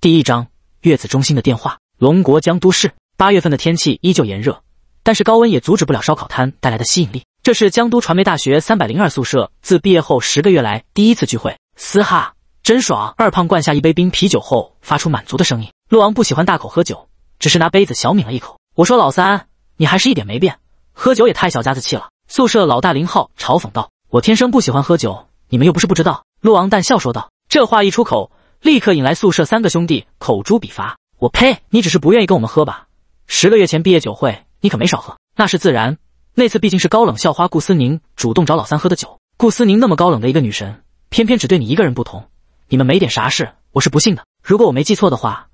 第一章，月子中心的电话。龙国江都市，八月份的天气依旧炎热，但是高温也阻止不了烧烤摊带来的吸引力。这是江都传媒大学三百零二宿舍自毕业后十个月来第一次聚会，嘶哈，真爽！二胖灌下一杯冰啤酒后，发出满足的声音。陆昂不喜欢大口喝酒，只是拿杯子小抿了一口。我说老三，你还是一点没变，喝酒也太小家子气了。宿舍老大林浩嘲讽道：“我天生不喜欢喝酒，你们又不是不知道。”陆昂淡笑说道，这话一出口。立刻引来宿舍三个兄弟口诛笔伐。我呸！你只是不愿意跟我们喝吧？十个月前毕业酒会，你可没少喝。那是自然，那次毕竟是高冷校花顾思宁主动找老三喝的酒。顾思宁那么高冷的一个女神，偏偏只对你一个人不同。你们没点啥事，我是不信的。如果我没记错的话，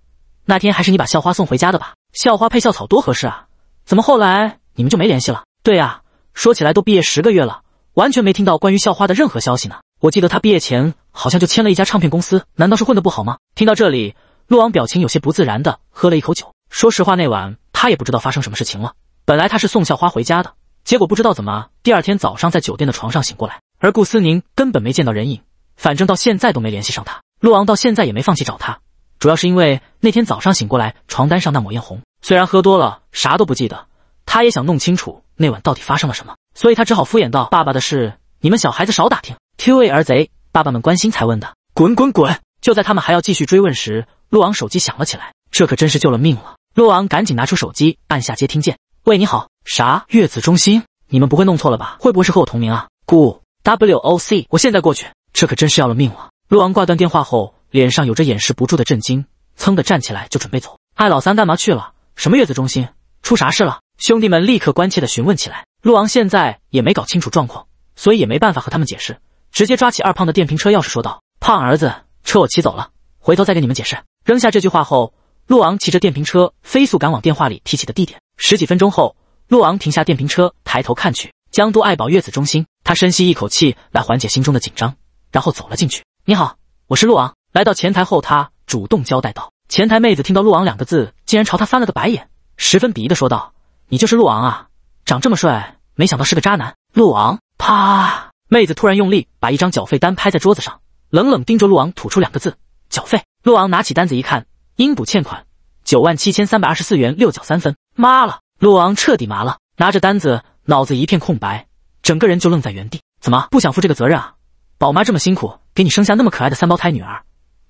那天还是你把校花送回家的吧？校花配校草多合适啊！怎么后来你们就没联系了？对呀，说起来都毕业十个月了，完全没听到关于校花的任何消息呢。我记得他毕业前好像就签了一家唱片公司，难道是混得不好吗？听到这里，陆昂表情有些不自然的喝了一口酒。说实话，那晚他也不知道发生什么事情了。本来他是送校花回家的，结果不知道怎么，第二天早上在酒店的床上醒过来，而顾思宁根本没见到人影，反正到现在都没联系上他。陆昂到现在也没放弃找他，主要是因为那天早上醒过来床单上那抹艳红。虽然喝多了啥都不记得，他也想弄清楚那晚到底发生了什么，所以他只好敷衍道：“爸爸的事，你们小孩子少打听。” Q A 儿贼，爸爸们关心才问的。滚滚滚！就在他们还要继续追问时，陆昂手机响了起来，这可真是救了命了。陆昂赶紧拿出手机，按下接听键：“喂，你好，啥月子中心？你们不会弄错了吧？会不会是和我同名啊？顾 W O C，我现在过去。这可真是要了命了。”陆昂挂断电话后，脸上有着掩饰不住的震惊，噌的站起来就准备走。哎，老三干嘛去了？什么月子中心？出啥事了？兄弟们立刻关切的询问起来。陆昂现在也没搞清楚状况，所以也没办法和他们解释。直接抓起二胖的电瓶车钥匙，说道：“胖儿子，车我骑走了，回头再给你们解释。”扔下这句话后，陆昂骑着电瓶车飞速赶往电话里提起的地点。十几分钟后，陆昂停下电瓶车，抬头看去，江都爱宝月子中心。他深吸一口气，来缓解心中的紧张，然后走了进去。“你好，我是陆昂。”来到前台后，他主动交代道。前台妹子听到“陆昂”两个字，竟然朝他翻了个白眼，十分鄙夷的说道：“你就是陆昂啊，长这么帅，没想到是个渣男。”陆昂，啪。妹子突然用力把一张缴费单拍在桌子上，冷冷盯着陆昂，吐出两个字：“缴费。”陆昂拿起单子一看，应补欠款九万七千三百二十四元六角三分。妈了，陆昂彻底麻了，拿着单子，脑子一片空白，整个人就愣在原地。怎么不想负这个责任啊？宝妈这么辛苦，给你生下那么可爱的三胞胎女儿，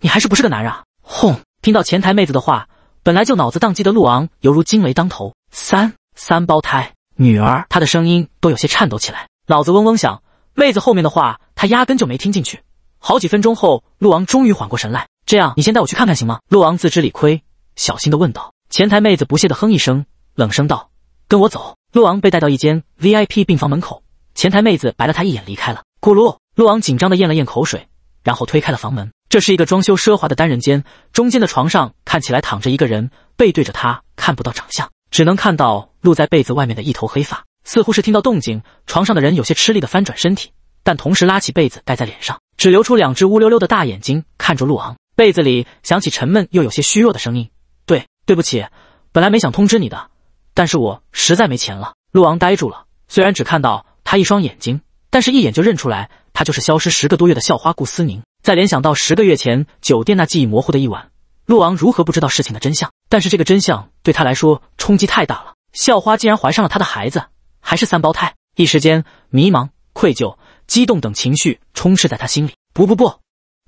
你还是不是个男人啊？轰！听到前台妹子的话，本来就脑子宕机的陆昂犹如惊雷当头。三三胞胎女儿，他的声音都有些颤抖起来，脑子嗡嗡响。妹子后面的话，他压根就没听进去。好几分钟后，陆王终于缓过神来，这样，你先带我去看看，行吗？陆王自知理亏，小心的问道。前台妹子不屑的哼一声，冷声道：“跟我走。”陆王被带到一间 VIP 病房门口，前台妹子白了他一眼，离开了。咕噜，陆王紧张的咽了咽口水，然后推开了房门。这是一个装修奢华的单人间，中间的床上看起来躺着一个人，背对着他，看不到长相，只能看到露在被子外面的一头黑发。似乎是听到动静，床上的人有些吃力的翻转身体，但同时拉起被子盖在脸上，只留出两只乌溜溜的大眼睛看着陆昂。被子里响起沉闷又有些虚弱的声音：“对，对不起，本来没想通知你的，但是我实在没钱了。”陆昂呆住了，虽然只看到他一双眼睛，但是一眼就认出来，他就是消失十个多月的校花顾思宁。再联想到十个月前酒店那记忆模糊的一晚，陆昂如何不知道事情的真相？但是这个真相对他来说冲击太大了，校花竟然怀上了他的孩子。还是三胞胎，一时间迷茫、愧疚、激动等情绪充斥在他心里。不不不，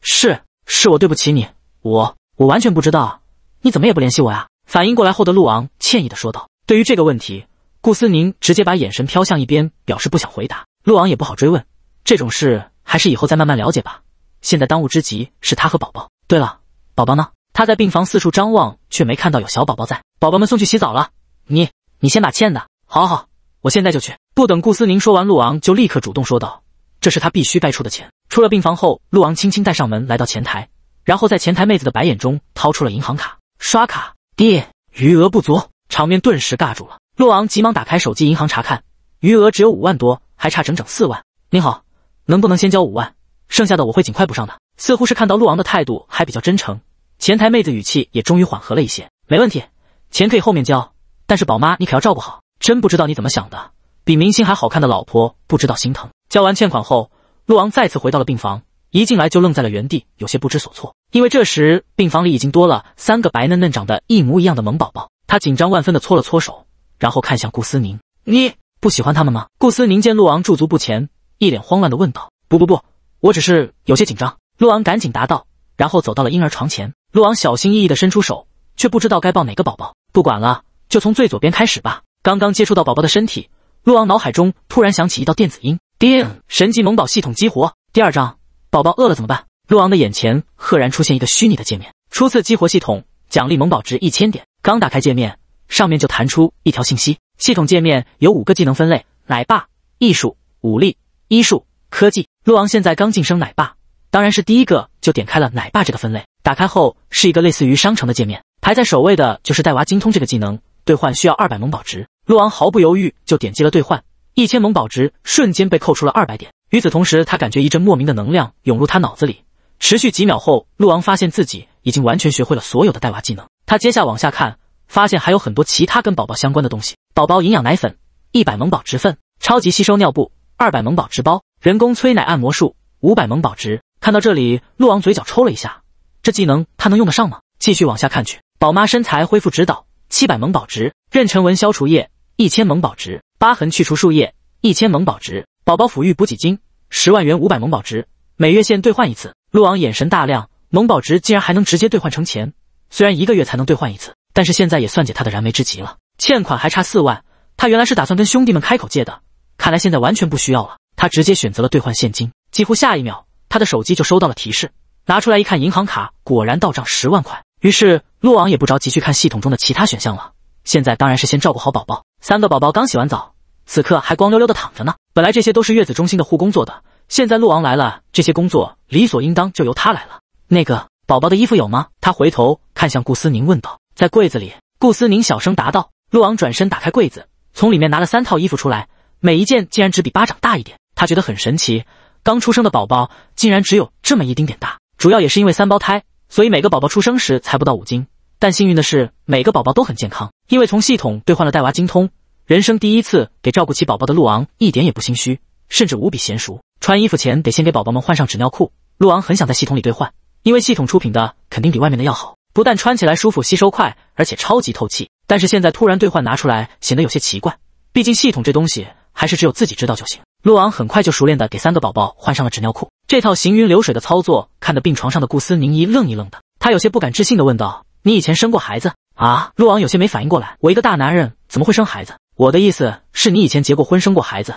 是是我对不起你，我我完全不知道，你怎么也不联系我呀？反应过来后的陆昂歉意的说道。对于这个问题，顾思宁直接把眼神飘向一边，表示不想回答。陆昂也不好追问，这种事还是以后再慢慢了解吧。现在当务之急是他和宝宝。对了，宝宝呢？他在病房四处张望，却没看到有小宝宝在。宝宝们送去洗澡了，你你先把欠的，好好。我现在就去。不等顾思宁说完，陆昂就立刻主动说道：“这是他必须该出的钱。”出了病房后，陆昂轻轻带上门，来到前台，然后在前台妹子的白眼中掏出了银行卡，刷卡，爹，余额不足。场面顿时尬住了。陆昂急忙打开手机银行查看，余额只有五万多，还差整整四万。您好，能不能先交五万，剩下的我会尽快补上的？似乎是看到陆昂的态度还比较真诚，前台妹子语气也终于缓和了一些。没问题，钱可以后面交，但是宝妈你可要照顾好。真不知道你怎么想的，比明星还好看的老婆不知道心疼。交完欠款后，陆昂再次回到了病房，一进来就愣在了原地，有些不知所措。因为这时病房里已经多了三个白嫩嫩、长得一模一样的萌宝宝。他紧张万分的搓了搓手，然后看向顾思宁：“你不喜欢他们吗？”顾思宁见陆昂驻足不前，一脸慌乱的问道：“不不不，我只是有些紧张。”陆昂赶紧答道，然后走到了婴儿床前。陆昂小心翼翼的伸出手，却不知道该抱哪个宝宝。不管了，就从最左边开始吧。刚刚接触到宝宝的身体，陆王脑海中突然响起一道电子音：叮，神级萌宝系统激活。第二章，宝宝饿了怎么办？陆王的眼前赫然出现一个虚拟的界面。初次激活系统，奖励萌宝值一千点。刚打开界面，上面就弹出一条信息：系统界面有五个技能分类：奶爸、艺术、武力、医术、科技。陆王现在刚晋升奶爸，当然是第一个就点开了奶爸这个分类。打开后是一个类似于商城的界面，排在首位的就是带娃精通这个技能，兑换需要二百萌宝值。陆昂毫不犹豫就点击了兑换，一千萌宝值瞬间被扣出了二百点。与此同时，他感觉一阵莫名的能量涌入他脑子里，持续几秒后，陆昂发现自己已经完全学会了所有的带娃技能。他接下往下看，发现还有很多其他跟宝宝相关的东西：宝宝营养奶粉，一百萌宝值份；超级吸收尿布，二百萌宝值包；人工催奶按摩术，五百萌宝值。看到这里，陆昂嘴角抽了一下，这技能他能用得上吗？继续往下看去，宝妈身材恢复指导，七百萌宝值；妊娠纹消除液。一千萌宝值，疤痕去除树叶，一千萌宝值，宝宝抚育补给金十万元五百萌宝值，每月限兑换一次。陆昂眼神大亮，萌宝值竟然还能直接兑换成钱，虽然一个月才能兑换一次，但是现在也算解他的燃眉之急了。欠款还差四万，他原来是打算跟兄弟们开口借的，看来现在完全不需要了。他直接选择了兑换现金，几乎下一秒，他的手机就收到了提示。拿出来一看，银行卡果然到账十万块。于是陆昂也不着急去看系统中的其他选项了，现在当然是先照顾好宝宝。三个宝宝刚洗完澡，此刻还光溜溜的躺着呢。本来这些都是月子中心的护工做的，现在陆王来了，这些工作理所应当就由他来了。那个宝宝的衣服有吗？他回头看向顾思宁问道。在柜子里，顾思宁小声答道。陆王转身打开柜子，从里面拿了三套衣服出来，每一件竟然只比巴掌大一点。他觉得很神奇，刚出生的宝宝竟然只有这么一丁点大，主要也是因为三胞胎，所以每个宝宝出生时才不到五斤。但幸运的是，每个宝宝都很健康。因为从系统兑换了带娃精通，人生第一次给照顾起宝宝的陆昂一点也不心虚，甚至无比娴熟。穿衣服前得先给宝宝们换上纸尿裤。陆昂很想在系统里兑换，因为系统出品的肯定比外面的要好，不但穿起来舒服、吸收快，而且超级透气。但是现在突然兑换拿出来，显得有些奇怪。毕竟系统这东西还是只有自己知道就行。陆昂很快就熟练的给三个宝宝换上了纸尿裤，这套行云流水的操作看得病床上的顾思宁一愣一愣的，他有些不敢置信的问道。你以前生过孩子啊？陆王有些没反应过来，我一个大男人怎么会生孩子？我的意思是，你以前结过婚，生过孩子，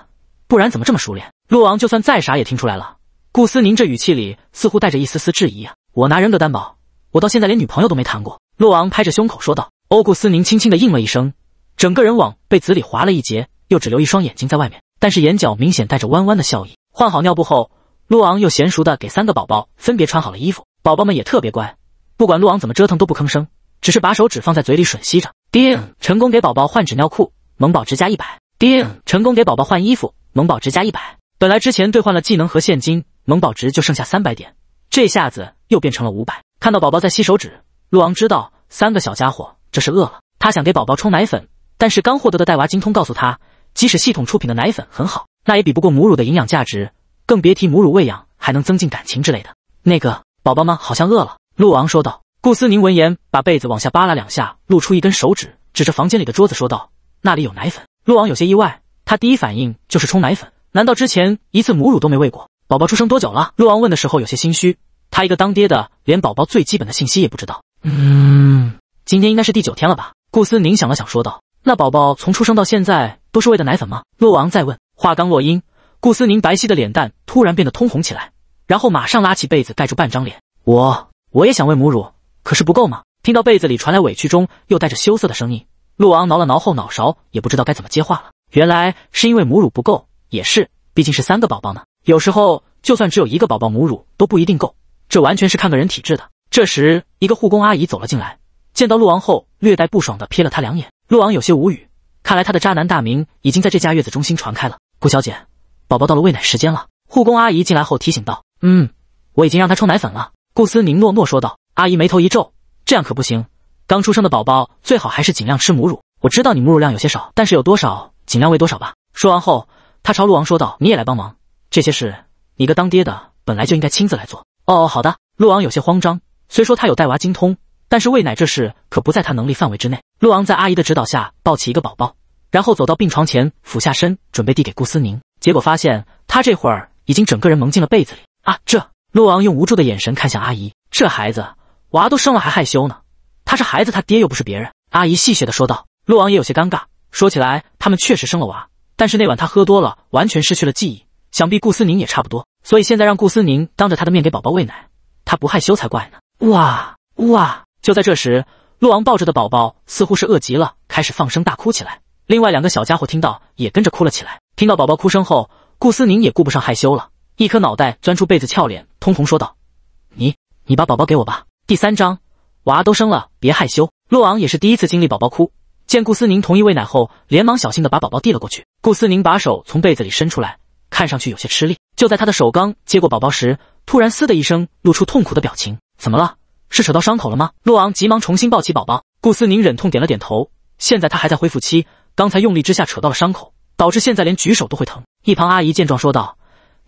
不然怎么这么熟练？陆王就算再傻也听出来了，顾思宁这语气里似乎带着一丝丝质疑啊！我拿人格担保，我到现在连女朋友都没谈过。陆王拍着胸口说道。欧顾思宁轻轻的应了一声，整个人往被子里滑了一截，又只留一双眼睛在外面，但是眼角明显带着弯弯的笑意。换好尿布后，陆昂又娴熟的给三个宝宝分别穿好了衣服，宝宝们也特别乖。不管陆王怎么折腾都不吭声，只是把手指放在嘴里吮吸着。叮，成功给宝宝换纸尿裤，萌宝值加一百。叮，成功给宝宝换衣服，萌宝值加一百。本来之前兑换了技能和现金，萌宝值就剩下三百点，这下子又变成了五百。看到宝宝在吸手指，陆王知道三个小家伙这是饿了。他想给宝宝冲奶粉，但是刚获得的带娃精通告诉他，即使系统出品的奶粉很好，那也比不过母乳的营养价值，更别提母乳喂养还能增进感情之类的。那个，宝宝们好像饿了。陆王说道，顾思宁闻言把被子往下扒拉两下，露出一根手指，指着房间里的桌子说道：“那里有奶粉。”陆王有些意外，他第一反应就是冲奶粉，难道之前一次母乳都没喂过？宝宝出生多久了？陆王问的时候有些心虚，他一个当爹的连宝宝最基本的信息也不知道。嗯，今天应该是第九天了吧？顾思宁想了想说道：“那宝宝从出生到现在都是喂的奶粉吗？”陆王再问，话刚落音，顾思宁白皙的脸蛋突然变得通红起来，然后马上拉起被子盖住半张脸。我。我也想喂母乳，可是不够吗？听到被子里传来委屈中又带着羞涩的声音，陆昂挠了挠后脑勺，也不知道该怎么接话了。原来是因为母乳不够，也是，毕竟是三个宝宝呢。有时候就算只有一个宝宝，母乳都不一定够，这完全是看个人体质的。这时，一个护工阿姨走了进来，见到陆昂后，略带不爽的瞥了他两眼。陆昂有些无语，看来他的渣男大名已经在这家月子中心传开了。顾小姐，宝宝到了喂奶时间了。护工阿姨进来后提醒道：“嗯，我已经让他冲奶粉了。”顾思宁诺诺说道：“阿姨，眉头一皱，这样可不行。刚出生的宝宝最好还是尽量吃母乳。我知道你母乳量有些少，但是有多少尽量喂多少吧。”说完后，她朝陆王说道：“你也来帮忙，这些事你个当爹的本来就应该亲自来做。”哦，好的。陆王有些慌张，虽说他有带娃精通，但是喂奶这事可不在他能力范围之内。陆王在阿姨的指导下抱起一个宝宝，然后走到病床前，俯下身准备递给顾思宁，结果发现他这会儿已经整个人蒙进了被子里啊！这。陆王用无助的眼神看向阿姨，这孩子娃都生了还害羞呢。他是孩子他爹又不是别人。阿姨戏谑的说道。陆王也有些尴尬，说起来他们确实生了娃，但是那晚他喝多了，完全失去了记忆。想必顾思宁也差不多，所以现在让顾思宁当着他的面给宝宝喂奶，他不害羞才怪呢。哇哇！就在这时，陆王抱着的宝宝似乎是饿极了，开始放声大哭起来。另外两个小家伙听到也跟着哭了起来。听到宝宝哭声后，顾思宁也顾不上害羞了。一颗脑袋钻出被子，俏脸通红，说道：“你，你把宝宝给我吧。”第三章，娃都生了，别害羞。洛昂也是第一次经历宝宝哭，见顾思宁同意喂奶后，连忙小心的把宝宝递了过去。顾思宁把手从被子里伸出来，看上去有些吃力。就在他的手刚接过宝宝时，突然嘶的一声，露出痛苦的表情。怎么了？是扯到伤口了吗？洛昂急忙重新抱起宝宝。顾思宁忍痛点了点头。现在他还在恢复期，刚才用力之下扯到了伤口，导致现在连举手都会疼。一旁阿姨见状说道。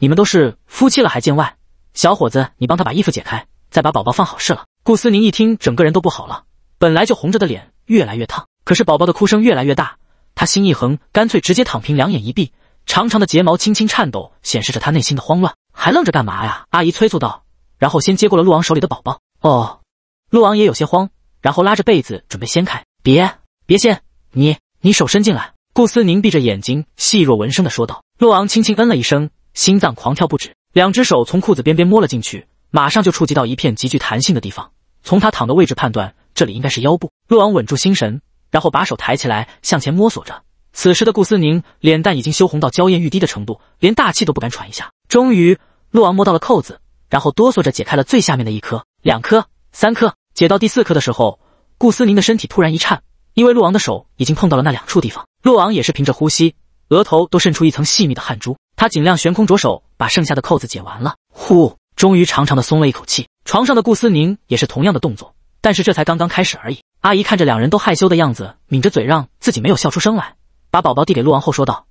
你们都是夫妻了还见外，小伙子，你帮他把衣服解开，再把宝宝放好。是了。顾思宁一听，整个人都不好了，本来就红着的脸越来越烫。可是宝宝的哭声越来越大，他心一横，干脆直接躺平，两眼一闭，长长的睫毛轻轻颤抖，显示着他内心的慌乱。还愣着干嘛呀？阿姨催促道，然后先接过了陆昂手里的宝宝。哦，陆昂也有些慌，然后拉着被子准备掀开。别，别掀，你，你手伸进来。顾思宁闭着眼睛，细若闻声的说道。陆昂轻轻嗯了一声。心脏狂跳不止，两只手从裤子边边摸了进去，马上就触及到一片极具弹性的地方。从他躺的位置判断，这里应该是腰部。洛昂稳住心神，然后把手抬起来向前摸索着。此时的顾思宁脸蛋已经羞红到娇艳欲滴的程度，连大气都不敢喘一下。终于，洛昂摸到了扣子，然后哆嗦着解开了最下面的一颗、两颗、三颗。解到第四颗的时候，顾思宁的身体突然一颤，因为陆昂的手已经碰到了那两处地方。陆昂也是凭着呼吸，额头都渗出一层细密的汗珠。他尽量悬空着手，把剩下的扣子解完了，呼，终于长长的松了一口气。床上的顾思宁也是同样的动作，但是这才刚刚开始而已。阿姨看着两人都害羞的样子，抿着嘴让自己没有笑出声来，把宝宝递给陆王后说道：“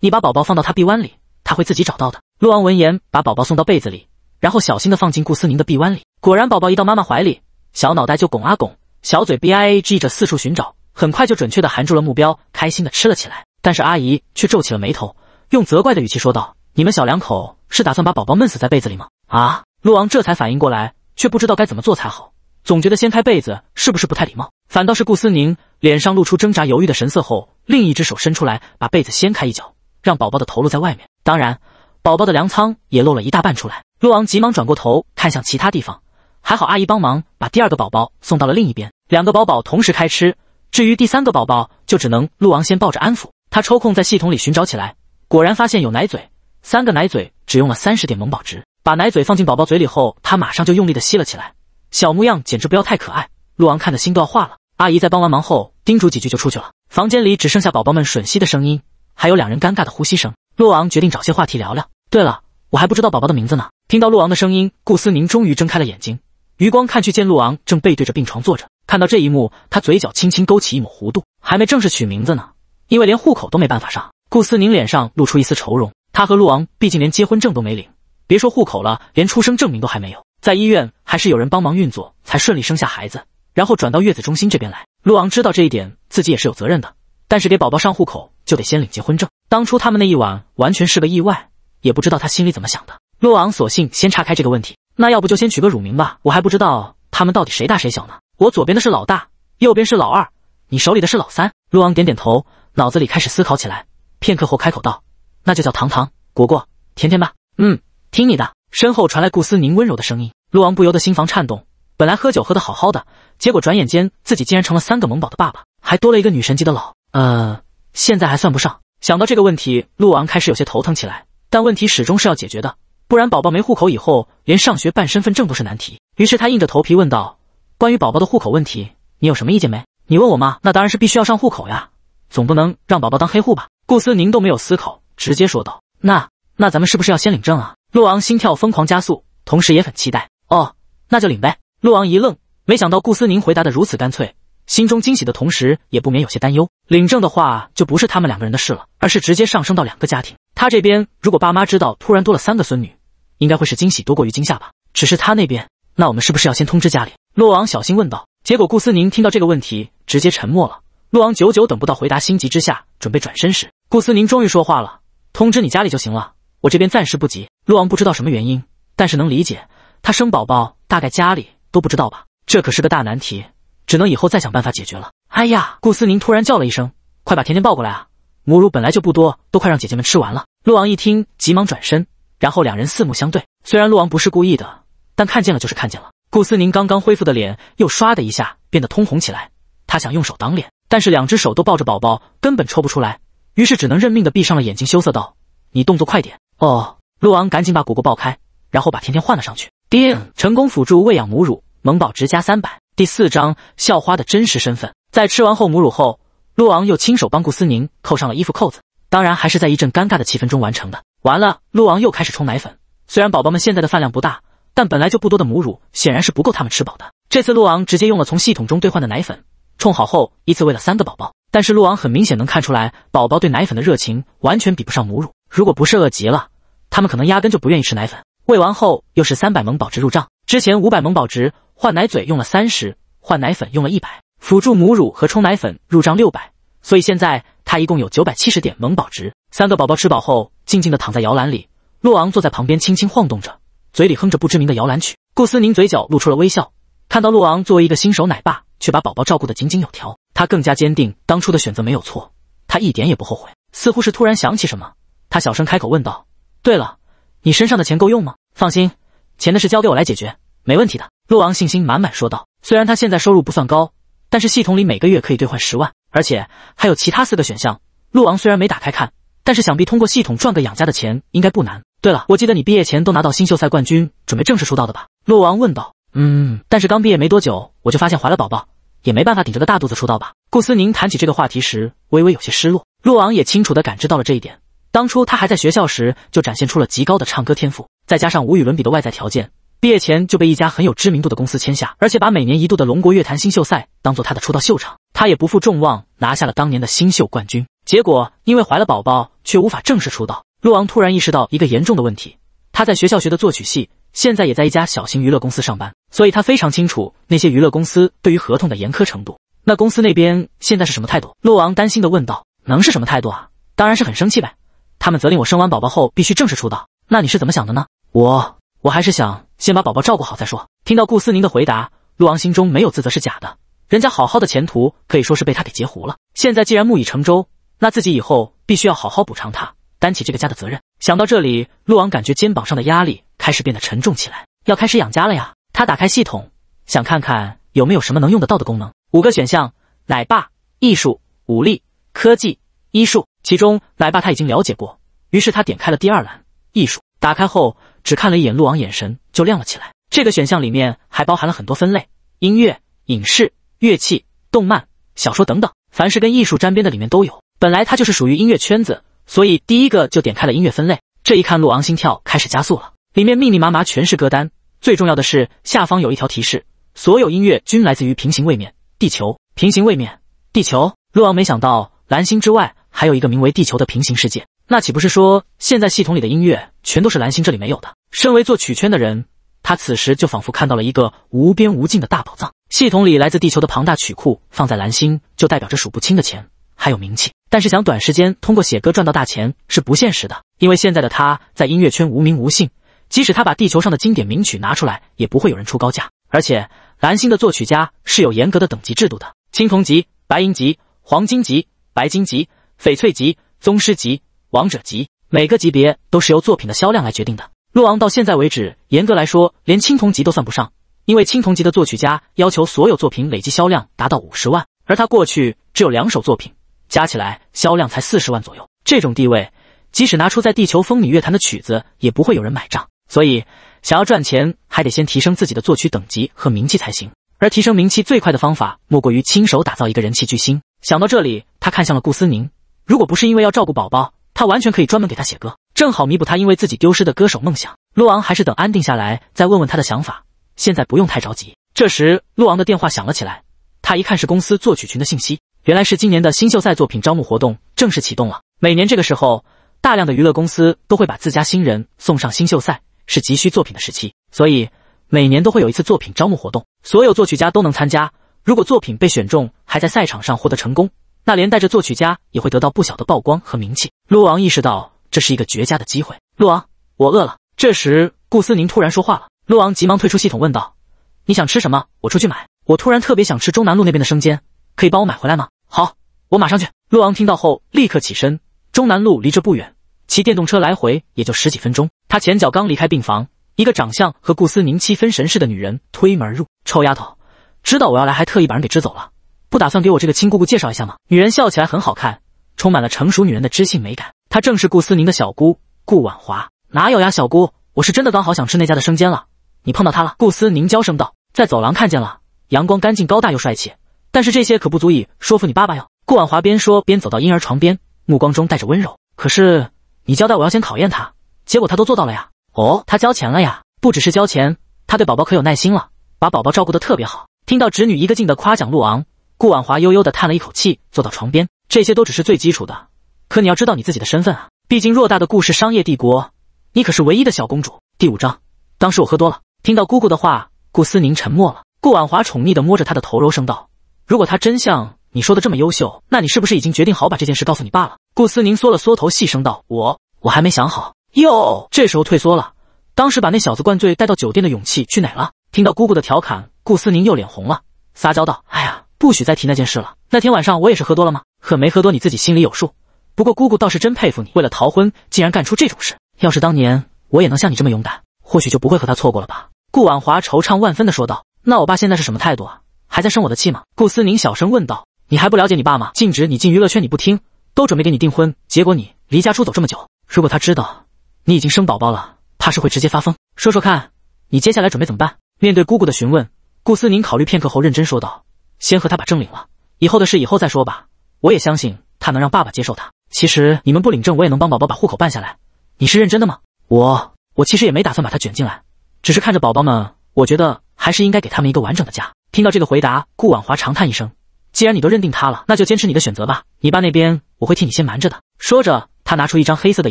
你把宝宝放到他臂弯里，他会自己找到的。”陆王闻言，把宝宝送到被子里，然后小心的放进顾思宁的臂弯里。果然，宝宝一到妈妈怀里，小脑袋就拱啊拱，小嘴 b i a g 着四处寻找，很快就准确的含住了目标，开心的吃了起来。但是阿姨却皱起了眉头。用责怪的语气说道：“你们小两口是打算把宝宝闷死在被子里吗？”啊！陆王这才反应过来，却不知道该怎么做才好，总觉得掀开被子是不是不太礼貌。反倒是顾思宁脸上露出挣扎犹豫的神色，后另一只手伸出来把被子掀开一角，让宝宝的头露在外面。当然，宝宝的粮仓也露了一大半出来。陆王急忙转过头看向其他地方，还好阿姨帮忙把第二个宝宝送到了另一边。两个宝宝同时开吃，至于第三个宝宝，就只能陆王先抱着安抚。他抽空在系统里寻找起来。果然发现有奶嘴，三个奶嘴只用了三十点萌宝值。把奶嘴放进宝宝嘴里后，他马上就用力的吸了起来，小模样简直不要太可爱。陆昂看的心都要化了。阿姨在帮完忙后叮嘱几句就出去了，房间里只剩下宝宝们吮吸的声音，还有两人尴尬的呼吸声。陆昂决定找些话题聊聊。对了，我还不知道宝宝的名字呢。听到陆昂的声音，顾思宁终于睁开了眼睛，余光看去见陆昂正背对着病床坐着。看到这一幕，他嘴角轻轻勾起一抹弧度。还没正式取名字呢，因为连户口都没办法上。顾思宁脸上露出一丝愁容，他和陆昂毕竟连结婚证都没领，别说户口了，连出生证明都还没有。在医院还是有人帮忙运作才顺利生下孩子，然后转到月子中心这边来。陆昂知道这一点，自己也是有责任的。但是给宝宝上户口就得先领结婚证。当初他们那一晚完全是个意外，也不知道他心里怎么想的。陆昂索性先岔开这个问题，那要不就先取个乳名吧？我还不知道他们到底谁大谁小呢。我左边的是老大，右边是老二，你手里的是老三。陆昂点点头，脑子里开始思考起来。片刻后开口道：“那就叫糖糖、果果、甜甜吧。”嗯，听你的。身后传来顾思宁温柔的声音。陆王不由得心房颤动。本来喝酒喝的好好的，结果转眼间自己竟然成了三个萌宝的爸爸，还多了一个女神级的老。呃，现在还算不上。想到这个问题，陆王开始有些头疼起来。但问题始终是要解决的，不然宝宝没户口以后，连上学办身份证都是难题。于是他硬着头皮问道：“关于宝宝的户口问题，你有什么意见没？”你问我吗？那当然是必须要上户口呀，总不能让宝宝当黑户吧？顾思宁都没有思考，直接说道：“那那咱们是不是要先领证啊？”陆昂心跳疯狂加速，同时也很期待。哦，那就领呗。陆昂一愣，没想到顾思宁回答的如此干脆，心中惊喜的同时也不免有些担忧。领证的话，就不是他们两个人的事了，而是直接上升到两个家庭。他这边如果爸妈知道突然多了三个孙女，应该会是惊喜多过于惊吓吧？只是他那边，那我们是不是要先通知家里？洛昂小心问道。结果顾思宁听到这个问题，直接沉默了。洛昂久久等不到回答，心急之下准备转身时。顾思宁终于说话了，通知你家里就行了，我这边暂时不急。陆昂不知道什么原因，但是能理解，她生宝宝大概家里都不知道吧，这可是个大难题，只能以后再想办法解决了。哎呀，顾思宁突然叫了一声，快把甜甜抱过来啊！母乳本来就不多，都快让姐姐们吃完了。陆昂一听，急忙转身，然后两人四目相对。虽然陆昂不是故意的，但看见了就是看见了。顾思宁刚刚恢复的脸又唰的一下变得通红起来，她想用手挡脸，但是两只手都抱着宝宝，根本抽不出来。于是只能认命的闭上了眼睛，羞涩道：“你动作快点哦。”陆昂赶紧把果果抱开，然后把甜甜换了上去。叮，成功辅助喂养母乳，萌宝值加三百。第四章校花的真实身份。在吃完后母乳后，陆昂又亲手帮顾思宁扣上了衣服扣子，当然还是在一阵尴尬的气氛中完成的。完了，陆昂又开始冲奶粉。虽然宝宝们现在的饭量不大，但本来就不多的母乳显然是不够他们吃饱的。这次陆昂直接用了从系统中兑换的奶粉，冲好后依次喂了三个宝宝。但是鹿昂很明显能看出来，宝宝对奶粉的热情完全比不上母乳。如果不是饿极了，他们可能压根就不愿意吃奶粉。喂完后又是三百萌宝值入账，之前五百萌宝值换奶嘴用了三十，换奶粉用了一百，辅助母乳和冲奶粉入账六百，所以现在他一共有九百七十点萌宝值。三个宝宝吃饱后，静静地躺在摇篮里，鹿昂坐在旁边轻轻晃动着，嘴里哼着不知名的摇篮曲。顾思宁嘴角露出了微笑，看到鹿昂作为一个新手奶爸。却把宝宝照顾的井井有条，他更加坚定当初的选择没有错，他一点也不后悔。似乎是突然想起什么，他小声开口问道：“对了，你身上的钱够用吗？”“放心，钱的事交给我来解决，没问题的。”陆昂信心满满说道。虽然他现在收入不算高，但是系统里每个月可以兑换十万，而且还有其他四个选项。陆昂虽然没打开看，但是想必通过系统赚个养家的钱应该不难。对了，我记得你毕业前都拿到新秀赛冠军，准备正式出道的吧？”陆昂问道。嗯，但是刚毕业没多久，我就发现怀了宝宝，也没办法顶着个大肚子出道吧。顾思宁谈起这个话题时，微微有些失落。陆昂也清楚地感知到了这一点。当初他还在学校时，就展现出了极高的唱歌天赋，再加上无与伦比的外在条件，毕业前就被一家很有知名度的公司签下，而且把每年一度的龙国乐坛新秀赛当做他的出道秀场。他也不负众望，拿下了当年的新秀冠军。结果因为怀了宝宝，却无法正式出道。陆昂突然意识到一个严重的问题，他在学校学的作曲系。现在也在一家小型娱乐公司上班，所以他非常清楚那些娱乐公司对于合同的严苛程度。那公司那边现在是什么态度？陆昂担心的问道：“能是什么态度啊？当然是很生气呗！他们责令我生完宝宝后必须正式出道。那你是怎么想的呢？”我我还是想先把宝宝照顾好再说。听到顾思宁的回答，陆昂心中没有自责是假的，人家好好的前途可以说是被他给截胡了。现在既然木已成舟，那自己以后必须要好好补偿他，担起这个家的责任。想到这里，陆昂感觉肩膀上的压力。开始变得沉重起来，要开始养家了呀！他打开系统，想看看有没有什么能用得到的功能。五个选项：奶爸、艺术、武力、科技、医术。其中奶爸他已经了解过，于是他点开了第二栏艺术。打开后，只看了一眼陆昂，眼神就亮了起来。这个选项里面还包含了很多分类：音乐、影视、乐器、动漫、小说等等。凡是跟艺术沾边的，里面都有。本来他就是属于音乐圈子，所以第一个就点开了音乐分类。这一看，陆昂心跳开始加速了。里面密密麻麻全是歌单，最重要的是下方有一条提示：所有音乐均来自于平行位面地球。平行位面地球，陆昂没想到蓝星之外还有一个名为地球的平行世界，那岂不是说现在系统里的音乐全都是蓝星这里没有的？身为作曲圈的人，他此时就仿佛看到了一个无边无尽的大宝藏。系统里来自地球的庞大曲库放在蓝星，就代表着数不清的钱还有名气。但是想短时间通过写歌赚到大钱是不现实的，因为现在的他在音乐圈无名无姓。即使他把地球上的经典名曲拿出来，也不会有人出高价。而且，蓝星的作曲家是有严格的等级制度的：青铜级、白银级、黄金级、白金级、翡翠级、宗师级、王者级。每个级别都是由作品的销量来决定的。鹿王到现在为止，严格来说，连青铜级都算不上，因为青铜级的作曲家要求所有作品累计销量达到五十万，而他过去只有两首作品，加起来销量才四十万左右。这种地位，即使拿出在地球风靡乐坛的曲子，也不会有人买账。所以，想要赚钱，还得先提升自己的作曲等级和名气才行。而提升名气最快的方法，莫过于亲手打造一个人气巨星。想到这里，他看向了顾思宁。如果不是因为要照顾宝宝，他完全可以专门给他写歌，正好弥补他因为自己丢失的歌手梦想。陆昂还是等安定下来再问问他的想法，现在不用太着急。这时，陆昂的电话响了起来，他一看是公司作曲群的信息，原来是今年的新秀赛作品招募活动正式启动了。每年这个时候，大量的娱乐公司都会把自家新人送上新秀赛。是急需作品的时期，所以每年都会有一次作品招募活动，所有作曲家都能参加。如果作品被选中，还在赛场上获得成功，那连带着作曲家也会得到不小的曝光和名气。陆王意识到这是一个绝佳的机会。陆王，我饿了。这时，顾思宁突然说话了。陆王急忙退出系统，问道：“你想吃什么？我出去买。”我突然特别想吃中南路那边的生煎，可以帮我买回来吗？好，我马上去。陆王听到后立刻起身。中南路离这不远。骑电动车来回也就十几分钟。他前脚刚离开病房，一个长相和顾思宁七分神似的女人推门而入。臭丫头，知道我要来还特意把人给支走了，不打算给我这个亲姑姑介绍一下吗？女人笑起来很好看，充满了成熟女人的知性美感。她正是顾思宁的小姑顾婉华。哪有呀，小姑，我是真的刚好想吃那家的生煎了。你碰到他了？顾思宁娇声道。在走廊看见了，阳光干净，高大又帅气。但是这些可不足以说服你爸爸哟。顾婉华边说边走到婴儿床边，目光中带着温柔。可是。你交代我要先考验他，结果他都做到了呀！哦，他交钱了呀，不只是交钱，他对宝宝可有耐心了，把宝宝照顾得特别好。听到侄女一个劲的夸奖陆昂，顾婉华悠悠的叹了一口气，坐到床边。这些都只是最基础的，可你要知道你自己的身份啊！毕竟偌大的顾氏商业帝国，你可是唯一的小公主。第五章，当时我喝多了。听到姑姑的话，顾思宁沉默了。顾婉华宠溺的摸着他的头，柔声道：“如果他真像……”你说的这么优秀，那你是不是已经决定好把这件事告诉你爸了？顾思宁缩了缩头，细声道：“我我还没想好哟。”这时候退缩了，当时把那小子灌醉带到酒店的勇气去哪了？听到姑姑的调侃，顾思宁又脸红了，撒娇道：“哎呀，不许再提那件事了。那天晚上我也是喝多了吗？可没喝多，你自己心里有数。不过姑姑倒是真佩服你，为了逃婚竟然干出这种事。要是当年我也能像你这么勇敢，或许就不会和他错过了吧。”顾婉华惆怅万分的说道：“那我爸现在是什么态度啊？还在生我的气吗？”顾思宁小声问道。你还不了解你爸吗？禁止你进娱乐圈，你不听，都准备给你订婚，结果你离家出走这么久。如果他知道你已经生宝宝了，怕是会直接发疯。说说看，你接下来准备怎么办？面对姑姑的询问，顾思宁考虑片刻后认真说道：“先和他把证领了，以后的事以后再说吧。我也相信他能让爸爸接受他。其实你们不领证，我也能帮宝宝把户口办下来。你是认真的吗？我……我其实也没打算把他卷进来，只是看着宝宝们，我觉得还是应该给他们一个完整的家。”听到这个回答，顾婉华长叹一声。既然你都认定他了，那就坚持你的选择吧。你爸那边我会替你先瞒着的。说着，他拿出一张黑色的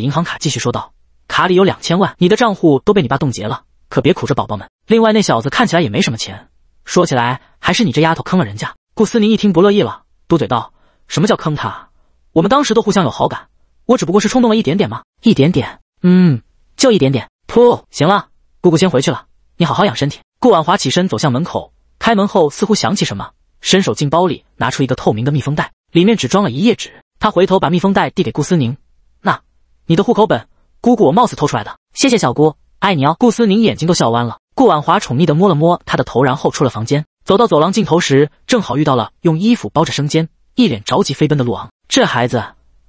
银行卡，继续说道：“卡里有两千万，你的账户都被你爸冻结了，可别苦着宝宝们。”另外，那小子看起来也没什么钱。说起来，还是你这丫头坑了人家。顾思宁一听不乐意了，嘟嘴道：“什么叫坑他？我们当时都互相有好感，我只不过是冲动了一点点嘛，一点点。嗯，就一点点。噗，行了，姑姑先回去了，你好好养身体。”顾婉华起身走向门口，开门后似乎想起什么。伸手进包里，拿出一个透明的密封袋，里面只装了一页纸。他回头把密封袋递给顾思宁：“那你的户口本，姑姑我貌似偷出来的，谢谢小姑，爱你哦。”顾思宁眼睛都笑弯了。顾婉华宠溺地摸了摸他的头，然后出了房间。走到走廊尽头时，正好遇到了用衣服包着生煎、一脸着急飞奔的陆昂。这孩子，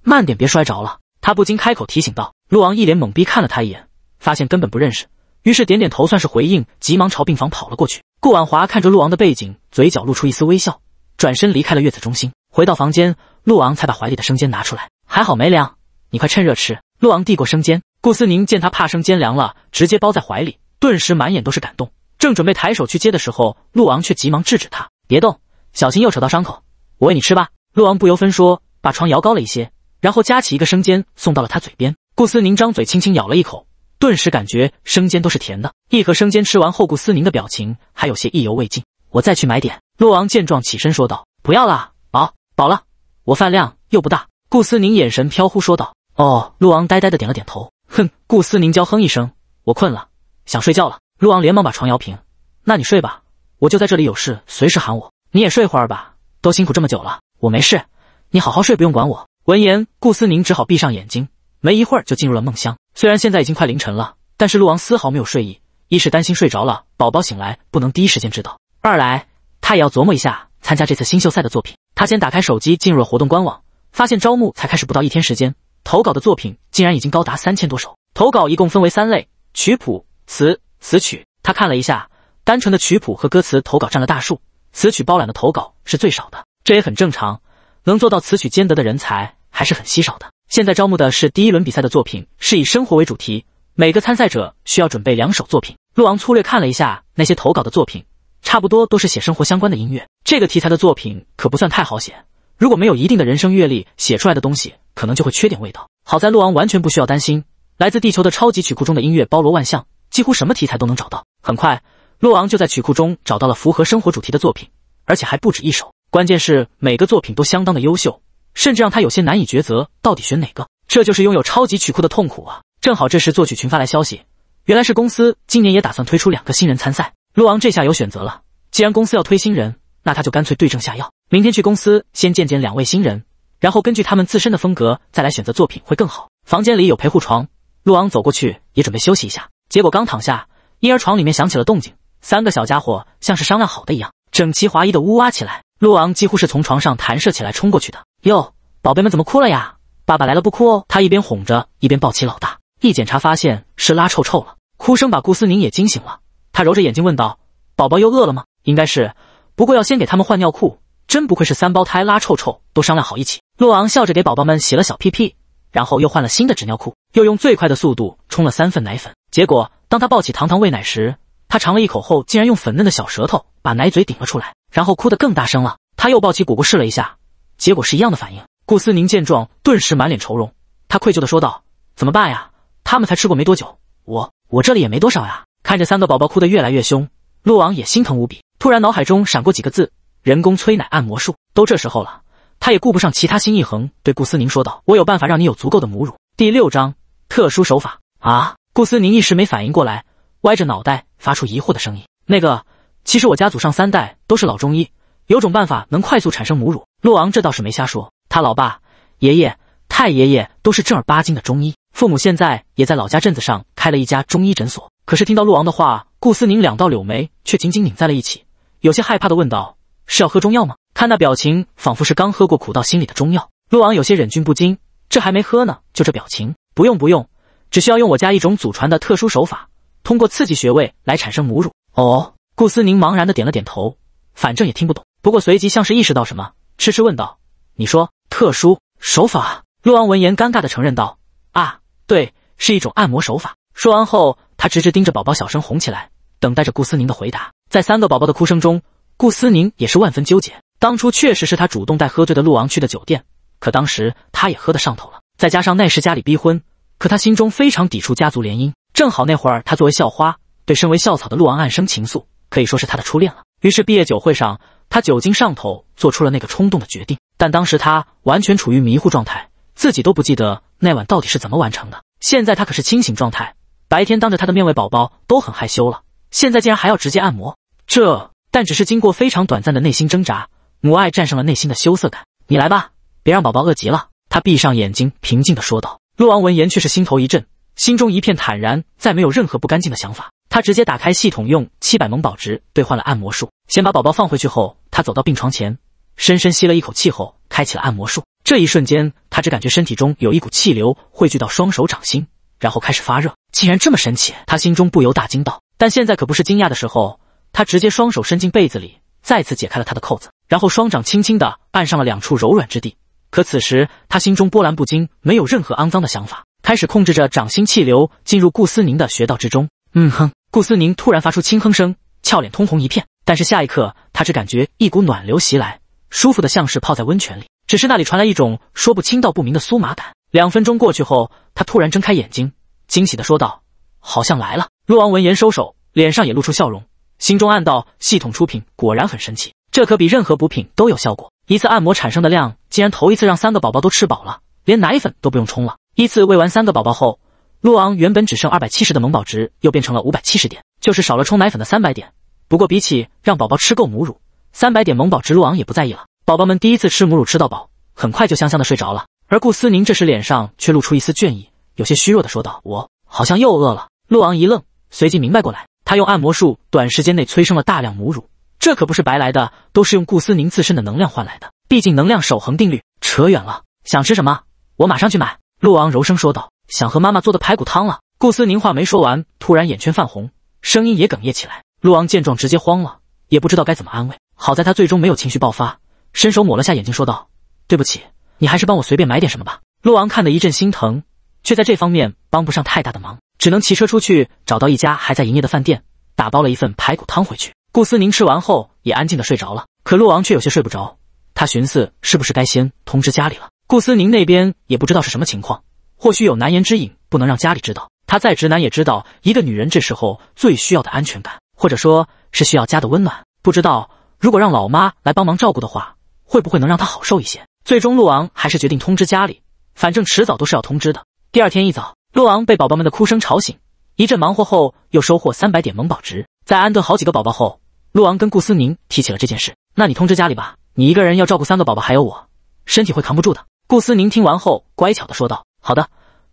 慢点，别摔着了。他不禁开口提醒道。陆昂一脸懵逼，看了他一眼，发现根本不认识。于是点点头，算是回应，急忙朝病房跑了过去。顾婉华看着陆昂的背景，嘴角露出一丝微笑，转身离开了月子中心。回到房间，陆昂才把怀里的生煎拿出来，还好没凉，你快趁热吃。陆昂递过生煎，顾思宁见他怕生煎凉了，直接包在怀里，顿时满眼都是感动。正准备抬手去接的时候，陆昂却急忙制止他：“别动，小心又扯到伤口，我喂你吃吧。”陆昂不由分说，把床摇高了一些，然后夹起一个生煎送到了他嘴边。顾思宁张嘴轻轻咬了一口。顿时感觉生煎都是甜的，一盒生煎吃完后，顾思宁的表情还有些意犹未尽。我再去买点。陆昂见状起身说道：“不要啦，饱饱了，我饭量又不大。”顾思宁眼神飘忽说道：“哦。”陆昂呆呆的点了点头。哼，顾思宁娇哼一声：“我困了，想睡觉了。”陆昂连忙把床摇平：“那你睡吧，我就在这里，有事随时喊我。你也睡会儿吧，都辛苦这么久了。我没事，你好好睡，不用管我。”闻言，顾思宁只好闭上眼睛，没一会儿就进入了梦乡。虽然现在已经快凌晨了，但是陆王丝毫没有睡意。一是担心睡着了，宝宝醒来不能第一时间知道；二来他也要琢磨一下参加这次新秀赛的作品。他先打开手机，进入了活动官网，发现招募才开始不到一天时间，投稿的作品竟然已经高达三千多首。投稿一共分为三类：曲谱、词、词曲。他看了一下，单纯的曲谱和歌词投稿占了大数，词曲包揽的投稿是最少的。这也很正常，能做到词曲兼得的人才还是很稀少的。现在招募的是第一轮比赛的作品，是以生活为主题。每个参赛者需要准备两首作品。洛昂粗略看了一下那些投稿的作品，差不多都是写生活相关的音乐。这个题材的作品可不算太好写，如果没有一定的人生阅历，写出来的东西可能就会缺点味道。好在洛昂完全不需要担心，来自地球的超级曲库中的音乐包罗万象，几乎什么题材都能找到。很快，洛昂就在曲库中找到了符合生活主题的作品，而且还不止一首。关键是每个作品都相当的优秀。甚至让他有些难以抉择，到底选哪个？这就是拥有超级曲库的痛苦啊！正好这时作曲群发来消息，原来是公司今年也打算推出两个新人参赛。陆昂这下有选择了，既然公司要推新人，那他就干脆对症下药，明天去公司先见见两位新人，然后根据他们自身的风格再来选择作品会更好。房间里有陪护床，陆昂走过去也准备休息一下，结果刚躺下，婴儿床里面响起了动静，三个小家伙像是商量好的一样，整齐划一的呜哇起来，陆昂几乎是从床上弹射起来冲过去的。哟，宝贝们怎么哭了呀？爸爸来了不哭哦。他一边哄着，一边抱起老大。一检查发现是拉臭臭了，哭声把顾思宁也惊醒了。他揉着眼睛问道：“宝宝又饿了吗？”应该是，不过要先给他们换尿裤。真不愧是三胞胎，拉臭臭都商量好一起。洛昂笑着给宝宝们洗了小屁屁，然后又换了新的纸尿裤，又用最快的速度冲了三份奶粉。结果当他抱起糖糖喂奶时，他尝了一口后，竟然用粉嫩的小舌头把奶嘴顶了出来，然后哭得更大声了。他又抱起果果试了一下。结果是一样的反应。顾思宁见状，顿时满脸愁容，他愧疚地说道：“怎么办呀？他们才吃过没多久，我我这里也没多少呀。”看着三个宝宝哭得越来越凶，陆昂也心疼无比。突然，脑海中闪过几个字：“人工催奶按摩术。”都这时候了，他也顾不上其他，心一横，对顾思宁说道：“我有办法让你有足够的母乳。”第六章特殊手法啊！顾思宁一时没反应过来，歪着脑袋发出疑惑的声音：“那个，其实我家祖上三代都是老中医。”有种办法能快速产生母乳，陆昂这倒是没瞎说。他老爸、爷爷、太爷爷都是正儿八经的中医，父母现在也在老家镇子上开了一家中医诊所。可是听到陆昂的话，顾思宁两道柳眉却紧紧拧在了一起，有些害怕的问道：“是要喝中药吗？”看那表情，仿佛是刚喝过苦到心里的中药。陆昂有些忍俊不禁：“这还没喝呢，就这表情？不用不用，只需要用我家一种祖传的特殊手法，通过刺激穴位来产生母乳。”哦，顾思宁茫然的点了点头，反正也听不懂。不过随即像是意识到什么，痴痴问道：“你说特殊手法？”陆昂闻言尴尬地承认道：“啊，对，是一种按摩手法。”说完后，他直直盯着宝宝，小声哄起来，等待着顾思宁的回答。在三个宝宝的哭声中，顾思宁也是万分纠结。当初确实是他主动带喝醉的陆昂去的酒店，可当时他也喝得上头了，再加上那时家里逼婚，可他心中非常抵触家族联姻。正好那会儿他作为校花，对身为校草的陆昂暗生情愫，可以说是他的初恋了。于是毕业酒会上。他酒精上头，做出了那个冲动的决定，但当时他完全处于迷糊状态，自己都不记得那晚到底是怎么完成的。现在他可是清醒状态，白天当着他的面喂宝宝都很害羞了，现在竟然还要直接按摩，这……但只是经过非常短暂的内心挣扎，母爱战胜了内心的羞涩感。你来吧，别让宝宝饿急了。他闭上眼睛，平静地说道。陆王闻言却是心头一震，心中一片坦然，再没有任何不干净的想法。他直接打开系统，用七百萌宝值兑换了按摩术。先把宝宝放回去后，他走到病床前，深深吸了一口气后，开启了按摩术。这一瞬间，他只感觉身体中有一股气流汇聚到双手掌心，然后开始发热，竟然这么神奇！他心中不由大惊道。但现在可不是惊讶的时候，他直接双手伸进被子里，再次解开了他的扣子，然后双掌轻轻的按上了两处柔软之地。可此时他心中波澜不惊，没有任何肮脏的想法，开始控制着掌心气流进入顾思宁的穴道之中。嗯哼。顾思宁突然发出轻哼声，俏脸通红一片。但是下一刻，她只感觉一股暖流袭来，舒服的像是泡在温泉里。只是那里传来一种说不清道不明的酥麻感。两分钟过去后，她突然睁开眼睛，惊喜的说道：“好像来了。”陆王闻言收手，脸上也露出笑容，心中暗道：“系统出品果然很神奇，这可比任何补品都有效果。一次按摩产生的量，竟然头一次让三个宝宝都吃饱了，连奶粉都不用冲了。”依次喂完三个宝宝后。陆昂原本只剩二百七十的萌宝值，又变成了五百七十点，就是少了冲奶粉的三百点。不过比起让宝宝吃够母乳，三百点萌宝值陆昂也不在意了。宝宝们第一次吃母乳吃到饱，很快就香香的睡着了。而顾思宁这时脸上却露出一丝倦意，有些虚弱的说道：“我好像又饿了。”陆昂一愣，随即明白过来，他用按摩术短时间内催生了大量母乳，这可不是白来的，都是用顾思宁自身的能量换来的。毕竟能量守恒定律。扯远了，想吃什么，我马上去买。”陆昂柔声说道。想喝妈妈做的排骨汤了。顾思宁话没说完，突然眼圈泛红，声音也哽咽起来。陆昂见状，直接慌了，也不知道该怎么安慰。好在他最终没有情绪爆发，伸手抹了下眼睛，说道：“对不起，你还是帮我随便买点什么吧。”陆昂看得一阵心疼，却在这方面帮不上太大的忙，只能骑车出去找到一家还在营业的饭店，打包了一份排骨汤回去。顾思宁吃完后也安静的睡着了，可陆昂却有些睡不着，他寻思是不是该先通知家里了。顾思宁那边也不知道是什么情况。或许有难言之隐，不能让家里知道。他再直男也知道，一个女人这时候最需要的安全感，或者说，是需要家的温暖。不知道如果让老妈来帮忙照顾的话，会不会能让她好受一些？最终，陆昂还是决定通知家里，反正迟早都是要通知的。第二天一早，陆昂被宝宝们的哭声吵醒，一阵忙活后，又收获三百点萌宝值。在安顿好几个宝宝后，陆昂跟顾思宁提起了这件事：“那你通知家里吧，你一个人要照顾三个宝宝，还有我，身体会扛不住的。”顾思宁听完后，乖巧的说道。好的，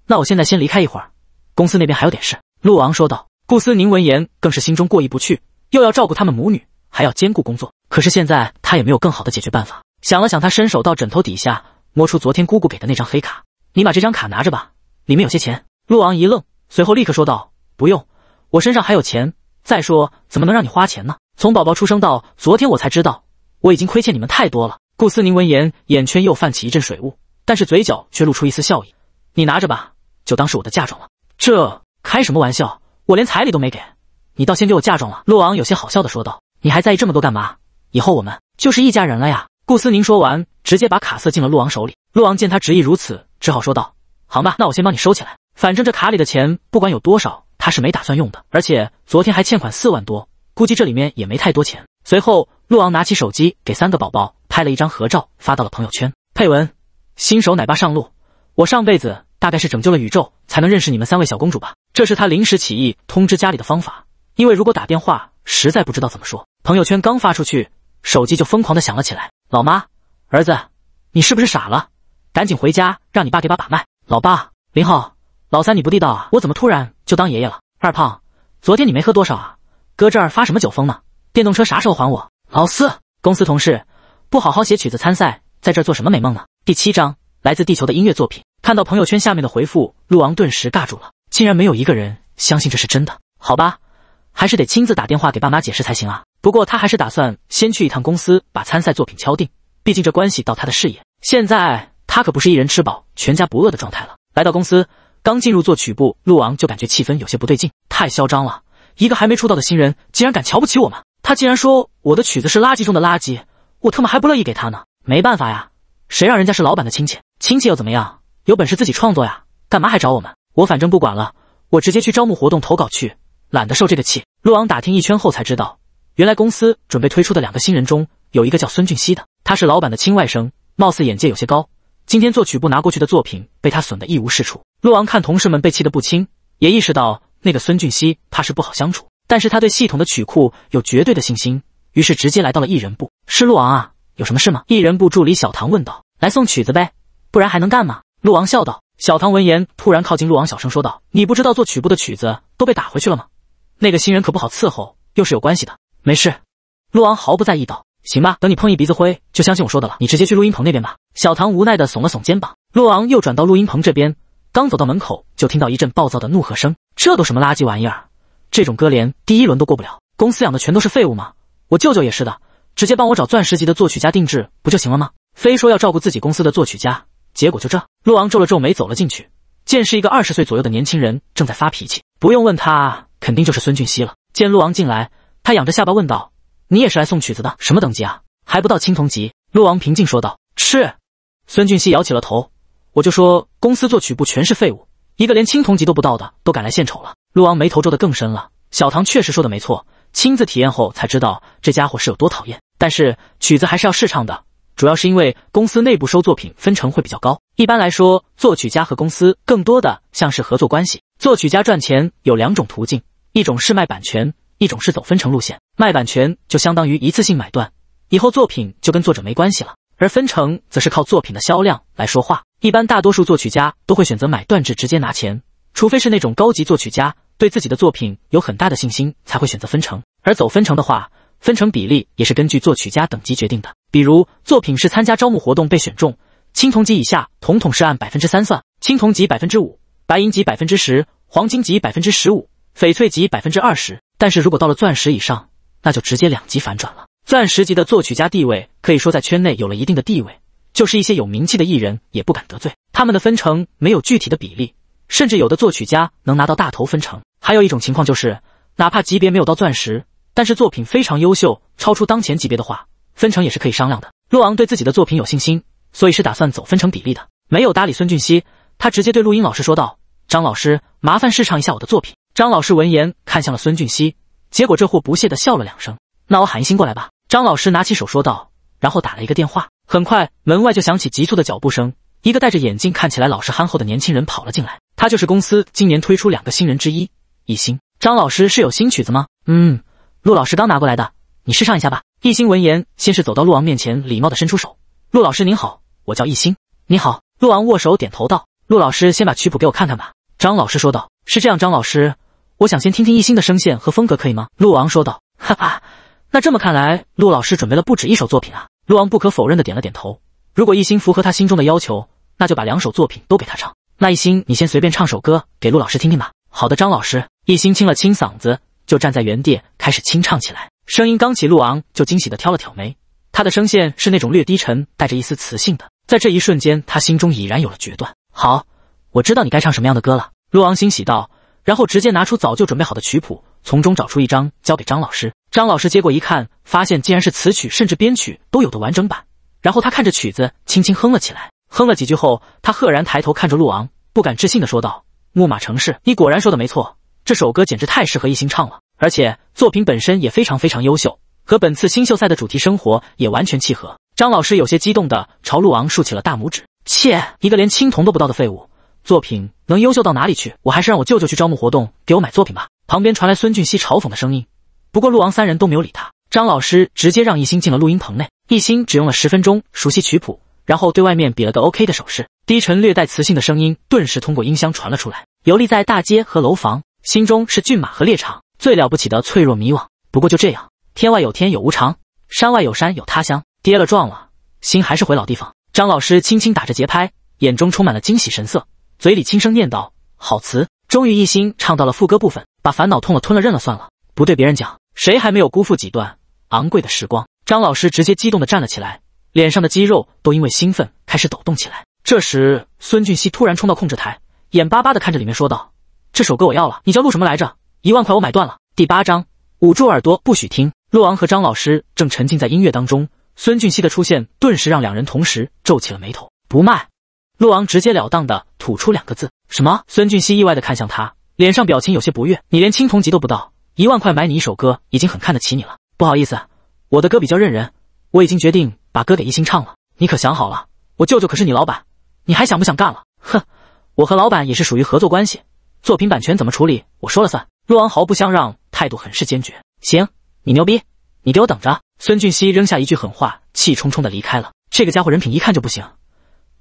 那我现在先离开一会儿，公司那边还有点事。”陆昂说道。顾思宁闻言更是心中过意不去，又要照顾他们母女，还要兼顾工作。可是现在他也没有更好的解决办法。想了想，他伸手到枕头底下摸出昨天姑姑给的那张黑卡：“你把这张卡拿着吧，里面有些钱。”陆昂一愣，随后立刻说道：“不用，我身上还有钱。再说，怎么能让你花钱呢？从宝宝出生到昨天，我才知道我已经亏欠你们太多了。”顾思宁闻言，眼圈又泛起一阵水雾，但是嘴角却露出一丝笑意。你拿着吧，就当是我的嫁妆了。这开什么玩笑？我连彩礼都没给，你倒先给我嫁妆了。陆昂有些好笑的说道：“你还在意这么多干嘛？以后我们就是一家人了呀。”顾思宁说完，直接把卡塞进了陆昂手里。陆昂见他执意如此，只好说道：“好吧，那我先帮你收起来。反正这卡里的钱，不管有多少，他是没打算用的。而且昨天还欠款四万多，估计这里面也没太多钱。”随后，陆昂拿起手机给三个宝宝拍了一张合照，发到了朋友圈。配文：“新手奶爸上路，我上辈子。”大概是拯救了宇宙才能认识你们三位小公主吧。这是他临时起意通知家里的方法，因为如果打电话，实在不知道怎么说。朋友圈刚发出去，手机就疯狂的响了起来。老妈，儿子，你是不是傻了？赶紧回家，让你爸给把把脉。老爸，林浩，老三，你不地道啊！我怎么突然就当爷爷了？二胖，昨天你没喝多少啊？搁这儿发什么酒疯呢？电动车啥时候还我？老四，公司同事，不好好写曲子参赛，在这儿做什么美梦呢？第七章，来自地球的音乐作品。看到朋友圈下面的回复，陆昂顿时尬住了，竟然没有一个人相信这是真的，好吧，还是得亲自打电话给爸妈解释才行啊。不过他还是打算先去一趟公司，把参赛作品敲定，毕竟这关系到他的事业。现在他可不是一人吃饱全家不饿的状态了。来到公司，刚进入作曲部，陆昂就感觉气氛有些不对劲，太嚣张了！一个还没出道的新人，竟然敢瞧不起我们？他竟然说我的曲子是垃圾中的垃圾，我特么还不乐意给他呢！没办法呀，谁让人家是老板的亲戚？亲戚又怎么样？有本事自己创作呀，干嘛还找我们？我反正不管了，我直接去招募活动投稿去，懒得受这个气。洛王打听一圈后才知道，原来公司准备推出的两个新人中有一个叫孙俊熙的，他是老板的亲外甥，貌似眼界有些高。今天作曲部拿过去的作品被他损得一无是处。洛王看同事们被气得不轻，也意识到那个孙俊熙怕是不好相处，但是他对系统的曲库有绝对的信心，于是直接来到了艺人部。是洛王啊，有什么事吗？艺人部助理小唐问道。来送曲子呗，不然还能干吗？陆王笑道：“小唐，闻言突然靠近陆王，小声说道：‘你不知道做曲部的曲子都被打回去了吗？那个新人可不好伺候，又是有关系的。’没事。”陆王毫不在意道：“行吧，等你碰一鼻子灰就相信我说的了。你直接去录音棚那边吧。”小唐无奈的耸了耸肩膀。陆王又转到录音棚这边，刚走到门口就听到一阵暴躁的怒喝声：“这都什么垃圾玩意儿？这种歌连第一轮都过不了，公司养的全都是废物吗？我舅舅也是的，直接帮我找钻石级的作曲家定制不就行了吗？非说要照顾自己公司的作曲家。”结果就这，陆昂皱了皱眉，走了进去，见是一个二十岁左右的年轻人正在发脾气。不用问他，肯定就是孙俊熙了。见陆昂进来，他仰着下巴问道：“你也是来送曲子的？什么等级啊？还不到青铜级？”陆昂平静说道：“是。”孙俊熙摇起了头：“我就说公司做曲部全是废物，一个连青铜级都不到的都敢来献丑了。”陆昂眉头皱得更深了。小唐确实说的没错，亲自体验后才知道这家伙是有多讨厌。但是曲子还是要试唱的。主要是因为公司内部收作品分成会比较高。一般来说，作曲家和公司更多的像是合作关系。作曲家赚钱有两种途径，一种是卖版权，一种是走分成路线。卖版权就相当于一次性买断，以后作品就跟作者没关系了。而分成则是靠作品的销量来说话。一般大多数作曲家都会选择买断制，直接拿钱，除非是那种高级作曲家对自己的作品有很大的信心，才会选择分成。而走分成的话，分成比例也是根据作曲家等级决定的。比如作品是参加招募活动被选中，青铜级以下统统是按百分之三算，青铜级百分之五，白银级百分之十，黄金级百分之十五，翡翠级百分之二十。但是如果到了钻石以上，那就直接两级反转了。钻石级的作曲家地位可以说在圈内有了一定的地位，就是一些有名气的艺人也不敢得罪。他们的分成没有具体的比例，甚至有的作曲家能拿到大头分成。还有一种情况就是，哪怕级别没有到钻石，但是作品非常优秀，超出当前级别的话。分成也是可以商量的。陆昂对自己的作品有信心，所以是打算走分成比例的。没有搭理孙俊熙，他直接对录音老师说道：“张老师，麻烦试唱一下我的作品。”张老师闻言看向了孙俊熙，结果这货不屑地笑了两声：“那我喊一星过来吧。”张老师拿起手说道，然后打了一个电话。很快，门外就响起急促的脚步声，一个戴着眼镜、看起来老实憨厚的年轻人跑了进来。他就是公司今年推出两个新人之一，一兴。张老师是有新曲子吗？嗯，陆老师刚拿过来的。你试唱一下吧。一星闻言，先是走到陆王面前，礼貌地伸出手：“陆老师您好，我叫一星。”“你好。”陆王握手点头道：“陆老师，先把曲谱给我看看吧。”张老师说道：“是这样，张老师，我想先听听一星的声线和风格，可以吗？”陆王说道：“哈哈，那这么看来，陆老师准备了不止一首作品啊。”陆王不可否认的点了点头。如果一星符合他心中的要求，那就把两首作品都给他唱。那一星，你先随便唱首歌给陆老师听听吧。好的，张老师。一星清了清嗓子，就站在原地开始清唱起来。声音刚起，陆昂就惊喜的挑了挑眉。他的声线是那种略低沉、带着一丝磁性的。在这一瞬间，他心中已然有了决断。好，我知道你该唱什么样的歌了。陆昂欣喜道，然后直接拿出早就准备好的曲谱，从中找出一张交给张老师。张老师接过一看，发现竟然是词曲甚至编曲都有的完整版。然后他看着曲子，轻轻哼了起来。哼了几句后，他赫然抬头看着陆昂，不敢置信的说道：“牧马城市，你果然说的没错，这首歌简直太适合艺兴唱了。”而且作品本身也非常非常优秀，和本次新秀赛的主题生活也完全契合。张老师有些激动的朝陆昂竖起了大拇指。切，一个连青铜都不到的废物作品能优秀到哪里去？我还是让我舅舅去招募活动给我买作品吧。旁边传来孙俊熙嘲讽的声音。不过陆昂三人都没有理他。张老师直接让艺兴进了录音棚内。艺兴只用了十分钟熟悉曲谱，然后对外面比了个 OK 的手势。低沉略带磁性的声音顿时通过音箱传了出来。游历在大街和楼房，心中是骏马和猎场。最了不起的脆弱迷惘。不过就这样，天外有天，有无常；山外有山，有他乡。跌了撞了，心还是回老地方。张老师轻轻打着节拍，眼中充满了惊喜神色，嘴里轻声念道：“好词。”终于一心唱到了副歌部分，把烦恼、痛了、吞了、认了，算了，不对别人讲。谁还没有辜负几段昂贵的时光？张老师直接激动的站了起来，脸上的肌肉都因为兴奋开始抖动起来。这时，孙俊熙突然冲到控制台，眼巴巴的看着里面，说道：“这首歌我要了，你叫录什么来着？”一万块我买断了。第八章，捂住耳朵不许听。陆昂和张老师正沉浸在音乐当中，孙俊熙的出现顿时让两人同时皱起了眉头。不卖。陆昂直截了当的吐出两个字。什么？孙俊熙意外的看向他，脸上表情有些不悦。你连青铜级都不到，一万块买你一首歌已经很看得起你了。不好意思，我的歌比较认人，我已经决定把歌给一心唱了。你可想好了，我舅舅可是你老板，你还想不想干了？哼，我和老板也是属于合作关系，作品版权怎么处理我说了算。陆昂毫不相让，态度很是坚决。行，你牛逼，你给我等着！孙俊熙扔下一句狠话，气冲冲的离开了。这个家伙人品一看就不行，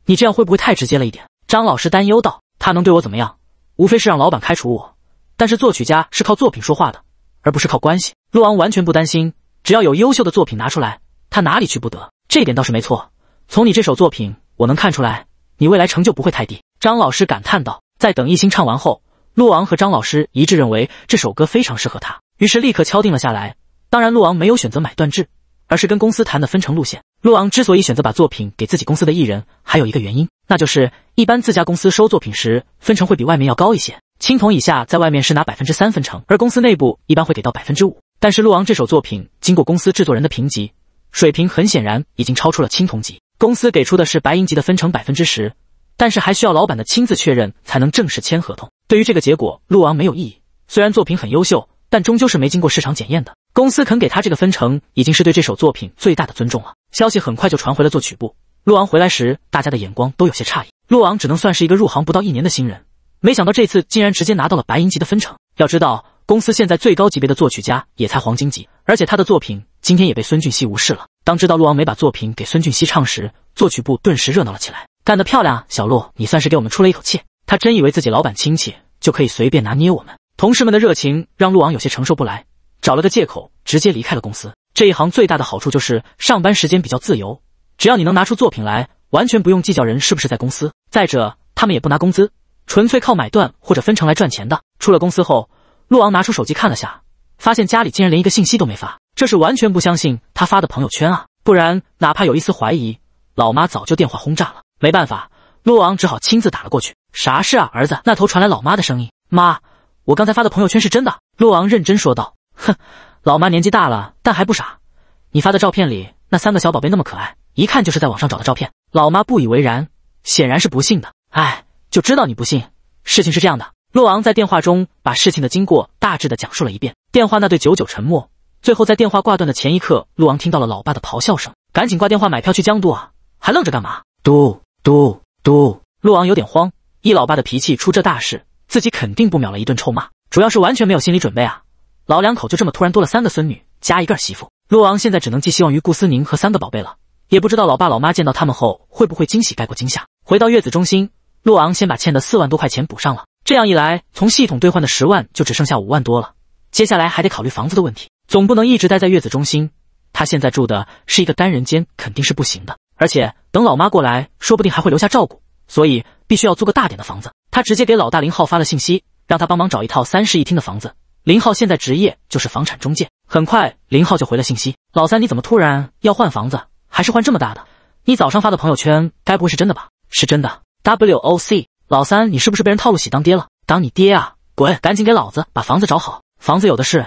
你这样会不会太直接了一点？张老师担忧道。他能对我怎么样？无非是让老板开除我。但是作曲家是靠作品说话的，而不是靠关系。陆昂完全不担心，只要有优秀的作品拿出来，他哪里去不得？这点倒是没错。从你这首作品，我能看出来，你未来成就不会太低。张老师感叹道。在等艺兴唱完后。陆王和张老师一致认为这首歌非常适合他，于是立刻敲定了下来。当然，陆王没有选择买断制，而是跟公司谈的分成路线。陆王之所以选择把作品给自己公司的艺人，还有一个原因，那就是一般自家公司收作品时分成会比外面要高一些。青铜以下，在外面是拿百分之三分成，而公司内部一般会给到百分之五。但是陆王这首作品经过公司制作人的评级，水平很显然已经超出了青铜级，公司给出的是白银级的分成百分之十，但是还需要老板的亲自确认才能正式签合同。对于这个结果，陆昂没有异议。虽然作品很优秀，但终究是没经过市场检验的。公司肯给他这个分成，已经是对这首作品最大的尊重了。消息很快就传回了作曲部。陆昂回来时，大家的眼光都有些诧异。陆昂只能算是一个入行不到一年的新人，没想到这次竟然直接拿到了白银级的分成。要知道，公司现在最高级别的作曲家也才黄金级，而且他的作品今天也被孙俊熙无视了。当知道陆昂没把作品给孙俊熙唱时，作曲部顿时热闹了起来。干得漂亮，小陆，你算是给我们出了一口气。他真以为自己老板亲戚就可以随便拿捏我们同事们的热情，让陆王有些承受不来，找了个借口直接离开了公司。这一行最大的好处就是上班时间比较自由，只要你能拿出作品来，完全不用计较人是不是在公司。再者，他们也不拿工资，纯粹靠买断或者分成来赚钱的。出了公司后，陆王拿出手机看了下，发现家里竟然连一个信息都没发，这是完全不相信他发的朋友圈啊！不然哪怕有一丝怀疑，老妈早就电话轰炸了。没办法。洛昂只好亲自打了过去。啥事啊，儿子？那头传来老妈的声音。妈，我刚才发的朋友圈是真的。洛昂认真说道。哼，老妈年纪大了，但还不傻。你发的照片里那三个小宝贝那么可爱，一看就是在网上找的照片。老妈不以为然，显然是不信的。哎，就知道你不信。事情是这样的，洛昂在电话中把事情的经过大致的讲述了一遍。电话那对久久沉默，最后在电话挂断的前一刻，陆昂听到了老爸的咆哮声，赶紧挂电话买票去江都啊，还愣着干嘛？嘟嘟。嘟，陆昂有点慌，一老爸的脾气出这大事，自己肯定不秒了一顿臭骂，主要是完全没有心理准备啊。老两口就这么突然多了三个孙女加一个儿媳妇，陆昂现在只能寄希望于顾思宁和三个宝贝了。也不知道老爸老妈见到他们后会不会惊喜盖过惊吓。回到月子中心，陆昂先把欠的四万多块钱补上了，这样一来，从系统兑换的十万就只剩下五万多了。接下来还得考虑房子的问题，总不能一直待在月子中心，他现在住的是一个单人间，肯定是不行的。而且等老妈过来说不定还会留下照顾，所以必须要租个大点的房子。他直接给老大林浩发了信息，让他帮忙找一套三室一厅的房子。林浩现在职业就是房产中介，很快林浩就回了信息：“老三，你怎么突然要换房子？还是换这么大的？你早上发的朋友圈该不会是真的吧？”“是真的。”“W O C，老三你是不是被人套路洗当爹了？当你爹啊？滚！赶紧给老子把房子找好，房子有的是。”“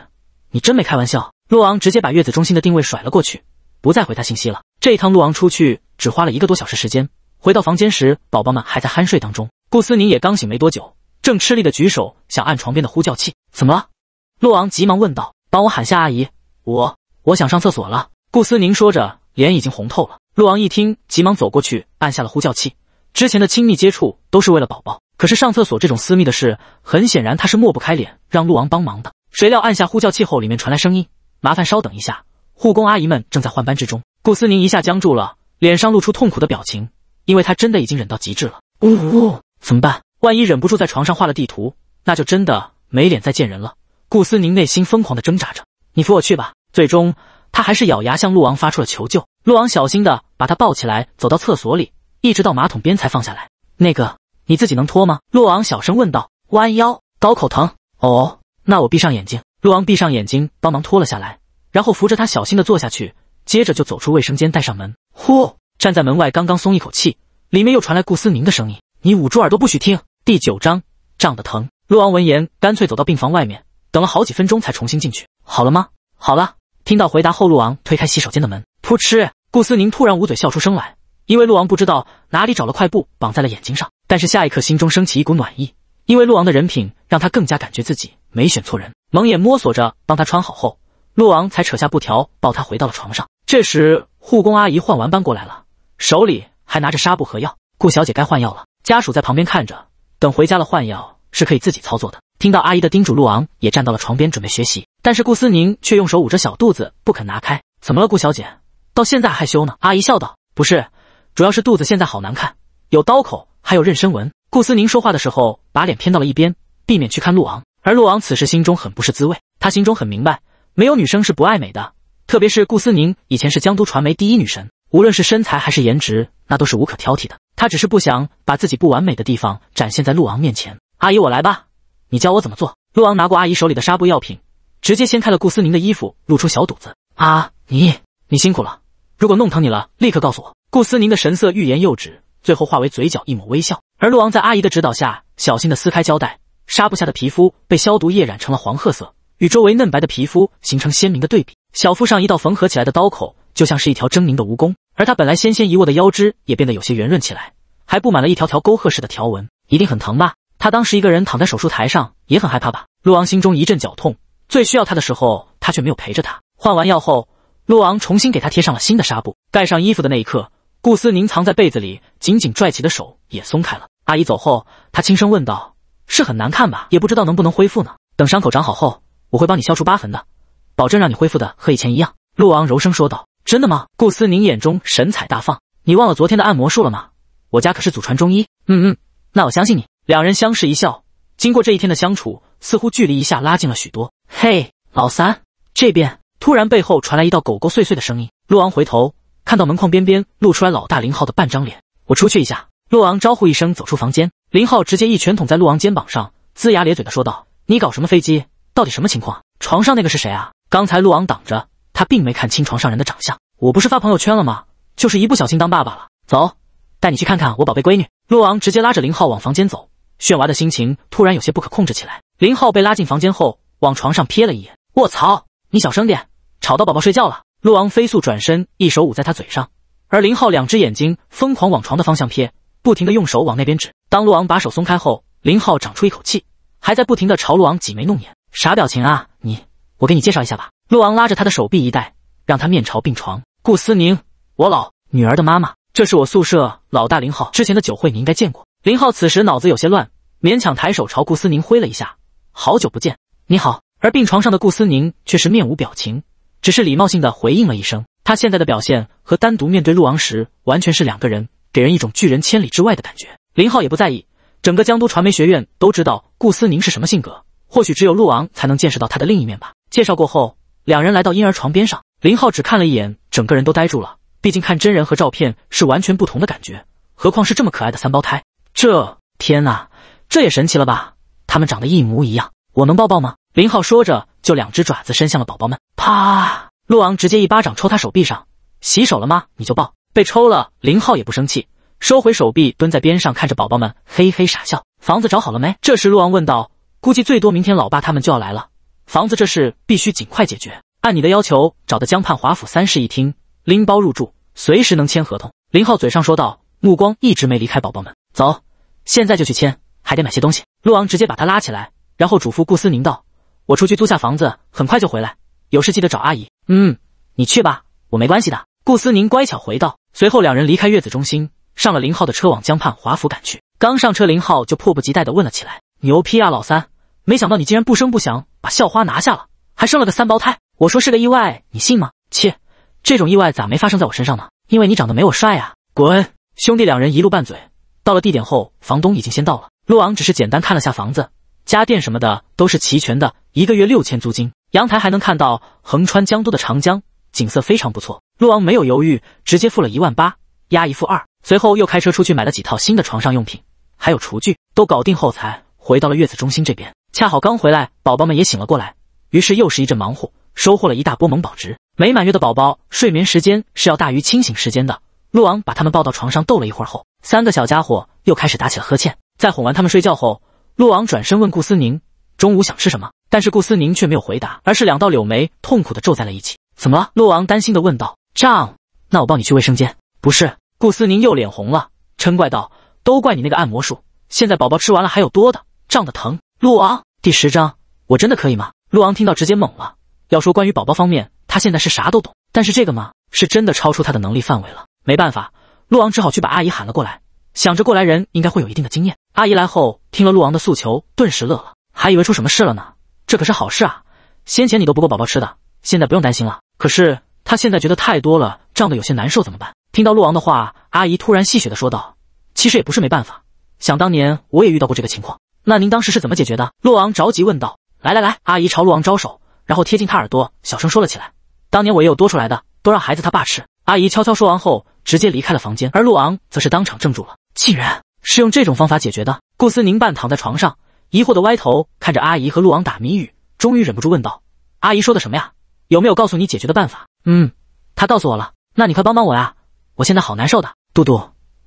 你真没开玩笑。”陆昂直接把月子中心的定位甩了过去。不再回他信息了。这一趟陆王出去只花了一个多小时时间，回到房间时，宝宝们还在酣睡当中。顾思宁也刚醒没多久，正吃力地举手想按床边的呼叫器。怎么了？陆王急忙问道。帮我喊下阿姨，我我想上厕所了。顾思宁说着，脸已经红透了。陆王一听，急忙走过去按下了呼叫器。之前的亲密接触都是为了宝宝，可是上厕所这种私密的事，很显然他是抹不开脸让陆王帮忙的。谁料按下呼叫器后，里面传来声音：麻烦稍等一下。护工阿姨们正在换班之中，顾思宁一下僵住了，脸上露出痛苦的表情，因为他真的已经忍到极致了。呜，怎么办？万一忍不住在床上画了地图，那就真的没脸再见人了。顾思宁内心疯狂的挣扎着。你扶我去吧。最终，他还是咬牙向陆昂发出了求救。陆昂小心的把他抱起来，走到厕所里，一直到马桶边才放下来。那个，你自己能脱吗？陆昂小声问道。弯腰，刀口疼。哦，那我闭上眼睛。陆昂闭上眼睛，帮忙脱了下来。然后扶着他小心的坐下去，接着就走出卫生间，带上门。呼，站在门外刚刚松一口气，里面又传来顾思宁的声音：“你捂住耳朵，不许听。”第九章，胀得疼。陆昂闻言，干脆走到病房外面，等了好几分钟才重新进去。好了吗？好了。听到回答后，陆昂推开洗手间的门，噗嗤，顾思宁突然捂嘴笑出声来，因为陆昂不知道哪里找了块布绑在了眼睛上。但是下一刻，心中升起一股暖意，因为陆昂的人品让他更加感觉自己没选错人。蒙眼摸索着帮他穿好后。陆昂才扯下布条，抱他回到了床上。这时，护工阿姨换完班过来了，手里还拿着纱布和药。顾小姐该换药了，家属在旁边看着。等回家了换药是可以自己操作的。听到阿姨的叮嘱，陆昂也站到了床边准备学习。但是顾思宁却用手捂着小肚子，不肯拿开。怎么了，顾小姐？到现在害羞呢？阿姨笑道：“不是，主要是肚子现在好难看，有刀口，还有妊娠纹。”顾思宁说话的时候，把脸偏到了一边，避免去看陆昂。而陆昂此时心中很不是滋味，他心中很明白。没有女生是不爱美的，特别是顾思宁以前是江都传媒第一女神，无论是身材还是颜值，那都是无可挑剔的。她只是不想把自己不完美的地方展现在陆昂面前。阿姨，我来吧，你教我怎么做。陆昂拿过阿姨手里的纱布药品，直接掀开了顾思宁的衣服，露出小肚子。啊，你你辛苦了，如果弄疼你了，立刻告诉我。顾思宁的神色欲言又止，最后化为嘴角一抹微笑。而陆昂在阿姨的指导下，小心的撕开胶带，纱布下的皮肤被消毒液染成了黄褐色。与周围嫩白的皮肤形成鲜明的对比，小腹上一道缝合起来的刀口就像是一条狰狞的蜈蚣，而他本来纤纤一握的腰肢也变得有些圆润起来，还布满了一条条沟壑似的条纹，一定很疼吧？他当时一个人躺在手术台上，也很害怕吧？陆昂心中一阵绞痛，最需要他的时候，他却没有陪着他。换完药后，陆昂重新给他贴上了新的纱布，盖上衣服的那一刻，顾思宁藏在被子里紧紧拽起的手也松开了。阿姨走后，他轻声问道：“是很难看吧？也不知道能不能恢复呢。等伤口长好后。”我会帮你消除疤痕的，保证让你恢复的和以前一样。”陆昂柔声说道。“真的吗？”顾思宁眼中神采大放。“你忘了昨天的按摩术了吗？我家可是祖传中医。”“嗯嗯，那我相信你。”两人相视一笑。经过这一天的相处，似乎距离一下拉近了许多。“嘿，老三，这边！”突然背后传来一道狗狗碎碎的声音。陆昂回头看到门框边边露出来老大林浩的半张脸。“我出去一下。”陆昂招呼一声走出房间。林浩直接一拳捅在陆昂肩膀上，龇牙咧嘴的说道：“你搞什么飞机？”到底什么情况？床上那个是谁啊？刚才陆昂挡着他，并没看清床上人的长相。我不是发朋友圈了吗？就是一不小心当爸爸了。走，带你去看看我宝贝闺女。陆昂直接拉着林浩往房间走。炫娃的心情突然有些不可控制起来。林浩被拉进房间后，往床上瞥了一眼。卧槽，你小声点，吵到宝宝睡觉了。陆昂飞速转身，一手捂在他嘴上。而林浩两只眼睛疯狂往床的方向瞥，不停的用手往那边指。当陆昂把手松开后，林浩长出一口气，还在不停的朝陆昂挤眉弄眼。啥表情啊！你，我给你介绍一下吧。陆昂拉着他的手臂一带，让他面朝病床。顾思宁，我老女儿的妈妈。这是我宿舍老大林浩，之前的酒会你应该见过。林浩此时脑子有些乱，勉强抬手朝顾思宁挥了一下。好久不见，你好。而病床上的顾思宁却是面无表情，只是礼貌性的回应了一声。他现在的表现和单独面对陆昂时完全是两个人，给人一种拒人千里之外的感觉。林浩也不在意，整个江都传媒学院都知道顾思宁是什么性格。或许只有陆昂才能见识到他的另一面吧。介绍过后，两人来到婴儿床边上。林浩只看了一眼，整个人都呆住了。毕竟看真人和照片是完全不同的感觉，何况是这么可爱的三胞胎。这天呐，这也神奇了吧？他们长得一模一样，我能抱抱吗？林浩说着，就两只爪子伸向了宝宝们。啪！陆昂直接一巴掌抽他手臂上。洗手了吗？你就抱。被抽了，林浩也不生气，收回手臂，蹲在边上看着宝宝们，嘿嘿傻笑。房子找好了没？这时陆昂问道。估计最多明天，老爸他们就要来了。房子这事必须尽快解决。按你的要求找的江畔华府三室一厅，拎包入住，随时能签合同。林浩嘴上说道，目光一直没离开宝宝们。走，现在就去签，还得买些东西。陆昂直接把他拉起来，然后嘱咐顾思宁道：“我出去租下房子，很快就回来，有事记得找阿姨。”嗯，你去吧，我没关系的。顾思宁乖巧回道。随后两人离开月子中心，上了林浩的车往江畔华府赶去。刚上车，林浩就迫不及待地问了起来。牛批啊，老三！没想到你竟然不声不响把校花拿下了，还生了个三胞胎。我说是个意外，你信吗？切，这种意外咋没发生在我身上呢？因为你长得没我帅啊！滚！兄弟两人一路拌嘴，到了地点后，房东已经先到了。陆昂只是简单看了下房子，家电什么的都是齐全的，一个月六千租金，阳台还能看到横穿江都的长江，景色非常不错。陆昂没有犹豫，直接付了一万八，押一付二。随后又开车出去买了几套新的床上用品，还有厨具，都搞定后才。回到了月子中心这边，恰好刚回来，宝宝们也醒了过来，于是又是一阵忙活，收获了一大波萌宝值。没满月的宝宝睡眠时间是要大于清醒时间的。陆昂把他们抱到床上逗了一会儿后，三个小家伙又开始打起了呵欠。在哄完他们睡觉后，陆昂转身问顾思宁：“中午想吃什么？”但是顾思宁却没有回答，而是两道柳眉痛苦的皱在了一起。怎么了？陆昂担心的问道。胀？那我抱你去卫生间。不是，顾思宁又脸红了，嗔怪道：“都怪你那个按摩术，现在宝宝吃完了还有多的。”胀得疼，陆昂，第十章，我真的可以吗？陆昂听到直接懵了。要说关于宝宝方面，他现在是啥都懂，但是这个嘛，是真的超出他的能力范围了。没办法，陆昂只好去把阿姨喊了过来，想着过来人应该会有一定的经验。阿姨来后听了陆昂的诉求，顿时乐了，还以为出什么事了呢。这可是好事啊，先前你都不够宝宝吃的，现在不用担心了。可是他现在觉得太多了，胀得有些难受，怎么办？听到陆昂的话，阿姨突然戏谑的说道：“其实也不是没办法，想当年我也遇到过这个情况。”那您当时是怎么解决的？陆昂着急问道。来来来，阿姨朝陆昂招手，然后贴近他耳朵，小声说了起来：“当年我也有多出来的，都让孩子他爸吃。”阿姨悄悄说完后，直接离开了房间。而陆昂则是当场怔住了，竟然是用这种方法解决的。顾思宁半躺在床上，疑惑的歪头看着阿姨和陆昂打谜语，终于忍不住问道：“阿姨说的什么呀？有没有告诉你解决的办法？”“嗯，她告诉我了。那你快帮帮我呀，我现在好难受的，嘟嘟，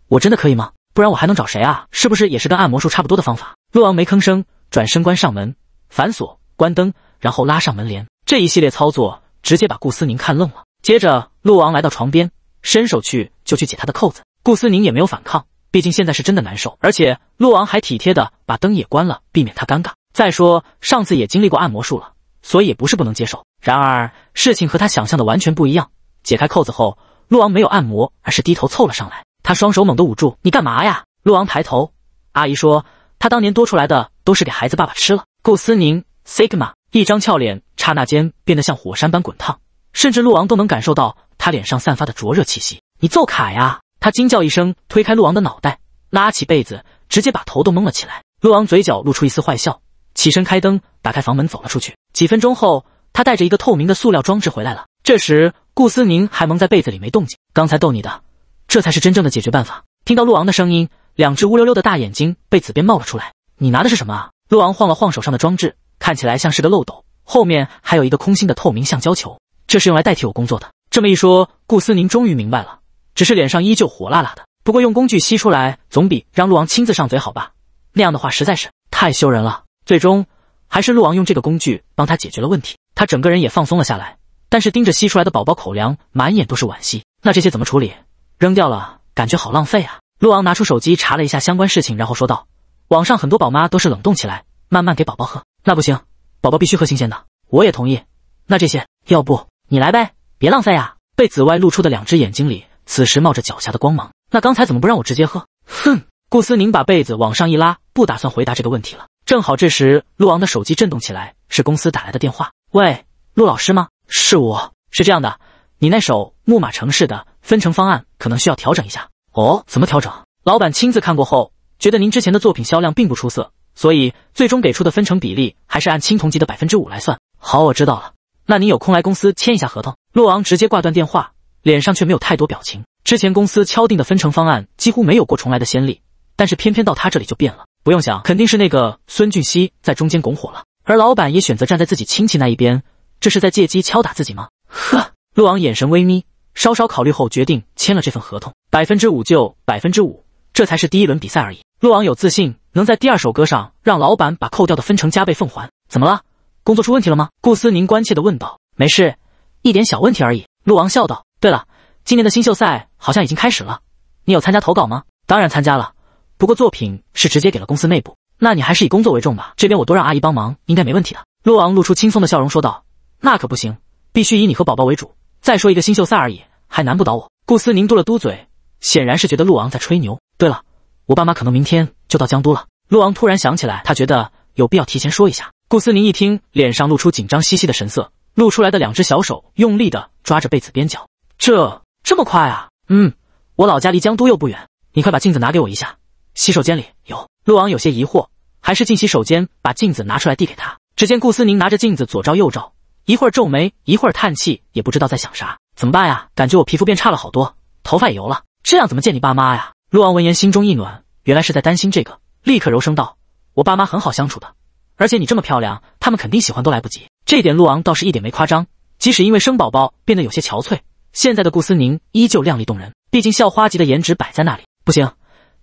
我真的可以吗？”不然我还能找谁啊？是不是也是跟按摩术差不多的方法？陆王没吭声，转身关上门，反锁，关灯，然后拉上门帘。这一系列操作直接把顾思宁看愣了。接着，陆王来到床边，伸手去就去解他的扣子。顾思宁也没有反抗，毕竟现在是真的难受。而且陆王还体贴的把灯也关了，避免他尴尬。再说上次也经历过按摩术了，所以也不是不能接受。然而事情和他想象的完全不一样。解开扣子后，陆王没有按摩，而是低头凑了上来。他双手猛地捂住，你干嘛呀？陆昂抬头，阿姨说，她当年多出来的都是给孩子爸爸吃了。顾思宁，Sigma 一张俏脸，刹那间变得像火山般滚烫，甚至陆昂都能感受到他脸上散发的灼热气息。你揍凯呀！他惊叫一声，推开陆昂的脑袋，拉起被子，直接把头都蒙了起来。陆昂嘴角露出一丝坏笑，起身开灯，打开房门走了出去。几分钟后，他带着一个透明的塑料装置回来了。这时，顾思宁还蒙在被子里没动静。刚才逗你的。这才是真正的解决办法。听到陆昂的声音，两只乌溜溜的大眼睛被子边冒了出来。你拿的是什么啊？陆昂晃了晃手上的装置，看起来像是个漏斗，后面还有一个空心的透明橡胶球。这是用来代替我工作的。这么一说，顾思宁终于明白了，只是脸上依旧火辣辣的。不过用工具吸出来总比让陆昂亲自上嘴好吧？那样的话实在是太羞人了。最终还是陆昂用这个工具帮他解决了问题，他整个人也放松了下来。但是盯着吸出来的宝宝口粮，满眼都是惋惜。那这些怎么处理？扔掉了，感觉好浪费啊！陆昂拿出手机查了一下相关事情，然后说道：“网上很多宝妈都是冷冻起来，慢慢给宝宝喝。那不行，宝宝必须喝新鲜的。我也同意。那这些，要不你来呗，别浪费啊！”被子外露出的两只眼睛里，此时冒着狡黠的光芒。那刚才怎么不让我直接喝？哼！顾思宁把被子往上一拉，不打算回答这个问题了。正好这时陆昂的手机震动起来，是公司打来的电话。喂，陆老师吗？是我是这样的。你那首《木马城市》的分成方案可能需要调整一下哦。怎么调整？老板亲自看过后，觉得您之前的作品销量并不出色，所以最终给出的分成比例还是按青铜级的百分之五来算。好，我知道了。那您有空来公司签一下合同。洛昂直接挂断电话，脸上却没有太多表情。之前公司敲定的分成方案几乎没有过重来的先例，但是偏偏到他这里就变了。不用想，肯定是那个孙俊熙在中间拱火了，而老板也选择站在自己亲戚那一边，这是在借机敲打自己吗？呵。陆王眼神微眯，稍稍考虑后决定签了这份合同，百分之五就百分之五，这才是第一轮比赛而已。陆王有自信能在第二首歌上让老板把扣掉的分成加倍奉还。怎么了？工作出问题了吗？顾思宁关切地问道。没事，一点小问题而已。陆王笑道。对了，今年的新秀赛好像已经开始了，你有参加投稿吗？当然参加了，不过作品是直接给了公司内部。那你还是以工作为重吧，这边我多让阿姨帮忙，应该没问题的。陆王露出轻松的笑容说道。那可不行，必须以你和宝宝为主。再说一个新秀赛而已，还难不倒我。顾思宁嘟了嘟嘴，显然是觉得陆昂在吹牛。对了，我爸妈可能明天就到江都了。陆昂突然想起来，他觉得有必要提前说一下。顾思宁一听，脸上露出紧张兮兮的神色，露出来的两只小手用力的抓着被子边角。这这么快啊？嗯，我老家离江都又不远。你快把镜子拿给我一下，洗手间里有。陆昂有些疑惑，还是进洗手间把镜子拿出来递给他。只见顾思宁拿着镜子左照右照。一会儿皱眉，一会儿叹气，也不知道在想啥。怎么办呀？感觉我皮肤变差了好多，头发也油了，这样怎么见你爸妈呀？陆昂闻言心中一暖，原来是在担心这个，立刻柔声道：“我爸妈很好相处的，而且你这么漂亮，他们肯定喜欢都来不及。”这点陆昂倒是一点没夸张，即使因为生宝宝变得有些憔悴，现在的顾思宁依旧靓丽动人，毕竟校花级的颜值摆在那里。不行，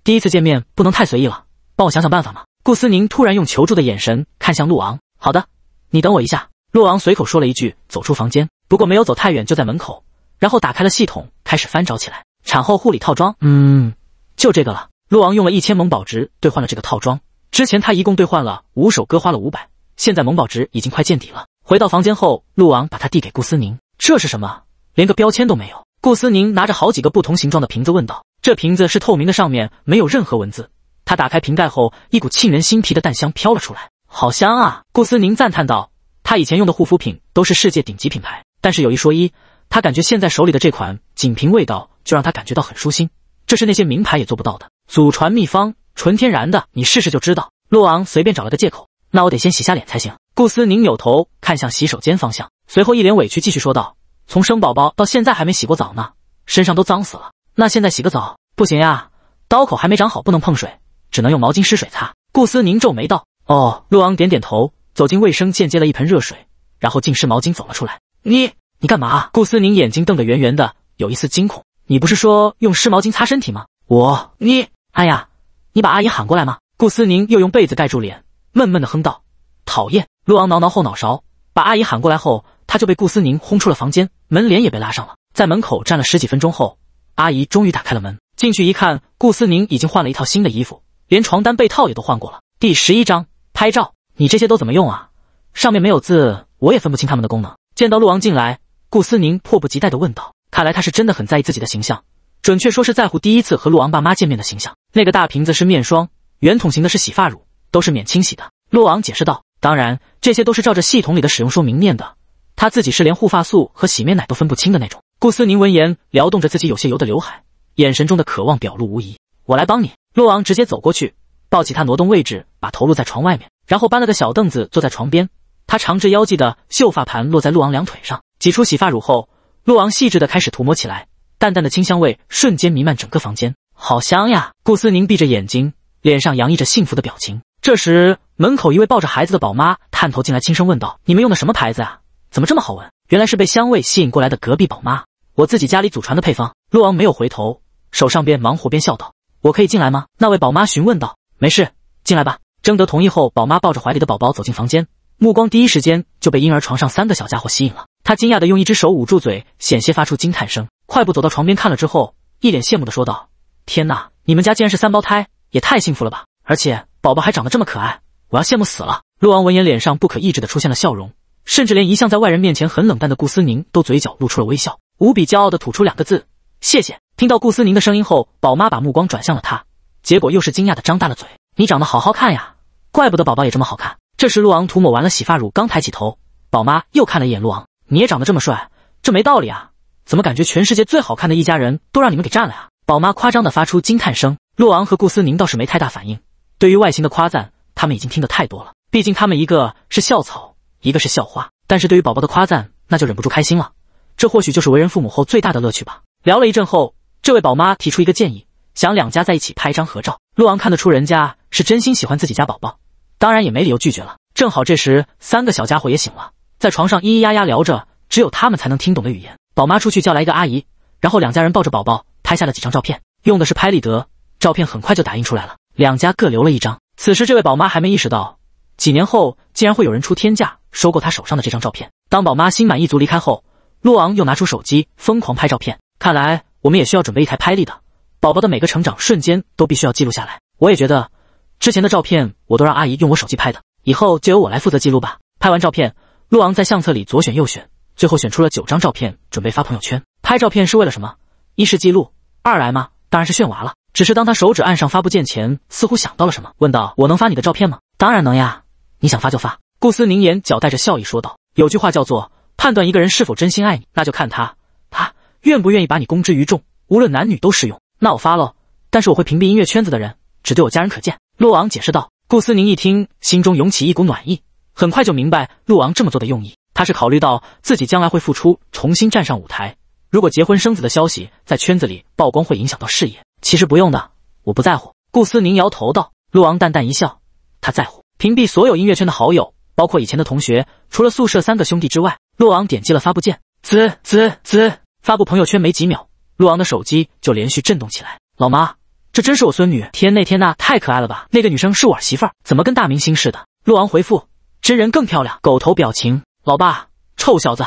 第一次见面不能太随意了，帮我想想办法嘛？顾思宁突然用求助的眼神看向陆昂：“好的，你等我一下。”陆王随口说了一句，走出房间，不过没有走太远，就在门口，然后打开了系统，开始翻找起来。产后护理套装，嗯，就这个了。陆王用了一千萌宝值兑换了这个套装，之前他一共兑换了五首歌，花了五百，现在萌宝值已经快见底了。回到房间后，陆王把它递给顾思宁：“这是什么？连个标签都没有。”顾思宁拿着好几个不同形状的瓶子问道：“这瓶子是透明的，上面没有任何文字。”他打开瓶盖后，一股沁人心脾的淡香飘了出来，好香啊！顾思宁赞叹道。他以前用的护肤品都是世界顶级品牌，但是有一说一，他感觉现在手里的这款，仅凭味道就让他感觉到很舒心，这是那些名牌也做不到的。祖传秘方，纯天然的，你试试就知道。陆昂随便找了个借口，那我得先洗下脸才行。顾思宁扭头看向洗手间方向，随后一脸委屈继续说道：“从生宝宝到现在还没洗过澡呢，身上都脏死了。那现在洗个澡不行呀，刀口还没长好，不能碰水，只能用毛巾湿水擦。”顾思宁皱眉道：“哦。”陆昂点点头。走进卫生间，接了一盆热水，然后浸湿毛巾走了出来。你你干嘛？顾思宁眼睛瞪得圆圆的，有一丝惊恐。你不是说用湿毛巾擦身体吗？我你哎呀，你把阿姨喊过来吗？顾思宁又用被子盖住脸，闷闷的哼道：“讨厌。”陆昂挠挠后脑勺，把阿姨喊过来后，他就被顾思宁轰出了房间，门帘也被拉上了。在门口站了十几分钟后，阿姨终于打开了门，进去一看，顾思宁已经换了一套新的衣服，连床单被套也都换过了。第十一章：拍照。你这些都怎么用啊？上面没有字，我也分不清他们的功能。见到陆王进来，顾思宁迫不及待的问道：“看来他是真的很在意自己的形象，准确说是在乎第一次和陆王爸妈见面的形象。”那个大瓶子是面霜，圆筒型的是洗发乳，都是免清洗的。陆王解释道：“当然，这些都是照着系统里的使用说明念的。他自己是连护发素和洗面奶都分不清的那种。”顾思宁闻言撩动着自己有些油的刘海，眼神中的渴望表露无遗。“我来帮你。”陆王直接走过去，抱起他，挪动位置，把头露在床外面。然后搬了个小凳子坐在床边，他长至腰际的秀发盘落在陆昂两腿上，挤出洗发乳后，陆昂细致的开始涂抹起来，淡淡的清香味瞬间弥漫整个房间，好香呀！顾思宁闭着眼睛，脸上洋溢着幸福的表情。这时门口一位抱着孩子的宝妈探头进来，轻声问道：“你们用的什么牌子啊？怎么这么好闻？”原来是被香味吸引过来的隔壁宝妈。我自己家里祖传的配方。陆昂没有回头，手上边忙活边笑道：“我可以进来吗？”那位宝妈询问道：“没事，进来吧。”征得同意后，宝妈抱着怀里的宝宝走进房间，目光第一时间就被婴儿床上三个小家伙吸引了。她惊讶的用一只手捂住嘴，险些发出惊叹声，快步走到床边看了之后，一脸羡慕的说道：“天哪，你们家竟然是三胞胎，也太幸福了吧！而且宝宝还长得这么可爱，我要羡慕死了。”陆王闻言，脸上不可抑制的出现了笑容，甚至连一向在外人面前很冷淡的顾思宁都嘴角露出了微笑，无比骄傲的吐出两个字：“谢谢。”听到顾思宁的声音后，宝妈把目光转向了他，结果又是惊讶的张大了嘴：“你长得好好看呀！”怪不得宝宝也这么好看。这时，陆昂涂抹完了洗发乳，刚抬起头，宝妈又看了一眼陆昂：“你也长得这么帅，这没道理啊！怎么感觉全世界最好看的一家人都让你们给占了啊？”宝妈夸张的发出惊叹声。陆昂和顾思宁倒是没太大反应，对于外形的夸赞，他们已经听得太多了。毕竟他们一个是校草，一个是校花，但是对于宝宝的夸赞，那就忍不住开心了。这或许就是为人父母后最大的乐趣吧。聊了一阵后，这位宝妈提出一个建议，想两家在一起拍一张合照。陆昂看得出人家是真心喜欢自己家宝宝。当然也没理由拒绝了。正好这时，三个小家伙也醒了，在床上咿咿呀呀聊着只有他们才能听懂的语言。宝妈出去叫来一个阿姨，然后两家人抱着宝宝拍下了几张照片，用的是拍立得。照片很快就打印出来了，两家各留了一张。此时，这位宝妈还没意识到，几年后竟然会有人出天价收购她手上的这张照片。当宝妈心满意足离开后，陆昂又拿出手机疯狂拍照片。看来我们也需要准备一台拍立得，宝宝的每个成长瞬间都必须要记录下来。我也觉得。之前的照片我都让阿姨用我手机拍的，以后就由我来负责记录吧。拍完照片，陆昂在相册里左选右选，最后选出了九张照片，准备发朋友圈。拍照片是为了什么？一是记录，二来嘛，当然是炫娃了。只是当他手指按上发布键前，似乎想到了什么，问道：“我能发你的照片吗？”“当然能呀，你想发就发。”顾思凝眼角带着笑意说道：“有句话叫做，判断一个人是否真心爱你，那就看他他愿不愿意把你公之于众。无论男女都适用。那我发喽，但是我会屏蔽音乐圈子的人，只对我家人可见。”陆王解释道，顾思宁一听，心中涌起一股暖意，很快就明白陆王这么做的用意。他是考虑到自己将来会复出，重新站上舞台，如果结婚生子的消息在圈子里曝光，会影响到事业。其实不用的，我不在乎。顾思宁摇头道。陆王淡淡一笑，他在乎。屏蔽所有音乐圈的好友，包括以前的同学，除了宿舍三个兄弟之外，陆王点击了发布键。滋滋滋，发布朋友圈没几秒，陆王的手机就连续震动起来。老妈。这真是我孙女天呐天呐太可爱了吧！那个女生是我儿媳妇儿，怎么跟大明星似的？洛昂回复：真人更漂亮。狗头表情。老爸，臭小子，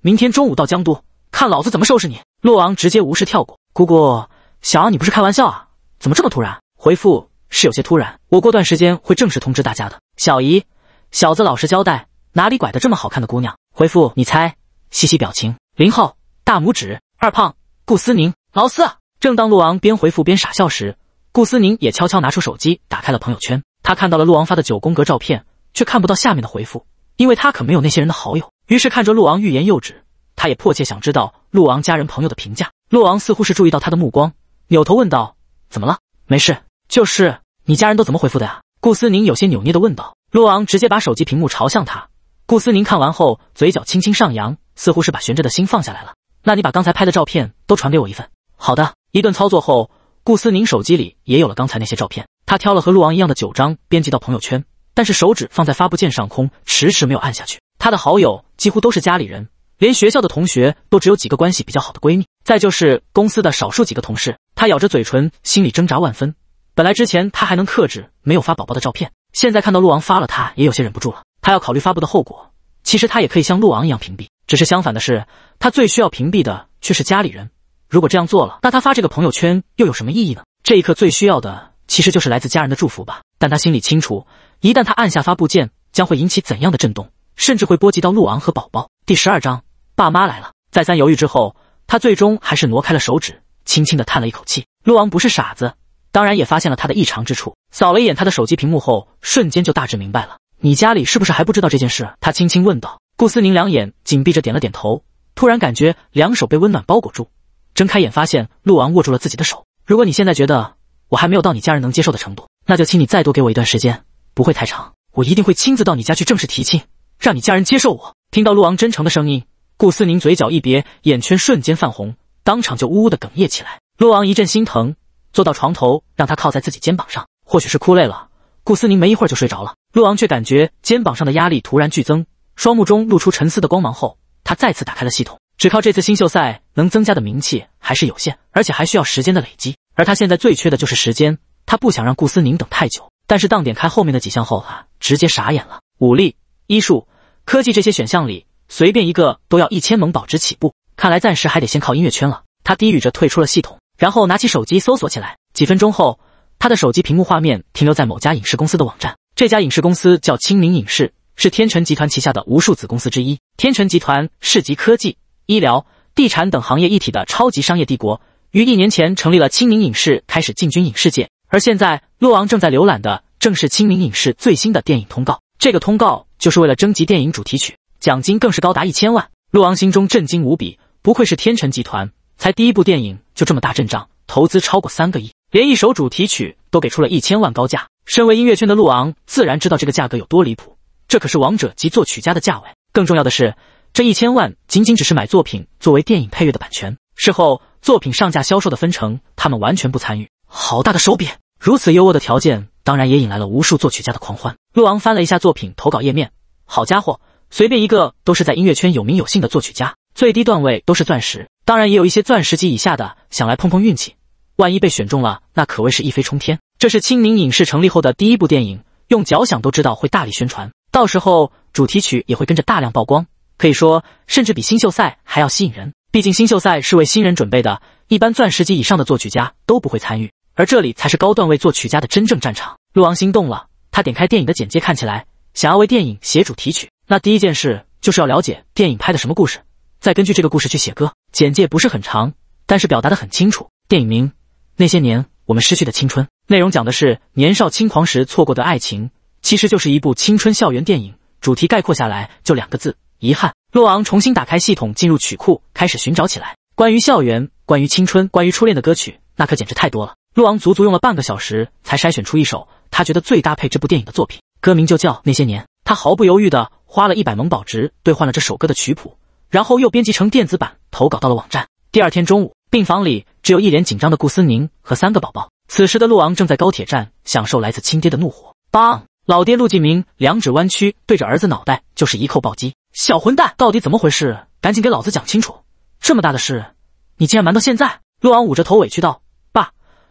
明天中午到江都，看老子怎么收拾你！洛昂直接无视跳过。姑姑，小杨你不是开玩笑啊？怎么这么突然？回复是有些突然，我过段时间会正式通知大家的。小姨，小子老实交代，哪里拐的这么好看的姑娘？回复你猜？嘻嘻表情。林浩，大拇指。二胖，顾思宁，老四。正当陆昂边回复边傻笑时，顾思宁也悄悄拿出手机打开了朋友圈。他看到了陆昂发的九宫格照片，却看不到下面的回复，因为他可没有那些人的好友。于是看着陆昂欲言又止，他也迫切想知道陆昂家人朋友的评价。陆昂似乎是注意到他的目光，扭头问道：“怎么了？没事，就是你家人都怎么回复的呀？”顾思宁有些扭捏的问道。陆昂直接把手机屏幕朝向他。顾思宁看完后，嘴角轻轻上扬，似乎是把悬着的心放下来了。那你把刚才拍的照片都传给我一份。好的。一顿操作后，顾思宁手机里也有了刚才那些照片。他挑了和陆王一样的九张，编辑到朋友圈。但是手指放在发布键上空，迟迟没有按下去。他的好友几乎都是家里人，连学校的同学都只有几个关系比较好的闺蜜，再就是公司的少数几个同事。他咬着嘴唇，心里挣扎万分。本来之前他还能克制，没有发宝宝的照片。现在看到陆王发了，他也有些忍不住了。他要考虑发布的后果。其实他也可以像陆王一样屏蔽，只是相反的是，他最需要屏蔽的却是家里人。如果这样做了，那他发这个朋友圈又有什么意义呢？这一刻最需要的其实就是来自家人的祝福吧。但他心里清楚，一旦他按下发布键，将会引起怎样的震动，甚至会波及到陆昂和宝宝。第十二章，爸妈来了。再三犹豫之后，他最终还是挪开了手指，轻轻的叹了一口气。陆昂不是傻子，当然也发现了他的异常之处。扫了一眼他的手机屏幕后，瞬间就大致明白了。你家里是不是还不知道这件事？他轻轻问道。顾思宁两眼紧闭着，点了点头。突然感觉两手被温暖包裹住。睁开眼，发现陆王握住了自己的手。如果你现在觉得我还没有到你家人能接受的程度，那就请你再多给我一段时间，不会太长，我一定会亲自到你家去正式提亲，让你家人接受我。听到陆王真诚的声音，顾思宁嘴角一别，眼圈瞬间泛红，当场就呜呜的哽咽起来。陆王一阵心疼，坐到床头，让他靠在自己肩膀上。或许是哭累了，顾思宁没一会儿就睡着了。陆王却感觉肩膀上的压力突然剧增，双目中露出沉思的光芒后，他再次打开了系统。只靠这次新秀赛能增加的名气还是有限，而且还需要时间的累积。而他现在最缺的就是时间，他不想让顾思宁等太久。但是当点开后面的几项后，他直接傻眼了：武力、医术、科技这些选项里，随便一个都要一千萌宝值起步。看来暂时还得先靠音乐圈了。他低语着退出了系统，然后拿起手机搜索起来。几分钟后，他的手机屏幕画面停留在某家影视公司的网站。这家影视公司叫清明影视，是天辰集团旗下的无数子公司之一。天辰集团是集科技。医疗、地产等行业一体的超级商业帝国，于一年前成立了青明影视，开始进军影视界。而现在，鹿昂正在浏览的正是青明影视最新的电影通告。这个通告就是为了征集电影主题曲，奖金更是高达一千万。鹿昂心中震惊无比，不愧是天辰集团，才第一部电影就这么大阵仗，投资超过三个亿，连一首主题曲都给出了一千万高价。身为音乐圈的鹿昂，自然知道这个价格有多离谱，这可是王者级作曲家的价位。更重要的是。这一千万仅仅只是买作品作为电影配乐的版权，事后作品上架销售的分成他们完全不参与。好大的手笔！如此优渥的条件，当然也引来了无数作曲家的狂欢。陆昂翻了一下作品投稿页面，好家伙，随便一个都是在音乐圈有名有姓的作曲家，最低段位都是钻石，当然也有一些钻石级以下的想来碰碰运气，万一被选中了，那可谓是一飞冲天。这是清明影视成立后的第一部电影，用脚想都知道会大力宣传，到时候主题曲也会跟着大量曝光。可以说，甚至比新秀赛还要吸引人。毕竟，新秀赛是为新人准备的，一般钻石级以上的作曲家都不会参与。而这里才是高段位作曲家的真正战场。陆昂心动了，他点开电影的简介，看起来想要为电影写主题曲。那第一件事就是要了解电影拍的什么故事，再根据这个故事去写歌。简介不是很长，但是表达的很清楚。电影名《那些年我们失去的青春》，内容讲的是年少轻狂时错过的爱情，其实就是一部青春校园电影。主题概括下来就两个字。遗憾，洛昂重新打开系统，进入曲库，开始寻找起来。关于校园、关于青春、关于初恋的歌曲，那可简直太多了。洛昂足足用了半个小时，才筛选出一首他觉得最搭配这部电影的作品，歌名就叫《那些年》。他毫不犹豫地花了一百萌宝值兑换了这首歌的曲谱，然后又编辑成电子版投稿到了网站。第二天中午，病房里只有一脸紧张的顾思宁和三个宝宝。此时的陆昂正在高铁站享受来自亲爹的怒火。棒，老爹陆继明两指弯曲，对着儿子脑袋就是一扣暴击。小混蛋，到底怎么回事？赶紧给老子讲清楚！这么大的事，你竟然瞒到现在！陆昂捂着头委屈道：“爸，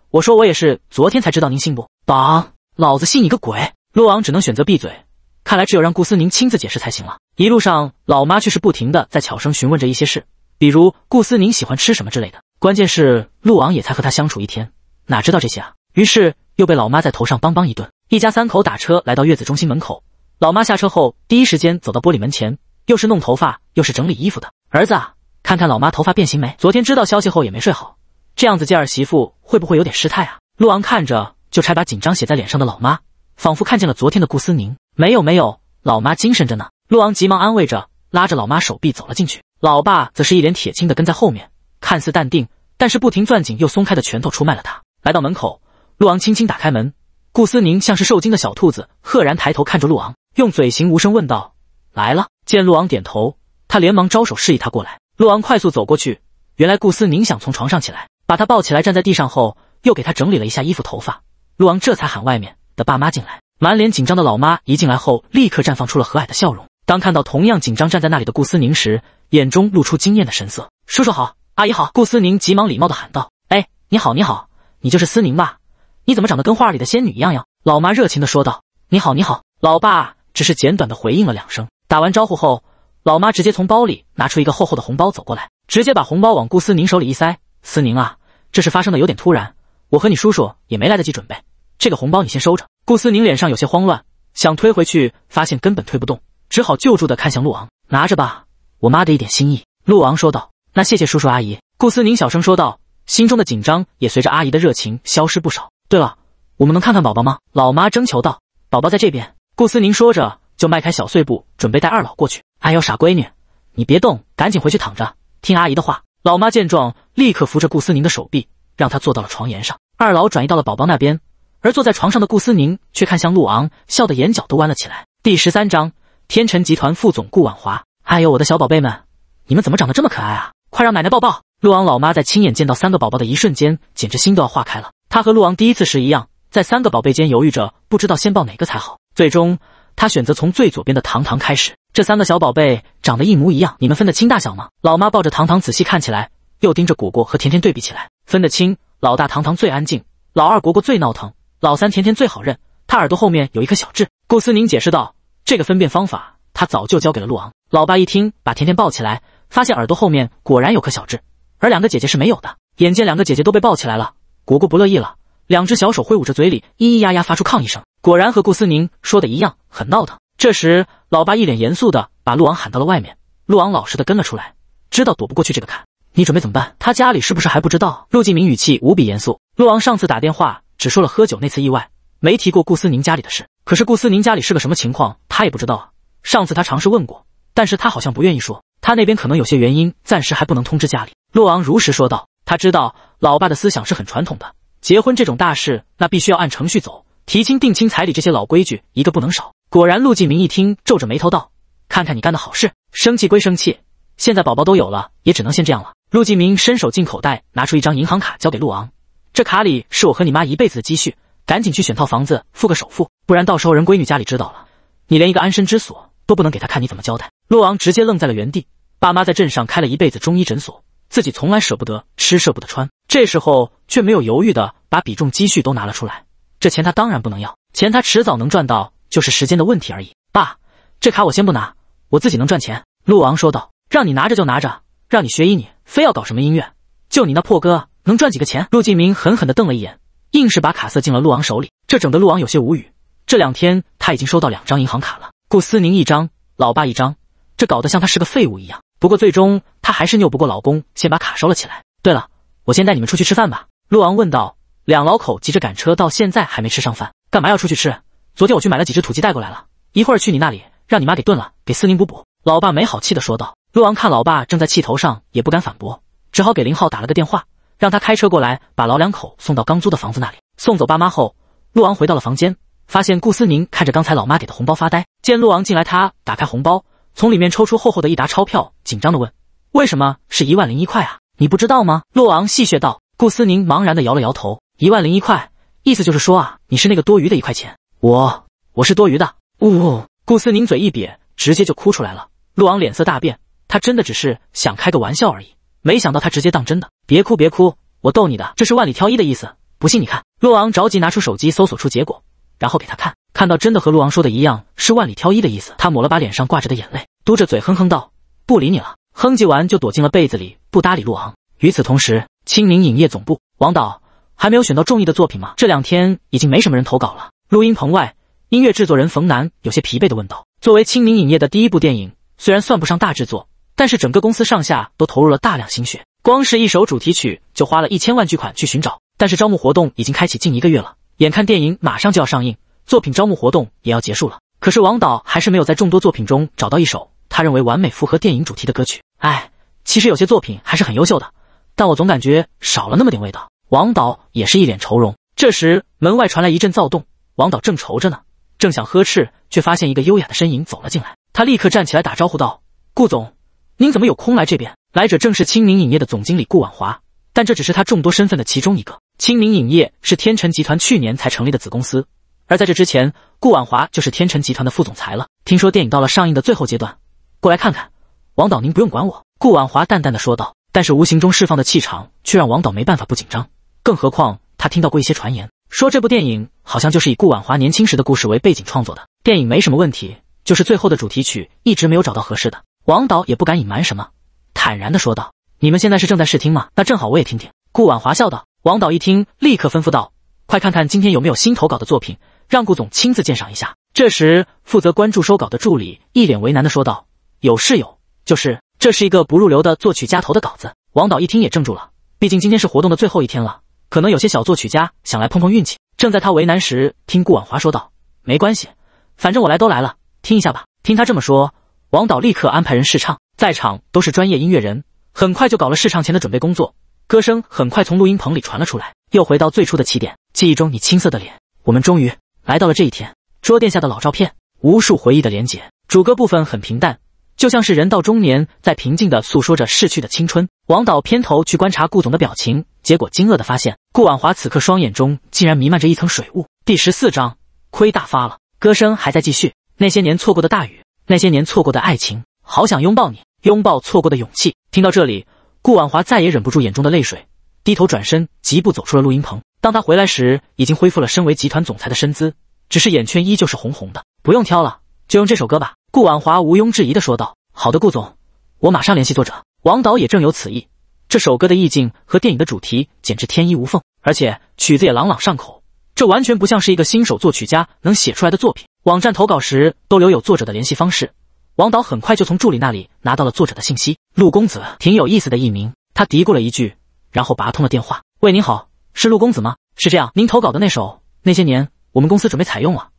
我说我也是昨天才知道，您信不？”“宝，老子信你个鬼！”陆昂只能选择闭嘴。看来只有让顾思宁亲自解释才行了。一路上，老妈却是不停的在悄声询问着一些事，比如顾思宁喜欢吃什么之类的。关键是陆昂也才和他相处一天，哪知道这些啊？于是又被老妈在头上邦邦一顿。一家三口打车来到月子中心门口，老妈下车后第一时间走到玻璃门前。又是弄头发，又是整理衣服的儿子，看看老妈头发变形没？昨天知道消息后也没睡好，这样子见儿媳妇会不会有点失态啊？陆昂看着就差把紧张写在脸上的老妈，仿佛看见了昨天的顾思宁。没有没有，老妈精神着呢。陆昂急忙安慰着，拉着老妈手臂走了进去。老爸则是一脸铁青的跟在后面，看似淡定，但是不停攥紧又松开的拳头出卖了他。来到门口，陆昂轻轻打开门，顾思宁像是受惊的小兔子，赫然抬头看着陆昂，用嘴型无声问道：“来了。”见陆昂点头，他连忙招手示意他过来。陆昂快速走过去，原来顾思宁想从床上起来，把他抱起来站在地上后，又给他整理了一下衣服头发。陆昂这才喊外面的爸妈进来。满脸紧张的老妈一进来后，立刻绽放出了和蔼的笑容。当看到同样紧张站在那里的顾思宁时，眼中露出惊艳的神色。叔叔好，阿姨好。顾思宁急忙礼貌地喊道：“哎，你好，你好，你就是思宁吧？你怎么长得跟画里的仙女一样呀？”老妈热情地说道：“你好，你好。”老爸只是简短地回应了两声。打完招呼后，老妈直接从包里拿出一个厚厚的红包走过来，直接把红包往顾思宁手里一塞：“思宁啊，这事发生的有点突然，我和你叔叔也没来得及准备，这个红包你先收着。”顾思宁脸上有些慌乱，想推回去，发现根本推不动，只好救助的看向陆昂：“拿着吧，我妈的一点心意。”陆昂说道：“那谢谢叔叔阿姨。”顾思宁小声说道，心中的紧张也随着阿姨的热情消失不少。对了，我们能看看宝宝吗？老妈征求道：“宝宝在这边。”顾思宁说着。就迈开小碎步，准备带二老过去。哎呦，傻闺女，你别动，赶紧回去躺着，听阿姨的话。老妈见状，立刻扶着顾思宁的手臂，让她坐到了床沿上。二老转移到了宝宝那边，而坐在床上的顾思宁却看向陆昂，笑得眼角都弯了起来。第十三章，天辰集团副总顾婉华。哎呦，我的小宝贝们，你们怎么长得这么可爱啊？快让奶奶抱抱。陆昂老妈在亲眼见到三个宝宝的一瞬间，简直心都要化开了。她和陆昂第一次时一样，在三个宝贝间犹豫着，不知道先抱哪个才好。最终。他选择从最左边的糖糖开始，这三个小宝贝长得一模一样，你们分得清大小吗？老妈抱着糖糖仔细看起来，又盯着果果和甜甜对比起来，分得清。老大糖糖最安静，老二果果最闹腾，老三甜甜最好认，他耳朵后面有一颗小痣。顾思宁解释道，这个分辨方法他早就教给了陆昂。”老爸一听，把甜甜抱起来，发现耳朵后面果然有颗小痣，而两个姐姐是没有的。眼见两个姐姐都被抱起来了，果果不乐意了。两只小手挥舞着，嘴里咿咿呀呀发出抗议声。果然和顾思宁说的一样，很闹腾。这时，老爸一脸严肃的把陆昂喊到了外面。陆昂老实的跟了出来，知道躲不过去这个坎。你准备怎么办？他家里是不是还不知道？陆继明语气无比严肃。陆昂上次打电话只说了喝酒那次意外，没提过顾思宁家里的事。可是顾思宁家里是个什么情况，他也不知道。啊。上次他尝试问过，但是他好像不愿意说。他那边可能有些原因，暂时还不能通知家里。陆昂如实说道。他知道老爸的思想是很传统的。结婚这种大事，那必须要按程序走，提亲、定亲、彩礼这些老规矩一个不能少。果然，陆继明一听，皱着眉头道：“看看你干的好事，生气归生气，现在宝宝都有了，也只能先这样了。”陆继明伸手进口袋，拿出一张银行卡交给陆昂：“这卡里是我和你妈一辈子的积蓄，赶紧去选套房子，付个首付，不然到时候人闺女家里知道了，你连一个安身之所都不能给她，看你怎么交代？”陆昂直接愣在了原地。爸妈在镇上开了一辈子中医诊所。自己从来舍不得吃，舍不得穿，这时候却没有犹豫的把比重积蓄都拿了出来。这钱他当然不能要，钱他迟早能赚到，就是时间的问题而已。爸，这卡我先不拿，我自己能赚钱。陆昂说道：“让你拿着就拿着，让你学医，你非要搞什么音乐，就你那破歌能赚几个钱？”陆继明狠狠地瞪了一眼，硬是把卡塞进了陆昂手里。这整得陆昂有些无语。这两天他已经收到两张银行卡了，顾思宁一张，老爸一张，这搞得像他是个废物一样。不过最终他还是拗不过老公，先把卡收了起来。对了，我先带你们出去吃饭吧。陆昂问道。两老口急着赶车，到现在还没吃上饭，干嘛要出去吃？昨天我去买了几只土鸡，带过来了，一会儿去你那里，让你妈给炖了，给思宁补补。老爸没好气的说道。陆昂看老爸正在气头上，也不敢反驳，只好给林浩打了个电话，让他开车过来，把老两口送到刚租的房子那里。送走爸妈后，陆昂回到了房间，发现顾思宁看着刚才老妈给的红包发呆。见陆昂进来，他打开红包。从里面抽出厚厚的一沓钞票，紧张的问：“为什么是一万零一块啊？你不知道吗？”洛昂戏谑道。顾思宁茫然的摇了摇头。一万零一块，意思就是说啊，你是那个多余的一块钱。我，我是多余的。呜呜！顾思宁嘴一瘪，直接就哭出来了。洛昂脸色大变，他真的只是想开个玩笑而已，没想到他直接当真的。别哭，别哭，我逗你的，这是万里挑一的意思。不信你看。洛昂着急拿出手机搜索出结果，然后给他看。看到真的和陆昂说的一样，是万里挑一的意思。他抹了把脸上挂着的眼泪，嘟着嘴哼哼道：“不理你了。”哼唧完就躲进了被子里，不搭理陆昂。与此同时，青柠影业总部，王导还没有选到中意的作品吗？这两天已经没什么人投稿了。录音棚外，音乐制作人冯楠有些疲惫地问道：“作为青柠影业的第一部电影，虽然算不上大制作，但是整个公司上下都投入了大量心血，光是一首主题曲就花了一千万巨款去寻找。但是招募活动已经开启近一个月了，眼看电影马上就要上映。”作品招募活动也要结束了，可是王导还是没有在众多作品中找到一首他认为完美符合电影主题的歌曲。哎，其实有些作品还是很优秀的，但我总感觉少了那么点味道。王导也是一脸愁容。这时门外传来一阵躁动，王导正愁着呢，正想呵斥，却发现一个优雅的身影走了进来。他立刻站起来打招呼道：“顾总，您怎么有空来这边？”来者正是青明影业的总经理顾婉华，但这只是他众多身份的其中一个。青明影业是天辰集团去年才成立的子公司。而在这之前，顾婉华就是天辰集团的副总裁了。听说电影到了上映的最后阶段，过来看看。王导，您不用管我。”顾婉华淡淡的说道，但是无形中释放的气场却让王导没办法不紧张。更何况他听到过一些传言，说这部电影好像就是以顾婉华年轻时的故事为背景创作的。电影没什么问题，就是最后的主题曲一直没有找到合适的。王导也不敢隐瞒什么，坦然的说道：“你们现在是正在试听吗？那正好我也听听。”顾婉华笑道。王导一听，立刻吩咐道：“快看看今天有没有新投稿的作品。”让顾总亲自鉴赏一下。这时，负责关注收稿的助理一脸为难的说道：“有是有，就是这是一个不入流的作曲家投的稿子。”王导一听也怔住了，毕竟今天是活动的最后一天了，可能有些小作曲家想来碰碰运气。正在他为难时，听顾婉华说道：“没关系，反正我来都来了，听一下吧。”听他这么说，王导立刻安排人试唱。在场都是专业音乐人，很快就搞了试唱前的准备工作。歌声很快从录音棚里传了出来，又回到最初的起点。记忆中你青涩的脸，我们终于。来到了这一天，桌垫下的老照片，无数回忆的连接。主歌部分很平淡，就像是人到中年，在平静的诉说着逝去的青春。王导偏头去观察顾总的表情，结果惊愕地发现，顾婉华此刻双眼中竟然弥漫着一层水雾。第十四章，亏大发了。歌声还在继续，那些年错过的大雨，那些年错过的爱情，好想拥抱你，拥抱错过的勇气。听到这里，顾婉华再也忍不住眼中的泪水。低头转身，疾步走出了录音棚。当他回来时，已经恢复了身为集团总裁的身姿，只是眼圈依旧是红红的。不用挑了，就用这首歌吧。顾婉华毋庸置疑地说道：“好的，顾总，我马上联系作者。”王导也正有此意。这首歌的意境和电影的主题简直天衣无缝，而且曲子也朗朗上口，这完全不像是一个新手作曲家能写出来的作品。网站投稿时都留有作者的联系方式，王导很快就从助理那里拿到了作者的信息。陆公子，挺有意思的一名。他嘀咕了一句。然后拔通了电话。喂，您好，是陆公子吗？是这样，您投稿的那首《那些年》，我们公司准备采用了。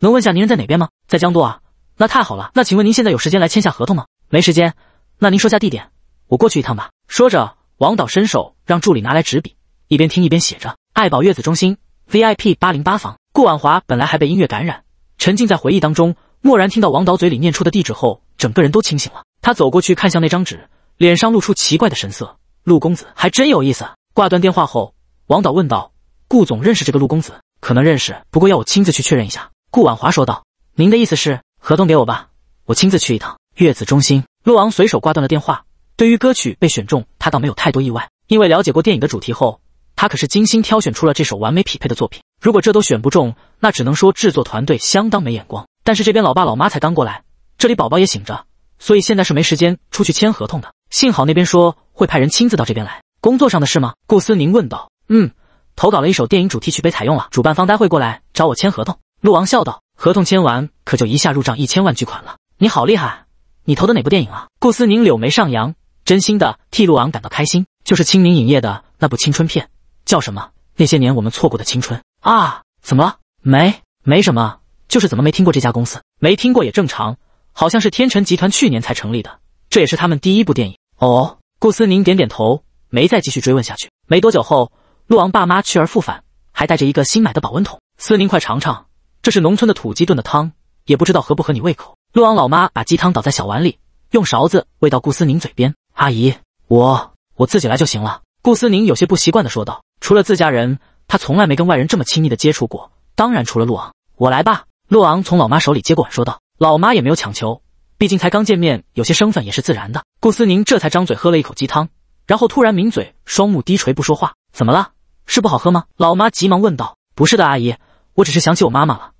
能问下您人在哪边吗？在江都啊。那太好了。那请问您现在有时间来签下合同吗？没时间。那您说下地点，我过去一趟吧。说着，王导伸手让助理拿来纸笔，一边听一边写着。爱宝月子中心 VIP 八零八房。顾婉华本来还被音乐感染，沉浸在回忆当中，蓦然听到王导嘴里念出的地址后，整个人都清醒了。他走过去看向那张纸，脸上露出奇怪的神色。陆公子还真有意思。挂断电话后，王导问道：“顾总认识这个陆公子？可能认识，不过要我亲自去确认一下。”顾婉华说道：“您的意思是，合同给我吧，我亲自去一趟月子中心。”陆昂随手挂断了电话。对于歌曲被选中，他倒没有太多意外，因为了解过电影的主题后，他可是精心挑选出了这首完美匹配的作品。如果这都选不中，那只能说制作团队相当没眼光。但是这边老爸老妈才刚过来，这里宝宝也醒着，所以现在是没时间出去签合同的。幸好那边说。会派人亲自到这边来，工作上的事吗？顾思宁问道。嗯，投稿了一首电影主题曲被采用了，主办方待会过来找我签合同。陆王笑道。合同签完，可就一下入账一千万巨款了。你好厉害！你投的哪部电影啊？顾思宁柳眉上扬，真心的替陆王感到开心。就是青柠影业的那部青春片，叫什么？那些年我们错过的青春。啊？怎么了？没，没什么，就是怎么没听过这家公司？没听过也正常，好像是天辰集团去年才成立的，这也是他们第一部电影。哦。顾思宁点点头，没再继续追问下去。没多久后，陆昂爸妈去而复返，还带着一个新买的保温桶。思宁，快尝尝，这是农村的土鸡炖的汤，也不知道合不合你胃口。陆昂老妈把鸡汤倒在小碗里，用勺子喂到顾思宁嘴边。阿姨，我我自己来就行了。顾思宁有些不习惯的说道，除了自家人，他从来没跟外人这么亲密的接触过，当然除了陆昂。我来吧。陆昂从老妈手里接过碗，说道。老妈也没有强求。毕竟才刚见面，有些生分也是自然的。顾思宁这才张嘴喝了一口鸡汤，然后突然抿嘴，双目低垂，不说话。怎么了？是不好喝吗？老妈急忙问道。不是的，阿姨，我只是想起我妈妈了。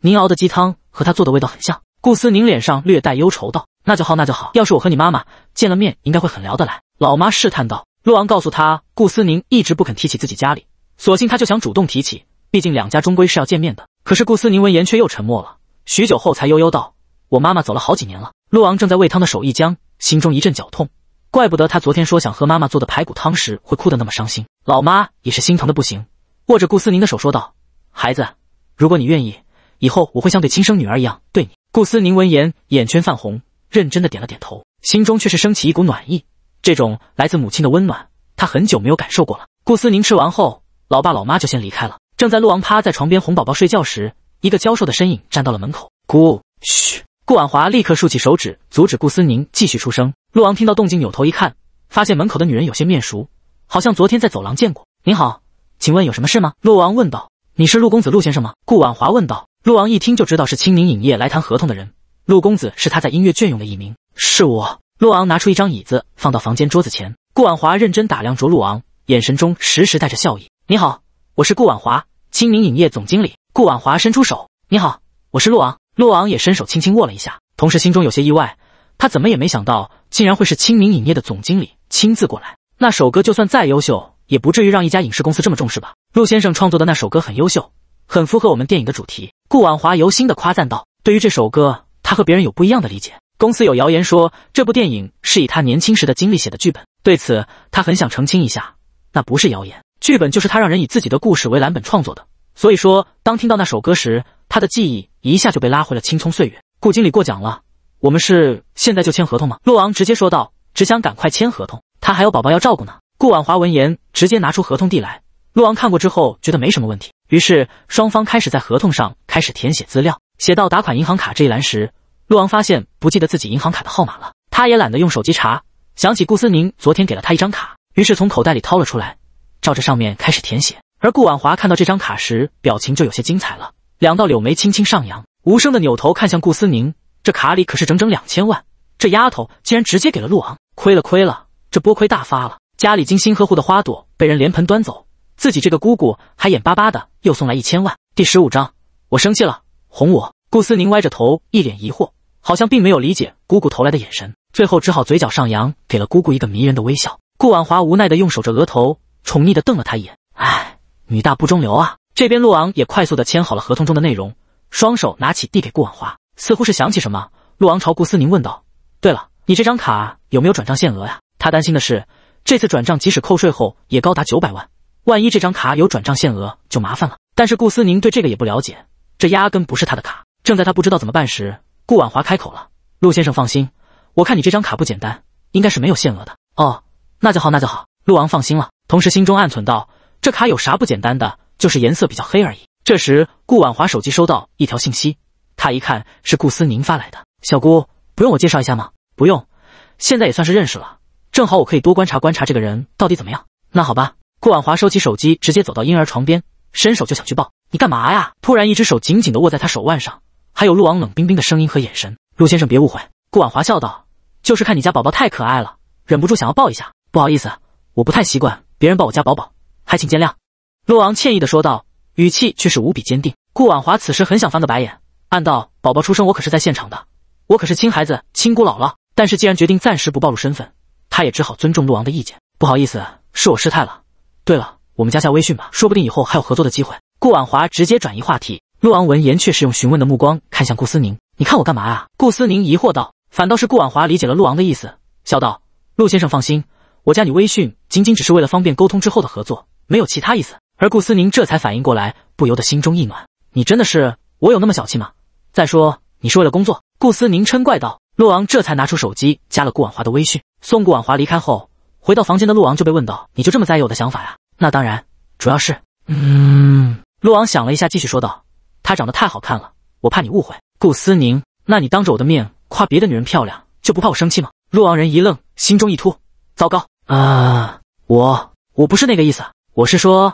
您熬的鸡汤和她做的味道很像。顾思宁脸上略带忧愁道。那就好，那就好。要是我和你妈妈见了面，应该会很聊得来。老妈试探道。陆昂告诉他，顾思宁一直不肯提起自己家里，索性他就想主动提起。毕竟两家终归是要见面的。可是顾思宁闻言却又沉默了许久后，才悠悠道。我妈妈走了好几年了，陆昂正在喂汤的手一僵，心中一阵绞痛，怪不得他昨天说想喝妈妈做的排骨汤时会哭得那么伤心。老妈也是心疼的不行，握着顾思宁的手说道：“孩子，如果你愿意，以后我会像对亲生女儿一样对你。”顾思宁闻言眼圈泛红，认真的点了点头，心中却是升起一股暖意。这种来自母亲的温暖，他很久没有感受过了。顾思宁吃完后，老爸老妈就先离开了。正在陆昂趴在床边哄宝宝睡觉时，一个娇瘦的身影站到了门口，姑，嘘。顾婉华立刻竖起手指，阻止顾思宁继续出声。陆王听到动静，扭头一看，发现门口的女人有些面熟，好像昨天在走廊见过。您好，请问有什么事吗？陆王问道。你是陆公子、陆先生吗？顾婉华问道。陆王一听就知道是青宁影业来谈合同的人。陆公子是他在音乐圈用的艺名。是我。陆王拿出一张椅子，放到房间桌子前。顾婉华认真打量着陆王，眼神中时时带着笑意。你好，我是顾婉华，青宁影业总经理。顾婉华伸出手。你好，我是陆王。陆昂也伸手轻轻握了一下，同时心中有些意外。他怎么也没想到，竟然会是清明影业的总经理亲自过来。那首歌就算再优秀，也不至于让一家影视公司这么重视吧？陆先生创作的那首歌很优秀，很符合我们电影的主题。顾婉华由心的夸赞道：“对于这首歌，他和别人有不一样的理解。公司有谣言说这部电影是以他年轻时的经历写的剧本，对此他很想澄清一下，那不是谣言，剧本就是他让人以自己的故事为蓝本创作的。所以说，当听到那首歌时，他的记忆。”一下就被拉回了青葱岁月。顾经理过奖了，我们是现在就签合同吗？陆昂直接说道：“只想赶快签合同，他还有宝宝要照顾呢。”顾婉华闻言，直接拿出合同递来。陆昂看过之后，觉得没什么问题，于是双方开始在合同上开始填写资料。写到打款银行卡这一栏时，陆昂发现不记得自己银行卡的号码了，他也懒得用手机查，想起顾思宁昨天给了他一张卡，于是从口袋里掏了出来，照着上面开始填写。而顾婉华看到这张卡时，表情就有些精彩了。两道柳眉轻轻上扬，无声的扭头看向顾思宁。这卡里可是整整两千万，这丫头竟然直接给了陆昂，亏了亏了，这波亏大发了。家里精心呵护的花朵被人连盆端走，自己这个姑姑还眼巴巴的又送来一千万。第十五章，我生气了，哄我。顾思宁歪着头，一脸疑惑，好像并没有理解姑姑投来的眼神，最后只好嘴角上扬，给了姑姑一个迷人的微笑。顾婉华无奈的用手着额头，宠溺的瞪了他一眼，唉，女大不中留啊。这边陆昂也快速的签好了合同中的内容，双手拿起递给顾婉华，似乎是想起什么，陆昂朝顾思宁问道：“对了，你这张卡有没有转账限额呀？”他担心的是，这次转账即使扣税后也高达九百万，万一这张卡有转账限额就麻烦了。但是顾思宁对这个也不了解，这压根不是他的卡。正在他不知道怎么办时，顾婉华开口了：“陆先生放心，我看你这张卡不简单，应该是没有限额的。”哦，那就好，那就好，陆昂放心了，同时心中暗存道：这卡有啥不简单的？就是颜色比较黑而已。这时，顾婉华手机收到一条信息，他一看是顾思宁发来的：“小姑，不用我介绍一下吗？”“不用，现在也算是认识了，正好我可以多观察观察这个人到底怎么样。”“那好吧。”顾婉华收起手机，直接走到婴儿床边，伸手就想去抱。“你干嘛呀？”突然，一只手紧紧地握在她手腕上，还有陆王冷冰冰的声音和眼神。“陆先生，别误会。”顾婉华笑道，“就是看你家宝宝太可爱了，忍不住想要抱一下。”“不好意思，我不太习惯别人抱我家宝宝，还请见谅。”陆昂歉意的说道，语气却是无比坚定。顾婉华此时很想翻个白眼，暗道：“宝宝出生，我可是在现场的，我可是亲孩子、亲姑姥姥。”但是既然决定暂时不暴露身份，他也只好尊重陆昂的意见。不好意思，是我失态了。对了，我们加下微信吧，说不定以后还有合作的机会。顾婉华直接转移话题。陆昂闻言，却是用询问的目光看向顾思宁：“你看我干嘛啊？”顾思宁疑惑道。反倒是顾婉华理解了陆昂的意思，笑道：“陆先生放心，我加你微信仅仅只是为了方便沟通之后的合作，没有其他意思。”而顾思宁这才反应过来，不由得心中一暖。你真的是我有那么小气吗？再说，你是为了工作。顾思宁嗔怪道。陆昂这才拿出手机，加了顾婉华的微信。送顾婉华离开后，回到房间的陆昂就被问道：“你就这么在意我的想法呀？”“那当然，主要是……嗯。”陆昂想了一下，继续说道：“她长得太好看了，我怕你误会。”顾思宁：“那你当着我的面夸别的女人漂亮，就不怕我生气吗？”陆昂人一愣，心中一突，糟糕啊！我我不是那个意思，我是说……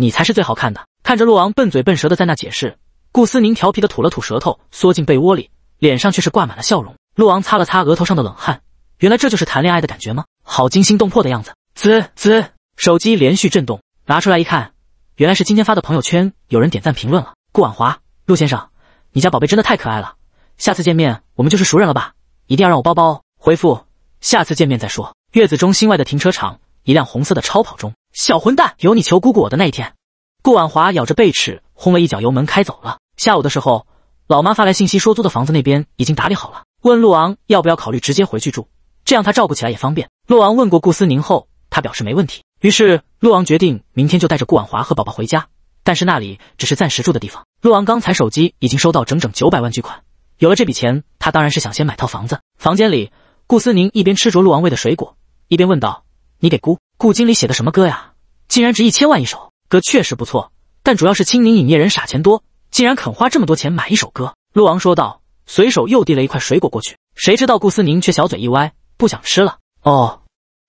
你才是最好看的。看着陆昂笨嘴笨舌的在那解释，顾思宁调皮的吐了吐舌头，缩进被窝里，脸上却是挂满了笑容。陆昂擦了擦额头上的冷汗，原来这就是谈恋爱的感觉吗？好惊心动魄的样子。滋滋，手机连续震动，拿出来一看，原来是今天发的朋友圈有人点赞评论了。顾婉华，陆先生，你家宝贝真的太可爱了，下次见面我们就是熟人了吧？一定要让我抱抱哦。回复：下次见面再说。月子中心外的停车场，一辆红色的超跑中。小混蛋，有你求姑姑我的那一天！顾婉华咬着背齿，轰了一脚油门，开走了。下午的时候，老妈发来信息说租的房子那边已经打理好了，问陆昂要不要考虑直接回去住，这样他照顾起来也方便。陆昂问过顾思宁后，他表示没问题。于是陆昂决定明天就带着顾婉华和宝宝回家，但是那里只是暂时住的地方。陆昂刚才手机已经收到整整九百万巨款，有了这笔钱，他当然是想先买套房子。房间里，顾思宁一边吃着陆昂喂的水果，一边问道：“你给姑？”顾经理写的什么歌呀？竟然值一千万一首！歌确实不错，但主要是青柠影业人傻钱多，竟然肯花这么多钱买一首歌。陆昂说道，随手又递了一块水果过去。谁知道顾思宁却小嘴一歪，不想吃了。哦，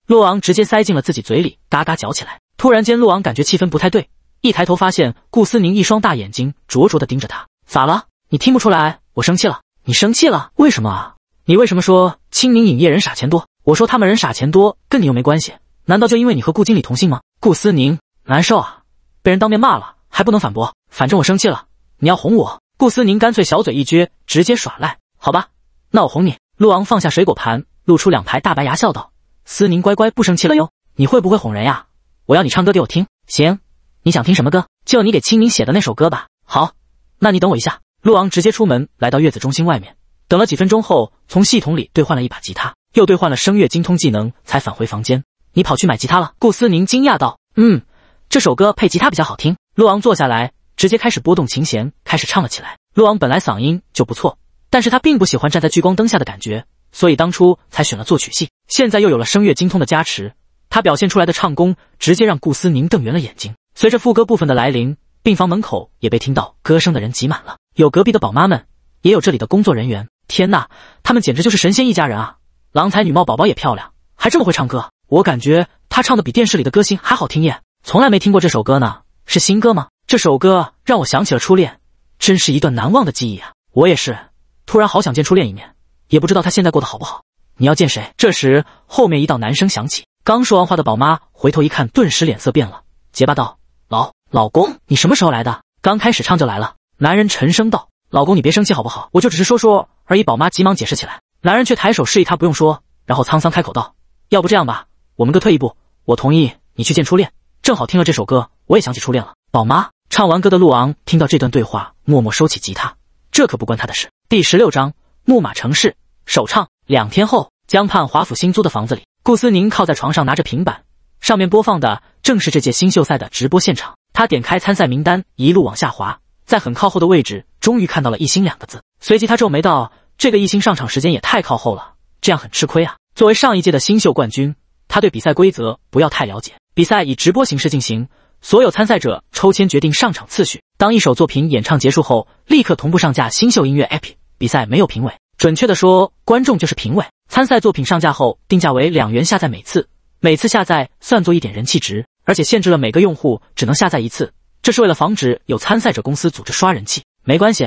陆昂直接塞进了自己嘴里，嘎嘎嚼起来。突然间，陆昂感觉气氛不太对，一抬头发现顾思宁一双大眼睛灼灼的盯着他。咋了？你听不出来我生气了？你生气了？为什么啊？你为什么说青柠影业人傻钱多？我说他们人傻钱多，跟你又没关系。难道就因为你和顾经理同姓吗？顾思宁难受啊，被人当面骂了还不能反驳。反正我生气了，你要哄我。顾思宁干脆小嘴一撅，直接耍赖。好吧，那我哄你。陆昂放下水果盘，露出两排大白牙，笑道：“思宁乖乖不生气了哟？你会不会哄人呀？我要你唱歌给我听。”行，你想听什么歌？就你给清宁写的那首歌吧。好，那你等我一下。陆昂直接出门，来到月子中心外面，等了几分钟后，从系统里兑换了一把吉他，又兑换了声乐精通技能，才返回房间。你跑去买吉他了？顾思宁惊讶道：“嗯，这首歌配吉他比较好听。”陆昂坐下来，直接开始拨动琴弦，开始唱了起来。陆昂本来嗓音就不错，但是他并不喜欢站在聚光灯下的感觉，所以当初才选了作曲系。现在又有了声乐精通的加持，他表现出来的唱功直接让顾思宁瞪圆了眼睛。随着副歌部分的来临，病房门口也被听到歌声的人挤满了，有隔壁的宝妈们，也有这里的工作人员。天呐，他们简直就是神仙一家人啊！郎才女貌，宝宝也漂亮，还这么会唱歌。我感觉他唱的比电视里的歌星还好听耶！从来没听过这首歌呢，是新歌吗？这首歌让我想起了初恋，真是一段难忘的记忆啊！我也是，突然好想见初恋一面，也不知道他现在过得好不好。你要见谁？这时，后面一道男声响起。刚说完话的宝妈回头一看，顿时脸色变了，结巴道：“老老公，你什么时候来的？刚开始唱就来了。”男人沉声道：“老公，你别生气好不好？我就只是说说而已。”宝妈急忙解释起来，男人却抬手示意他不用说，然后沧桑开口道：“要不这样吧。”我们各退一步，我同意你去见初恋。正好听了这首歌，我也想起初恋了。宝妈唱完歌的陆昂听到这段对话，默默收起吉他。这可不关他的事。第十六章：木马城市首唱。两天后，江畔华府新租的房子里，顾思宁靠在床上，拿着平板，上面播放的正是这届新秀赛的直播现场。他点开参赛名单，一路往下滑，在很靠后的位置，终于看到了“一星”两个字。随即他皱眉道：“这个一星上场时间也太靠后了，这样很吃亏啊。”作为上一届的新秀冠军。他对比赛规则不要太了解。比赛以直播形式进行，所有参赛者抽签决定上场次序。当一首作品演唱结束后，立刻同步上架新秀音乐 APP。比赛没有评委，准确的说，观众就是评委。参赛作品上架后定价为两元下载每次，每次下载算作一点人气值，而且限制了每个用户只能下载一次，这是为了防止有参赛者公司组织刷人气。没关系，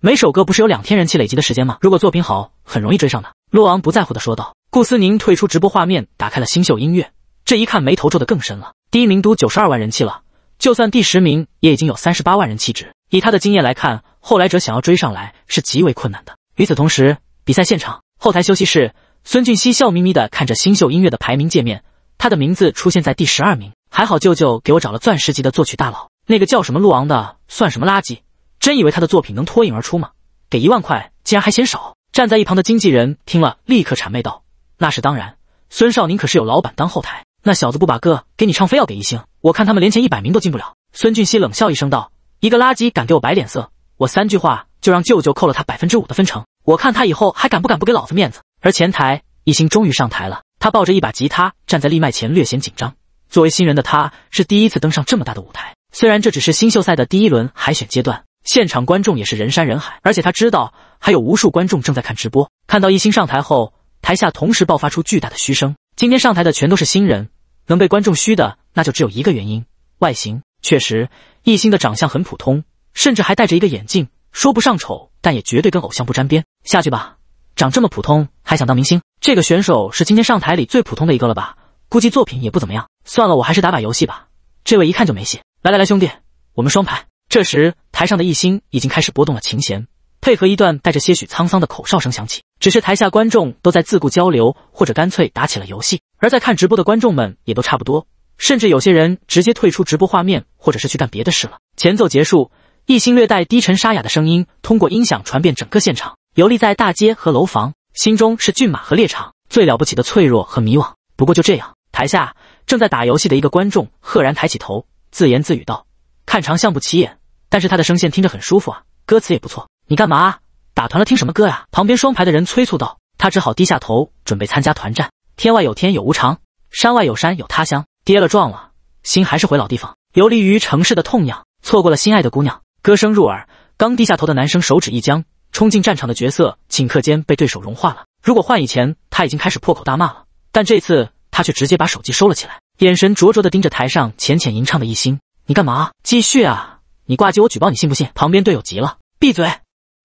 每首歌不是有两天人气累积的时间吗？如果作品好，很容易追上的。洛昂不在乎的说道。顾思宁退出直播画面，打开了星秀音乐，这一看眉头皱得更深了。第一名都九十二万人气了，就算第十名也已经有三十八万人气值。以他的经验来看，后来者想要追上来是极为困难的。与此同时，比赛现场、后台休息室，孙俊熙笑眯眯地看着星秀音乐的排名界面，他的名字出现在第十二名。还好舅舅给我找了钻石级的作曲大佬，那个叫什么陆昂的算什么垃圾？真以为他的作品能脱颖而出吗？给一万块竟然还嫌少！站在一旁的经纪人听了，立刻谄媚道。那是当然，孙少宁可是有老板当后台。那小子不把歌给你唱，非要给一星。我看他们连前一百名都进不了。孙俊熙冷笑一声道：“一个垃圾敢给我摆脸色，我三句话就让舅舅扣了他百分之五的分成。我看他以后还敢不敢不给老子面子。”而前台一星终于上台了，他抱着一把吉他站在立麦前，略显紧张。作为新人的他，是第一次登上这么大的舞台。虽然这只是新秀赛的第一轮海选阶段，现场观众也是人山人海，而且他知道还有无数观众正在看直播。看到一星上台后，台下同时爆发出巨大的嘘声。今天上台的全都是新人，能被观众嘘的那就只有一个原因：外形确实，艺兴的长相很普通，甚至还戴着一个眼镜，说不上丑，但也绝对跟偶像不沾边。下去吧，长这么普通还想当明星？这个选手是今天上台里最普通的一个了吧？估计作品也不怎么样。算了，我还是打把游戏吧。这位一看就没戏。来来来，兄弟，我们双排。这时，台上的艺兴已经开始拨动了琴弦，配合一段带着些许沧桑的口哨声响起。只是台下观众都在自顾交流，或者干脆打起了游戏，而在看直播的观众们也都差不多，甚至有些人直接退出直播画面，或者是去干别的事了。前奏结束，一心略带低沉沙哑的声音通过音响传遍整个现场。游历在大街和楼房，心中是骏马和猎场，最了不起的脆弱和迷惘。不过就这样，台下正在打游戏的一个观众赫然抬起头，自言自语道：“看长相不起眼，但是他的声线听着很舒服啊，歌词也不错。你干嘛？”打团了，听什么歌呀？旁边双排的人催促道。他只好低下头，准备参加团战。天外有天，有无常；山外有山，有他乡。跌了撞了，心还是回老地方。游离于城市的痛痒，错过了心爱的姑娘。歌声入耳，刚低下头的男生手指一僵，冲进战场的角色顷刻间被对手融化了。如果换以前，他已经开始破口大骂了。但这次他却直接把手机收了起来，眼神灼灼地盯着台上浅浅吟唱的一心。你干嘛？继续啊！你挂机我举报你信不信？旁边队友急了：闭嘴！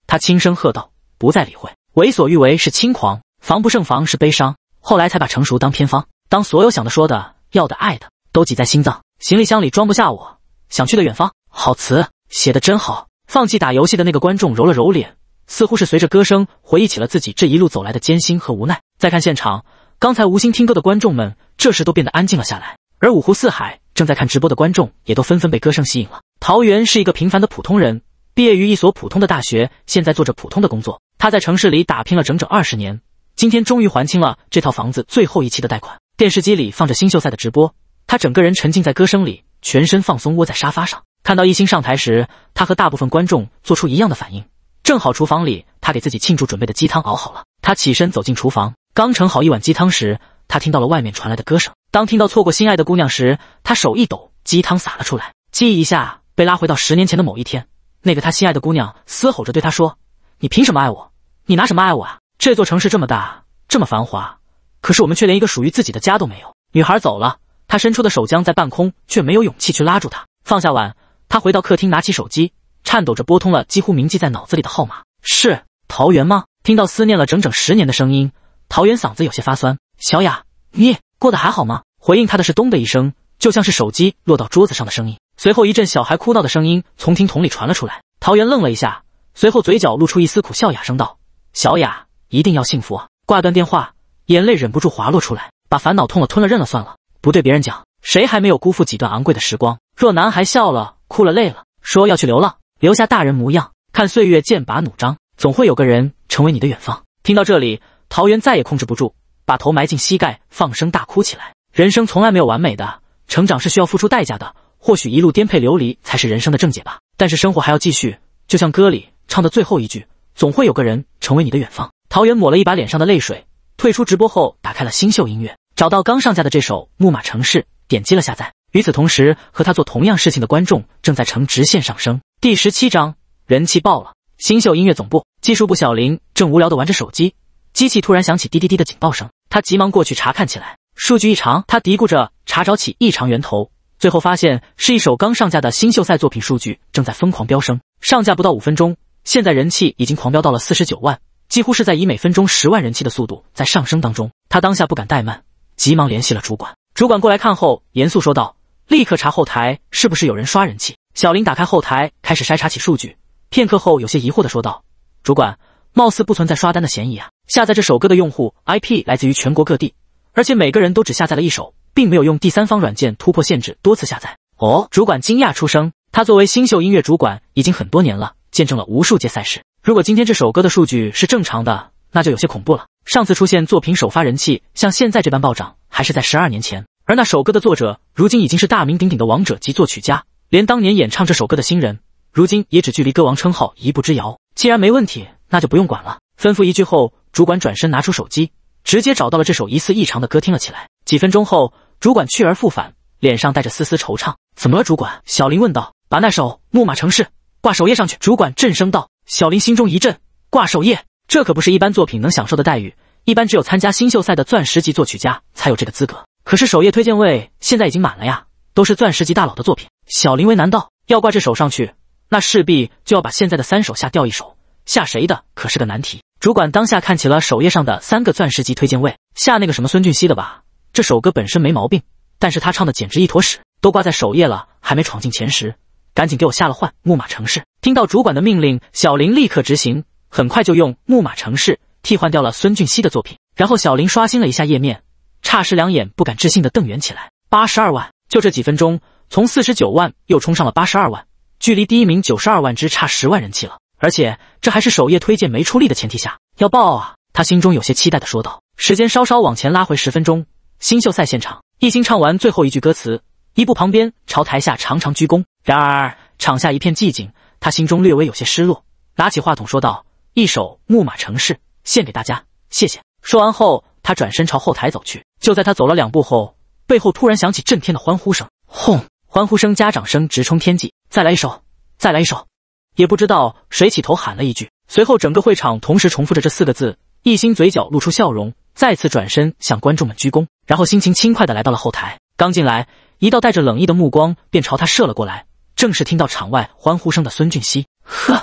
他轻声喝道，不再理会。为所欲为是轻狂，防不胜防是悲伤。后来才把成熟当偏方，当所有想的、说的、要的、爱的都挤在心脏，行李箱里装不下。我想去的远方，好词写的真好。放弃打游戏的那个观众揉了揉脸，似乎是随着歌声回忆起了自己这一路走来的艰辛和无奈。再看现场，刚才无心听歌的观众们这时都变得安静了下来，而五湖四海正在看直播的观众也都纷纷被歌声吸引了。桃园是一个平凡的普通人。毕业于一所普通的大学，现在做着普通的工作。他在城市里打拼了整整二十年，今天终于还清了这套房子最后一期的贷款。电视机里放着新秀赛的直播，他整个人沉浸在歌声里，全身放松，窝在沙发上。看到艺兴上台时，他和大部分观众做出一样的反应。正好厨房里，他给自己庆祝准备的鸡汤熬好了，他起身走进厨房，刚盛好一碗鸡汤时，他听到了外面传来的歌声。当听到错过心爱的姑娘时，他手一抖，鸡汤洒了出来。记忆一下被拉回到十年前的某一天。那个他心爱的姑娘嘶吼着对他说：“你凭什么爱我？你拿什么爱我啊？这座城市这么大，这么繁华，可是我们却连一个属于自己的家都没有。”女孩走了，他伸出的手僵在半空，却没有勇气去拉住她。放下碗，他回到客厅，拿起手机，颤抖着拨通了几乎铭记在脑子里的号码。是桃园吗？听到思念了整整十年的声音，桃园嗓子有些发酸。小雅，你过得还好吗？回应他的是咚的一声，就像是手机落到桌子上的声音。随后一阵小孩哭闹的声音从听筒里传了出来，桃园愣了一下，随后嘴角露出一丝苦笑，哑声道：“小雅一定要幸福啊！”挂断电话，眼泪忍不住滑落出来，把烦恼、痛了、吞了、认了算了，不对别人讲，谁还没有辜负几段昂贵的时光？若男孩笑了、哭了、累了，说要去流浪，留下大人模样，看岁月剑拔弩张，总会有个人成为你的远方。听到这里，桃园再也控制不住，把头埋进膝盖，放声大哭起来。人生从来没有完美的，成长是需要付出代价的。或许一路颠沛流离才是人生的正解吧，但是生活还要继续。就像歌里唱的最后一句，总会有个人成为你的远方。桃源抹了一把脸上的泪水，退出直播后，打开了星秀音乐，找到刚上架的这首《木马城市》，点击了下载。与此同时，和他做同样事情的观众正在呈直线上升。第十七章，人气爆了。星秀音乐总部技术部小林正无聊的玩着手机，机器突然响起滴滴滴的警报声，他急忙过去查看起来，数据异常。他嘀咕着查找起异常源头。最后发现是一首刚上架的新秀赛作品，数据正在疯狂飙升。上架不到五分钟，现在人气已经狂飙到了四十九万，几乎是在以每分钟十万人气的速度在上升当中。他当下不敢怠慢，急忙联系了主管。主管过来看后，严肃说道：“立刻查后台，是不是有人刷人气？”小林打开后台，开始筛查起数据。片刻后，有些疑惑的说道：“主管，貌似不存在刷单的嫌疑啊。下载这首歌的用户 IP 来自于全国各地，而且每个人都只下载了一首。”并没有用第三方软件突破限制，多次下载哦。主管惊讶出声，他作为新秀音乐主管已经很多年了，见证了无数届赛事。如果今天这首歌的数据是正常的，那就有些恐怖了。上次出现作品首发人气像现在这般暴涨，还是在十二年前。而那首歌的作者如今已经是大名鼎鼎的王者级作曲家，连当年演唱这首歌的新人，如今也只距离歌王称号一步之遥。既然没问题，那就不用管了。吩咐一句后，主管转身拿出手机，直接找到了这首疑似异常的歌听了起来。几分钟后。主管去而复返，脸上带着丝丝惆怅。怎么了，主管？小林问道。把那首《木马城市》挂首页上去。主管震声道。小林心中一震，挂首页，这可不是一般作品能享受的待遇。一般只有参加新秀赛的钻石级作曲家才有这个资格。可是首页推荐位现在已经满了呀，都是钻石级大佬的作品。小林为难道，要挂这首上去，那势必就要把现在的三手下掉一首，下谁的可是个难题。主管当下看起了首页上的三个钻石级推荐位，下那个什么孙俊熙的吧。这首歌本身没毛病，但是他唱的简直一坨屎，都挂在首页了，还没闯进前十，赶紧给我下了换木马城市。听到主管的命令，小林立刻执行，很快就用木马城市替换掉了孙俊熙的作品。然后小林刷新了一下页面，差时两眼不敢置信的瞪圆起来。八十二万，就这几分钟，从四十九万又冲上了八十二万，距离第一名九十二万只差十万人气了。而且这还是首页推荐没出力的前提下，要爆啊！他心中有些期待的说道。时间稍稍往前拉回十分钟。新秀赛现场，一心唱完最后一句歌词，一步旁边朝台下长长鞠躬。然而场下一片寂静，他心中略微有些失落，拿起话筒说道：“一首《木马城市》献给大家，谢谢。”说完后，他转身朝后台走去。就在他走了两步后，背后突然响起震天的欢呼声，轰！欢呼声加掌声直冲天际。再来一首，再来一首！也不知道谁起头喊了一句，随后整个会场同时重复着这四个字。一心嘴角露出笑容。再次转身向观众们鞠躬，然后心情轻快地来到了后台。刚进来，一道带着冷意的目光便朝他射了过来，正是听到场外欢呼声的孙俊熙。呵，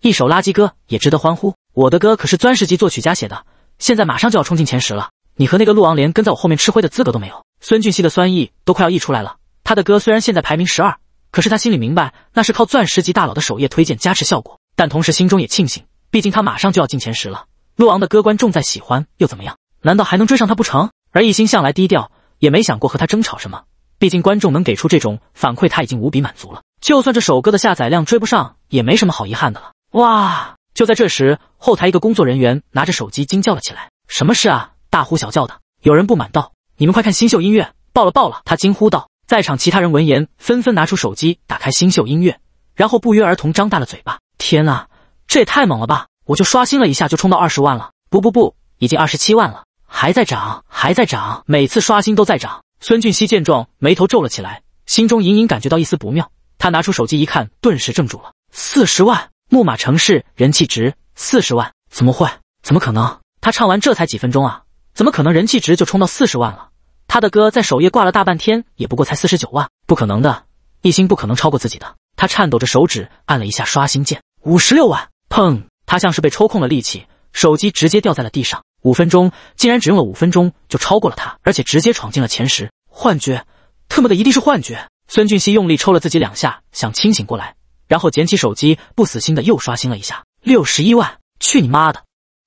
一首垃圾歌也值得欢呼？我的歌可是钻石级作曲家写的，现在马上就要冲进前十了。你和那个陆王连跟在我后面吃灰的资格都没有。孙俊熙的酸意都快要溢出来了。他的歌虽然现在排名十二，可是他心里明白，那是靠钻石级大佬的首页推荐加持效果。但同时心中也庆幸，毕竟他马上就要进前十了。陆王的歌观众再喜欢又怎么样？难道还能追上他不成？而一心向来低调，也没想过和他争吵什么。毕竟观众能给出这种反馈，他已经无比满足了。就算这首歌的下载量追不上，也没什么好遗憾的了。哇！就在这时，后台一个工作人员拿着手机惊叫了起来：“什么事啊？大呼小叫的！”有人不满道：“你们快看，新秀音乐爆了，爆了！”他惊呼道。在场其他人闻言，纷纷拿出手机打开新秀音乐，然后不约而同张大了嘴巴：“天呐，这也太猛了吧！我就刷新了一下，就冲到二十万了。不不不，已经二十七万了。”还在涨，还在涨，每次刷新都在涨。孙俊熙见状，眉头皱了起来，心中隐隐感觉到一丝不妙。他拿出手机一看，顿时怔住了：四十万，木马城市人气值四十万，怎么会？怎么可能？他唱完这才几分钟啊，怎么可能人气值就冲到四十万了？他的歌在首页挂了大半天，也不过才四十九万，不可能的，一星不可能超过自己的。他颤抖着手指按了一下刷新键，五十六万，砰！他像是被抽空了力气，手机直接掉在了地上。五分钟竟然只用了五分钟就超过了他，而且直接闯进了前十。幻觉，特么的一定是幻觉！孙俊熙用力抽了自己两下，想清醒过来，然后捡起手机，不死心的又刷新了一下，六十一万，去你妈的！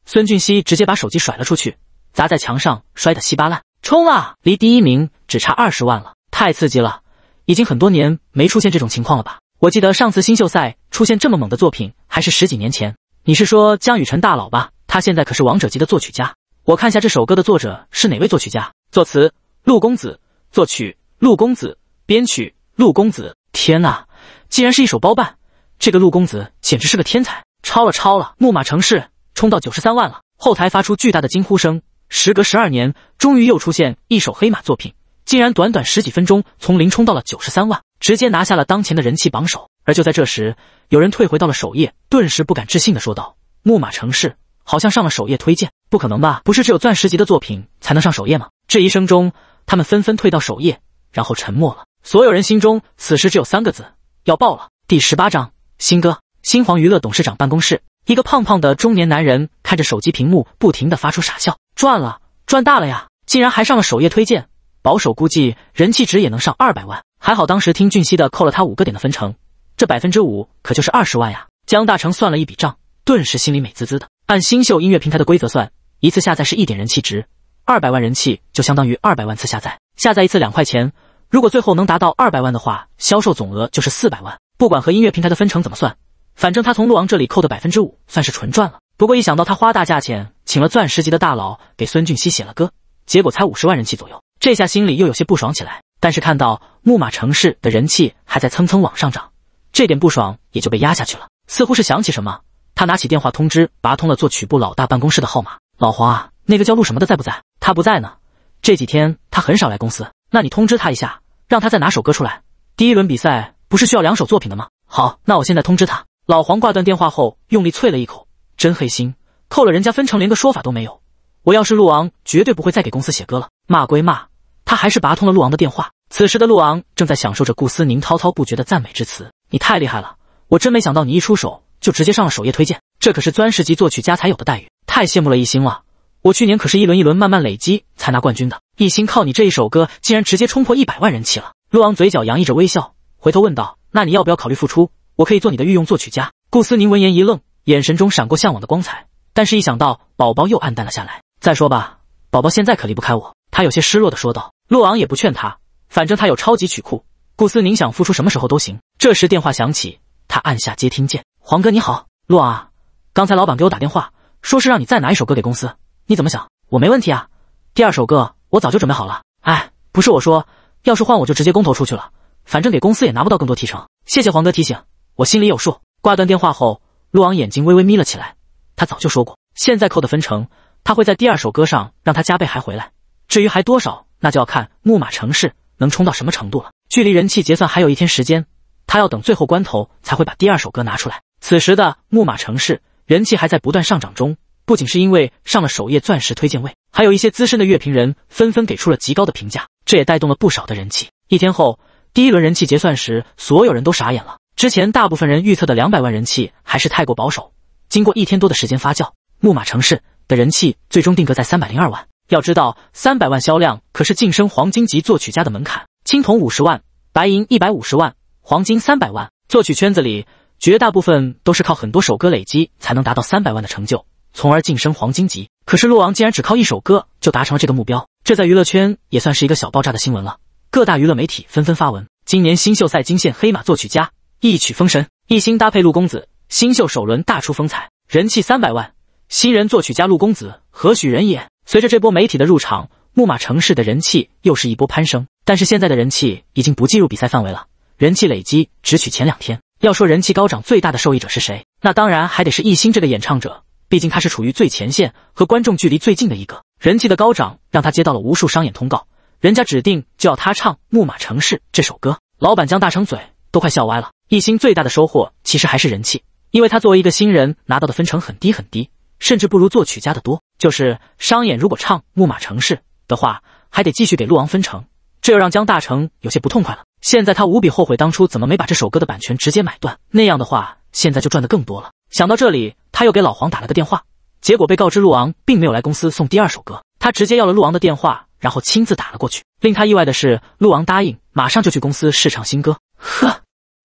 孙俊熙直接把手机甩了出去，砸在墙上，摔得稀巴烂。冲啊！离第一名只差二十万了，太刺激了！已经很多年没出现这种情况了吧？我记得上次新秀赛出现这么猛的作品还是十几年前。你是说江雨辰大佬吧？他现在可是王者级的作曲家。我看下这首歌的作者是哪位作曲家？作词陆公子，作曲陆公子，编曲陆公子。天哪，竟然是一首包办！这个陆公子简直是个天才！超了，超了！木马城市冲到九十三万了！后台发出巨大的惊呼声。时隔十二年，终于又出现一首黑马作品，竟然短短十几分钟从零冲到了九十三万，直接拿下了当前的人气榜首。而就在这时，有人退回到了首页，顿时不敢置信的说道：“木马城市。”好像上了首页推荐，不可能吧？不是只有钻石级的作品才能上首页吗？质疑声中，他们纷纷退到首页，然后沉默了。所有人心中此时只有三个字：要爆了。第十八章新哥新皇娱乐董事长办公室，一个胖胖的中年男人看着手机屏幕，不停的发出傻笑。赚了，赚大了呀！竟然还上了首页推荐，保守估计人气值也能上二百万。还好当时听俊熙的，扣了他五个点的分成，这百分之五可就是二十万呀。江大成算了一笔账，顿时心里美滋滋的。按新秀音乐平台的规则算，一次下载是一点人气值，二百万人气就相当于二百万次下载，下载一次两块钱。如果最后能达到二百万的话，销售总额就是四百万。不管和音乐平台的分成怎么算，反正他从鹿王这里扣的百分之五算是纯赚了。不过一想到他花大价钱请了钻石级的大佬给孙俊熙写了歌，结果才五十万人气左右，这下心里又有些不爽起来。但是看到木马城市的人气还在蹭蹭往上涨，这点不爽也就被压下去了。似乎是想起什么。他拿起电话，通知拔通了作曲部老大办公室的号码。老黄啊，那个叫陆什么的在不在？他不在呢，这几天他很少来公司。那你通知他一下，让他再拿首歌出来。第一轮比赛不是需要两首作品的吗？好，那我现在通知他。老黄挂断电话后，用力啐了一口，真黑心，扣了人家分成，连个说法都没有。我要是陆昂，绝对不会再给公司写歌了。骂归骂，他还是拔通了陆昂的电话。此时的陆昂正在享受着顾思宁滔滔不绝的赞美之词。你太厉害了，我真没想到你一出手。就直接上了首页推荐，这可是钻石级作曲家才有的待遇，太羡慕了一星了。我去年可是一轮一轮慢慢累积才拿冠军的。一星靠你这一首歌，竟然直接冲破一百万人气了。陆昂嘴角洋溢着微笑，回头问道：“那你要不要考虑复出？我可以做你的御用作曲家。”顾思宁闻言一愣，眼神中闪过向往的光彩，但是一想到宝宝，又黯淡了下来。再说吧，宝宝现在可离不开我。他有些失落的说道。陆昂也不劝他，反正他有超级曲库，顾思宁想复出什么时候都行。这时电话响起，他按下接听键。黄哥你好，陆啊，刚才老板给我打电话，说是让你再拿一首歌给公司，你怎么想？我没问题啊，第二首歌我早就准备好了。哎，不是我说，要是换我就直接公投出去了，反正给公司也拿不到更多提成。谢谢黄哥提醒，我心里有数。挂断电话后，陆昂眼睛微微眯了起来。他早就说过，现在扣的分成，他会在第二首歌上让他加倍还回来。至于还多少，那就要看木马城市能冲到什么程度了。距离人气结算还有一天时间，他要等最后关头才会把第二首歌拿出来。此时的木马城市人气还在不断上涨中，不仅是因为上了首页钻石推荐位，还有一些资深的乐评人纷纷给出了极高的评价，这也带动了不少的人气。一天后，第一轮人气结算时，所有人都傻眼了。之前大部分人预测的两百万人气还是太过保守。经过一天多的时间发酵，木马城市的人气最终定格在三百零二万。要知道，三百万销量可是晋升黄金级作曲家的门槛。青铜五十万，白银一百五十万，黄金三百万。作曲圈子里。绝大部分都是靠很多首歌累积才能达到三百万的成就，从而晋升黄金级。可是鹿王竟然只靠一首歌就达成了这个目标，这在娱乐圈也算是一个小爆炸的新闻了。各大娱乐媒体纷纷发文：今年新秀赛惊现黑马作曲家，一曲封神，一星搭配陆公子，新秀首轮大出风采，人气三百万。新人作曲家陆公子何许人也？随着这波媒体的入场，木马城市的人气又是一波攀升。但是现在的人气已经不计入比赛范围了，人气累积只取前两天。要说人气高涨最大的受益者是谁，那当然还得是艺兴这个演唱者，毕竟他是处于最前线和观众距离最近的一个。人气的高涨让他接到了无数商演通告，人家指定就要他唱《木马城市》这首歌。老板张大成嘴都快笑歪了。艺兴最大的收获其实还是人气，因为他作为一个新人，拿到的分成很低很低，甚至不如作曲家的多。就是商演如果唱《木马城市》的话，还得继续给陆王分成。这又让江大成有些不痛快了。现在他无比后悔当初怎么没把这首歌的版权直接买断，那样的话现在就赚的更多了。想到这里，他又给老黄打了个电话，结果被告知陆昂并没有来公司送第二首歌。他直接要了陆昂的电话，然后亲自打了过去。令他意外的是，陆昂答应马上就去公司试唱新歌。呵，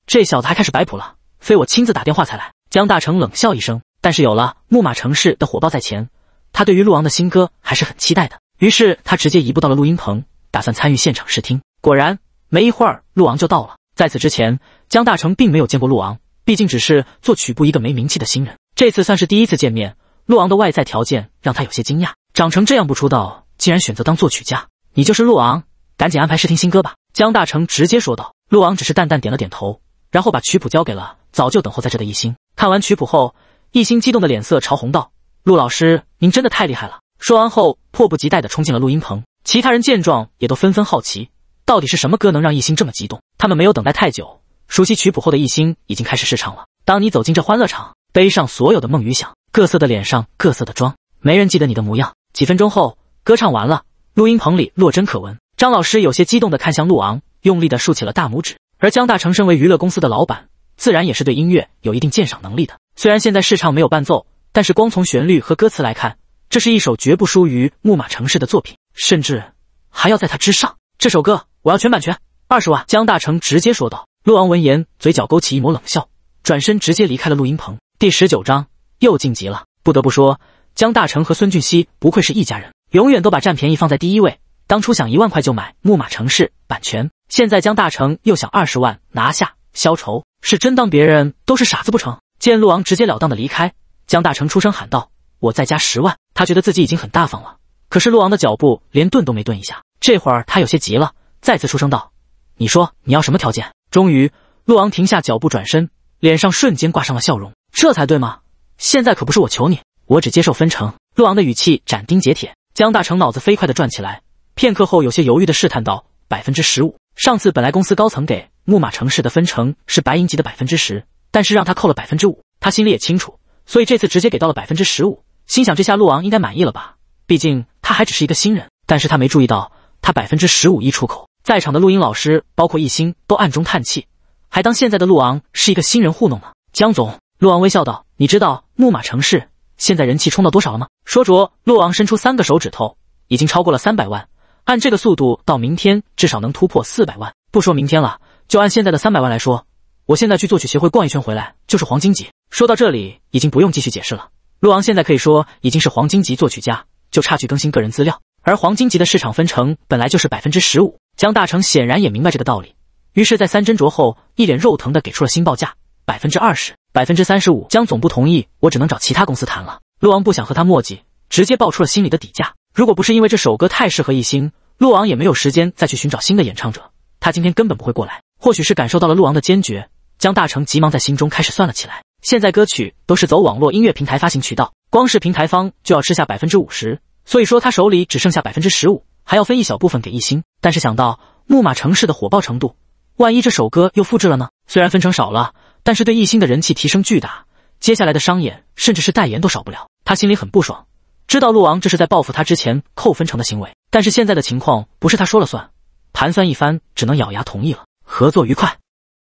这小子还开始摆谱了，非我亲自打电话才来。江大成冷笑一声。但是有了《木马城市》的火爆在前，他对于陆昂的新歌还是很期待的。于是他直接移步到了录音棚。打算参与现场试听，果然没一会儿，陆昂就到了。在此之前，江大成并没有见过陆昂，毕竟只是作曲部一个没名气的新人，这次算是第一次见面。陆昂的外在条件让他有些惊讶，长成这样不出道，竟然选择当作曲家。你就是陆昂，赶紧安排试听新歌吧。江大成直接说道。陆昂只是淡淡点了点头，然后把曲谱交给了早就等候在这的一心。看完曲谱后，一心激动的脸色潮红道：“陆老师，您真的太厉害了！”说完后，迫不及待的冲进了录音棚。其他人见状，也都纷纷好奇，到底是什么歌能让艺兴这么激动？他们没有等待太久，熟悉曲谱后的艺兴已经开始试唱了。当你走进这欢乐场，背上所有的梦与想，各色的脸上各色的妆，没人记得你的模样。几分钟后，歌唱完了，录音棚里落针可闻。张老师有些激动地看向陆昂，用力地竖起了大拇指。而江大成身为娱乐公司的老板，自然也是对音乐有一定鉴赏能力的。虽然现在试唱没有伴奏，但是光从旋律和歌词来看，这是一首绝不输于《木马城市》的作品。甚至还要在他之上。这首歌我要全版权，二十万。江大成直接说道。陆王闻言，嘴角勾起一抹冷笑，转身直接离开了录音棚。第十九章又晋级了。不得不说，江大成和孙俊熙不愧是一家人，永远都把占便宜放在第一位。当初想一万块就买《木马城市》版权，现在江大成又想二十万拿下消愁，是真当别人都是傻子不成？见陆王直截了当的离开，江大成出声喊道：“我再加十万。”他觉得自己已经很大方了。可是陆昂的脚步连顿都没顿一下，这会儿他有些急了，再次出声道：“你说你要什么条件？”终于，陆昂停下脚步，转身，脸上瞬间挂上了笑容，这才对吗？现在可不是我求你，我只接受分成。陆昂的语气斩钉截铁。江大成脑子飞快的转起来，片刻后有些犹豫的试探道：“百分之十五。”上次本来公司高层给木马城市的分成是白银级的百分之十，但是让他扣了百分之五，他心里也清楚，所以这次直接给到了百分之十五，心想这下陆昂应该满意了吧。毕竟他还只是一个新人，但是他没注意到，他百分之十五出口，在场的录音老师，包括一兴都暗中叹气，还当现在的陆昂是一个新人糊弄呢。江总，陆昂微笑道：“你知道木马城市现在人气冲到多少了吗？”说着，陆昂伸出三个手指头，已经超过了三百万，按这个速度，到明天至少能突破四百万。不说明天了，就按现在的三百万来说，我现在去作曲协会逛一圈回来就是黄金级。说到这里，已经不用继续解释了。陆昂现在可以说已经是黄金级作曲家。就差去更新个人资料，而黄金级的市场分成本来就是百分之十五。江大成显然也明白这个道理，于是，在三斟酌后，一脸肉疼的给出了新报价：百分之二十，百分之三十五。江总不同意，我只能找其他公司谈了。陆王不想和他墨迹，直接报出了心里的底价。如果不是因为这首歌太适合艺兴，陆王也没有时间再去寻找新的演唱者。他今天根本不会过来。或许是感受到了陆王的坚决，江大成急忙在心中开始算了起来。现在歌曲都是走网络音乐平台发行渠道。光是平台方就要吃下百分之五十，所以说他手里只剩下百分之十五，还要分一小部分给艺兴。但是想到木马城市的火爆程度，万一这首歌又复制了呢？虽然分成少了，但是对艺兴的人气提升巨大，接下来的商演甚至是代言都少不了。他心里很不爽，知道陆昂这是在报复他之前扣分成的行为，但是现在的情况不是他说了算。盘算一番，只能咬牙同意了。合作愉快！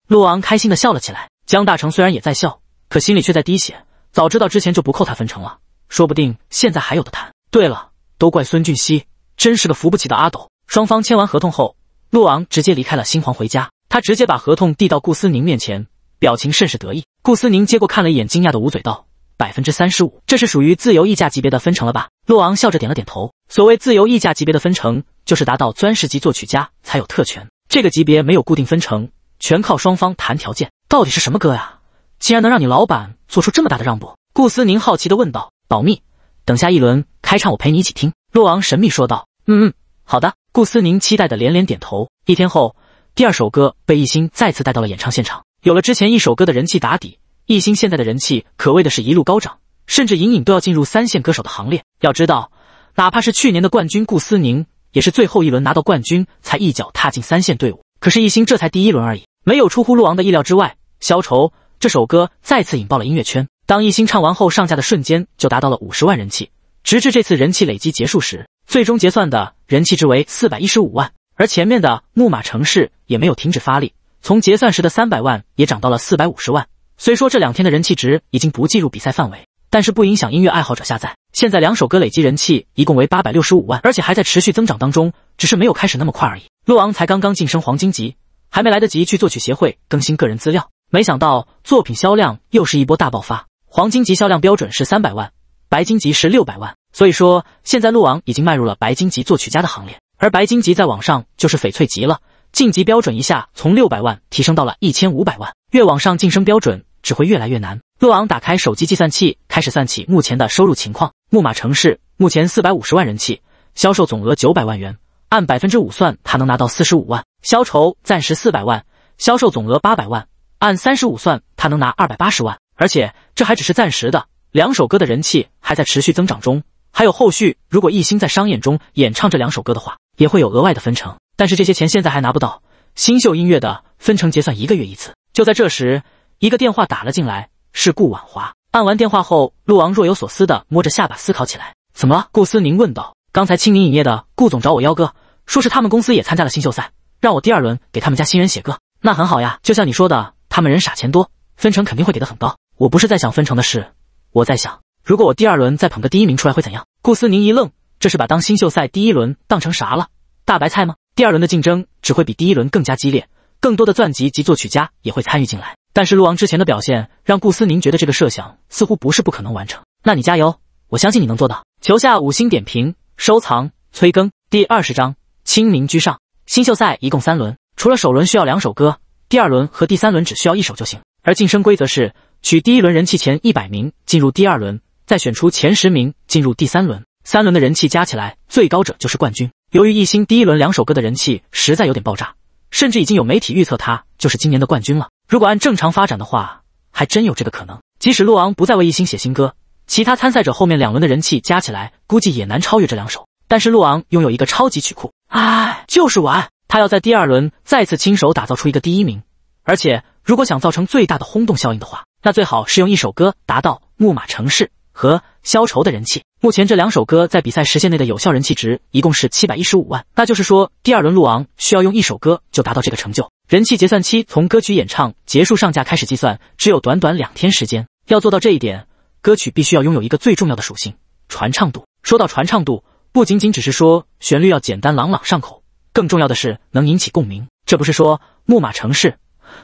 陆昂开心的笑了起来。江大成虽然也在笑，可心里却在滴血。早知道之前就不扣他分成了，说不定现在还有的谈。对了，都怪孙俊熙，真是个扶不起的阿斗。双方签完合同后，陆昂直接离开了新皇回家。他直接把合同递到顾思宁面前，表情甚是得意。顾思宁接过看了一眼，惊讶的捂嘴道：“百分之三十五，这是属于自由溢价级别的分成了吧？”陆昂笑着点了点头。所谓自由溢价级别的分成，就是达到钻石级作曲家才有特权，这个级别没有固定分成，全靠双方谈条件。到底是什么歌呀？竟然能让你老板做出这么大的让步？顾思宁好奇的问道。保密，等下一轮开唱我陪你一起听。洛昂神秘说道。嗯嗯，好的。顾思宁期待的连连点头。一天后，第二首歌被艺兴再次带到了演唱现场。有了之前一首歌的人气打底，艺兴现在的人气可谓的是一路高涨，甚至隐隐都要进入三线歌手的行列。要知道，哪怕是去年的冠军顾思宁，也是最后一轮拿到冠军才一脚踏进三线队伍。可是艺兴这才第一轮而已，没有出乎洛昂的意料之外，消愁。这首歌再次引爆了音乐圈。当艺兴唱完后上架的瞬间就达到了五十万人气，直至这次人气累积结束时，最终结算的人气值为四百一十五万。而前面的木马城市也没有停止发力，从结算时的三百万也涨到了四百五十万。虽说这两天的人气值已经不计入比赛范围，但是不影响音乐爱好者下载。现在两首歌累积人气一共为八百六十五万，而且还在持续增长当中，只是没有开始那么快而已。陆昂才刚刚晋升黄金级，还没来得及去作曲协会更新个人资料。没想到作品销量又是一波大爆发，黄金级销量标准是三百万，白金级是六百万，所以说现在鹿昂已经迈入了白金级作曲家的行列，而白金级在往上就是翡翠级了，晋级标准一下从六百万提升到了一千五百万，越往上晋升标准只会越来越难。鹿昂打开手机计算器，开始算起目前的收入情况。木马城市目前四百五十万人气，销售总额九百万元，按百分之五算，他能拿到四十五万。消愁暂时四百万，销售总额八百万。按三十五算，他能拿二百八十万，而且这还只是暂时的。两首歌的人气还在持续增长中，还有后续。如果艺兴在商演中演唱这两首歌的话，也会有额外的分成。但是这些钱现在还拿不到，新秀音乐的分成结算一个月一次。就在这时，一个电话打了进来，是顾婉华。按完电话后，陆王若有所思的摸着下巴思考起来：“怎么了？”顾思宁问道。刚才青柠影业的顾总找我邀歌，说是他们公司也参加了新秀赛，让我第二轮给他们家新人写歌。那很好呀，就像你说的。他们人傻钱多，分成肯定会给的很高。我不是在想分成的事，我在想，如果我第二轮再捧个第一名出来会怎样？顾思宁一愣，这是把当新秀赛第一轮当成啥了？大白菜吗？第二轮的竞争只会比第一轮更加激烈，更多的钻级及作曲家也会参与进来。但是陆王之前的表现让顾思宁觉得这个设想似乎不是不可能完成。那你加油，我相信你能做到。求下五星点评、收藏、催更。第二十章：青明居上。新秀赛一共三轮，除了首轮需要两首歌。第二轮和第三轮只需要一首就行，而晋升规则是取第一轮人气前一百名进入第二轮，再选出前十名进入第三轮。三轮的人气加起来最高者就是冠军。由于艺兴第一轮两首歌的人气实在有点爆炸，甚至已经有媒体预测他就是今年的冠军了。如果按正常发展的话，还真有这个可能。即使洛昂不再为艺兴写新歌，其他参赛者后面两轮的人气加起来估计也难超越这两首。但是洛昂拥有一个超级曲库，哎，就是玩。他要在第二轮再次亲手打造出一个第一名，而且如果想造成最大的轰动效应的话，那最好是用一首歌达到《木马城市》和《消愁》的人气。目前这两首歌在比赛时限内的有效人气值一共是七百一十五万，那就是说，第二轮鹿昂需要用一首歌就达到这个成就。人气结算期从歌曲演唱结束上架开始计算，只有短短两天时间。要做到这一点，歌曲必须要拥有一个最重要的属性——传唱度。说到传唱度，不仅仅只是说旋律要简单、朗朗上口。更重要的是能引起共鸣，这不是说《木马城市》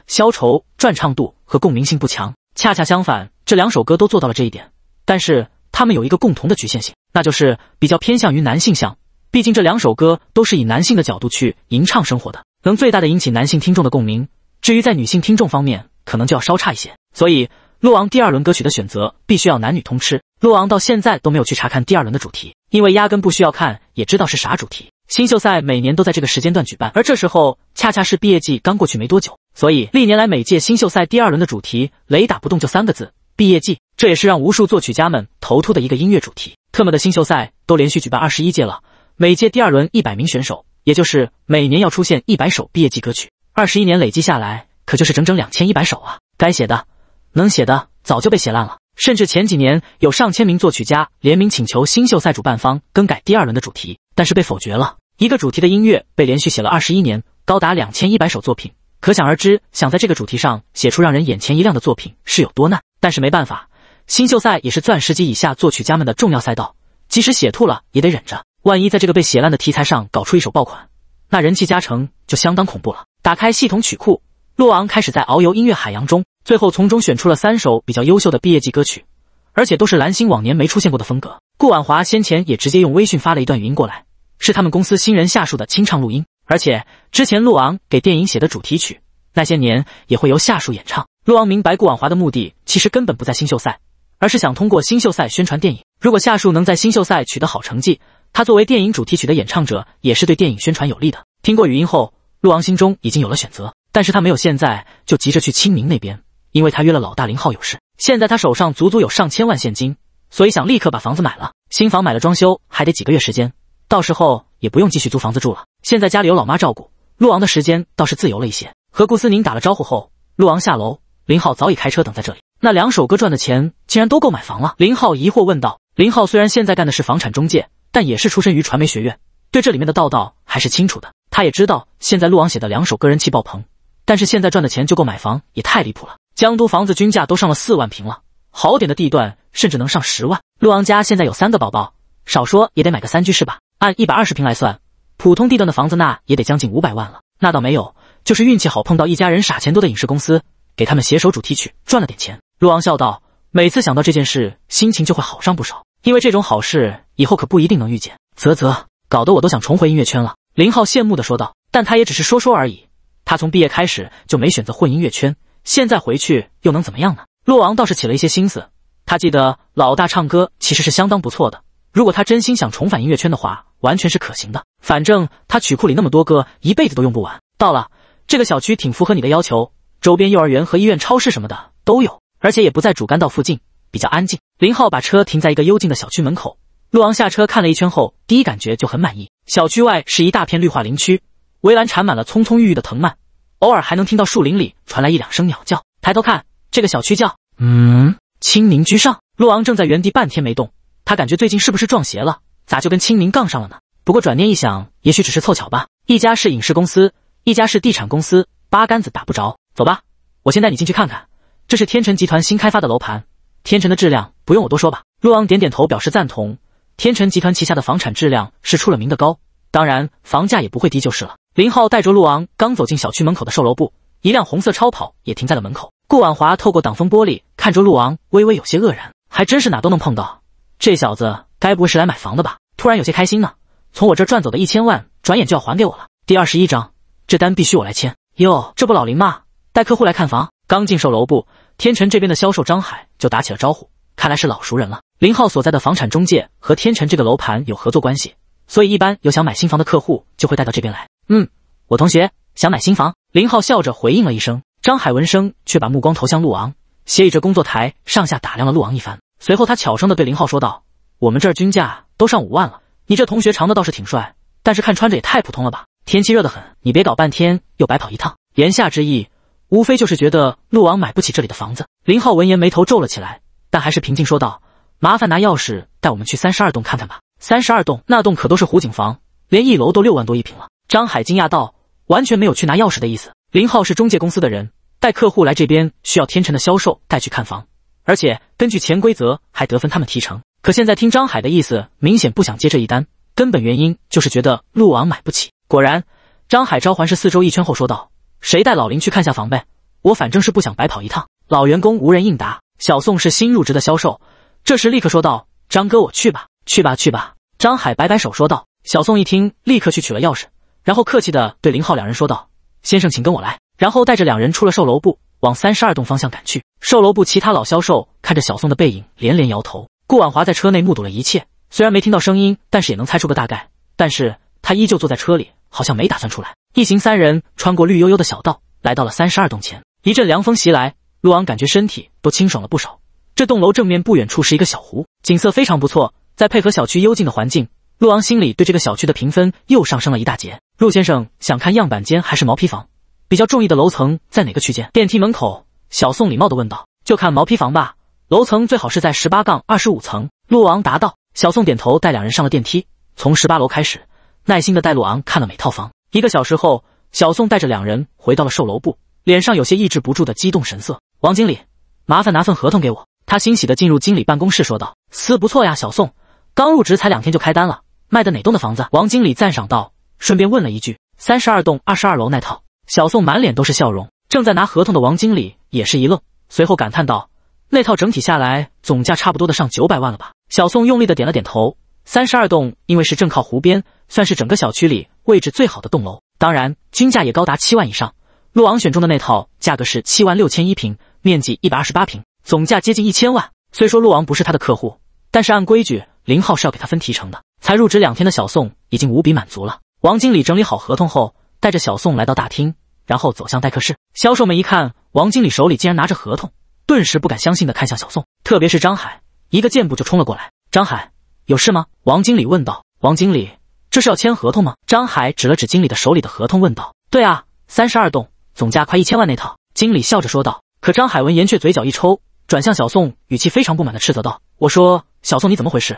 消愁传唱度和共鸣性不强，恰恰相反，这两首歌都做到了这一点。但是它们有一个共同的局限性，那就是比较偏向于男性向，毕竟这两首歌都是以男性的角度去吟唱生活的，能最大的引起男性听众的共鸣。至于在女性听众方面，可能就要稍差一些。所以，洛昂第二轮歌曲的选择必须要男女通吃。洛昂到现在都没有去查看第二轮的主题，因为压根不需要看，也知道是啥主题。新秀赛每年都在这个时间段举办，而这时候恰恰是毕业季刚过去没多久，所以历年来每届新秀赛第二轮的主题雷打不动就三个字：毕业季。这也是让无数作曲家们头秃的一个音乐主题。特么的新秀赛都连续举办二十一届了，每届第二轮一百名选手，也就是每年要出现一百首毕业季歌曲，二十一年累计下来，可就是整整两千一百首啊！该写的、能写的早就被写烂了，甚至前几年有上千名作曲家联名请求新秀赛主办方更改第二轮的主题。但是被否决了。一个主题的音乐被连续写了二十一年，高达两千一百首作品，可想而知，想在这个主题上写出让人眼前一亮的作品是有多难。但是没办法，新秀赛也是钻石级以下作曲家们的重要赛道，即使写吐了也得忍着。万一在这个被写烂的题材上搞出一首爆款，那人气加成就相当恐怖了。打开系统曲库，洛昂开始在遨游音乐海洋中，最后从中选出了三首比较优秀的毕业季歌曲，而且都是蓝星往年没出现过的风格。顾婉华先前也直接用微信发了一段语音过来。是他们公司新人夏树的清唱录音，而且之前陆昂给电影写的主题曲《那些年》也会由夏树演唱。陆昂明白顾婉华的目的其实根本不在新秀赛，而是想通过新秀赛宣传电影。如果夏树能在新秀赛取得好成绩，他作为电影主题曲的演唱者，也是对电影宣传有利的。听过语音后，陆昂心中已经有了选择，但是他没有现在就急着去清明那边，因为他约了老大林浩有事。现在他手上足足有上千万现金，所以想立刻把房子买了。新房买了，装修还得几个月时间。到时候也不用继续租房子住了。现在家里有老妈照顾，陆昂的时间倒是自由了一些。和顾思宁打了招呼后，陆昂下楼，林浩早已开车等在这里。那两首歌赚的钱竟然都够买房了？林浩疑惑问道。林浩虽然现在干的是房产中介，但也是出身于传媒学院，对这里面的道道还是清楚的。他也知道现在陆昂写的两首歌人气爆棚，但是现在赚的钱就够买房也太离谱了。江都房子均价都上了四万平了，好点的地段甚至能上十万。陆昂家现在有三个宝宝，少说也得买个三居室吧。按一百二十平来算，普通地段的房子那也得将近五百万了。那倒没有，就是运气好碰到一家人傻钱多的影视公司，给他们写首主题曲，赚了点钱。洛昂笑道：“每次想到这件事，心情就会好上不少，因为这种好事以后可不一定能遇见。”啧啧，搞得我都想重回音乐圈了。”林浩羡慕的说道。但他也只是说说而已，他从毕业开始就没选择混音乐圈，现在回去又能怎么样呢？洛昂倒是起了一些心思，他记得老大唱歌其实是相当不错的，如果他真心想重返音乐圈的话。完全是可行的，反正他曲库里那么多歌，一辈子都用不完。到了这个小区挺符合你的要求，周边幼儿园和医院、超市什么的都有，而且也不在主干道附近，比较安静。林浩把车停在一个幽静的小区门口，陆昂下车看了一圈后，第一感觉就很满意。小区外是一大片绿化林区，围栏缠满了葱葱郁郁的藤蔓，偶尔还能听到树林里传来一两声鸟叫。抬头看，这个小区叫……嗯，青宁居上。陆昂正在原地半天没动，他感觉最近是不是撞邪了？咋就跟清明杠上了呢？不过转念一想，也许只是凑巧吧。一家是影视公司，一家是地产公司，八竿子打不着。走吧，我先带你进去看看。这是天辰集团新开发的楼盘，天辰的质量不用我多说吧。陆昂点点头，表示赞同。天辰集团旗下的房产质量是出了名的高，当然房价也不会低就是了。林浩带着陆昂刚走进小区门口的售楼部，一辆红色超跑也停在了门口。顾婉华透过挡风玻璃看着陆昂，微微有些愕然，还真是哪都能碰到这小子。该不会是来买房的吧？突然有些开心呢。从我这儿赚走的一千万，转眼就要还给我了。第二十一章，这单必须我来签。哟，这不老林吗？带客户来看房。刚进售楼部，天辰这边的销售张海就打起了招呼，看来是老熟人了。林浩所在的房产中介和天辰这个楼盘有合作关系，所以一般有想买新房的客户就会带到这边来。嗯，我同学想买新房。林浩笑着回应了一声。张海闻声却把目光投向陆昂，斜倚着工作台上下打量了陆昂一番，随后他悄声的对林浩说道。我们这儿均价都上五万了，你这同学长的倒是挺帅，但是看穿着也太普通了吧。天气热得很，你别搞半天又白跑一趟。言下之意，无非就是觉得陆王买不起这里的房子。林浩闻言眉头皱了起来，但还是平静说道：“麻烦拿钥匙带我们去三十二栋看看吧。三十二栋那栋可都是湖景房，连一楼都六万多一平了。”张海惊讶道，完全没有去拿钥匙的意思。林浩是中介公司的人，带客户来这边需要天辰的销售带去看房，而且根据潜规则还得分他们提成。可现在听张海的意思，明显不想接这一单，根本原因就是觉得陆网买不起。果然，张海招环是四周一圈后说道：“谁带老林去看下房呗？我反正是不想白跑一趟。”老员工无人应答，小宋是新入职的销售，这时立刻说道：“张哥，我去吧，去吧，去吧。”张海摆摆手说道：“小宋一听，立刻去取了钥匙，然后客气的对林浩两人说道：‘先生，请跟我来。’然后带着两人出了售楼部，往三十二栋方向赶去。售楼部其他老销售看着小宋的背影，连连摇头。”顾婉华在车内目睹了一切，虽然没听到声音，但是也能猜出个大概。但是他依旧坐在车里，好像没打算出来。一行三人穿过绿油油的小道，来到了三十二栋前。一阵凉风袭来，陆昂感觉身体都清爽了不少。这栋楼正面不远处是一个小湖，景色非常不错。再配合小区幽静的环境，陆昂心里对这个小区的评分又上升了一大截。陆先生想看样板间还是毛坯房？比较中意的楼层在哪个区间？电梯门口，小宋礼貌的问道：“就看毛坯房吧。”楼层最好是在十八杠二十五层。陆昂答道。小宋点头，带两人上了电梯。从十八楼开始，耐心的带陆昂看了每套房。一个小时后，小宋带着两人回到了售楼部，脸上有些抑制不住的激动神色。王经理，麻烦拿份合同给我。他欣喜的进入经理办公室，说道：“斯不错呀，小宋，刚入职才两天就开单了，卖的哪栋的房子？”王经理赞赏道，顺便问了一句：“三十二栋二十二楼那套。”小宋满脸都是笑容。正在拿合同的王经理也是一愣，随后感叹道。那套整体下来总价差不多的上九百万了吧？小宋用力的点了点头。三十二栋因为是正靠湖边，算是整个小区里位置最好的栋楼，当然均价也高达七万以上。陆昂选中的那套价格是七万六千一平，面积一百二十八平，总价接近一千万。虽说陆昂不是他的客户，但是按规矩林浩是要给他分提成的。才入职两天的小宋已经无比满足了。王经理整理好合同后，带着小宋来到大厅，然后走向待客室。销售们一看，王经理手里竟然拿着合同。顿时不敢相信的看向小宋，特别是张海，一个箭步就冲了过来。张海，有事吗？王经理问道。王经理，这是要签合同吗？张海指了指经理的手里的合同，问道。对啊，三十二栋，总价快一千万那套。经理笑着说道。可张海闻言却嘴角一抽，转向小宋，语气非常不满的斥责道：“我说小宋你怎么回事？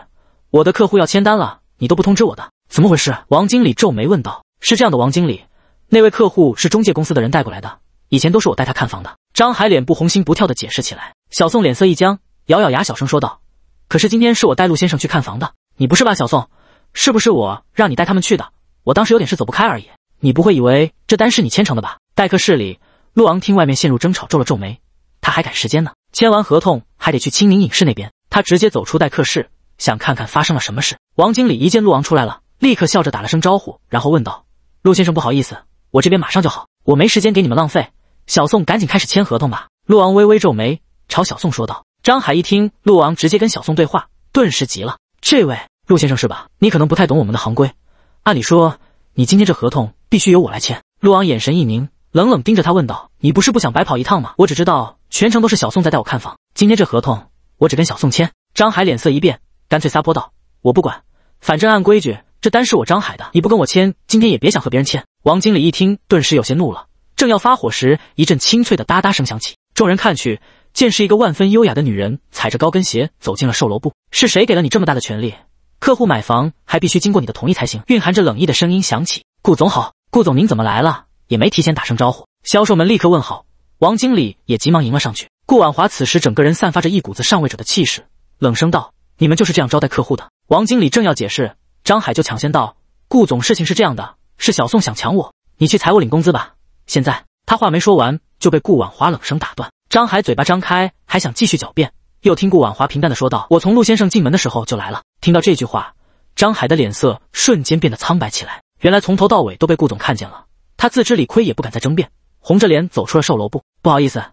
我的客户要签单了，你都不通知我的，怎么回事？”王经理皱眉问道。是这样的，王经理，那位客户是中介公司的人带过来的。以前都是我带他看房的，张海脸不红心不跳的解释起来。小宋脸色一僵，咬咬牙，小声说道：“可是今天是我带陆先生去看房的，你不是吧，小宋？是不是我让你带他们去的？我当时有点事走不开而已。你不会以为这单是你签成的吧？”待客室里，陆昂听外面陷入争吵，皱了皱眉。他还赶时间呢，签完合同还得去青柠影视那边。他直接走出待客室，想看看发生了什么事。王经理一见陆昂出来了，立刻笑着打了声招呼，然后问道：“陆先生，不好意思，我这边马上就好，我没时间给你们浪费。”小宋，赶紧开始签合同吧。陆王微微皱眉，朝小宋说道。张海一听陆王直接跟小宋对话，顿时急了：“这位陆先生是吧？你可能不太懂我们的行规，按理说你今天这合同必须由我来签。”陆王眼神一凝，冷冷盯着他问道：“你不是不想白跑一趟吗？我只知道全程都是小宋在带我看房，今天这合同我只跟小宋签。”张海脸色一变，干脆撒泼道：“我不管，反正按规矩这单是我张海的，你不跟我签，今天也别想和别人签。”王经理一听，顿时有些怒了。正要发火时，一阵清脆的哒哒声响起。众人看去，见是一个万分优雅的女人踩着高跟鞋走进了售楼部。是谁给了你这么大的权利？客户买房还必须经过你的同意才行。蕴含着冷意的声音响起：“顾总好，顾总您怎么来了？也没提前打声招呼。”销售们立刻问好，王经理也急忙迎了上去。顾婉华此时整个人散发着一股子上位者的气势，冷声道：“你们就是这样招待客户的？”王经理正要解释，张海就抢先道：“顾总，事情是这样的，是小宋想抢我，你去财务领工资吧。”现在他话没说完就被顾婉华冷声打断。张海嘴巴张开，还想继续狡辩，又听顾婉华平淡的说道：“我从陆先生进门的时候就来了。”听到这句话，张海的脸色瞬间变得苍白起来。原来从头到尾都被顾总看见了，他自知理亏也不敢再争辩，红着脸走出了售楼部。不好意思，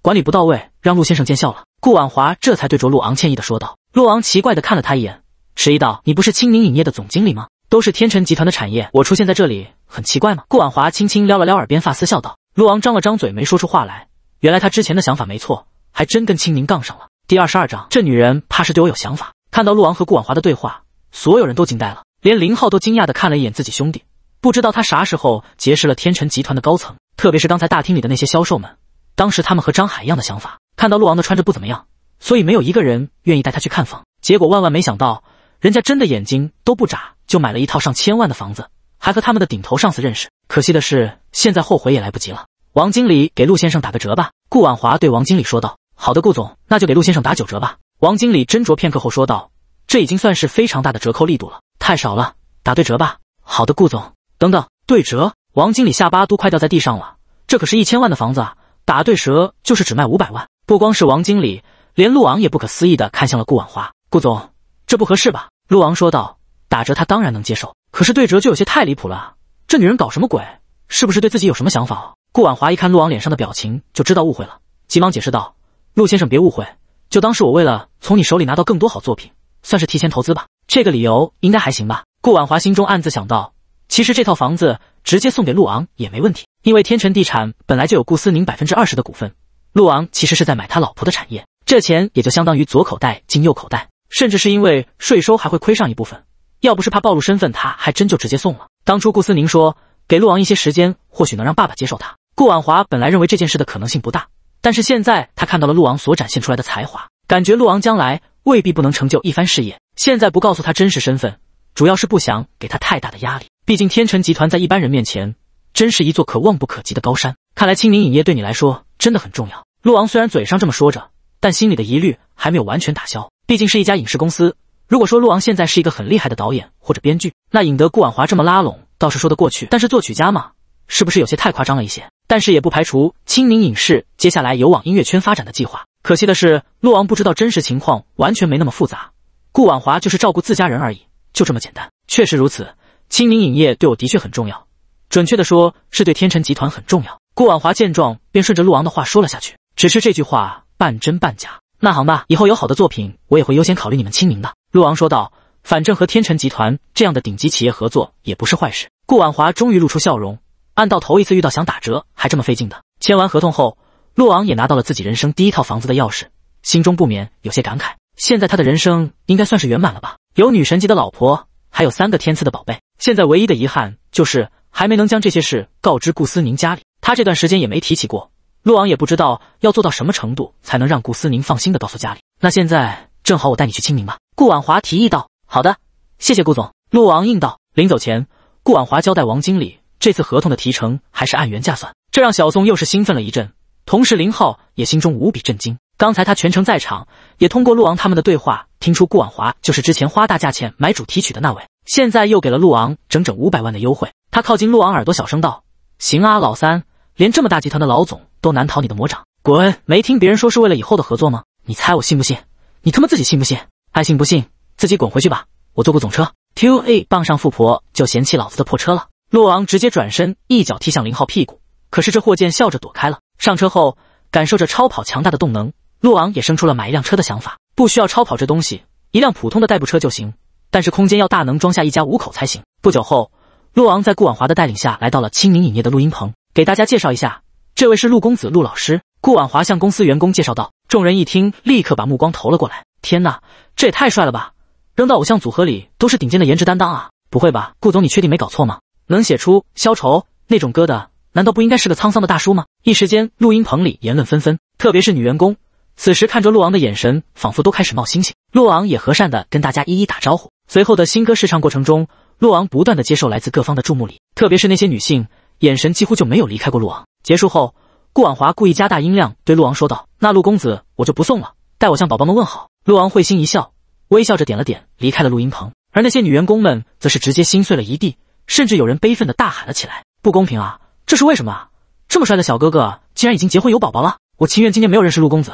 管理不到位，让陆先生见笑了。顾婉华这才对着陆昂歉意的说道。陆昂奇怪的看了他一眼，迟疑道：“你不是青柠影业的总经理吗？”都是天辰集团的产业，我出现在这里很奇怪吗？顾婉华轻轻撩了撩耳边发丝，笑道。陆王张了张嘴，没说出话来。原来他之前的想法没错，还真跟青明杠上了。第二十二章，这女人怕是对我有想法。看到陆王和顾婉华的对话，所有人都惊呆了，连林浩都惊讶的看了一眼自己兄弟，不知道他啥时候结识了天辰集团的高层。特别是刚才大厅里的那些销售们，当时他们和张海一样的想法，看到陆王的穿着不怎么样，所以没有一个人愿意带他去看房。结果万万没想到。人家真的眼睛都不眨就买了一套上千万的房子，还和他们的顶头上司认识。可惜的是，现在后悔也来不及了。王经理给陆先生打个折吧。顾婉华对王经理说道：“好的，顾总，那就给陆先生打九折吧。”王经理斟酌片刻后说道：“这已经算是非常大的折扣力度了，太少了，打对折吧。”“好的，顾总。”“等等，对折！”王经理下巴都快掉在地上了，这可是一千万的房子，啊，打对折就是只卖五百万。不光是王经理，连陆昂也不可思议的看向了顾婉华：“顾总，这不合适吧？”陆昂说道：“打折他当然能接受，可是对折就有些太离谱了。这女人搞什么鬼？是不是对自己有什么想法？”顾婉华一看陆昂脸上的表情，就知道误会了，急忙解释道：“陆先生别误会，就当是我为了从你手里拿到更多好作品，算是提前投资吧。这个理由应该还行吧？”顾婉华心中暗自想到，其实这套房子直接送给陆昂也没问题，因为天辰地产本来就有顾思宁百分之二十的股份，陆昂其实是在买他老婆的产业，这钱也就相当于左口袋进右口袋。甚至是因为税收还会亏上一部分，要不是怕暴露身份，他还真就直接送了。当初顾思宁说给陆王一些时间，或许能让爸爸接受他。顾婉华本来认为这件事的可能性不大，但是现在他看到了陆王所展现出来的才华，感觉陆王将来未必不能成就一番事业。现在不告诉他真实身份，主要是不想给他太大的压力。毕竟天辰集团在一般人面前真是一座可望不可及的高山。看来青柠影业对你来说真的很重要。陆王虽然嘴上这么说着，但心里的疑虑还没有完全打消。毕竟是一家影视公司。如果说陆王现在是一个很厉害的导演或者编剧，那引得顾婉华这么拉拢倒是说得过去。但是作曲家嘛，是不是有些太夸张了一些？但是也不排除青柠影视接下来有往音乐圈发展的计划。可惜的是，陆王不知道真实情况，完全没那么复杂。顾婉华就是照顾自家人而已，就这么简单。确实如此，青柠影业对我的确很重要，准确的说是对天辰集团很重要。顾婉华见状，便顺着陆王的话说了下去。只是这句话半真半假。那行吧，以后有好的作品，我也会优先考虑你们青明的。”陆昂说道，“反正和天辰集团这样的顶级企业合作也不是坏事。”顾婉华终于露出笑容，按道头一次遇到想打折还这么费劲的。签完合同后，陆昂也拿到了自己人生第一套房子的钥匙，心中不免有些感慨。现在他的人生应该算是圆满了吧？有女神级的老婆，还有三个天赐的宝贝。现在唯一的遗憾就是还没能将这些事告知顾思宁家里，他这段时间也没提起过。陆王也不知道要做到什么程度才能让顾思宁放心的告诉家里。那现在正好，我带你去清明吧。顾婉华提议道。好的，谢谢顾总。陆王应道。临走前，顾婉华交代王经理，这次合同的提成还是按原价算。这让小宋又是兴奋了一阵。同时，林浩也心中无比震惊。刚才他全程在场，也通过陆王他们的对话，听出顾婉华就是之前花大价钱买主题曲的那位。现在又给了陆王整整五百万的优惠。他靠近陆王耳朵，小声道：“行啊，老三。”连这么大集团的老总都难逃你的魔掌，滚！没听别人说是为了以后的合作吗？你猜我信不信？你他妈自己信不信？爱信不信，自己滚回去吧！我坐过总车，QA 傍上富婆就嫌弃老子的破车了。洛昂直接转身一脚踢向林浩屁股，可是这霍建笑着躲开了。上车后，感受着超跑强大的动能，洛昂也生出了买一辆车的想法。不需要超跑这东西，一辆普通的代步车就行，但是空间要大，能装下一家五口才行。不久后，洛昂在顾婉华的带领下来到了清明影业的录音棚。给大家介绍一下，这位是陆公子、陆老师。顾婉华向公司员工介绍道。众人一听，立刻把目光投了过来。天哪，这也太帅了吧！扔到偶像组合里都是顶尖的颜值担当啊！不会吧，顾总，你确定没搞错吗？能写出《消愁》那种歌的，难道不应该是个沧桑的大叔吗？一时间，录音棚里言论纷纷，特别是女员工，此时看着陆昂的眼神，仿佛都开始冒星星。陆昂也和善的跟大家一一打招呼。随后的新歌试唱过程中，陆昂不断的接受来自各方的注目礼，特别是那些女性。眼神几乎就没有离开过陆王。结束后，顾婉华故意加大音量对陆王说道：“那陆公子，我就不送了，代我向宝宝们问好。”陆王会心一笑，微笑着点了点，离开了录音棚。而那些女员工们则是直接心碎了一地，甚至有人悲愤的大喊了起来：“不公平啊！这是为什么啊？这么帅的小哥哥竟然已经结婚有宝宝了！我情愿今天没有认识陆公子，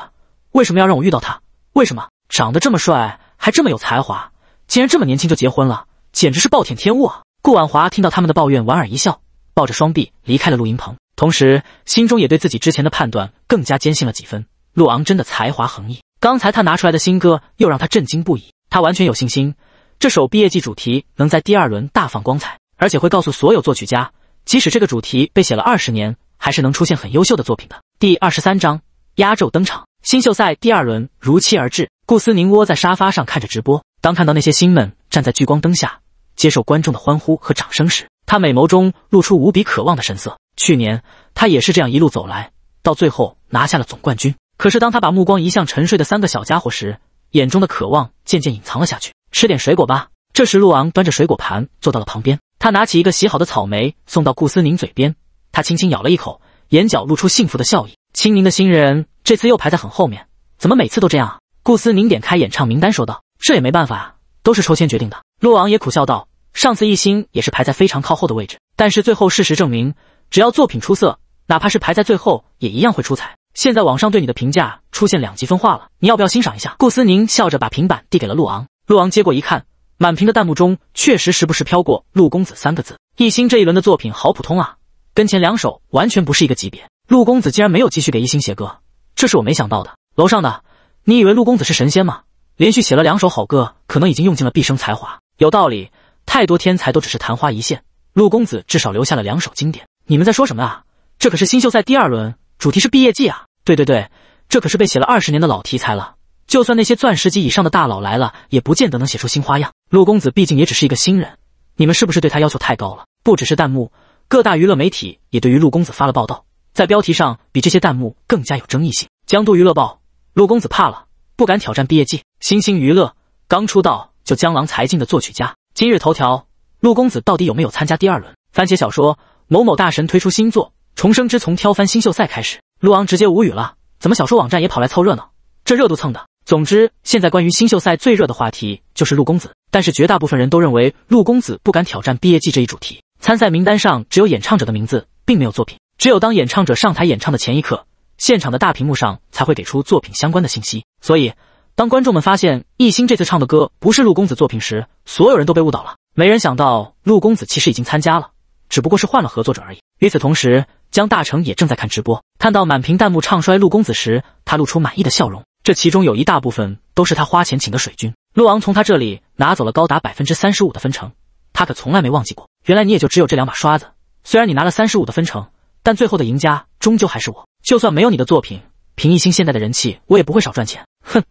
为什么要让我遇到他？为什么长得这么帅，还这么有才华，竟然这么年轻就结婚了，简直是暴殄天物啊！”顾婉华听到他们的抱怨，莞尔一笑。抱着双臂离开了录音棚，同时心中也对自己之前的判断更加坚信了几分。陆昂真的才华横溢，刚才他拿出来的新歌又让他震惊不已。他完全有信心，这首毕业季主题能在第二轮大放光彩，而且会告诉所有作曲家，即使这个主题被写了二十年，还是能出现很优秀的作品的。第二十三章，压轴登场，新秀赛第二轮如期而至。顾思宁窝在沙发上看着直播，当看到那些星们站在聚光灯下，接受观众的欢呼和掌声时。他美眸中露出无比渴望的神色。去年他也是这样一路走来，到最后拿下了总冠军。可是当他把目光移向沉睡的三个小家伙时，眼中的渴望渐渐隐藏了下去。吃点水果吧。这时，陆昂端着水果盘坐到了旁边，他拿起一个洗好的草莓送到顾思宁嘴边。他轻轻咬了一口，眼角露出幸福的笑意。青柠的新人这次又排在很后面，怎么每次都这样啊？顾思宁点开演唱名单说道：“这也没办法，都是抽签决定的。”陆昂也苦笑道。上次一星也是排在非常靠后的位置，但是最后事实证明，只要作品出色，哪怕是排在最后也一样会出彩。现在网上对你的评价出现两极分化了，你要不要欣赏一下？顾思宁笑着把平板递给了陆昂，陆昂接过一看，满屏的弹幕中确实时不时飘过“陆公子”三个字。一星这一轮的作品好普通啊，跟前两首完全不是一个级别。陆公子竟然没有继续给一星写歌，这是我没想到的。楼上的，你以为陆公子是神仙吗？连续写了两首好歌，可能已经用尽了毕生才华，有道理。太多天才都只是昙花一现，陆公子至少留下了两首经典。你们在说什么啊？这可是新秀赛第二轮，主题是毕业季啊！对对对，这可是被写了二十年的老题材了。就算那些钻石级以上的大佬来了，也不见得能写出新花样。陆公子毕竟也只是一个新人，你们是不是对他要求太高了？不只是弹幕，各大娱乐媒体也对于陆公子发了报道，在标题上比这些弹幕更加有争议性。江都娱乐报：陆公子怕了，不敢挑战毕业季。星星娱乐：刚出道就江郎才尽的作曲家。今日头条：陆公子到底有没有参加第二轮？番茄小说：某某大神推出新作《重生之从挑翻新秀赛开始》。陆昂直接无语了，怎么小说网站也跑来凑热闹？这热度蹭的！总之，现在关于新秀赛最热的话题就是陆公子，但是绝大部分人都认为陆公子不敢挑战毕业季这一主题。参赛名单上只有演唱者的名字，并没有作品。只有当演唱者上台演唱的前一刻，现场的大屏幕上才会给出作品相关的信息。所以。当观众们发现艺兴这次唱的歌不是陆公子作品时，所有人都被误导了。没人想到陆公子其实已经参加了，只不过是换了合作者而已。与此同时，江大成也正在看直播，看到满屏弹幕唱衰陆公子时，他露出满意的笑容。这其中有一大部分都是他花钱请的水军。陆昂从他这里拿走了高达百分之三十五的分成，他可从来没忘记过。原来你也就只有这两把刷子。虽然你拿了三十五的分成，但最后的赢家终究还是我。就算没有你的作品，凭艺兴现在的人气，我也不会少赚钱。哼。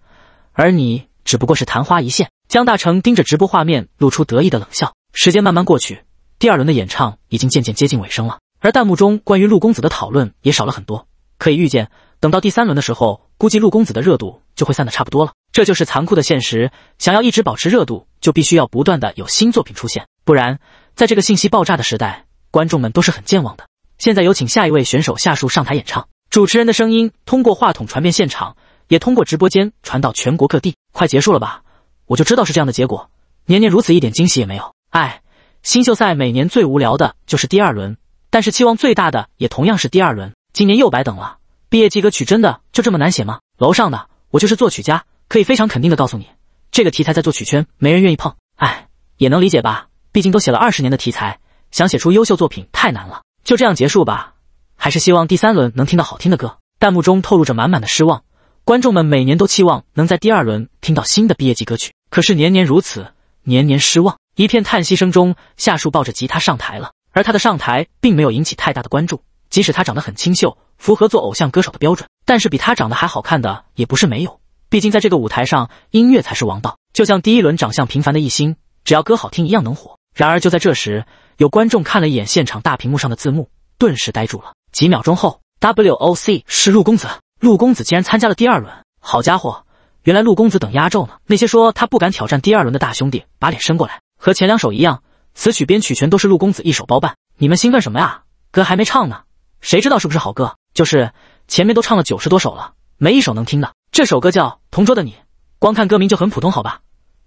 而你只不过是昙花一现。江大成盯着直播画面，露出得意的冷笑。时间慢慢过去，第二轮的演唱已经渐渐接近尾声了，而弹幕中关于陆公子的讨论也少了很多。可以预见，等到第三轮的时候，估计陆公子的热度就会散得差不多了。这就是残酷的现实。想要一直保持热度，就必须要不断的有新作品出现，不然，在这个信息爆炸的时代，观众们都是很健忘的。现在有请下一位选手夏树上台演唱。主持人的声音通过话筒传遍现场。也通过直播间传到全国各地，快结束了吧？我就知道是这样的结果，年年如此，一点惊喜也没有。哎，新秀赛每年最无聊的就是第二轮，但是期望最大的也同样是第二轮。今年又白等了。毕业季歌曲真的就这么难写吗？楼上的，我就是作曲家，可以非常肯定的告诉你，这个题材在作曲圈没人愿意碰。哎，也能理解吧，毕竟都写了二十年的题材，想写出优秀作品太难了。就这样结束吧，还是希望第三轮能听到好听的歌。弹幕中透露着满满的失望。观众们每年都期望能在第二轮听到新的毕业季歌曲，可是年年如此，年年失望，一片叹息声中，夏树抱着吉他上台了。而他的上台并没有引起太大的关注，即使他长得很清秀，符合做偶像歌手的标准，但是比他长得还好看的也不是没有。毕竟在这个舞台上，音乐才是王道，就像第一轮长相平凡的一兴，只要歌好听一样能火。然而就在这时，有观众看了一眼现场大屏幕上的字幕，顿时呆住了。几秒钟后，WOC 是陆公子。陆公子竟然参加了第二轮！好家伙，原来陆公子等压轴呢。那些说他不敢挑战第二轮的大兄弟，把脸伸过来。和前两首一样，词曲编曲全都是陆公子一手包办。你们兴奋什么呀？歌还没唱呢，谁知道是不是好歌？就是前面都唱了九十多首了，没一首能听的。这首歌叫《同桌的你》，光看歌名就很普通，好吧？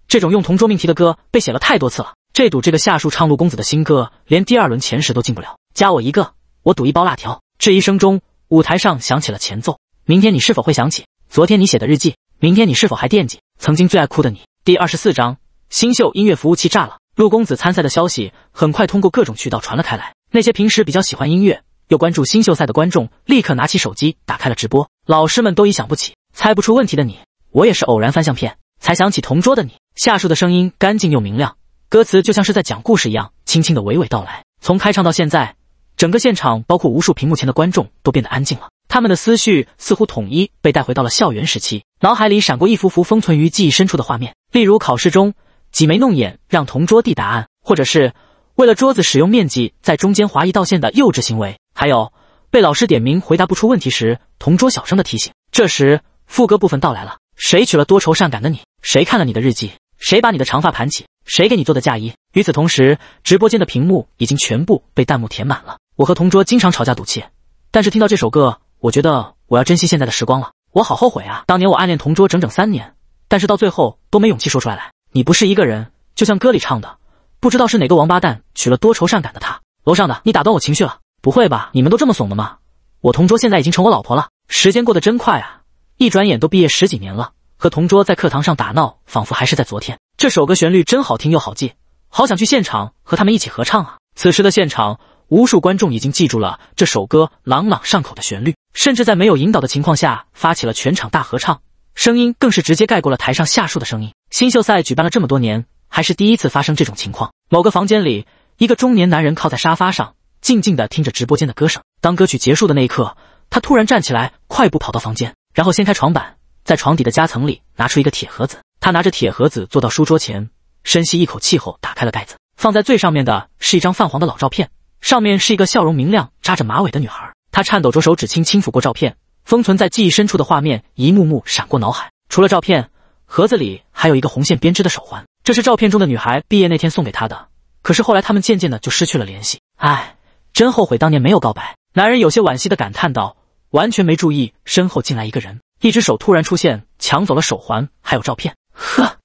这种用同桌命题的歌被写了太多次了。这赌这个下树唱陆公子的新歌，连第二轮前十都进不了。加我一个，我赌一包辣条。这一声中，舞台上响起了前奏。明天你是否会想起昨天你写的日记？明天你是否还惦记曾经最爱哭的你？第二十四章：新秀音乐服务器炸了。陆公子参赛的消息很快通过各种渠道传了开来。那些平时比较喜欢音乐又关注新秀赛的观众，立刻拿起手机打开了直播。老师们都已想不起猜不出问题的你，我也是偶然翻相片才想起同桌的你。夏树的声音干净又明亮，歌词就像是在讲故事一样，轻轻的娓娓道来。从开唱到现在，整个现场包括无数屏幕前的观众都变得安静了。他们的思绪似乎统一被带回到了校园时期，脑海里闪过一幅幅封存于记忆深处的画面，例如考试中挤眉弄眼让同桌递答案，或者是为了桌子使用面积在中间划一道线的幼稚行为，还有被老师点名回答不出问题时，同桌小声的提醒。这时，副歌部分到来了：谁娶了多愁善感的你？谁看了你的日记？谁把你的长发盘起？谁给你做的嫁衣？与此同时，直播间的屏幕已经全部被弹幕填满了。我和同桌经常吵架赌气，但是听到这首歌。我觉得我要珍惜现在的时光了，我好后悔啊！当年我暗恋同桌整整三年，但是到最后都没勇气说出来。来，你不是一个人，就像歌里唱的，不知道是哪个王八蛋娶了多愁善感的她。楼上的，你打断我情绪了！不会吧，你们都这么怂的吗？我同桌现在已经成我老婆了。时间过得真快啊，一转眼都毕业十几年了，和同桌在课堂上打闹，仿佛还是在昨天。这首歌旋律真好听又好记，好想去现场和他们一起合唱啊！此时的现场，无数观众已经记住了这首歌朗朗上口的旋律。甚至在没有引导的情况下发起了全场大合唱，声音更是直接盖过了台上下述的声音。新秀赛举办了这么多年，还是第一次发生这种情况。某个房间里，一个中年男人靠在沙发上，静静的听着直播间的歌声。当歌曲结束的那一刻，他突然站起来，快步跑到房间，然后掀开床板，在床底的夹层里拿出一个铁盒子。他拿着铁盒子坐到书桌前，深吸一口气后，打开了盖子，放在最上面的是一张泛黄的老照片，上面是一个笑容明亮、扎着马尾的女孩。他颤抖着手指，轻轻抚过照片，封存在记忆深处的画面一幕幕闪过脑海。除了照片，盒子里还有一个红线编织的手环，这是照片中的女孩毕业那天送给他的。可是后来他们渐渐的就失去了联系。唉，真后悔当年没有告白。男人有些惋惜的感叹道。完全没注意身后进来一个人，一只手突然出现，抢走了手环还有照片。呵，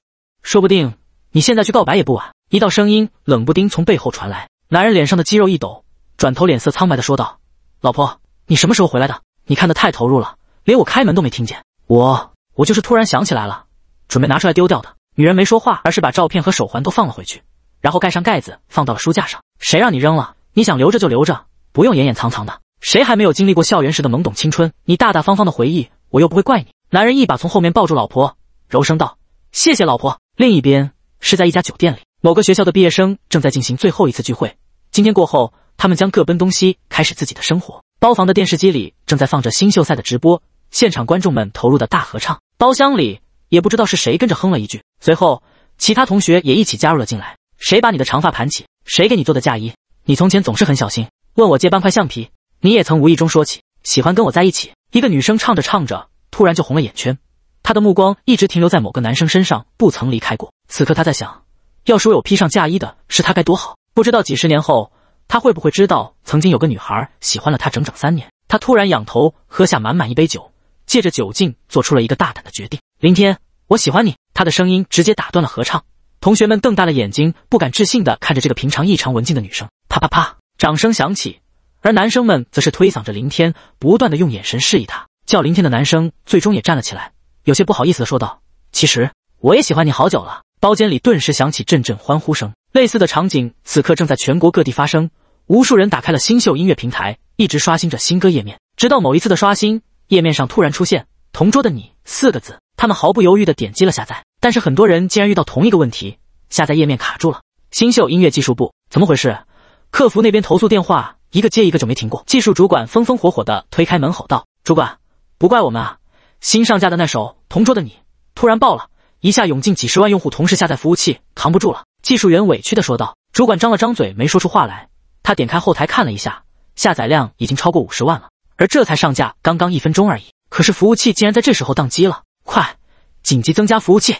说不定你现在去告白也不晚。一道声音冷不丁从背后传来。男人脸上的肌肉一抖，转头脸色苍白的说道。老婆，你什么时候回来的？你看得太投入了，连我开门都没听见。我我就是突然想起来了，准备拿出来丢掉的。女人没说话，而是把照片和手环都放了回去，然后盖上盖子放到了书架上。谁让你扔了？你想留着就留着，不用掩掩藏藏的。谁还没有经历过校园时的懵懂青春？你大大方方的回忆，我又不会怪你。男人一把从后面抱住老婆，柔声道：“谢谢老婆。”另一边是在一家酒店里，某个学校的毕业生正在进行最后一次聚会。今天过后。他们将各奔东西，开始自己的生活。包房的电视机里正在放着新秀赛的直播，现场观众们投入的大合唱。包厢里也不知道是谁跟着哼了一句，随后其他同学也一起加入了进来。谁把你的长发盘起？谁给你做的嫁衣？你从前总是很小心，问我借半块橡皮。你也曾无意中说起喜欢跟我在一起。一个女生唱着唱着，突然就红了眼圈，她的目光一直停留在某个男生身上，不曾离开过。此刻她在想，要是我披上嫁衣的是他该多好。不知道几十年后。他会不会知道，曾经有个女孩喜欢了他整整三年？他突然仰头喝下满满一杯酒，借着酒劲做出了一个大胆的决定：林天，我喜欢你。他的声音直接打断了合唱。同学们瞪大了眼睛，不敢置信地看着这个平常异常文静的女生。啪啪啪，掌声响起，而男生们则是推搡着林天，不断的用眼神示意他。叫林天的男生最终也站了起来，有些不好意思的说道：“其实我也喜欢你好久了。”包间里顿时响起阵阵欢呼声。类似的场景此刻正在全国各地发生，无数人打开了星秀音乐平台，一直刷新着新歌页面，直到某一次的刷新，页面上突然出现“同桌的你”四个字，他们毫不犹豫的点击了下载，但是很多人竟然遇到同一个问题，下载页面卡住了。星秀音乐技术部，怎么回事？客服那边投诉电话一个接一个就没停过。技术主管风风火火的推开门吼道：“主管，不怪我们啊，新上架的那首《同桌的你》突然爆了，一下涌进几十万用户同时下载，服务器扛不住了。”技术员委屈地说道：“主管张了张嘴，没说出话来。他点开后台看了一下，下载量已经超过五十万了，而这才上架刚刚一分钟而已。可是服务器竟然在这时候宕机了！快，紧急增加服务器！”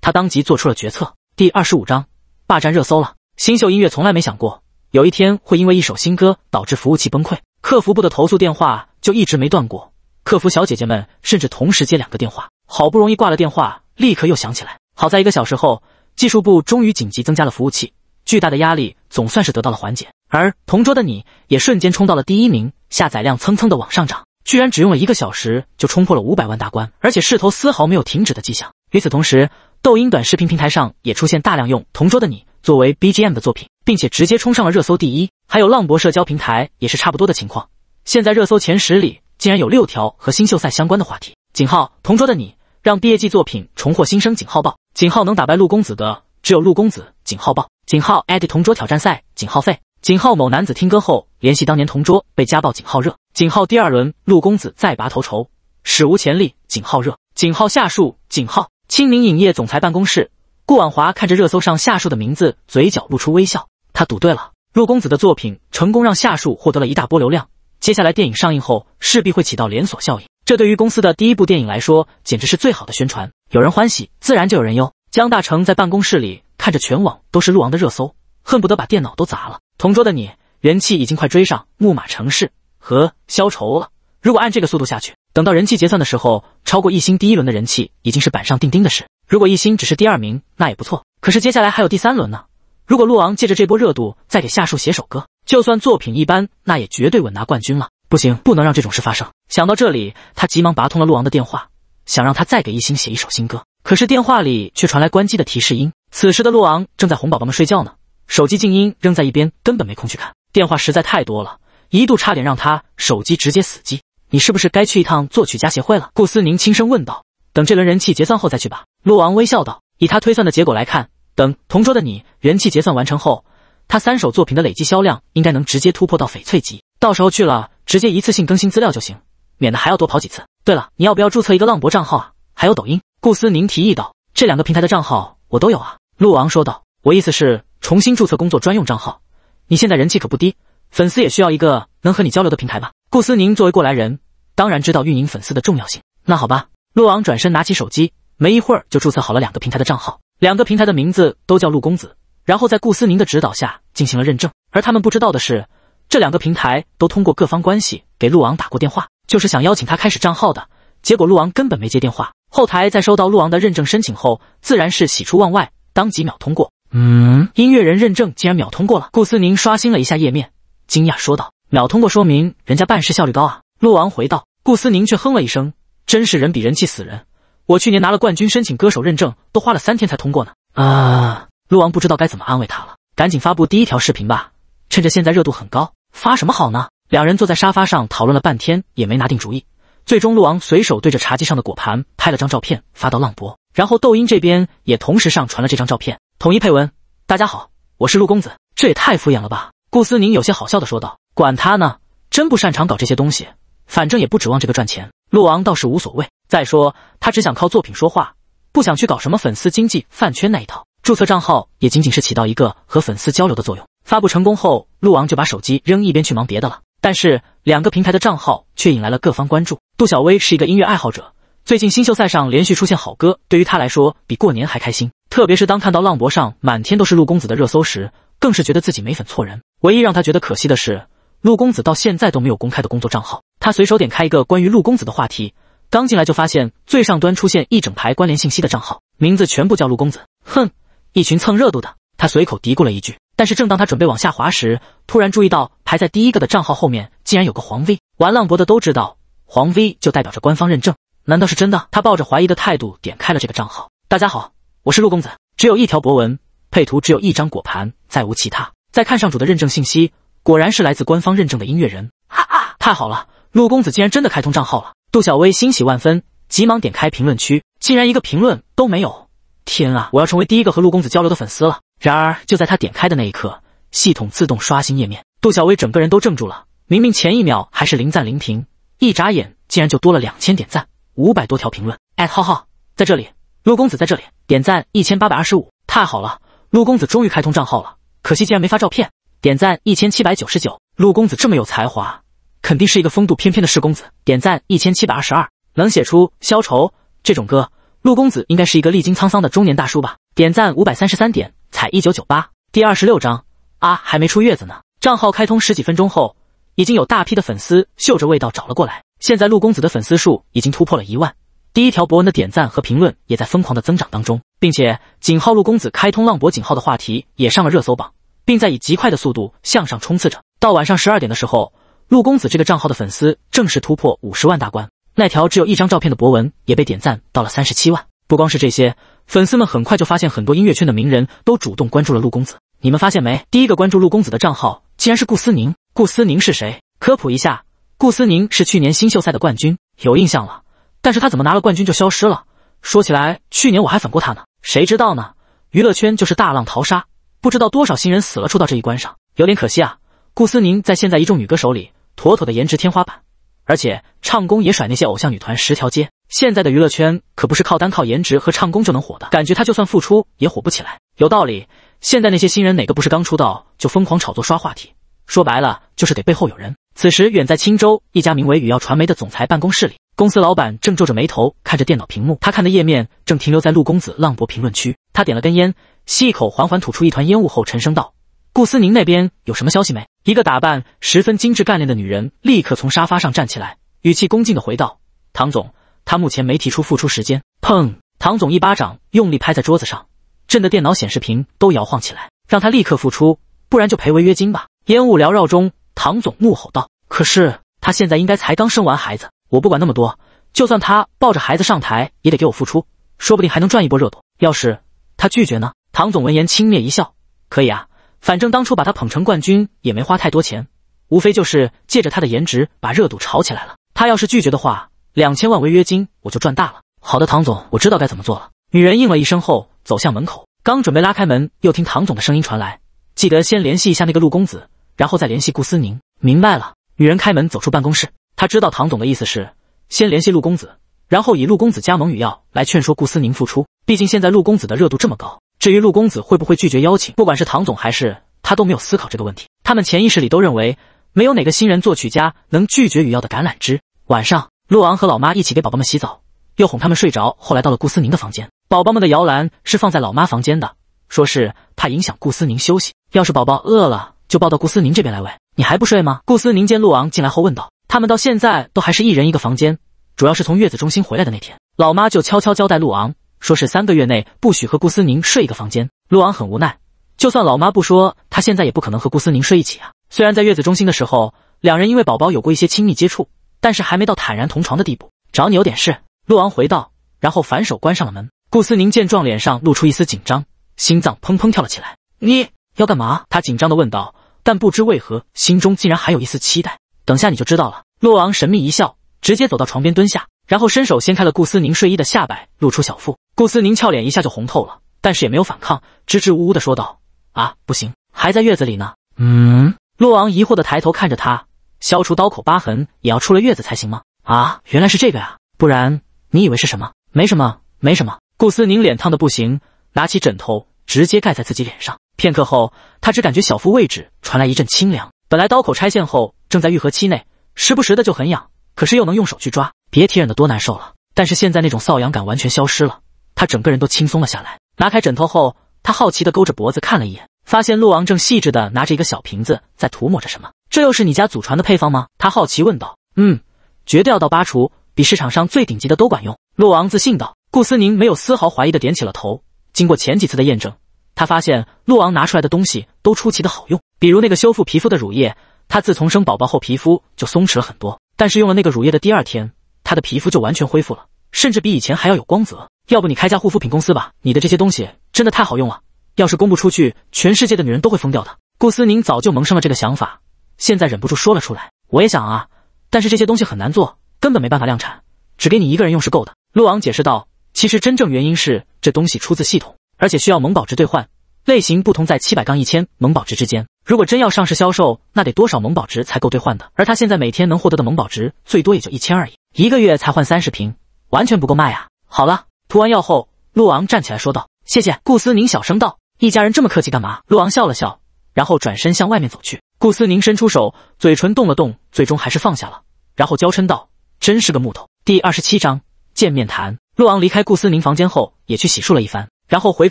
他当即做出了决策。第二十五章霸占热搜了。新秀音乐从来没想过有一天会因为一首新歌导致服务器崩溃，客服部的投诉电话就一直没断过。客服小姐姐们甚至同时接两个电话，好不容易挂了电话，立刻又响起来。好在一个小时后。技术部终于紧急增加了服务器，巨大的压力总算是得到了缓解。而同桌的你也瞬间冲到了第一名，下载量蹭蹭的往上涨，居然只用了一个小时就冲破了五百万大关，而且势头丝毫没有停止的迹象。与此同时，抖音短视频平台上也出现大量用同桌的你作为 BGM 的作品，并且直接冲上了热搜第一。还有浪博社交平台也是差不多的情况，现在热搜前十里竟然有六条和新秀赛相关的话题。井号同桌的你让毕业季作品重获新生，井号爆。景浩能打败陆公子的，只有陆公子。景浩爆，景浩艾迪同桌挑战赛，景浩废。景浩某男子听歌后联系当年同桌，被家暴。景浩热，景浩第二轮陆公子再拔头筹，史无前例。景浩热，景浩下树，景浩清明影业总裁办公室，顾婉华看着热搜上下树的名字，嘴角露出微笑。他赌对了，陆公子的作品成功让下树获得了一大波流量。接下来电影上映后势必会起到连锁效应，这对于公司的第一部电影来说，简直是最好的宣传。有人欢喜，自然就有人忧。江大成在办公室里看着全网都是陆王的热搜，恨不得把电脑都砸了。同桌的你，人气已经快追上木马城市和消愁了。如果按这个速度下去，等到人气结算的时候，超过一星第一轮的人气已经是板上钉钉的事。如果一星只是第二名，那也不错。可是接下来还有第三轮呢。如果陆王借着这波热度再给夏树写首歌，就算作品一般，那也绝对稳拿冠军了。不行，不能让这种事发生。想到这里，他急忙拔通了陆王的电话。想让他再给艺兴写一首新歌，可是电话里却传来关机的提示音。此时的陆昂正在哄宝宝们睡觉呢，手机静音扔在一边，根本没空去看。电话实在太多了，一度差点让他手机直接死机。你是不是该去一趟作曲家协会了？顾思宁轻声问道。等这轮人气结算后再去吧，陆昂微笑道。以他推算的结果来看，等同桌的你人气结算完成后，他三首作品的累计销量应该能直接突破到翡翠级。到时候去了，直接一次性更新资料就行，免得还要多跑几次。对了，你要不要注册一个浪博账号啊？还有抖音。顾思宁提议道：“这两个平台的账号我都有啊。”陆昂说道：“我意思是重新注册工作专用账号。你现在人气可不低，粉丝也需要一个能和你交流的平台吧？”顾思宁作为过来人，当然知道运营粉丝的重要性。那好吧，陆昂转身拿起手机，没一会儿就注册好了两个平台的账号，两个平台的名字都叫陆公子，然后在顾思宁的指导下进行了认证。而他们不知道的是，这两个平台都通过各方关系给陆昂打过电话。就是想邀请他开始账号的结果，陆王根本没接电话。后台在收到陆王的认证申请后，自然是喜出望外，当即秒通过。嗯，音乐人认证竟然秒通过了。顾思宁刷新了一下页面，惊讶说道：“秒通过，说明人家办事效率高啊。”陆王回道。顾思宁却哼了一声：“真是人比人气死人。我去年拿了冠军，申请歌手认证都花了三天才通过呢。”啊！陆王不知道该怎么安慰他了，赶紧发布第一条视频吧，趁着现在热度很高，发什么好呢？两人坐在沙发上讨论了半天，也没拿定主意。最终，陆昂随手对着茶几上的果盘拍了张照片，发到浪博。然后，抖音这边也同时上传了这张照片，统一配文：“大家好，我是陆公子。”这也太敷衍了吧？顾思宁有些好笑的说道：“管他呢，真不擅长搞这些东西，反正也不指望这个赚钱。”陆昂倒是无所谓，再说他只想靠作品说话，不想去搞什么粉丝经济、饭圈那一套。注册账号也仅仅是起到一个和粉丝交流的作用。发布成功后，陆昂就把手机扔一边去忙别的了。但是两个平台的账号却引来了各方关注。杜小薇是一个音乐爱好者，最近新秀赛上连续出现好歌，对于他来说比过年还开心。特别是当看到浪博上满天都是陆公子的热搜时，更是觉得自己没粉错人。唯一让他觉得可惜的是，陆公子到现在都没有公开的工作账号。他随手点开一个关于陆公子的话题，刚进来就发现最上端出现一整排关联信息的账号，名字全部叫陆公子。哼，一群蹭热度的。他随口嘀咕了一句。但是，正当他准备往下滑时，突然注意到排在第一个的账号后面竟然有个黄 V。玩浪博的都知道，黄 V 就代表着官方认证。难道是真的？他抱着怀疑的态度点开了这个账号。大家好，我是陆公子，只有一条博文，配图只有一张果盘，再无其他。再看上主的认证信息，果然是来自官方认证的音乐人。哈哈，太好了，陆公子竟然真的开通账号了！杜小薇欣喜万分，急忙点开评论区，竟然一个评论都没有。天啊，我要成为第一个和陆公子交流的粉丝了！然而，就在他点开的那一刻，系统自动刷新页面，杜小薇整个人都怔住了。明明前一秒还是零赞零评，一眨眼竟然就多了两千点赞，五百多条评论。哎，浩浩在这里，陆公子在这里，点赞一千八百二十五，太好了，陆公子终于开通账号了。可惜竟然没发照片。点赞一千七百九十九，陆公子这么有才华，肯定是一个风度翩翩的世公子。点赞一千七百二十二，能写出《消愁》这种歌，陆公子应该是一个历经沧桑的中年大叔吧？点赞五百三十三点。才一九九八》第二十六章啊，还没出月子呢。账号开通十几分钟后，已经有大批的粉丝嗅着味道找了过来。现在陆公子的粉丝数已经突破了一万，第一条博文的点赞和评论也在疯狂的增长当中，并且井号陆公子开通浪博井号的话题也上了热搜榜，并在以极快的速度向上冲刺着。到晚上十二点的时候，陆公子这个账号的粉丝正式突破五十万大关，那条只有一张照片的博文也被点赞到了三十七万。不光是这些，粉丝们很快就发现，很多音乐圈的名人都主动关注了陆公子。你们发现没？第一个关注陆公子的账号，竟然是顾思宁。顾思宁是谁？科普一下，顾思宁是去年新秀赛的冠军，有印象了。但是他怎么拿了冠军就消失了？说起来，去年我还粉过他呢，谁知道呢？娱乐圈就是大浪淘沙，不知道多少新人死了出到这一关上，有点可惜啊。顾思宁在现在一众女歌手里，妥妥的颜值天花板，而且唱功也甩那些偶像女团十条街。现在的娱乐圈可不是靠单靠颜值和唱功就能火的，感觉他就算复出也火不起来。有道理，现在那些新人哪个不是刚出道就疯狂炒作刷话题？说白了就是得背后有人。此时，远在青州一家名为雨耀传媒的总裁办公室里，公司老板正皱着眉头看着电脑屏幕，他看的页面正停留在陆公子浪博评论区。他点了根烟，吸一口，缓缓吐出一团烟雾后，沉声道：“顾思宁那边有什么消息没？”一个打扮十分精致干练的女人立刻从沙发上站起来，语气恭敬地回道：“唐总。”他目前没提出复出时间。砰！唐总一巴掌用力拍在桌子上，震得电脑显示屏都摇晃起来，让他立刻复出，不然就赔违约金吧。烟雾缭绕中，唐总怒吼道：“可是他现在应该才刚生完孩子，我不管那么多，就算他抱着孩子上台，也得给我复出，说不定还能赚一波热度。要是他拒绝呢？”唐总闻言轻蔑一笑：“可以啊，反正当初把他捧成冠军也没花太多钱，无非就是借着他的颜值把热度炒起来了。他要是拒绝的话。”两千万违约金，我就赚大了。好的，唐总，我知道该怎么做了。女人应了一声后，走向门口，刚准备拉开门，又听唐总的声音传来：“记得先联系一下那个陆公子，然后再联系顾思宁。”明白了。女人开门走出办公室，她知道唐总的意思是先联系陆公子，然后以陆公子加盟雨耀来劝说顾思宁复出。毕竟现在陆公子的热度这么高。至于陆公子会不会拒绝邀请，不管是唐总还是他都没有思考这个问题。他们潜意识里都认为，没有哪个新人作曲家能拒绝雨耀的橄榄枝。晚上。陆昂和老妈一起给宝宝们洗澡，又哄他们睡着，后来到了顾思宁的房间。宝宝们的摇篮是放在老妈房间的，说是怕影响顾思宁休息。要是宝宝饿了，就抱到顾思宁这边来喂。你还不睡吗？顾思宁见陆昂进来后问道。他们到现在都还是一人一个房间，主要是从月子中心回来的那天，老妈就悄悄交代陆昂，说是三个月内不许和顾思宁睡一个房间。陆昂很无奈，就算老妈不说，他现在也不可能和顾思宁睡一起啊。虽然在月子中心的时候，两人因为宝宝有过一些亲密接触。但是还没到坦然同床的地步，找你有点事。洛昂回道，然后反手关上了门。顾思宁见状，脸上露出一丝紧张，心脏砰砰跳了起来。你要干嘛？他紧张的问道，但不知为何，心中竟然还有一丝期待。等下你就知道了。洛昂神秘一笑，直接走到床边蹲下，然后伸手掀开了顾思宁睡衣的下摆，露出小腹。顾思宁俏脸一下就红透了，但是也没有反抗，支支吾吾的说道：“啊，不行，还在月子里呢。”嗯。洛昂疑惑的抬头看着他。消除刀口疤痕也要出了月子才行吗？啊，原来是这个呀！不然你以为是什么？没什么，没什么。顾思宁脸烫的不行，拿起枕头直接盖在自己脸上。片刻后，他只感觉小腹位置传来一阵清凉。本来刀口拆线后正在愈合期内，时不时的就很痒，可是又能用手去抓，别提忍得多难受了。但是现在那种瘙痒感完全消失了，他整个人都轻松了下来。拿开枕头后，他好奇的勾着脖子看了一眼，发现陆王正细致的拿着一个小瓶子在涂抹着什么。这又是你家祖传的配方吗？他好奇问道。嗯，绝对要到八厨，比市场上最顶级的都管用。陆昂自信道。顾思宁没有丝毫怀疑的点起了头。经过前几次的验证，他发现陆昂拿出来的东西都出奇的好用。比如那个修复皮肤的乳液，他自从生宝宝后皮肤就松弛了很多，但是用了那个乳液的第二天，他的皮肤就完全恢复了，甚至比以前还要有光泽。要不你开家护肤品公司吧？你的这些东西真的太好用了，要是公布出去，全世界的女人都会疯掉的。顾思宁早就萌生了这个想法。现在忍不住说了出来，我也想啊，但是这些东西很难做，根本没办法量产，只给你一个人用是够的。陆昂解释道：“其实真正原因是这东西出自系统，而且需要萌宝值兑换，类型不同在七百杠一千萌宝值之间。如果真要上市销售，那得多少萌宝值才够兑换的？而他现在每天能获得的萌宝值最多也就一千而已，一个月才换三十瓶，完全不够卖啊！”好了，涂完药后，陆昂站起来说道：“谢谢。”顾思宁小声道：“一家人这么客气干嘛？”陆昂笑了笑，然后转身向外面走去。顾思宁伸出手，嘴唇动了动，最终还是放下了，然后娇嗔道：“真是个木头。”第二十七章见面谈。陆昂离开顾思宁房间后，也去洗漱了一番，然后回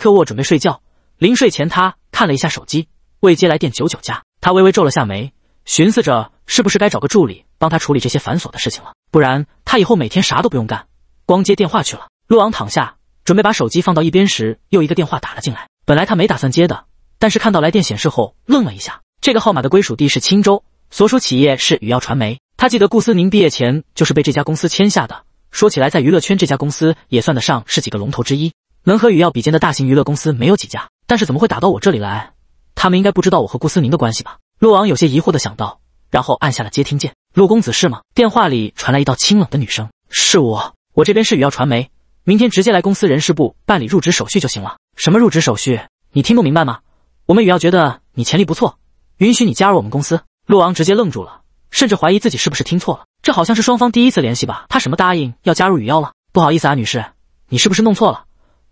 客卧准备睡觉。临睡前，他看了一下手机，未接来电九九加。他微微皱了下眉，寻思着是不是该找个助理帮他处理这些繁琐的事情了，不然他以后每天啥都不用干，光接电话去了。陆昂躺下准备把手机放到一边时，又一个电话打了进来。本来他没打算接的，但是看到来电显示后，愣了一下。这个号码的归属地是青州，所属企业是宇耀传媒。他记得顾思宁毕业前就是被这家公司签下的。说起来，在娱乐圈，这家公司也算得上是几个龙头之一，能和宇耀比肩的大型娱乐公司没有几家。但是怎么会打到我这里来？他们应该不知道我和顾思宁的关系吧？陆王有些疑惑的想到，然后按下了接听键。陆公子是吗？电话里传来一道清冷的女声：“是我，我这边是宇耀传媒，明天直接来公司人事部办理入职手续就行了。”什么入职手续？你听不明白吗？我们宇耀觉得你潜力不错。允许你加入我们公司？陆昂直接愣住了，甚至怀疑自己是不是听错了。这好像是双方第一次联系吧？他什么答应要加入雨耀了？不好意思啊，女士，你是不是弄错了？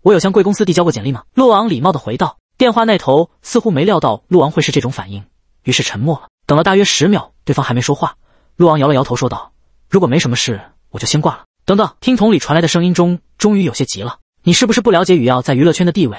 我有向贵公司递交过简历吗？陆昂礼貌的回道。电话那头似乎没料到陆昂会是这种反应，于是沉默了。等了大约十秒，对方还没说话，陆昂摇了摇头说道：“如果没什么事，我就先挂了。”等等，听筒里传来的声音中终于有些急了：“你是不是不了解雨耀在娱乐圈的地位？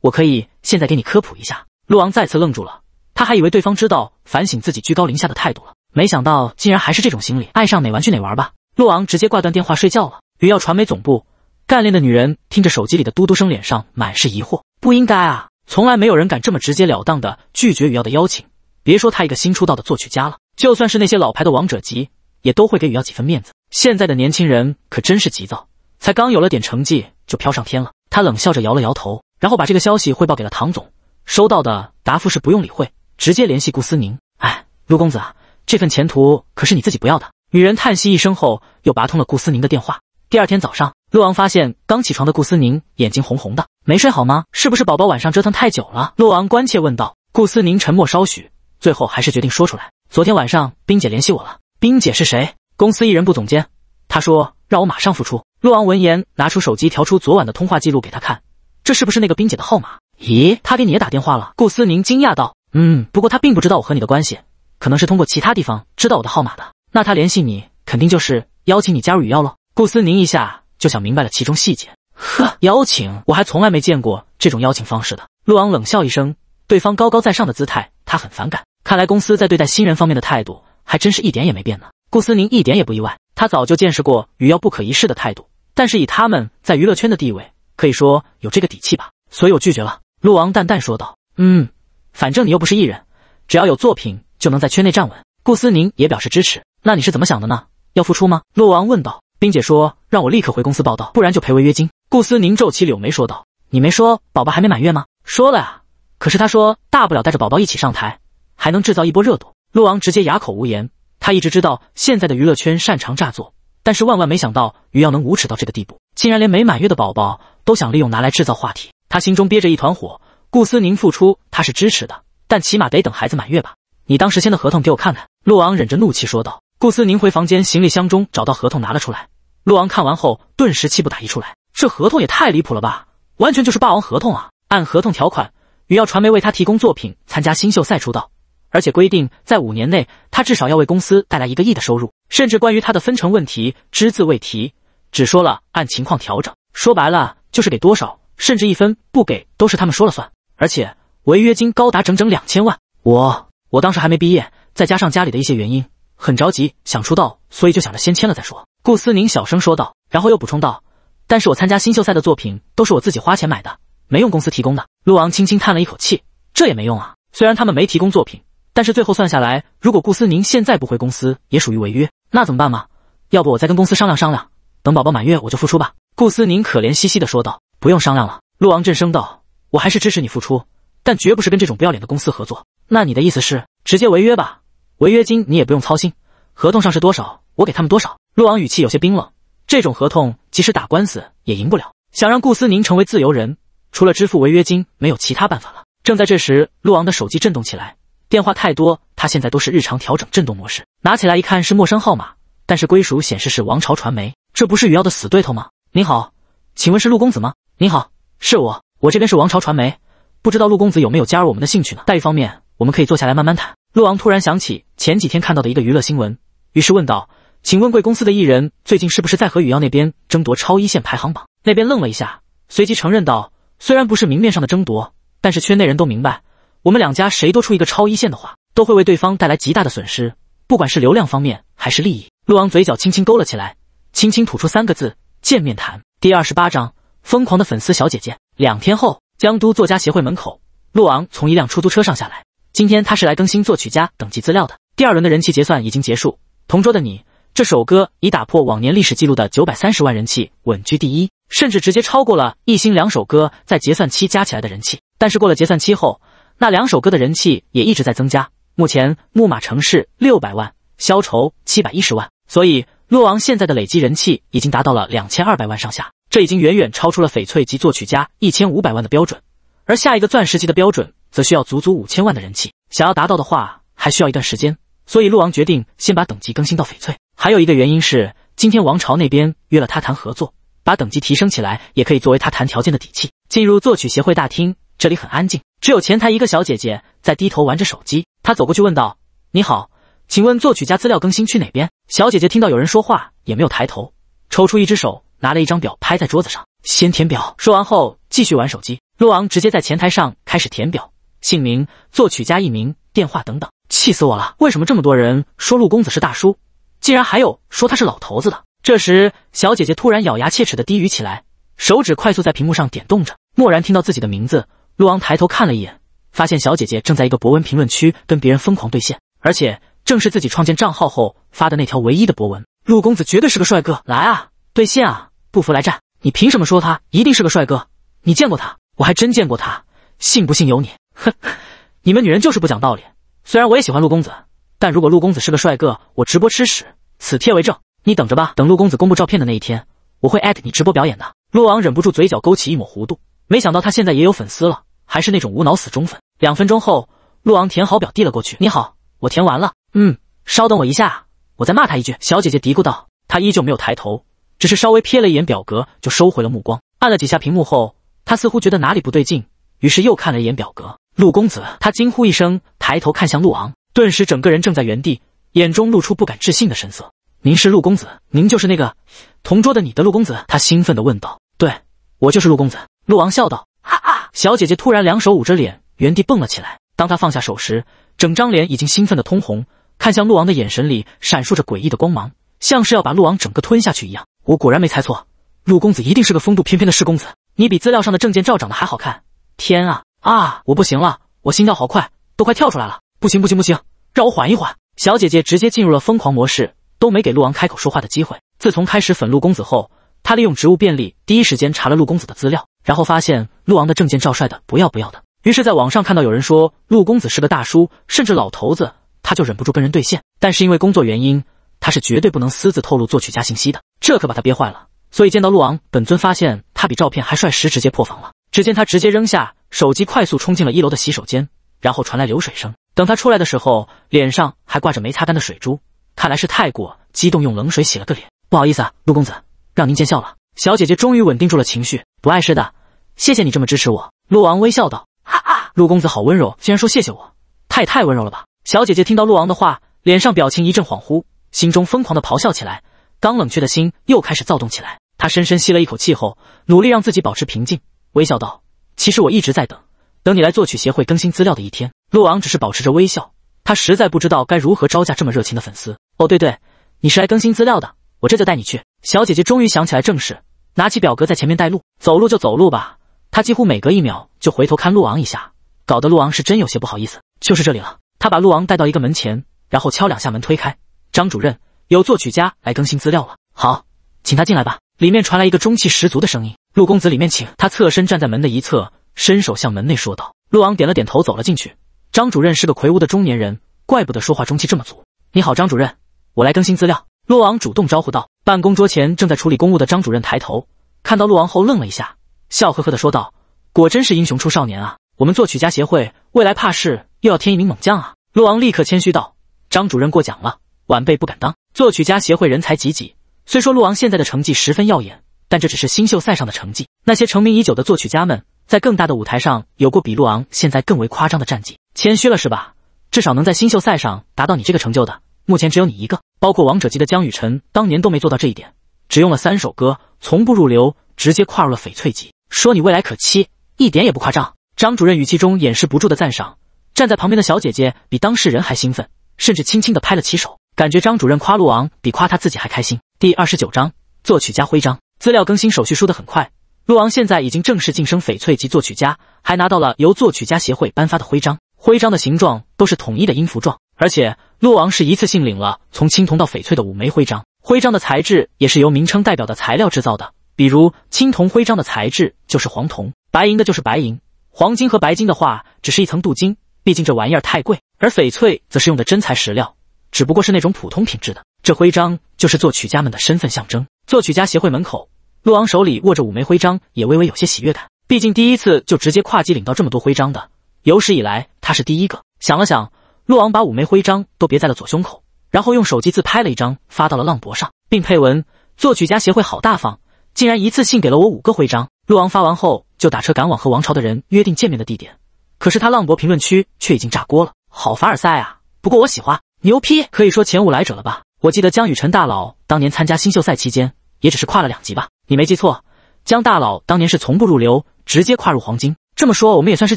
我可以现在给你科普一下。”陆昂再次愣住了。他还以为对方知道反省自己居高临下的态度了，没想到竟然还是这种心理。爱上哪玩去哪玩吧。陆昂直接挂断电话睡觉了。雨耀传媒总部，干练的女人听着手机里的嘟嘟声，脸上满是疑惑。不应该啊，从来没有人敢这么直截了当的拒绝雨耀的邀请。别说他一个新出道的作曲家了，就算是那些老牌的王者级，也都会给雨耀几分面子。现在的年轻人可真是急躁，才刚有了点成绩就飘上天了。他冷笑着摇了摇头，然后把这个消息汇报给了唐总。收到的答复是不用理会。直接联系顾思宁。哎，陆公子啊，这份前途可是你自己不要的。女人叹息一声后，又拔通了顾思宁的电话。第二天早上，陆王发现刚起床的顾思宁眼睛红红的，没睡好吗？是不是宝宝晚上折腾太久了？陆王关切问道。顾思宁沉默稍许，最后还是决定说出来。昨天晚上，冰姐联系我了。冰姐是谁？公司艺人部总监。她说让我马上复出。陆王闻言，拿出手机调出昨晚的通话记录给他看，这是不是那个冰姐的号码？咦，她给你也打电话了？顾思宁惊讶道。嗯，不过他并不知道我和你的关系，可能是通过其他地方知道我的号码的。那他联系你，肯定就是邀请你加入雨妖喽。顾思宁一下就想明白了其中细节。呵，邀请我还从来没见过这种邀请方式的。陆昂冷笑一声，对方高高在上的姿态他很反感。看来公司在对待新人方面的态度还真是一点也没变呢。顾思宁一点也不意外，他早就见识过雨妖不可一世的态度，但是以他们在娱乐圈的地位，可以说有这个底气吧。所以我拒绝了。陆昂淡淡说道。嗯。反正你又不是艺人，只要有作品就能在圈内站稳。顾思宁也表示支持。那你是怎么想的呢？要复出吗？洛王问道。冰姐说让我立刻回公司报道，不然就赔违约金。顾思宁皱起柳眉说道：“你没说宝宝还没满月吗？”“说了呀。”“可是他说大不了带着宝宝一起上台，还能制造一波热度。”洛王直接哑口无言。他一直知道现在的娱乐圈擅长诈作，但是万万没想到于耀能无耻到这个地步，竟然连没满月的宝宝都想利用拿来制造话题。他心中憋着一团火。顾思宁付出，他是支持的，但起码得等孩子满月吧。你当时签的合同给我看看。”陆昂忍着怒气说道。顾思宁回房间，行李箱中找到合同，拿了出来。陆昂看完后，顿时气不打一处来，这合同也太离谱了吧，完全就是霸王合同啊！按合同条款，雨耀传媒为他提供作品，参加新秀赛出道，而且规定在五年内，他至少要为公司带来一个亿的收入，甚至关于他的分成问题只字未提，只说了按情况调整。说白了，就是给多少，甚至一分不给，都是他们说了算。而且违约金高达整整两千万。我我当时还没毕业，再加上家里的一些原因，很着急想出道，所以就想着先签了再说。顾思宁小声说道，然后又补充道：“但是我参加新秀赛的作品都是我自己花钱买的，没用公司提供的。”陆昂轻轻叹了一口气：“这也没用啊，虽然他们没提供作品，但是最后算下来，如果顾思宁现在不回公司，也属于违约，那怎么办嘛？要不我再跟公司商量商量，等宝宝满月我就复出吧。”顾思宁可怜兮兮的说道：“不用商量了。”陆昂震声道。我还是支持你付出，但绝不是跟这种不要脸的公司合作。那你的意思是直接违约吧？违约金你也不用操心，合同上是多少，我给他们多少。陆昂语气有些冰冷，这种合同即使打官司也赢不了。想让顾思宁成为自由人，除了支付违约金，没有其他办法了。正在这时，陆昂的手机震动起来，电话太多，他现在都是日常调整震动模式。拿起来一看是陌生号码，但是归属显示是王朝传媒，这不是雨妖的死对头吗？您好，请问是陆公子吗？您好，是我。我这边是王朝传媒，不知道陆公子有没有加入我们的兴趣呢？待遇方面，我们可以坐下来慢慢谈。陆昂突然想起前几天看到的一个娱乐新闻，于是问道：“请问贵公司的艺人最近是不是在和雨妖那边争夺超一线排行榜？”那边愣了一下，随即承认道：“虽然不是明面上的争夺，但是圈内人都明白，我们两家谁多出一个超一线的话，都会为对方带来极大的损失，不管是流量方面还是利益。”陆昂嘴角轻轻勾了起来，轻轻吐出三个字：“见面谈。”第二十八章：疯狂的粉丝小姐姐。两天后，江都作家协会门口，陆昂从一辆出租车上下来。今天他是来更新作曲家等级资料的。第二轮的人气结算已经结束，同桌的你，这首歌已打破往年历史记录的九百三十万人气，稳居第一，甚至直接超过了一星两首歌在结算期加起来的人气。但是过了结算期后，那两首歌的人气也一直在增加。目前《木马城市》六百万，《消愁》七百一十万，所以陆昂现在的累计人气已经达到了两千二百万上下。这已经远远超出了翡翠级作曲家一千五百万的标准，而下一个钻石级的标准则需要足足五千万的人气。想要达到的话，还需要一段时间。所以陆王决定先把等级更新到翡翠。还有一个原因是，今天王朝那边约了他谈合作，把等级提升起来也可以作为他谈条件的底气。进入作曲协会大厅，这里很安静，只有前台一个小姐姐在低头玩着手机。她走过去问道：“你好，请问作曲家资料更新去哪边？”小姐姐听到有人说话，也没有抬头，抽出一只手。拿了一张表拍在桌子上，先填表。说完后，继续玩手机。陆昂直接在前台上开始填表，姓名、作曲家艺名、电话等等。气死我了！为什么这么多人说陆公子是大叔，竟然还有说他是老头子的？这时，小姐姐突然咬牙切齿的低语起来，手指快速在屏幕上点动着。蓦然听到自己的名字，陆昂抬头看了一眼，发现小姐姐正在一个博文评论区跟别人疯狂对线，而且正是自己创建账号后发的那条唯一的博文。陆公子绝对是个帅哥，来啊！对线啊！不服来战！你凭什么说他一定是个帅哥？你见过他？我还真见过他，信不信由你。哼，你们女人就是不讲道理。虽然我也喜欢陆公子，但如果陆公子是个帅哥，我直播吃屎，此贴为证。你等着吧，等陆公子公布照片的那一天，我会艾特你直播表演的。陆昂忍不住嘴角勾起一抹弧度，没想到他现在也有粉丝了，还是那种无脑死忠粉。两分钟后，陆昂填好表递了过去。你好，我填完了。嗯，稍等我一下，我再骂他一句。小姐姐嘀咕道，他依旧没有抬头。只是稍微瞥了一眼表格，就收回了目光，按了几下屏幕后，他似乎觉得哪里不对劲，于是又看了一眼表格。陆公子，他惊呼一声，抬头看向陆昂，顿时整个人正在原地，眼中露出不敢置信的神色。您是陆公子？您就是那个同桌的你的陆公子？他兴奋地问道。对，我就是陆公子。陆昂笑道。哈哈，小姐姐突然两手捂着脸，原地蹦了起来。当她放下手时，整张脸已经兴奋的通红，看向陆昂的眼神里闪烁着诡异的光芒，像是要把陆昂整个吞下去一样。我果然没猜错，陆公子一定是个风度翩翩的世公子。你比资料上的证件照长得还好看！天啊啊！我不行了，我心跳好快，都快跳出来了！不行不行不行，让我缓一缓。小姐姐直接进入了疯狂模式，都没给陆王开口说话的机会。自从开始粉陆公子后，她利用职务便利，第一时间查了陆公子的资料，然后发现陆王的证件照帅的不要不要的。于是，在网上看到有人说陆公子是个大叔，甚至老头子，她就忍不住跟人对线，但是因为工作原因。他是绝对不能私自透露作曲家信息的，这可把他憋坏了。所以见到陆昂，本尊，发现他比照片还帅时，直接破防了。只见他直接扔下手机，快速冲进了一楼的洗手间，然后传来流水声。等他出来的时候，脸上还挂着没擦干的水珠，看来是太过激动，用冷水洗了个脸。不好意思啊，陆公子，让您见笑了。小姐姐终于稳定住了情绪，不碍事的，谢谢你这么支持我。陆昂微笑道：“哈哈，陆公子好温柔，竟然说谢谢我，他也太温柔了吧。”小姐姐听到陆昂的话，脸上表情一阵恍惚。心中疯狂的咆哮起来，刚冷却的心又开始躁动起来。他深深吸了一口气后，努力让自己保持平静，微笑道：“其实我一直在等，等你来作曲协会更新资料的一天。”陆昂只是保持着微笑，他实在不知道该如何招架这么热情的粉丝。哦，对对，你是来更新资料的，我这就带你去。小姐姐终于想起来正事，拿起表格在前面带路。走路就走路吧，她几乎每隔一秒就回头看陆昂一下，搞得陆昂是真有些不好意思。就是这里了，她把陆昂带到一个门前，然后敲两下门，推开。张主任，有作曲家来更新资料了。好，请他进来吧。里面传来一个中气十足的声音：“陆公子，里面请。”他侧身站在门的一侧，伸手向门内说道。陆昂点了点头，走了进去。张主任是个魁梧的中年人，怪不得说话中气这么足。你好，张主任，我来更新资料。陆昂主动招呼道。办公桌前正在处理公务的张主任抬头看到陆昂后愣了一下，笑呵呵的说道：“果真是英雄出少年啊！我们作曲家协会未来怕是又要添一名猛将啊！”陆昂立刻谦虚道：“张主任过奖了。”晚辈不敢当。作曲家协会人才济济，虽说陆昂现在的成绩十分耀眼，但这只是新秀赛上的成绩。那些成名已久的作曲家们，在更大的舞台上有过比陆昂现在更为夸张的战绩。谦虚了是吧？至少能在新秀赛上达到你这个成就的，目前只有你一个。包括王者级的江雨辰，当年都没做到这一点，只用了三首歌，从不入流，直接跨入了翡翠级。说你未来可期，一点也不夸张。张主任语气中掩饰不住的赞赏，站在旁边的小姐姐比当事人还兴奋，甚至轻轻的拍了起手。感觉张主任夸陆昂比夸他自己还开心。第二十九章作曲家徽章资料更新手续输的很快，陆昂现在已经正式晋升翡翠级作曲家，还拿到了由作曲家协会颁发的徽章。徽章的形状都是统一的音符状，而且陆昂是一次性领了从青铜到翡翠的五枚徽章。徽章的材质也是由名称代表的材料制造的，比如青铜徽章的材质就是黄铜，白银的就是白银，黄金和白金的话只是一层镀金，毕竟这玩意儿太贵，而翡翠则是用的真材实料。只不过是那种普通品质的，这徽章就是作曲家们的身份象征。作曲家协会门口，陆昂手里握着五枚徽章，也微微有些喜悦感。毕竟第一次就直接跨级领到这么多徽章的，有史以来他是第一个。想了想，陆昂把五枚徽章都别在了左胸口，然后用手机自拍了一张，发到了浪博上，并配文：“作曲家协会好大方，竟然一次性给了我五个徽章。”陆昂发完后，就打车赶往和王朝的人约定见面的地点。可是他浪博评论区却已经炸锅了：“好凡尔赛啊！不过我喜欢。”牛批，可以说前无来者了吧？我记得江雨辰大佬当年参加新秀赛期间，也只是跨了两级吧？你没记错，江大佬当年是从不入流直接跨入黄金。这么说，我们也算是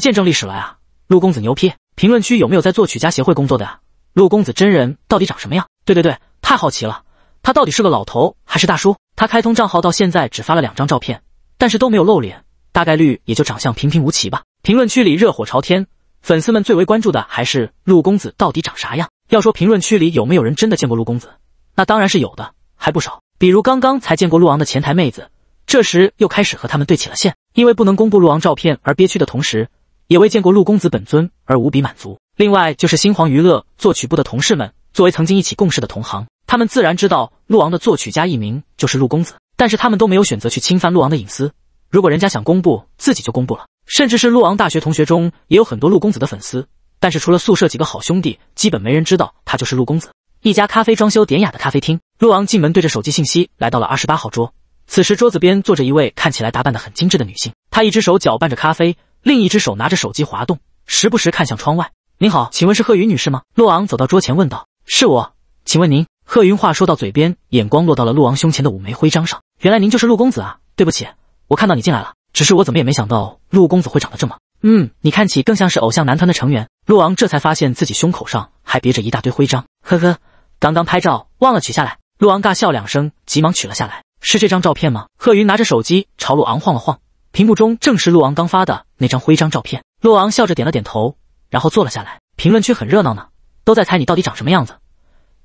见证历史了呀，陆公子牛批！评论区有没有在作曲家协会工作的呀？陆公子真人到底长什么样？对对对，太好奇了，他到底是个老头还是大叔？他开通账号到现在只发了两张照片，但是都没有露脸，大概率也就长相平平无奇吧。评论区里热火朝天，粉丝们最为关注的还是陆公子到底长啥样。要说评论区里有没有人真的见过陆公子，那当然是有的，还不少。比如刚刚才见过陆昂的前台妹子，这时又开始和他们对起了线。因为不能公布陆昂照片而憋屈的同时，也为见过陆公子本尊而无比满足。另外就是新皇娱乐作曲部的同事们，作为曾经一起共事的同行，他们自然知道陆昂的作曲家艺名就是陆公子，但是他们都没有选择去侵犯陆昂的隐私。如果人家想公布，自己就公布了。甚至是陆昂大学同学中也有很多陆公子的粉丝。但是除了宿舍几个好兄弟，基本没人知道他就是陆公子。一家咖啡装修典雅的咖啡厅，陆昂进门，对着手机信息来到了二十八号桌。此时桌子边坐着一位看起来打扮的很精致的女性，她一只手搅拌着咖啡，另一只手拿着手机滑动，时不时看向窗外。您好，请问是贺云女士吗？陆昂走到桌前问道：“是我，请问您？”贺云话说到嘴边，眼光落到了陆昂胸前的五枚徽章上。原来您就是陆公子啊！对不起，我看到你进来了，只是我怎么也没想到陆公子会长得这么……嗯，你看起更像是偶像男团的成员。陆昂这才发现自己胸口上还别着一大堆徽章，呵呵，刚刚拍照忘了取下来。陆昂尬笑两声，急忙取了下来。是这张照片吗？贺云拿着手机朝陆昂晃了晃，屏幕中正是陆昂刚发的那张徽章照片。陆昂笑着点了点头，然后坐了下来。评论区很热闹呢，都在猜你到底长什么样子。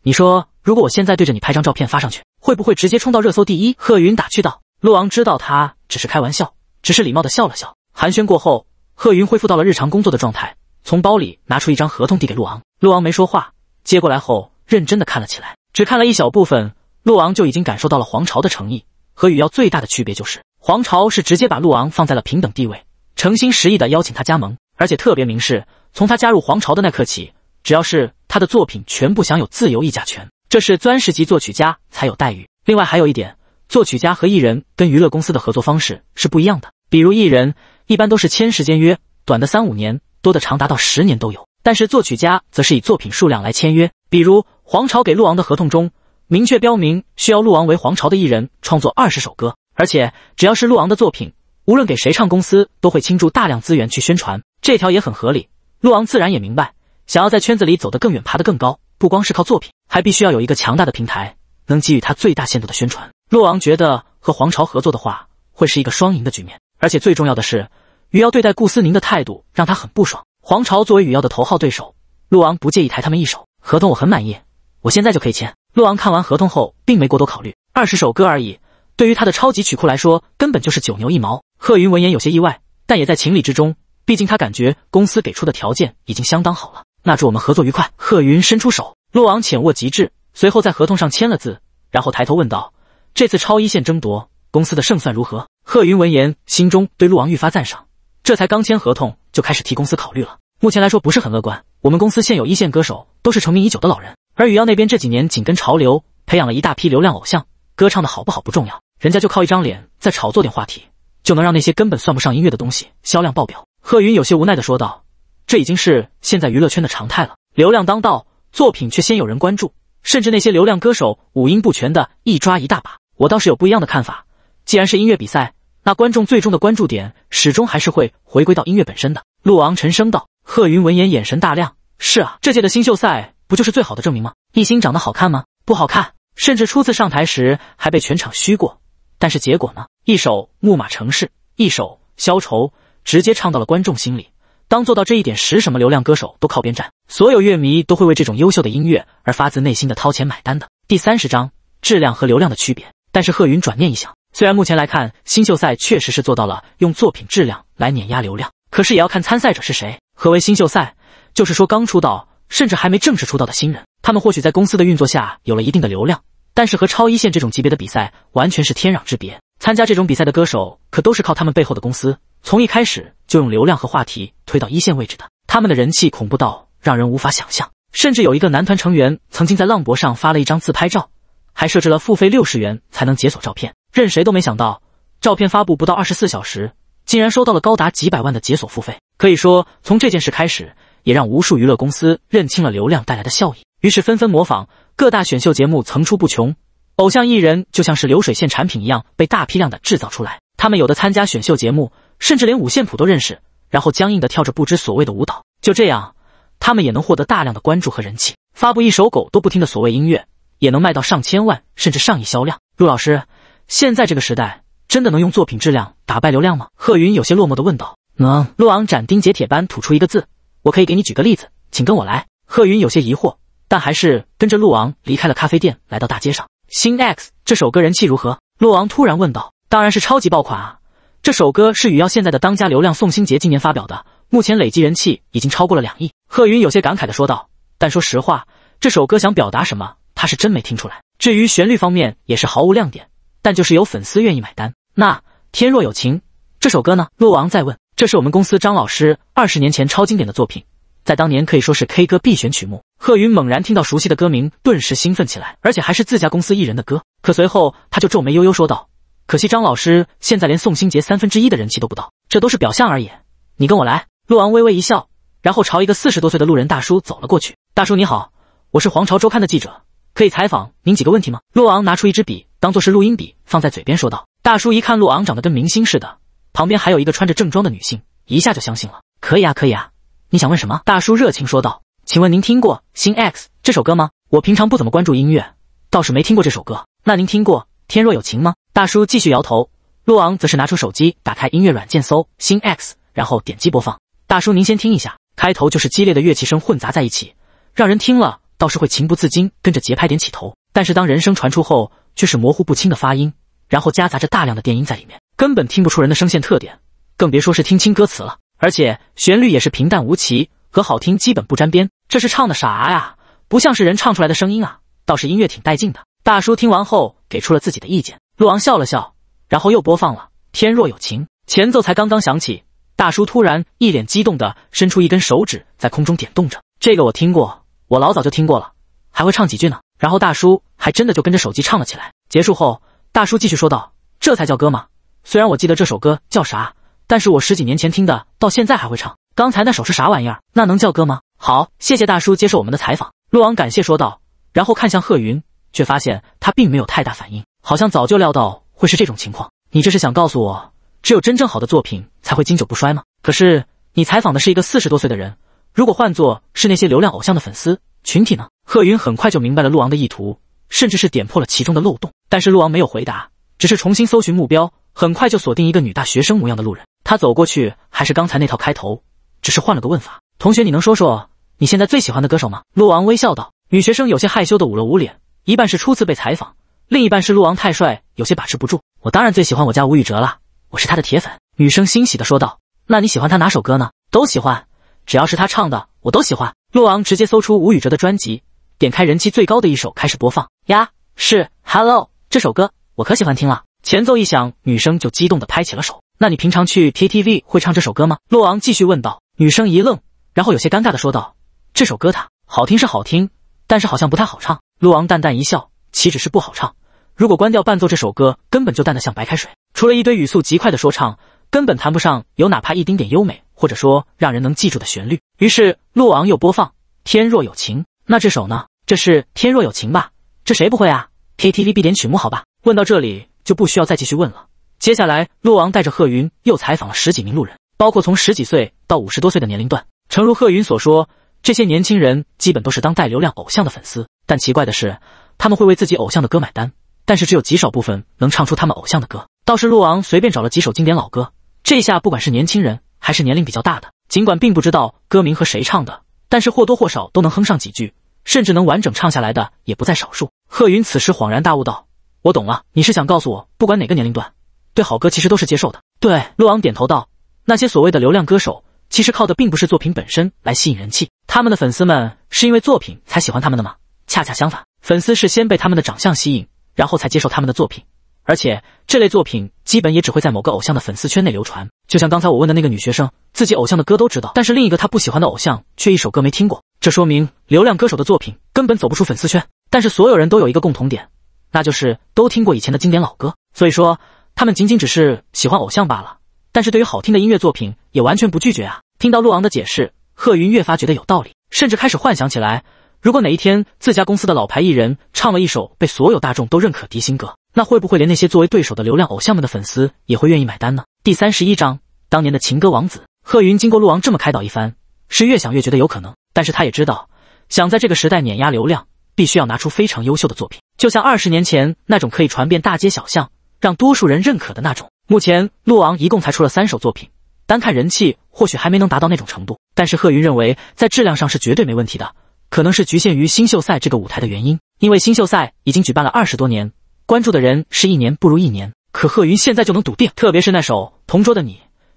你说，如果我现在对着你拍张照片发上去，会不会直接冲到热搜第一？贺云打趣道。陆昂知道他只是开玩笑，只是礼貌的笑了笑。寒暄过后，贺云恢复到了日常工作的状态。从包里拿出一张合同，递给陆昂。陆昂没说话，接过来后认真的看了起来。只看了一小部分，陆昂就已经感受到了皇朝的诚意。和雨耀最大的区别就是，皇朝是直接把陆昂放在了平等地位，诚心实意的邀请他加盟，而且特别明示，从他加入皇朝的那刻起，只要是他的作品，全部享有自由议价权。这是钻石级作曲家才有待遇。另外还有一点，作曲家和艺人跟娱乐公司的合作方式是不一样的。比如艺人一般都是签时间约，短的三五年。多的长达到十年都有，但是作曲家则是以作品数量来签约。比如皇朝给陆王的合同中，明确标明需要陆王为皇朝的艺人创作二十首歌，而且只要是陆王的作品，无论给谁唱，公司都会倾注大量资源去宣传。这条也很合理。陆王自然也明白，想要在圈子里走得更远、爬得更高，不光是靠作品，还必须要有一个强大的平台，能给予他最大限度的宣传。陆王觉得和皇朝合作的话，会是一个双赢的局面，而且最重要的是。雨耀对待顾思宁的态度让他很不爽。黄巢作为雨耀的头号对手，陆昂不介意抬他们一手。合同我很满意，我现在就可以签。陆昂看完合同后，并没过多考虑，二十首歌而已，对于他的超级曲库来说，根本就是九牛一毛。贺云闻言有些意外，但也在情理之中，毕竟他感觉公司给出的条件已经相当好了。那祝我们合作愉快。贺云伸出手，陆昂浅握极致，随后在合同上签了字，然后抬头问道：“这次超一线争夺，公司的胜算如何？”贺云闻言，心中对陆昂愈发赞赏。这才刚签合同就开始替公司考虑了，目前来说不是很乐观。我们公司现有一线歌手都是成名已久的老人，而雨妖那边这几年紧跟潮流，培养了一大批流量偶像，歌唱的好不好不重要，人家就靠一张脸，在炒作点话题，就能让那些根本算不上音乐的东西销量爆表。贺云有些无奈的说道：“这已经是现在娱乐圈的常态了，流量当道，作品却先有人关注，甚至那些流量歌手五音不全的，一抓一大把。”我倒是有不一样的看法，既然是音乐比赛。那观众最终的关注点始终还是会回归到音乐本身的。陆昂沉声道。贺云闻言，眼神大亮。是啊，这届的新秀赛不就是最好的证明吗？艺兴长得好看吗？不好看，甚至初次上台时还被全场嘘过。但是结果呢？一首《木马城市》，一首《消愁》，直接唱到了观众心里。当做到这一点时，什么流量歌手都靠边站，所有乐迷都会为这种优秀的音乐而发自内心的掏钱买单的。第三十章，质量和流量的区别。但是贺云转念一想。虽然目前来看，新秀赛确实是做到了用作品质量来碾压流量，可是也要看参赛者是谁。何为新秀赛？就是说刚出道，甚至还没正式出道的新人，他们或许在公司的运作下有了一定的流量，但是和超一线这种级别的比赛完全是天壤之别。参加这种比赛的歌手，可都是靠他们背后的公司从一开始就用流量和话题推到一线位置的，他们的人气恐怖到让人无法想象。甚至有一个男团成员曾经在浪博上发了一张自拍照。还设置了付费六十元才能解锁照片，任谁都没想到，照片发布不到二十四小时，竟然收到了高达几百万的解锁付费。可以说，从这件事开始，也让无数娱乐公司认清了流量带来的效益，于是纷纷模仿，各大选秀节目层出不穷，偶像艺人就像是流水线产品一样被大批量的制造出来。他们有的参加选秀节目，甚至连五线谱都认识，然后僵硬的跳着不知所谓的舞蹈。就这样，他们也能获得大量的关注和人气，发布一首狗都不听的所谓音乐。也能卖到上千万甚至上亿销量。陆老师，现在这个时代真的能用作品质量打败流量吗？贺云有些落寞的问道。能。陆昂斩钉截铁般吐出一个字。我可以给你举个例子，请跟我来。贺云有些疑惑，但还是跟着陆昂离开了咖啡店，来到大街上。新 X 这首歌人气如何？陆昂突然问道。当然是超级爆款啊！这首歌是雨妖现在的当家流量宋星杰今年发表的，目前累计人气已经超过了两亿。贺云有些感慨的说道。但说实话，这首歌想表达什么？他是真没听出来，至于旋律方面也是毫无亮点，但就是有粉丝愿意买单。那天若有情这首歌呢？洛王在问。这是我们公司张老师二十年前超经典的作品，在当年可以说是 K 歌必选曲目。贺云猛然听到熟悉的歌名，顿时兴奋起来，而且还是自家公司艺人的歌。可随后他就皱眉悠悠说道：“可惜张老师现在连宋新杰三分之一的人气都不到，这都是表象而已。”你跟我来。陆王微微一笑，然后朝一个四十多岁的路人大叔走了过去。大叔你好，我是皇朝周刊的记者。可以采访您几个问题吗？陆昂拿出一支笔，当做是录音笔，放在嘴边说道。大叔一看陆昂长得跟明星似的，旁边还有一个穿着正装的女性，一下就相信了。可以啊，可以啊，你想问什么？大叔热情说道。请问您听过《新 X》这首歌吗？我平常不怎么关注音乐，倒是没听过这首歌。那您听过《天若有情》吗？大叔继续摇头。陆昂则是拿出手机，打开音乐软件，搜《新 X》，然后点击播放。大叔，您先听一下，开头就是激烈的乐器声混杂在一起，让人听了。倒是会情不自禁跟着节拍点起头，但是当人声传出后，却是模糊不清的发音，然后夹杂着大量的电音在里面，根本听不出人的声线特点，更别说是听清歌词了。而且旋律也是平淡无奇，和好听基本不沾边。这是唱的啥呀？不像是人唱出来的声音啊！倒是音乐挺带劲的。大叔听完后给出了自己的意见。陆昂笑了笑，然后又播放了《天若有情》前奏才刚刚响起，大叔突然一脸激动的伸出一根手指在空中点动着：“这个我听过。”我老早就听过了，还会唱几句呢。然后大叔还真的就跟着手机唱了起来。结束后，大叔继续说道：“这才叫歌吗？虽然我记得这首歌叫啥，但是我十几年前听的，到现在还会唱。刚才那首是啥玩意儿？那能叫歌吗？”好，谢谢大叔接受我们的采访。陆昂感谢说道，然后看向贺云，却发现他并没有太大反应，好像早就料到会是这种情况。你这是想告诉我，只有真正好的作品才会经久不衰吗？可是你采访的是一个四十多岁的人。如果换作是那些流量偶像的粉丝群体呢？贺云很快就明白了陆昂的意图，甚至是点破了其中的漏洞。但是陆昂没有回答，只是重新搜寻目标，很快就锁定一个女大学生模样的路人。他走过去，还是刚才那套开头，只是换了个问法：“同学，你能说说你现在最喜欢的歌手吗？”陆昂微笑道。女学生有些害羞的捂了捂脸，一半是初次被采访，另一半是陆昂太帅，有些把持不住。“我当然最喜欢我家吴宇哲了，我是他的铁粉。”女生欣喜的说道。“那你喜欢他哪首歌呢？”“都喜欢。”只要是他唱的，我都喜欢。洛昂直接搜出吴宇哲的专辑，点开人气最高的一首开始播放。呀，是《Hello》这首歌，我可喜欢听了。前奏一响，女生就激动的拍起了手。那你平常去 KTV 会唱这首歌吗？洛昂继续问道。女生一愣，然后有些尴尬的说道：“这首歌它好听是好听，但是好像不太好唱。”洛昂淡淡一笑，岂止是不好唱，如果关掉伴奏，这首歌根本就淡得像白开水，除了一堆语速极快的说唱，根本谈不上有哪怕一丁点优美。或者说让人能记住的旋律。于是，陆昂又播放《天若有情》。那这首呢？这是《天若有情》吧？这谁不会啊？KTV 必点曲目，好吧。问到这里就不需要再继续问了。接下来，陆昂带着贺云又采访了十几名路人，包括从十几岁到五十多岁的年龄段。诚如贺云所说，这些年轻人基本都是当代流量偶像的粉丝。但奇怪的是，他们会为自己偶像的歌买单，但是只有极少部分能唱出他们偶像的歌。倒是陆昂随便找了几首经典老歌，这下不管是年轻人。还是年龄比较大的，尽管并不知道歌名和谁唱的，但是或多或少都能哼上几句，甚至能完整唱下来的也不在少数。贺云此时恍然大悟道：“我懂了，你是想告诉我，不管哪个年龄段，对好歌其实都是接受的。”对，陆昂点头道：“那些所谓的流量歌手，其实靠的并不是作品本身来吸引人气，他们的粉丝们是因为作品才喜欢他们的吗？恰恰相反，粉丝是先被他们的长相吸引，然后才接受他们的作品。”而且这类作品基本也只会在某个偶像的粉丝圈内流传。就像刚才我问的那个女学生，自己偶像的歌都知道，但是另一个她不喜欢的偶像却一首歌没听过。这说明流量歌手的作品根本走不出粉丝圈。但是所有人都有一个共同点，那就是都听过以前的经典老歌。所以说，他们仅仅只是喜欢偶像罢了。但是对于好听的音乐作品，也完全不拒绝啊！听到陆昂的解释，贺云越发觉得有道理，甚至开始幻想起来：如果哪一天自家公司的老牌艺人唱了一首被所有大众都认可的新歌。那会不会连那些作为对手的流量偶像们的粉丝也会愿意买单呢？第三十一章，当年的情歌王子贺云，经过陆王这么开导一番，是越想越觉得有可能。但是他也知道，想在这个时代碾压流量，必须要拿出非常优秀的作品，就像二十年前那种可以传遍大街小巷，让多数人认可的那种。目前，陆王一共才出了三首作品，单看人气，或许还没能达到那种程度。但是贺云认为，在质量上是绝对没问题的，可能是局限于新秀赛这个舞台的原因，因为新秀赛已经举办了二十多年。关注的人是一年不如一年，可贺云现在就能笃定，特别是那首《同桌的你》，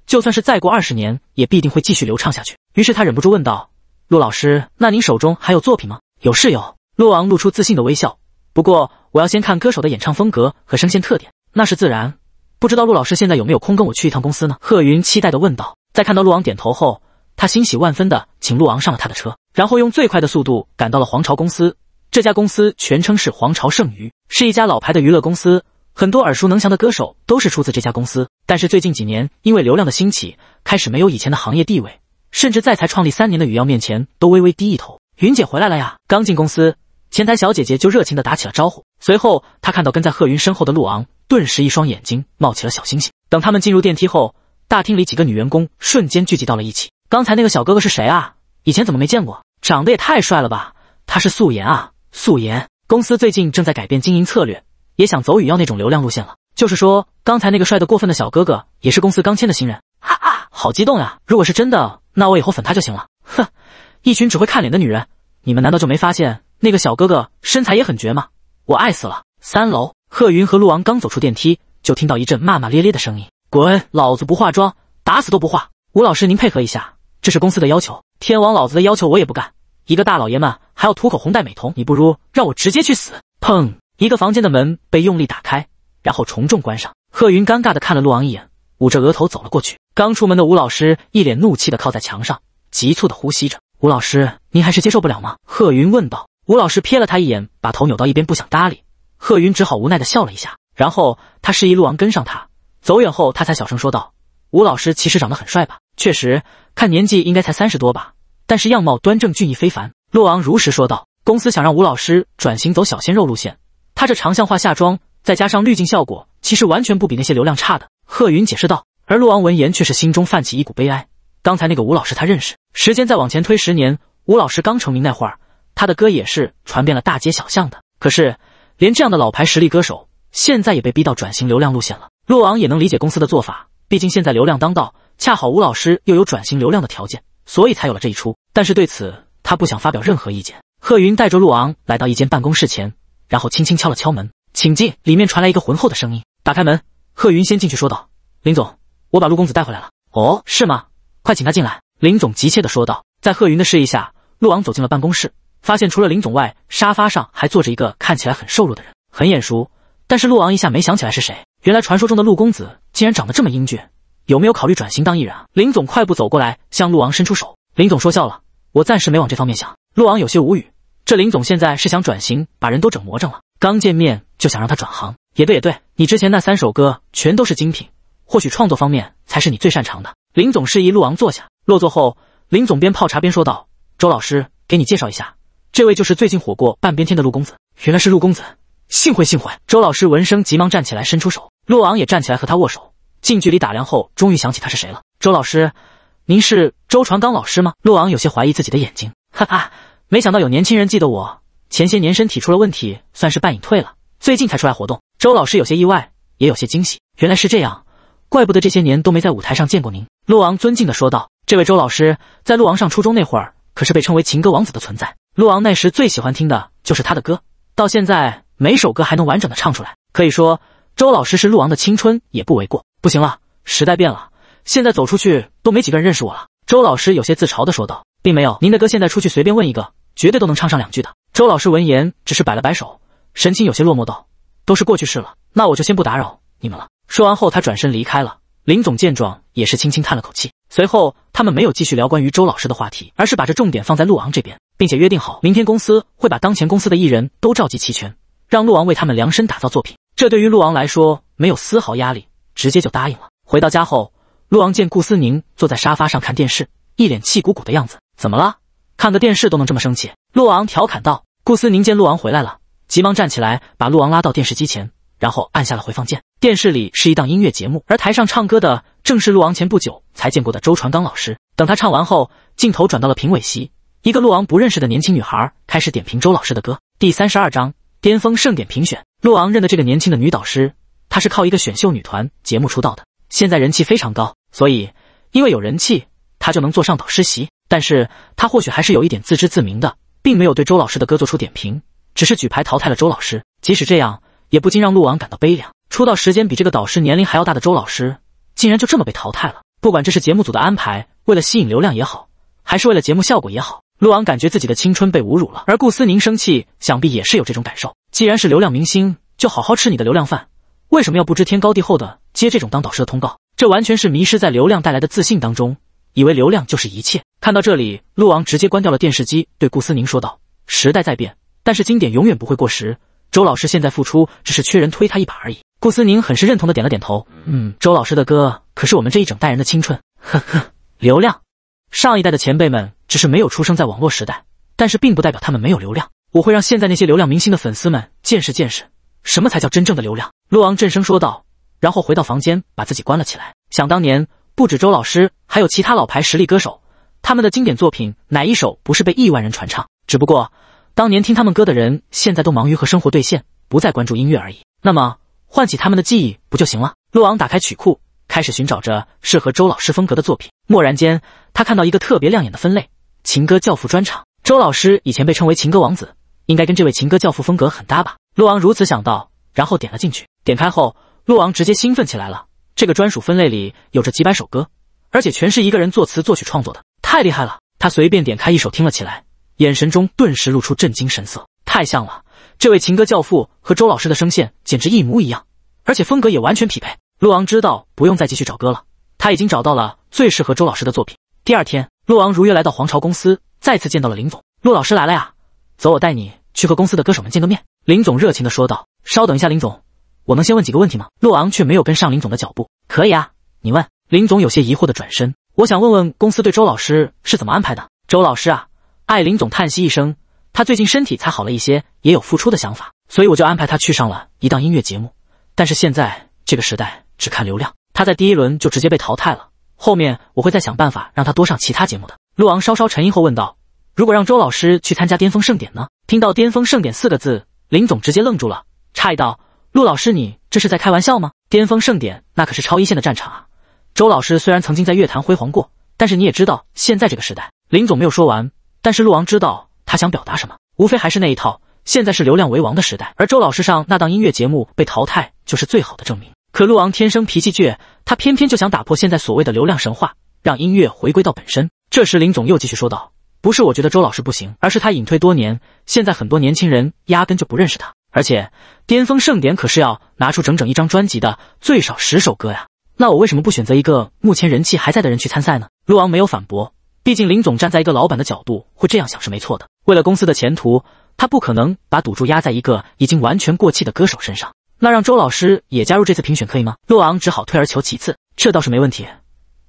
就算是再过二十年，也必定会继续流畅下去。于是他忍不住问道：“陆老师，那您手中还有作品吗？”“有是有。”陆昂露出自信的微笑。不过我要先看歌手的演唱风格和声线特点。那是自然。不知道陆老师现在有没有空跟我去一趟公司呢？”贺云期待地问道。在看到陆昂点头后，他欣喜万分地请陆昂上了他的车，然后用最快的速度赶到了皇朝公司。这家公司全称是皇朝圣娱，是一家老牌的娱乐公司，很多耳熟能详的歌手都是出自这家公司。但是最近几年，因为流量的兴起，开始没有以前的行业地位，甚至在才创立三年的雨耀面前都微微低一头。云姐回来了呀！刚进公司，前台小姐姐就热情地打起了招呼。随后，她看到跟在贺云身后的陆昂，顿时一双眼睛冒起了小星星。等他们进入电梯后，大厅里几个女员工瞬间聚集到了一起。刚才那个小哥哥是谁啊？以前怎么没见过？长得也太帅了吧！他是素颜啊？素颜公司最近正在改变经营策略，也想走雨要那种流量路线了。就是说，刚才那个帅的过分的小哥哥，也是公司刚签的新人。哈哈，好激动呀！如果是真的，那我以后粉他就行了。哼，一群只会看脸的女人，你们难道就没发现那个小哥哥身材也很绝吗？我爱死了！三楼，贺云和陆昂刚走出电梯，就听到一阵骂骂咧咧的声音：“滚，老子不化妆，打死都不化。”吴老师，您配合一下，这是公司的要求。天王老子的要求，我也不干。一个大老爷们还要涂口红戴美瞳，你不如让我直接去死！砰！一个房间的门被用力打开，然后重重关上。贺云尴尬的看了陆昂一眼，捂着额头走了过去。刚出门的吴老师一脸怒气的靠在墙上，急促的呼吸着。吴老师，您还是接受不了吗？贺云问道。吴老师瞥了他一眼，把头扭到一边，不想搭理。贺云只好无奈的笑了一下，然后他示意陆昂跟上他。走远后，他才小声说道：“吴老师其实长得很帅吧？确实，看年纪应该才三十多吧。”但是样貌端正俊逸非凡，洛昂如实说道：“公司想让吴老师转型走小鲜肉路线，他这长相化下妆，再加上滤镜效果，其实完全不比那些流量差的。”贺云解释道。而洛昂闻言却是心中泛起一股悲哀。刚才那个吴老师他认识，时间再往前推十年，吴老师刚成名那会儿，他的歌也是传遍了大街小巷的。可是，连这样的老牌实力歌手，现在也被逼到转型流量路线了。洛昂也能理解公司的做法，毕竟现在流量当道，恰好吴老师又有转型流量的条件。所以才有了这一出，但是对此他不想发表任何意见。贺云带着陆昂来到一间办公室前，然后轻轻敲了敲门，请进。里面传来一个浑厚的声音：“打开门。”贺云先进去说道：“林总，我把陆公子带回来了。”“哦，是吗？快请他进来。”林总急切地说道。在贺云的示意下，陆昂走进了办公室，发现除了林总外，沙发上还坐着一个看起来很瘦弱的人，很眼熟，但是陆昂一下没想起来是谁。原来传说中的陆公子竟然长得这么英俊。有没有考虑转型当艺人啊？林总快步走过来，向陆昂伸出手。林总说笑了，我暂时没往这方面想。陆昂有些无语，这林总现在是想转型，把人都整魔怔了。刚见面就想让他转行，也对也对。你之前那三首歌全都是精品，或许创作方面才是你最擅长的。林总示意陆昂坐下。落座后，林总边泡茶边说道：“周老师，给你介绍一下，这位就是最近火过半边天的陆公子。”原来是陆公子，幸会幸会。周老师闻声急忙站起来伸出手，陆昂也站起来和他握手。近距离打量后，终于想起他是谁了。周老师，您是周传刚老师吗？陆昂有些怀疑自己的眼睛。哈哈，没想到有年轻人记得我。前些年身体出了问题，算是半隐退了，最近才出来活动。周老师有些意外，也有些惊喜。原来是这样，怪不得这些年都没在舞台上见过您。陆昂尊敬的说道：“这位周老师，在陆昂上初中那会儿，可是被称为情歌王子的存在。陆昂那时最喜欢听的就是他的歌，到现在每首歌还能完整的唱出来，可以说周老师是陆昂的青春也不为过。”不行了，时代变了，现在走出去都没几个人认识我了。周老师有些自嘲地说道。并没有，您的歌现在出去随便问一个，绝对都能唱上两句的。周老师闻言只是摆了摆手，神情有些落寞道：“都是过去式了，那我就先不打扰你们了。”说完后，他转身离开了。林总见状也是轻轻叹了口气。随后，他们没有继续聊关于周老师的话题，而是把这重点放在陆昂这边，并且约定好，明天公司会把当前公司的艺人都召集齐全，让陆昂为他们量身打造作品。这对于陆昂来说没有丝毫压力。直接就答应了。回到家后，陆昂见顾思宁坐在沙发上看电视，一脸气鼓鼓的样子。怎么了？看个电视都能这么生气？陆昂调侃道。顾思宁见陆昂回来了，急忙站起来，把陆昂拉到电视机前，然后按下了回放键。电视里是一档音乐节目，而台上唱歌的正是陆昂前不久才见过的周传刚老师。等他唱完后，镜头转到了评委席，一个陆昂不认识的年轻女孩开始点评周老师的歌。第三十二章巅峰盛典评选。陆昂认得这个年轻的女导师。她是靠一个选秀女团节目出道的，现在人气非常高，所以因为有人气，她就能坐上导师席。但是她或许还是有一点自知自明的，并没有对周老师的歌做出点评，只是举牌淘汰了周老师。即使这样，也不禁让陆王感到悲凉。出道时间比这个导师年龄还要大的周老师，竟然就这么被淘汰了。不管这是节目组的安排，为了吸引流量也好，还是为了节目效果也好，陆王感觉自己的青春被侮辱了。而顾思宁生气，想必也是有这种感受。既然是流量明星，就好好吃你的流量饭。为什么要不知天高地厚的接这种当导师的通告？这完全是迷失在流量带来的自信当中，以为流量就是一切。看到这里，陆昂直接关掉了电视机，对顾思宁说道：“时代在变，但是经典永远不会过时。周老师现在复出，只是缺人推他一把而已。”顾思宁很是认同的点了点头：“嗯，周老师的歌可是我们这一整代人的青春。”呵呵，流量，上一代的前辈们只是没有出生在网络时代，但是并不代表他们没有流量。我会让现在那些流量明星的粉丝们见识见识，什么才叫真正的流量。陆昂振声说道，然后回到房间，把自己关了起来。想当年，不止周老师，还有其他老牌实力歌手，他们的经典作品，哪一首不是被亿万人传唱？只不过，当年听他们歌的人，现在都忙于和生活对线，不再关注音乐而已。那么，唤起他们的记忆不就行了？陆昂打开曲库，开始寻找着适合周老师风格的作品。蓦然间，他看到一个特别亮眼的分类——情歌教父专场。周老师以前被称为情歌王子，应该跟这位情歌教父风格很搭吧？陆昂如此想到。然后点了进去，点开后，陆王直接兴奋起来了。这个专属分类里有着几百首歌，而且全是一个人作词作曲创作的，太厉害了！他随便点开一首听了起来，眼神中顿时露出震惊神色。太像了，这位情歌教父和周老师的声线简直一模一样，而且风格也完全匹配。陆王知道不用再继续找歌了，他已经找到了最适合周老师的作品。第二天，陆王如约来到皇朝公司，再次见到了林总。陆老师来了呀，走，我带你去和公司的歌手们见个面。林总热情的说道。稍等一下，林总，我能先问几个问题吗？陆昂却没有跟上林总的脚步。可以啊，你问。林总有些疑惑的转身，我想问问公司对周老师是怎么安排的？周老师啊，艾林总叹息一声，他最近身体才好了一些，也有复出的想法，所以我就安排他去上了一档音乐节目。但是现在这个时代只看流量，他在第一轮就直接被淘汰了。后面我会再想办法让他多上其他节目。的陆昂稍稍沉吟后问道：“如果让周老师去参加巅峰盛典呢？”听到“巅峰盛典”四个字，林总直接愣住了。诧异道：“陆老师，你这是在开玩笑吗？巅峰盛典那可是超一线的战场啊！周老师虽然曾经在乐坛辉煌过，但是你也知道，现在这个时代……”林总没有说完，但是陆王知道他想表达什么，无非还是那一套。现在是流量为王的时代，而周老师上那档音乐节目被淘汰，就是最好的证明。可陆王天生脾气倔，他偏偏就想打破现在所谓的流量神话，让音乐回归到本身。这时，林总又继续说道：“不是我觉得周老师不行，而是他隐退多年，现在很多年轻人压根就不认识他。”而且巅峰盛典可是要拿出整整一张专辑的最少十首歌呀，那我为什么不选择一个目前人气还在的人去参赛呢？陆昂没有反驳，毕竟林总站在一个老板的角度会这样想是没错的。为了公司的前途，他不可能把赌注压在一个已经完全过气的歌手身上。那让周老师也加入这次评选可以吗？陆昂只好退而求其次，这倒是没问题。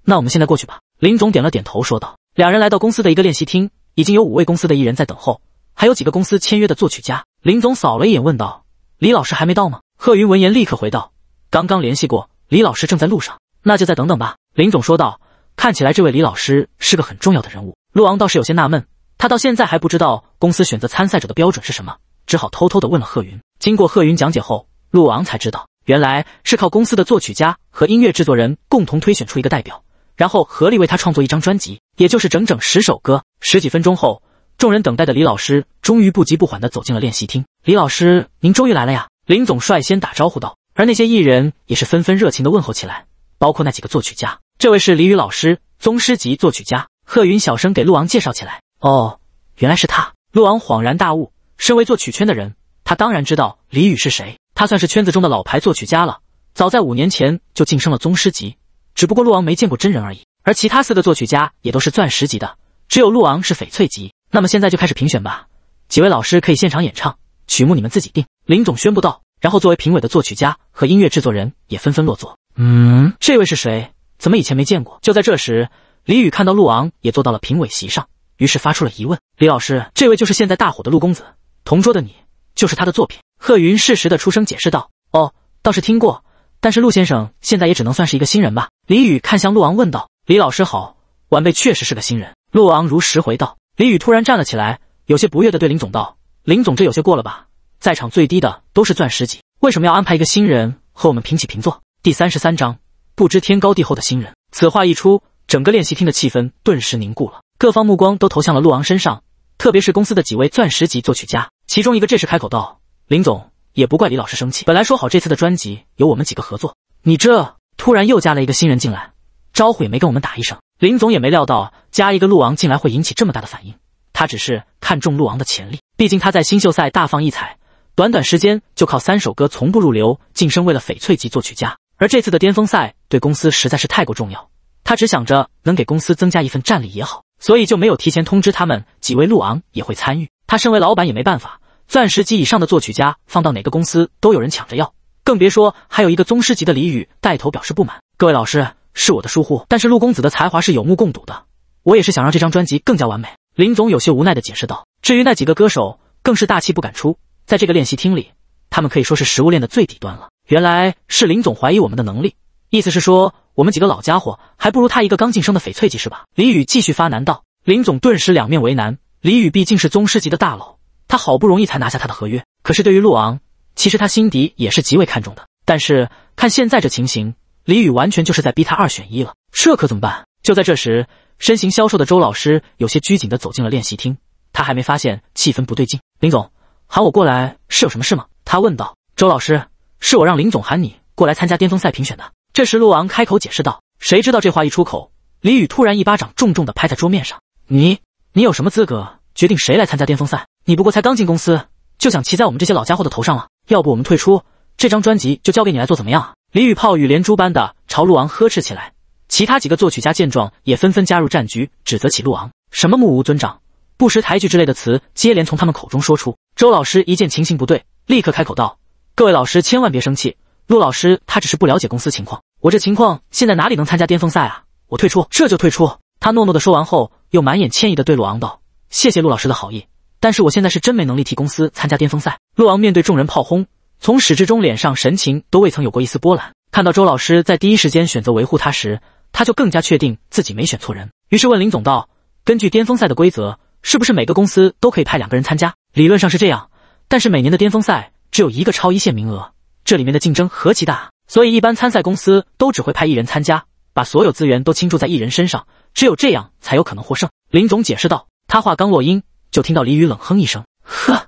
那我们现在过去吧。林总点了点头，说道。两人来到公司的一个练习厅，已经有五位公司的艺人在等候，还有几个公司签约的作曲家。林总扫了一眼，问道：“李老师还没到吗？”贺云闻言立刻回道：“刚刚联系过，李老师正在路上，那就再等等吧。”林总说道：“看起来这位李老师是个很重要的人物。”陆昂倒是有些纳闷，他到现在还不知道公司选择参赛者的标准是什么，只好偷偷的问了贺云。经过贺云讲解后，陆昂才知道，原来是靠公司的作曲家和音乐制作人共同推选出一个代表，然后合力为他创作一张专辑，也就是整整十首歌。十几分钟后。众人等待的李老师终于不急不缓地走进了练习厅。李老师，您终于来了呀！林总率先打招呼道，而那些艺人也是纷纷热情的问候起来，包括那几个作曲家。这位是李宇老师，宗师级作曲家。贺云小声给陆王介绍起来。哦，原来是他。陆王恍然大悟，身为作曲圈的人，他当然知道李宇是谁。他算是圈子中的老牌作曲家了，早在五年前就晋升了宗师级，只不过陆王没见过真人而已。而其他四个作曲家也都是钻石级的，只有陆王是翡翠级。那么现在就开始评选吧，几位老师可以现场演唱，曲目你们自己定。林总宣布道。然后作为评委的作曲家和音乐制作人也纷纷落座。嗯，这位是谁？怎么以前没见过？就在这时，李宇看到陆昂也坐到了评委席上，于是发出了疑问。李老师，这位就是现在大火的陆公子。同桌的你就是他的作品。贺云适时的出声解释道。哦，倒是听过，但是陆先生现在也只能算是一个新人吧。李宇看向陆昂问道。李老师好，晚辈确实是个新人。陆昂如实回道。李宇突然站了起来，有些不悦的对林总道：“林总，这有些过了吧？在场最低的都是钻石级，为什么要安排一个新人和我们平起平坐？”第三十三章，不知天高地厚的新人。此话一出，整个练习厅的气氛顿时凝固了，各方目光都投向了陆昂身上，特别是公司的几位钻石级作曲家，其中一个这时开口道：“林总，也不怪李老师生气，本来说好这次的专辑由我们几个合作，你这突然又加了一个新人进来，招呼也没跟我们打一声。”林总也没料到加一个陆昂进来会引起这么大的反应，他只是看中陆昂的潜力，毕竟他在新秀赛大放异彩，短短时间就靠三首歌从不入流晋升为了翡翠级作曲家。而这次的巅峰赛对公司实在是太过重要，他只想着能给公司增加一份战力也好，所以就没有提前通知他们几位陆昂也会参与。他身为老板也没办法，钻石级以上的作曲家放到哪个公司都有人抢着要，更别说还有一个宗师级的李宇带头表示不满。各位老师。是我的疏忽，但是陆公子的才华是有目共睹的，我也是想让这张专辑更加完美。林总有些无奈的解释道。至于那几个歌手，更是大气不敢出，在这个练习厅里，他们可以说是食物链的最底端了。原来是林总怀疑我们的能力，意思是说我们几个老家伙还不如他一个刚晋升的翡翠级是吧？李宇继续发难道。林总顿时两面为难。李宇毕竟是宗师级的大佬，他好不容易才拿下他的合约，可是对于陆昂，其实他心底也是极为看重的。但是看现在这情形。李宇完全就是在逼他二选一了，这可怎么办？就在这时，身形消瘦的周老师有些拘谨的走进了练习厅，他还没发现气氛不对劲。林总喊我过来是有什么事吗？他问道。周老师，是我让林总喊你过来参加巅峰赛评选的。这时，陆昂开口解释道。谁知道这话一出口，李宇突然一巴掌重重的拍在桌面上。你，你有什么资格决定谁来参加巅峰赛？你不过才刚进公司，就想骑在我们这些老家伙的头上了。要不我们退出，这张专辑就交给你来做，怎么样？李雨炮雨连珠般的朝陆昂呵斥起来，其他几个作曲家见状也纷纷加入战局，指责起陆昂：“什么目无尊长、不识抬举之类的词接连从他们口中说出。周老师一见情形不对，立刻开口道：“各位老师千万别生气，陆老师他只是不了解公司情况，我这情况现在哪里能参加巅峰赛啊？我退出，这就退出。”他诺诺的说完后，又满眼歉意的对陆昂道：“谢谢陆老师的好意，但是我现在是真没能力替公司参加巅峰赛。”陆昂面对众人炮轰。从始至终，脸上神情都未曾有过一丝波澜。看到周老师在第一时间选择维护他时，他就更加确定自己没选错人。于是问林总道：“根据巅峰赛的规则，是不是每个公司都可以派两个人参加？”理论上是这样，但是每年的巅峰赛只有一个超一线名额，这里面的竞争何其大，所以一般参赛公司都只会派一人参加，把所有资源都倾注在一人身上，只有这样才有可能获胜。林总解释道。他话刚落音，就听到李宇冷哼一声：“呵，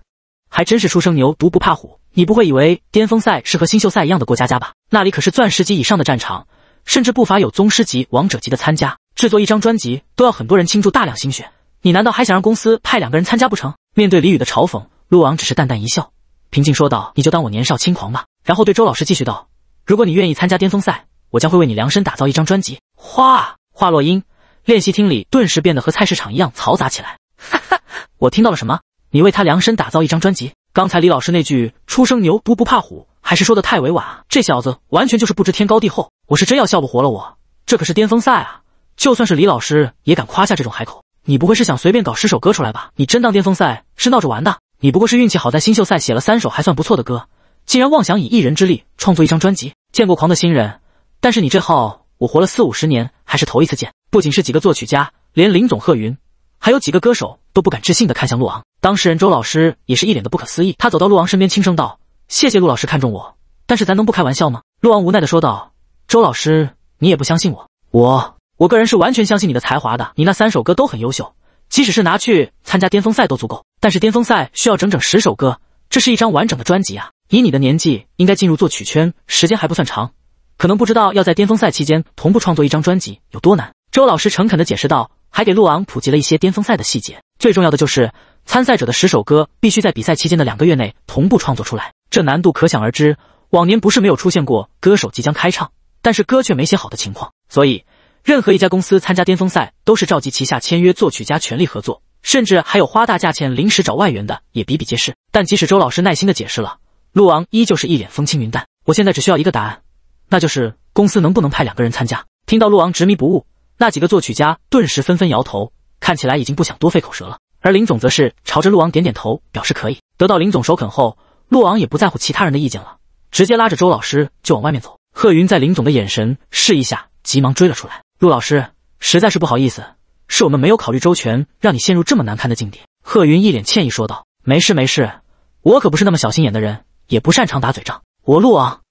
还真是初生牛犊不怕虎。”你不会以为巅峰赛是和新秀赛一样的过家家吧？那里可是钻石级以上的战场，甚至不乏有宗师级、王者级的参加。制作一张专辑都要很多人倾注大量心血，你难道还想让公司派两个人参加不成？面对李宇的嘲讽，陆王只是淡淡一笑，平静说道：“你就当我年少轻狂吧。”然后对周老师继续道：“如果你愿意参加巅峰赛，我将会为你量身打造一张专辑。”哗，话落音，练习厅里顿时变得和菜市场一样嘈杂起来。哈哈，我听到了什么？你为他量身打造一张专辑？刚才李老师那句“初生牛犊不怕虎”还是说的太委婉啊！这小子完全就是不知天高地厚，我是真要笑不活了。我这可是巅峰赛啊！就算是李老师也敢夸下这种海口？你不会是想随便搞十首歌出来吧？你真当巅峰赛是闹着玩的？你不过是运气好，在新秀赛写了三首还算不错的歌，竟然妄想以一人之力创作一张专辑？见过狂的新人，但是你这号我活了四五十年还是头一次见。不仅是几个作曲家，连林总、贺云。还有几个歌手都不敢置信地看向陆昂，当事人周老师也是一脸的不可思议。他走到陆昂身边，轻声道：“谢谢陆老师看中我，但是咱能不开玩笑吗？”陆昂无奈地说道：“周老师，你也不相信我？我我个人是完全相信你的才华的，你那三首歌都很优秀，即使是拿去参加巅峰赛都足够。但是巅峰赛需要整整十首歌，这是一张完整的专辑啊！以你的年纪，应该进入作曲圈时间还不算长，可能不知道要在巅峰赛期间同步创作一张专辑有多难。”周老师诚恳地解释道。还给陆昂普及了一些巅峰赛的细节，最重要的就是参赛者的十首歌必须在比赛期间的两个月内同步创作出来，这难度可想而知。往年不是没有出现过歌手即将开唱，但是歌却没写好的情况，所以任何一家公司参加巅峰赛都是召集旗下签约作曲家全力合作，甚至还有花大价钱临时找外援的也比比皆是。但即使周老师耐心的解释了，陆昂依旧是一脸风轻云淡。我现在只需要一个答案，那就是公司能不能派两个人参加？听到陆昂执迷不悟。那几个作曲家顿时纷纷摇头，看起来已经不想多费口舌了。而林总则是朝着陆昂点点头，表示可以。得到林总首肯后，陆昂也不在乎其他人的意见了，直接拉着周老师就往外面走。贺云在林总的眼神示意下，急忙追了出来。陆老师，实在是不好意思，是我们没有考虑周全，让你陷入这么难堪的境地。贺云一脸歉意说道：“没事没事，我可不是那么小心眼的人，也不擅长打嘴仗。”我陆昂。”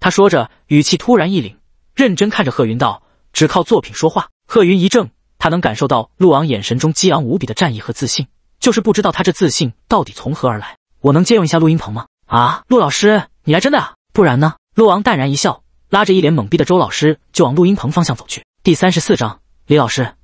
他说着，语气突然一凛，认真看着贺云道：“只靠作品说话。”贺云一怔，他能感受到陆昂眼神中激昂无比的战意和自信，就是不知道他这自信到底从何而来。我能借用一下录音棚吗？啊，陆老师，你来真的啊？不然呢？陆昂淡然一笑，拉着一脸懵逼的周老师就往录音棚方向走去。第三十四章，李老师，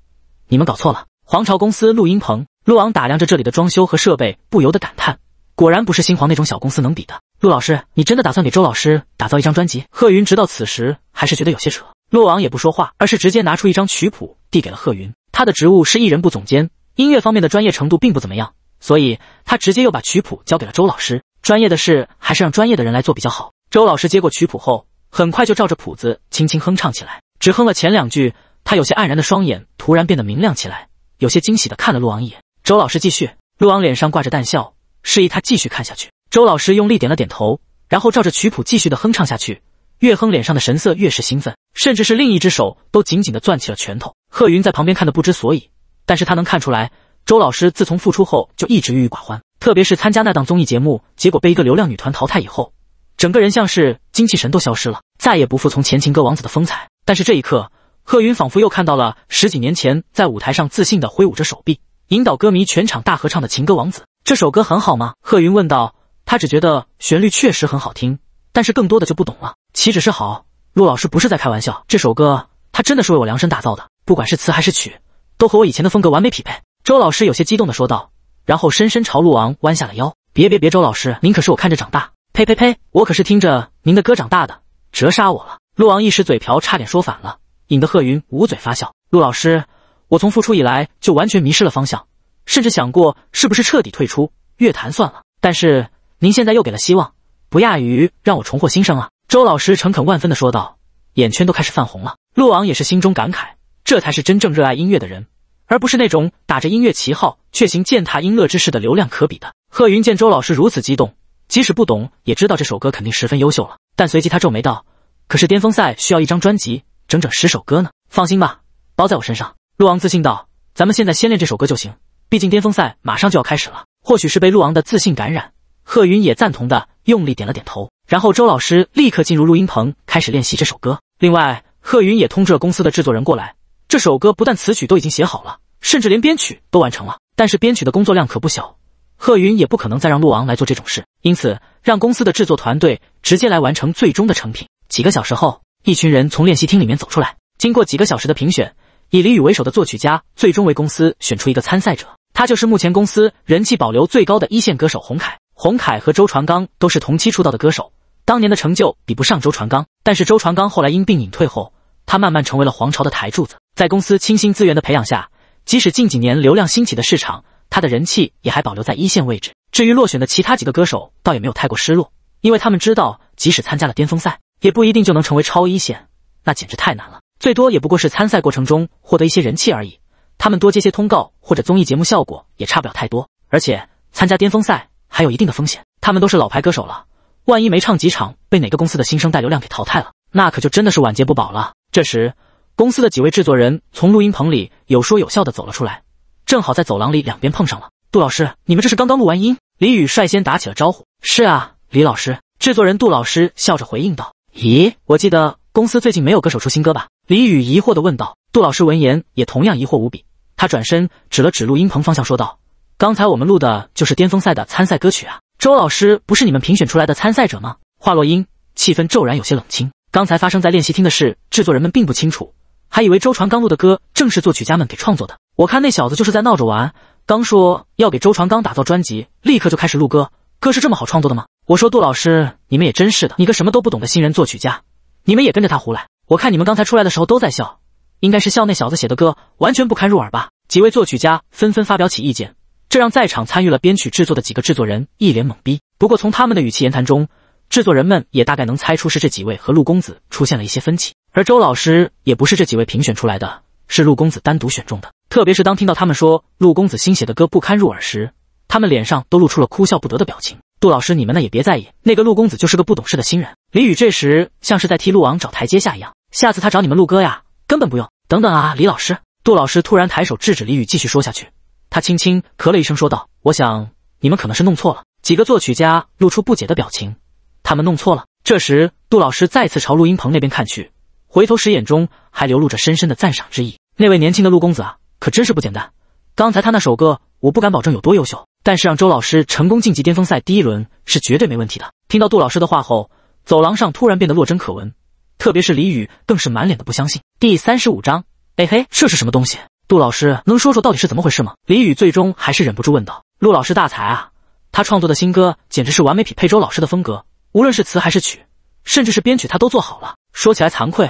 你们搞错了。皇朝公司录音棚，陆昂打量着这里的装修和设备，不由得感叹，果然不是新皇那种小公司能比的。陆老师，你真的打算给周老师打造一张专辑？贺云直到此时还是觉得有些扯。洛王也不说话，而是直接拿出一张曲谱递给了贺云。他的职务是艺人部总监，音乐方面的专业程度并不怎么样，所以他直接又把曲谱交给了周老师。专业的事还是让专业的人来做比较好。周老师接过曲谱后，很快就照着谱子轻轻哼唱起来。只哼了前两句，他有些黯然的双眼突然变得明亮起来，有些惊喜的看了陆王一眼。周老师继续，陆王脸上挂着淡笑，示意他继续看下去。周老师用力点了点头，然后照着曲谱继续的哼唱下去。越哼，脸上的神色越是兴奋。甚至是另一只手都紧紧的攥起了拳头。贺云在旁边看的不知所以，但是他能看出来，周老师自从复出后就一直郁郁寡欢，特别是参加那档综艺节目，结果被一个流量女团淘汰以后，整个人像是精气神都消失了，再也不复从前情歌王子的风采。但是这一刻，贺云仿佛又看到了十几年前在舞台上自信的挥舞着手臂，引导歌迷全场大合唱的情歌王子。这首歌很好吗？贺云问道。他只觉得旋律确实很好听，但是更多的就不懂了。岂止是好？陆老师不是在开玩笑，这首歌他真的是为我量身打造的，不管是词还是曲，都和我以前的风格完美匹配。周老师有些激动地说道，然后深深朝陆昂弯下了腰。别别别，周老师，您可是我看着长大，呸呸呸，我可是听着您的歌长大的，折杀我了。陆昂一时嘴瓢，差点说反了，引得贺云捂嘴发笑。陆老师，我从复出以来就完全迷失了方向，甚至想过是不是彻底退出乐坛算了。但是您现在又给了希望，不亚于让我重获新生啊。周老师诚恳万分的说道，眼圈都开始泛红了。陆昂也是心中感慨，这才是真正热爱音乐的人，而不是那种打着音乐旗号却行践踏音乐之事的流量可比的。贺云见周老师如此激动，即使不懂也知道这首歌肯定十分优秀了。但随即他皱眉道：“可是巅峰赛需要一张专辑，整整十首歌呢。”放心吧，包在我身上。”陆昂自信道，“咱们现在先练这首歌就行，毕竟巅峰赛马上就要开始了。”或许是被陆昂的自信感染，贺云也赞同的用力点了点头。然后周老师立刻进入录音棚开始练习这首歌。另外，贺云也通知了公司的制作人过来。这首歌不但词曲都已经写好了，甚至连编曲都完成了。但是编曲的工作量可不小，贺云也不可能再让陆昂来做这种事，因此让公司的制作团队直接来完成最终的成品。几个小时后，一群人从练习厅里面走出来。经过几个小时的评选，以李宇为首的作曲家最终为公司选出一个参赛者，他就是目前公司人气保留最高的一线歌手洪凯。洪凯和周传刚都是同期出道的歌手。当年的成就比不上周传刚，但是周传刚后来因病隐退后，他慢慢成为了皇朝的台柱子。在公司倾心资源的培养下，即使近几年流量兴起的市场，他的人气也还保留在一线位置。至于落选的其他几个歌手，倒也没有太过失落，因为他们知道，即使参加了巅峰赛，也不一定就能成为超一线，那简直太难了。最多也不过是参赛过程中获得一些人气而已。他们多接些通告或者综艺节目，效果也差不了太多。而且参加巅峰赛还有一定的风险，他们都是老牌歌手了。万一没唱几场，被哪个公司的新生代流量给淘汰了，那可就真的是晚节不保了。这时，公司的几位制作人从录音棚里有说有笑的走了出来，正好在走廊里两边碰上了。杜老师，你们这是刚刚录完音？李宇率先打起了招呼。是啊，李老师。制作人杜老师笑着回应道：“咦，我记得公司最近没有歌手出新歌吧？”李宇疑惑的问道。杜老师闻言也同样疑惑无比，他转身指了指录音棚方向说道：“刚才我们录的就是巅峰赛的参赛歌曲啊。”周老师不是你们评选出来的参赛者吗？话落音，气氛骤然有些冷清。刚才发生在练习厅的事，制作人们并不清楚，还以为周传刚录的歌正是作曲家们给创作的。我看那小子就是在闹着玩，刚说要给周传刚打造专辑，立刻就开始录歌，歌是这么好创作的吗？我说杜老师，你们也真是的，你个什么都不懂的新人作曲家，你们也跟着他胡来。我看你们刚才出来的时候都在笑，应该是笑那小子写的歌完全不堪入耳吧？几位作曲家纷纷发表起意见。这让在场参与了编曲制作的几个制作人一脸懵逼。不过从他们的语气言谈中，制作人们也大概能猜出是这几位和陆公子出现了一些分歧。而周老师也不是这几位评选出来的，是陆公子单独选中的。特别是当听到他们说陆公子新写的歌不堪入耳时，他们脸上都露出了哭笑不得的表情。杜老师，你们呢也别在意，那个陆公子就是个不懂事的新人。李宇这时像是在替陆王找台阶下一样，下次他找你们录歌呀，根本不用等等啊，李老师、杜老师突然抬手制止李宇继续说下去。他轻轻咳了一声，说道：“我想你们可能是弄错了。”几个作曲家露出不解的表情。他们弄错了。这时，杜老师再次朝录音棚那边看去，回头时眼中还流露着深深的赞赏之意。那位年轻的陆公子啊，可真是不简单。刚才他那首歌，我不敢保证有多优秀，但是让周老师成功晋级巅峰赛第一轮是绝对没问题的。听到杜老师的话后，走廊上突然变得落针可闻，特别是李宇更是满脸的不相信。第三十五章，哎嘿，这是什么东西？杜老师，能说说到底是怎么回事吗？李宇最终还是忍不住问道。陆老师大才啊，他创作的新歌简直是完美匹配周老师的风格，无论是词还是曲，甚至是编曲，他都做好了。说起来惭愧，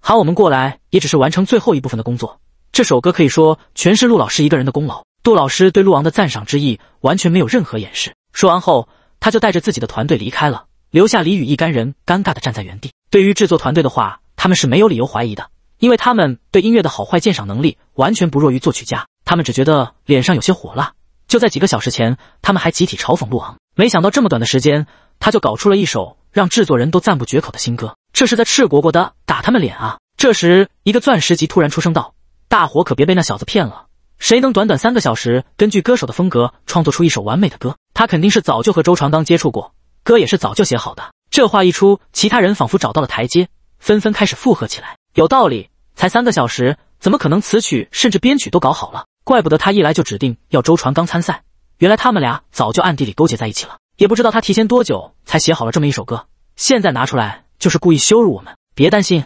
喊我们过来也只是完成最后一部分的工作。这首歌可以说全是陆老师一个人的功劳。杜老师对陆王的赞赏之意完全没有任何掩饰。说完后，他就带着自己的团队离开了，留下李宇一干人尴尬的站在原地。对于制作团队的话，他们是没有理由怀疑的。因为他们对音乐的好坏鉴赏能力完全不弱于作曲家，他们只觉得脸上有些火辣。就在几个小时前，他们还集体嘲讽陆昂，没想到这么短的时间，他就搞出了一首让制作人都赞不绝口的新歌。这是在赤果果的打他们脸啊！这时，一个钻石级突然出声道：“大伙可别被那小子骗了，谁能短短三个小时根据歌手的风格创作出一首完美的歌？他肯定是早就和周传刚接触过，歌也是早就写好的。”这话一出，其他人仿佛找到了台阶，纷纷开始附和起来。有道理，才三个小时，怎么可能词曲甚至编曲都搞好了？怪不得他一来就指定要周传刚参赛，原来他们俩早就暗地里勾结在一起了。也不知道他提前多久才写好了这么一首歌，现在拿出来就是故意羞辱我们。别担心，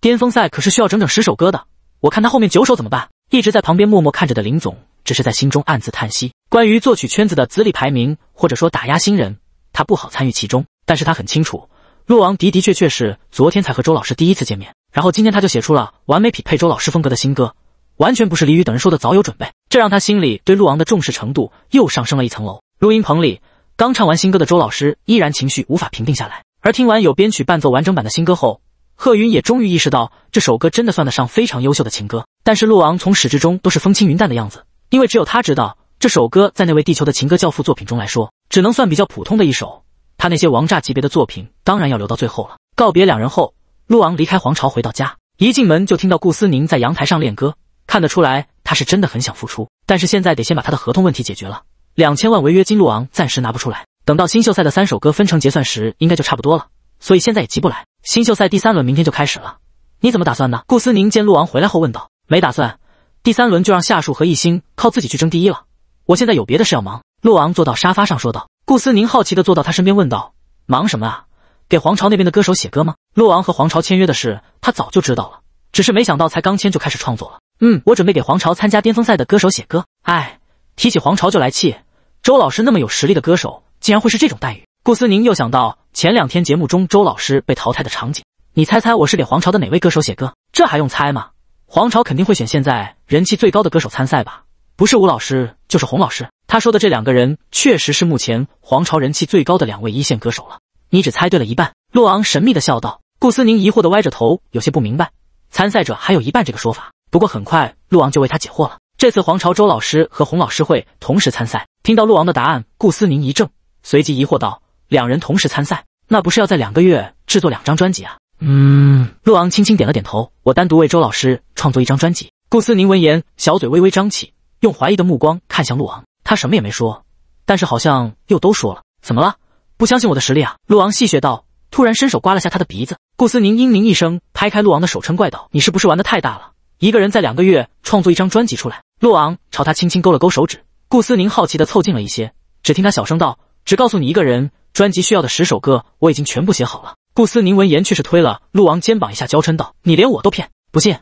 巅峰赛可是需要整整十首歌的，我看他后面九首怎么办？一直在旁边默默看着的林总，只是在心中暗自叹息。关于作曲圈子的资历排名，或者说打压新人，他不好参与其中，但是他很清楚，洛王的的确确是昨天才和周老师第一次见面。然后今天他就写出了完美匹配周老师风格的新歌，完全不是李雨等人说的早有准备，这让他心里对陆昂的重视程度又上升了一层楼。录音棚里刚唱完新歌的周老师依然情绪无法平定下来，而听完有编曲伴奏完整版的新歌后，贺云也终于意识到这首歌真的算得上非常优秀的情歌。但是陆昂从始至终都是风轻云淡的样子，因为只有他知道，这首歌在那位地球的情歌教父作品中来说，只能算比较普通的一首。他那些王炸级别的作品当然要留到最后了。告别两人后。陆昂离开皇朝回到家，一进门就听到顾思宁在阳台上练歌。看得出来，他是真的很想复出，但是现在得先把他的合同问题解决了。两千万违约金，陆昂暂时拿不出来。等到新秀赛的三首歌分成结算时，应该就差不多了，所以现在也急不来。新秀赛第三轮明天就开始了，你怎么打算呢？顾思宁见陆昂回来后问道。没打算，第三轮就让夏树和艺兴靠自己去争第一了。我现在有别的事要忙。陆昂坐到沙发上说道。顾思宁好奇的坐到他身边问道，忙什么啊？给皇朝那边的歌手写歌吗？洛王和皇朝签约的事，他早就知道了，只是没想到才刚签就开始创作了。嗯，我准备给皇朝参加巅峰赛的歌手写歌。哎，提起皇朝就来气，周老师那么有实力的歌手，竟然会是这种待遇。顾思宁又想到前两天节目中周老师被淘汰的场景，你猜猜我是给皇朝的哪位歌手写歌？这还用猜吗？皇朝肯定会选现在人气最高的歌手参赛吧？不是吴老师就是洪老师。他说的这两个人确实是目前皇朝人气最高的两位一线歌手了。你只猜对了一半。洛王神秘的笑道。顾思宁疑惑地歪着头，有些不明白“参赛者还有一半”这个说法。不过很快，陆王就为他解惑了。这次黄朝周老师和洪老师会同时参赛。听到陆王的答案，顾思宁一怔，随即疑惑道：“两人同时参赛，那不是要在两个月制作两张专辑啊？”“嗯。”陆王轻轻点了点头，“我单独为周老师创作一张专辑。”顾思宁闻言，小嘴微微张起，用怀疑的目光看向陆王。他什么也没说，但是好像又都说了。怎么了？不相信我的实力啊？陆王戏谑道。突然伸手刮了下他的鼻子，顾思宁嘤咛一声，拍开陆昂的手，嗔怪道：“你是不是玩的太大了？一个人在两个月创作一张专辑出来？”陆昂朝他轻轻勾了勾手指，顾思宁好奇的凑近了一些，只听他小声道：“只告诉你一个人，专辑需要的十首歌我已经全部写好了。”顾思宁闻言却是推了陆昂肩膀一下，娇嗔道：“你连我都骗，不信？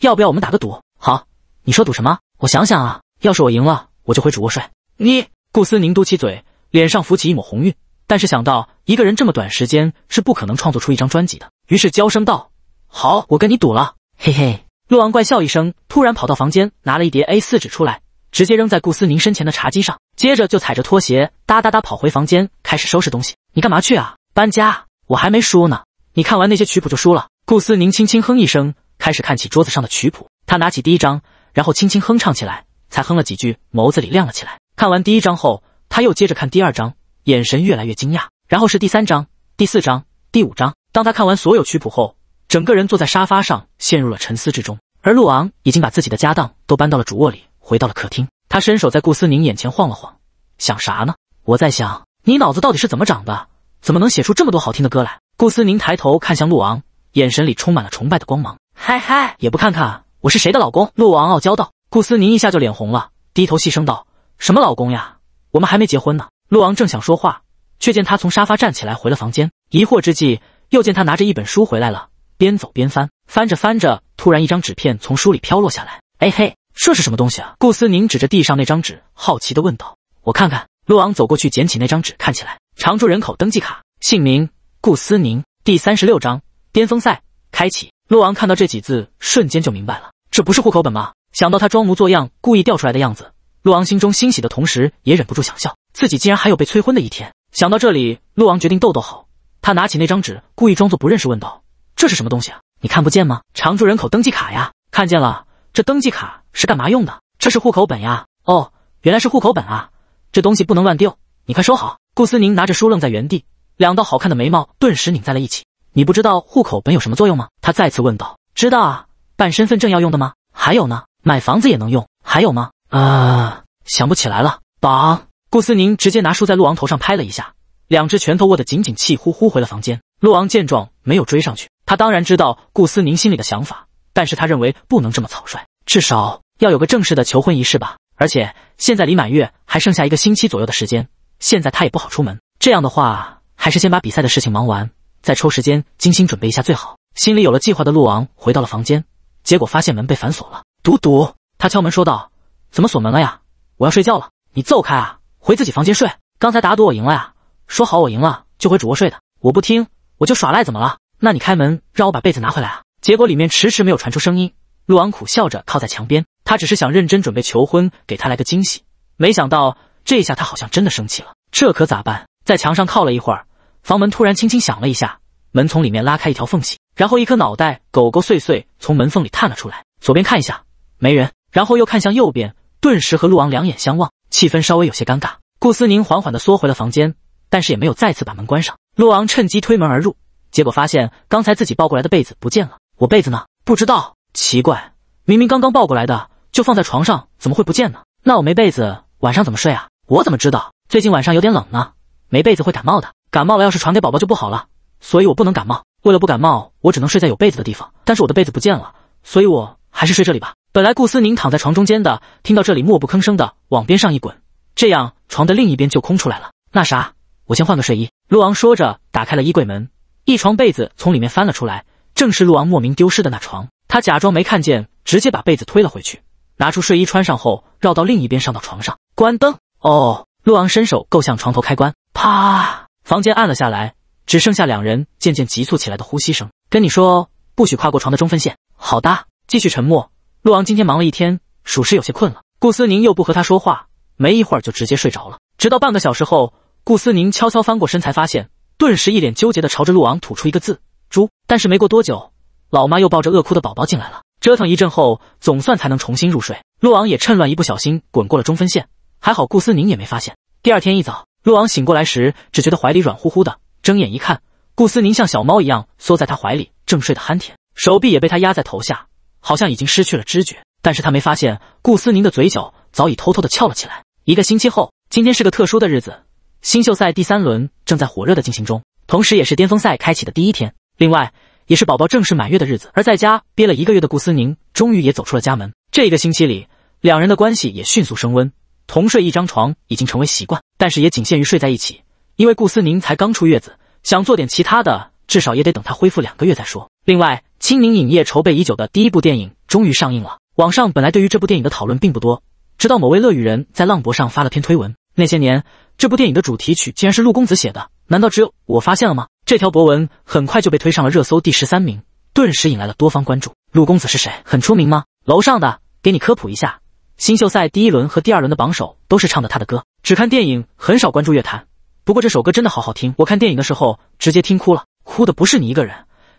要不要我们打个赌？好，你说赌什么？我想想啊，要是我赢了，我就回主卧睡。”你，顾思宁嘟起嘴，脸上浮起一抹红晕。但是想到一个人这么短时间是不可能创作出一张专辑的，于是娇声道：“好，我跟你赌了，嘿嘿。”陆王怪笑一声，突然跑到房间拿了一叠 A4 纸出来，直接扔在顾思宁身前的茶几上，接着就踩着拖鞋哒哒哒跑回房间开始收拾东西。你干嘛去啊？搬家？我还没输呢。你看完那些曲谱就输了。顾思宁轻轻哼一声，开始看起桌子上的曲谱。他拿起第一张，然后轻轻哼唱起来，才哼了几句，眸子里亮了起来。看完第一张后，他又接着看第二张。眼神越来越惊讶，然后是第三章、第四章、第五章。当他看完所有曲谱后，整个人坐在沙发上陷入了沉思之中。而陆昂已经把自己的家当都搬到了主卧里，回到了客厅。他伸手在顾思宁眼前晃了晃，想啥呢？我在想你脑子到底是怎么长的，怎么能写出这么多好听的歌来？顾思宁抬头看向陆昂，眼神里充满了崇拜的光芒。嗨嗨，也不看看我是谁的老公！陆昂傲娇道。顾思宁一下就脸红了，低头细声道：“什么老公呀？我们还没结婚呢。”陆昂正想说话，却见他从沙发站起来，回了房间。疑惑之际，又见他拿着一本书回来了，边走边翻，翻着翻着，突然一张纸片从书里飘落下来。哎嘿，这是什么东西啊？顾思宁指着地上那张纸，好奇地问道：“我看看。”陆昂走过去捡起那张纸，看起来常住人口登记卡，姓名顾思宁，第三十六章巅峰赛开启。陆昂看到这几字，瞬间就明白了，这不是户口本吗？想到他装模作样故意掉出来的样子。陆昂心中欣喜的同时，也忍不住想笑，自己竟然还有被催婚的一天。想到这里，陆昂决定逗逗好。他拿起那张纸，故意装作不认识，问道：“这是什么东西啊？你看不见吗？常住人口登记卡呀！看见了，这登记卡是干嘛用的？这是户口本呀！哦，原来是户口本啊！这东西不能乱丢，你快收好。”顾思宁拿着书愣在原地，两道好看的眉毛顿时拧在了一起。“你不知道户口本有什么作用吗？”他再次问道。“知道啊，办身份证要用的吗？还有呢，买房子也能用，还有吗？”啊，想不起来了。宝，顾思宁直接拿书在陆王头上拍了一下，两只拳头握得紧紧，气呼呼回了房间。陆王见状没有追上去，他当然知道顾思宁心里的想法，但是他认为不能这么草率，至少要有个正式的求婚仪式吧。而且现在离满月还剩下一个星期左右的时间，现在他也不好出门。这样的话，还是先把比赛的事情忙完，再抽时间精心准备一下最好。心里有了计划的陆王回到了房间，结果发现门被反锁了。嘟嘟，他敲门说道。怎么锁门了呀？我要睡觉了，你揍开啊！回自己房间睡。刚才打赌我赢了呀，说好我赢了就回主卧睡的，我不听我就耍赖，怎么了？那你开门让我把被子拿回来啊！结果里面迟迟没有传出声音。陆安苦笑着靠在墙边，他只是想认真准备求婚，给他来个惊喜，没想到这一下他好像真的生气了，这可咋办？在墙上靠了一会儿，房门突然轻轻响了一下，门从里面拉开一条缝隙，然后一颗脑袋狗狗碎碎从门缝里探了出来，左边看一下没人，然后又看向右边。顿时和陆昂两眼相望，气氛稍微有些尴尬。顾思宁缓缓地缩回了房间，但是也没有再次把门关上。陆昂趁机推门而入，结果发现刚才自己抱过来的被子不见了。我被子呢？不知道，奇怪，明明刚刚抱过来的，就放在床上，怎么会不见呢？那我没被子，晚上怎么睡啊？我怎么知道？最近晚上有点冷呢，没被子会感冒的，感冒了要是传给宝宝就不好了，所以我不能感冒。为了不感冒，我只能睡在有被子的地方，但是我的被子不见了，所以我还是睡这里吧。本来顾思宁躺在床中间的，听到这里默不吭声的往边上一滚，这样床的另一边就空出来了。那啥，我先换个睡衣。陆昂说着打开了衣柜门，一床被子从里面翻了出来，正是陆昂莫名丢失的那床。他假装没看见，直接把被子推了回去，拿出睡衣穿上后，绕到另一边上到床上，关灯。哦，陆昂伸手够向床头开关，啪，房间暗了下来，只剩下两人渐渐急促起来的呼吸声。跟你说，不许跨过床的中分线。好的，继续沉默。陆王今天忙了一天，属实有些困了。顾思宁又不和他说话，没一会儿就直接睡着了。直到半个小时后，顾思宁悄悄翻过身，才发现，顿时一脸纠结的朝着陆王吐出一个字“猪”。但是没过多久，老妈又抱着饿哭的宝宝进来了，折腾一阵后，总算才能重新入睡。陆王也趁乱一不小心滚过了中分线，还好顾思宁也没发现。第二天一早，陆王醒过来时，只觉得怀里软乎乎的，睁眼一看，顾思宁像小猫一样缩在他怀里，正睡得酣甜，手臂也被他压在头下。好像已经失去了知觉，但是他没发现顾思宁的嘴角早已偷偷的翘了起来。一个星期后，今天是个特殊的日子，新秀赛第三轮正在火热的进行中，同时也是巅峰赛开启的第一天，另外也是宝宝正式满月的日子。而在家憋了一个月的顾思宁，终于也走出了家门。这一个星期里，两人的关系也迅速升温，同睡一张床已经成为习惯，但是也仅限于睡在一起，因为顾思宁才刚出月子，想做点其他的，至少也得等她恢复两个月再说。另外，清明影业筹备已久的第一部电影终于上映了。网上本来对于这部电影的讨论并不多，直到某位乐语人在浪博上发了篇推文：那些年，这部电影的主题曲竟然是陆公子写的，难道只有我发现了吗？这条博文很快就被推上了热搜第十三名，顿时引来了多方关注。陆公子是谁？很出名吗？楼上的，给你科普一下：新秀赛第一轮和第二轮的榜首都是唱的他的歌。只看电影，很少关注乐坛。不过这首歌真的好好听，我看电影的时候直接听哭了，哭的不是你一个人。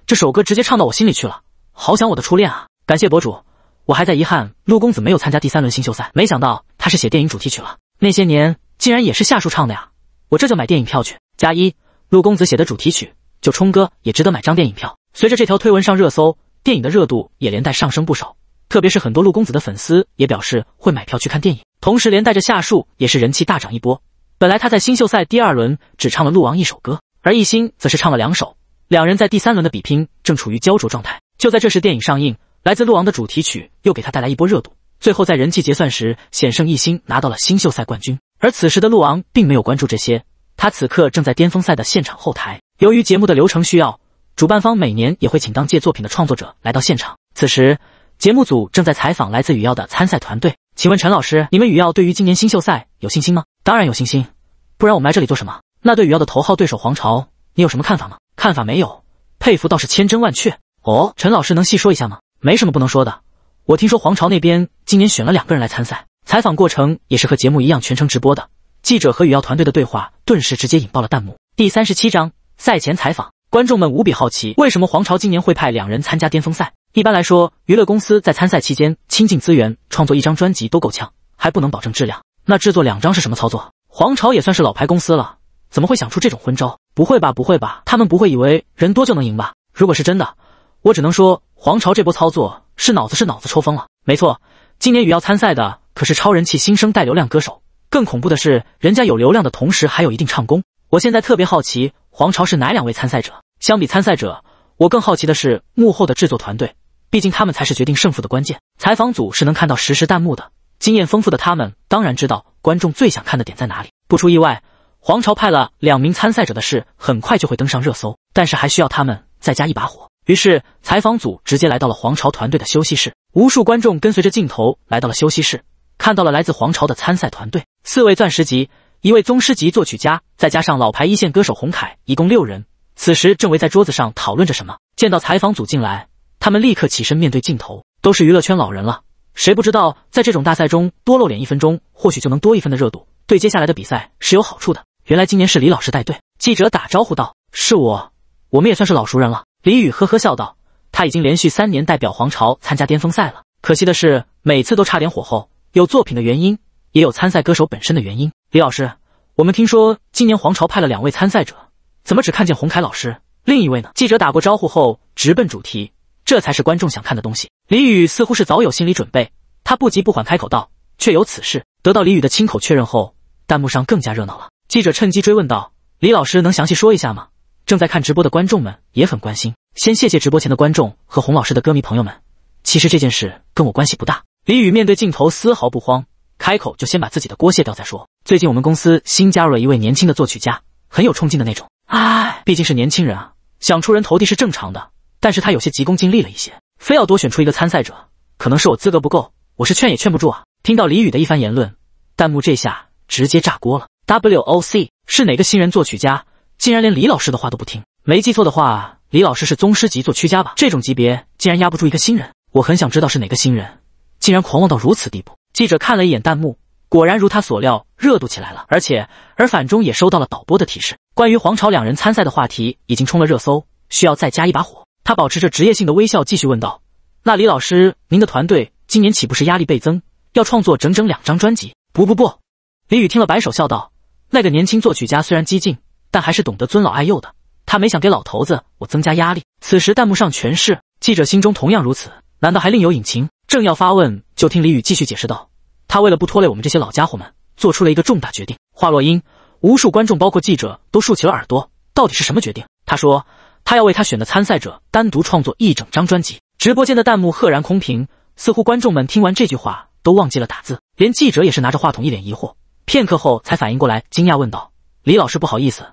这首歌直接唱到我心里去了，好想我的初恋啊！感谢博主，我还在遗憾陆公子没有参加第三轮新秀赛，没想到他是写电影主题曲了。那些年竟然也是夏树唱的呀！我这就买电影票去。加一，陆公子写的主题曲，就冲哥也值得买张电影票。随着这条推文上热搜，电影的热度也连带上升不少，特别是很多陆公子的粉丝也表示会买票去看电影，同时连带着夏树也是人气大涨一波。本来他在新秀赛第二轮只唱了陆王一首歌，而艺兴则是唱了两首。两人在第三轮的比拼正处于焦灼状态，就在这时，电影上映，来自鹿王的主题曲又给他带来一波热度。最后在人气结算时，险胜一星拿到了新秀赛冠军。而此时的鹿王并没有关注这些，他此刻正在巅峰赛的现场后台。由于节目的流程需要，主办方每年也会请当届作品的创作者来到现场。此时，节目组正在采访来自雨耀的参赛团队。请问陈老师，你们雨耀对于今年新秀赛有信心吗？当然有信心，不然我们来这里做什么？那对雨耀的头号对手皇朝，你有什么看法吗？看法没有，佩服倒是千真万确哦。陈老师能细说一下吗？没什么不能说的。我听说皇朝那边今年选了两个人来参赛，采访过程也是和节目一样全程直播的。记者和雨耀团队的对话顿时直接引爆了弹幕。第三十七章赛前采访，观众们无比好奇，为什么皇朝今年会派两人参加巅峰赛？一般来说，娱乐公司在参赛期间倾尽资源创作一张专辑都够呛，还不能保证质量。那制作两张是什么操作？皇朝也算是老牌公司了，怎么会想出这种昏招？不会吧，不会吧，他们不会以为人多就能赢吧？如果是真的，我只能说皇朝这波操作是脑子是脑子抽风了。没错，今年要参赛的可是超人气新生代流量歌手。更恐怖的是，人家有流量的同时还有一定唱功。我现在特别好奇，皇朝是哪两位参赛者？相比参赛者，我更好奇的是幕后的制作团队，毕竟他们才是决定胜负的关键。采访组是能看到实时弹幕的，经验丰富的他们当然知道观众最想看的点在哪里。不出意外。皇朝派了两名参赛者的事，很快就会登上热搜，但是还需要他们再加一把火。于是，采访组直接来到了皇朝团队的休息室。无数观众跟随着镜头来到了休息室，看到了来自皇朝的参赛团队：四位钻石级，一位宗师级作曲家，再加上老牌一线歌手洪凯，一共六人。此时正围在桌子上讨论着什么。见到采访组进来，他们立刻起身面对镜头。都是娱乐圈老人了，谁不知道在这种大赛中多露脸一分钟，或许就能多一分的热度，对接下来的比赛是有好处的。原来今年是李老师带队，记者打招呼道：“是我，我们也算是老熟人了。”李宇呵呵笑道：“他已经连续三年代表皇朝参加巅峰赛了，可惜的是每次都差点火候，有作品的原因，也有参赛歌手本身的原因。”李老师，我们听说今年皇朝派了两位参赛者，怎么只看见洪凯老师，另一位呢？记者打过招呼后，直奔主题，这才是观众想看的东西。李宇似乎是早有心理准备，他不急不缓开口道：“确有此事。”得到李宇的亲口确认后，弹幕上更加热闹了。记者趁机追问道：“李老师，能详细说一下吗？”正在看直播的观众们也很关心。先谢谢直播前的观众和洪老师的歌迷朋友们。其实这件事跟我关系不大。李宇面对镜头丝毫不慌，开口就先把自己的锅卸掉再说。最近我们公司新加入了一位年轻的作曲家，很有冲劲的那种。哎，毕竟是年轻人啊，想出人头地是正常的。但是他有些急功近利了一些，非要多选出一个参赛者，可能是我资格不够，我是劝也劝不住啊。听到李宇的一番言论，弹幕这下直接炸锅了。W O C 是哪个新人作曲家？竟然连李老师的话都不听。没记错的话，李老师是宗师级作曲家吧？这种级别竟然压不住一个新人，我很想知道是哪个新人，竟然狂妄到如此地步。记者看了一眼弹幕，果然如他所料，热度起来了。而且，而反中也收到了导播的提示，关于黄朝两人参赛的话题已经冲了热搜，需要再加一把火。他保持着职业性的微笑，继续问道：“那李老师，您的团队今年岂不是压力倍增，要创作整整两张专辑？”不不不，李宇听了摆手笑道。那个年轻作曲家虽然激进，但还是懂得尊老爱幼的。他没想给老头子我增加压力。此时弹幕上全是记者心中同样如此。难道还另有隐情？正要发问，就听李宇继续解释道：“他为了不拖累我们这些老家伙们，做出了一个重大决定。”话落音，无数观众，包括记者，都竖起了耳朵。到底是什么决定？他说：“他要为他选的参赛者单独创作一整张专辑。”直播间的弹幕赫然空屏，似乎观众们听完这句话都忘记了打字。连记者也是拿着话筒，一脸疑惑。片刻后才反应过来，惊讶问道：“李老师，不好意思，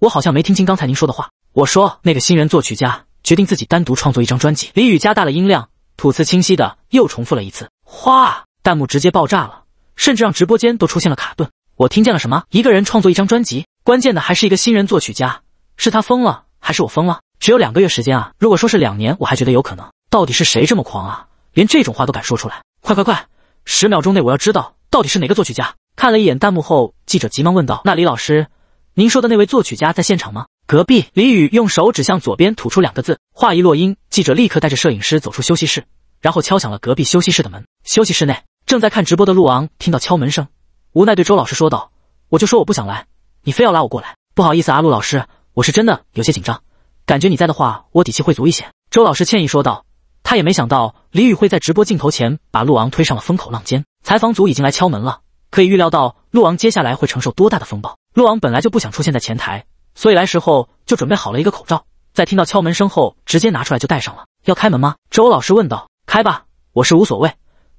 我好像没听清刚才您说的话。我说那个新人作曲家决定自己单独创作一张专辑。”李宇加大了音量，吐字清晰的又重复了一次。哗，弹幕直接爆炸了，甚至让直播间都出现了卡顿。我听见了什么？一个人创作一张专辑，关键的还是一个新人作曲家，是他疯了还是我疯了？只有两个月时间啊！如果说是两年，我还觉得有可能。到底是谁这么狂啊？连这种话都敢说出来！快快快，十秒钟内我要知道到底是哪个作曲家！看了一眼弹幕后，记者急忙问道：“那李老师，您说的那位作曲家在现场吗？”隔壁李宇用手指向左边，吐出两个字。话一落音，记者立刻带着摄影师走出休息室，然后敲响了隔壁休息室的门。休息室内，正在看直播的陆昂听到敲门声，无奈对周老师说道：“我就说我不想来，你非要拉我过来。不好意思，啊，陆老师，我是真的有些紧张，感觉你在的话，我底气会足一些。”周老师歉意说道。他也没想到李宇会在直播镜头前把陆昂推上了风口浪尖。采访组已经来敲门了。可以预料到陆王接下来会承受多大的风暴。陆王本来就不想出现在前台，所以来时候就准备好了一个口罩，在听到敲门声后，直接拿出来就戴上了。要开门吗？周老师问道。开吧，我是无所谓。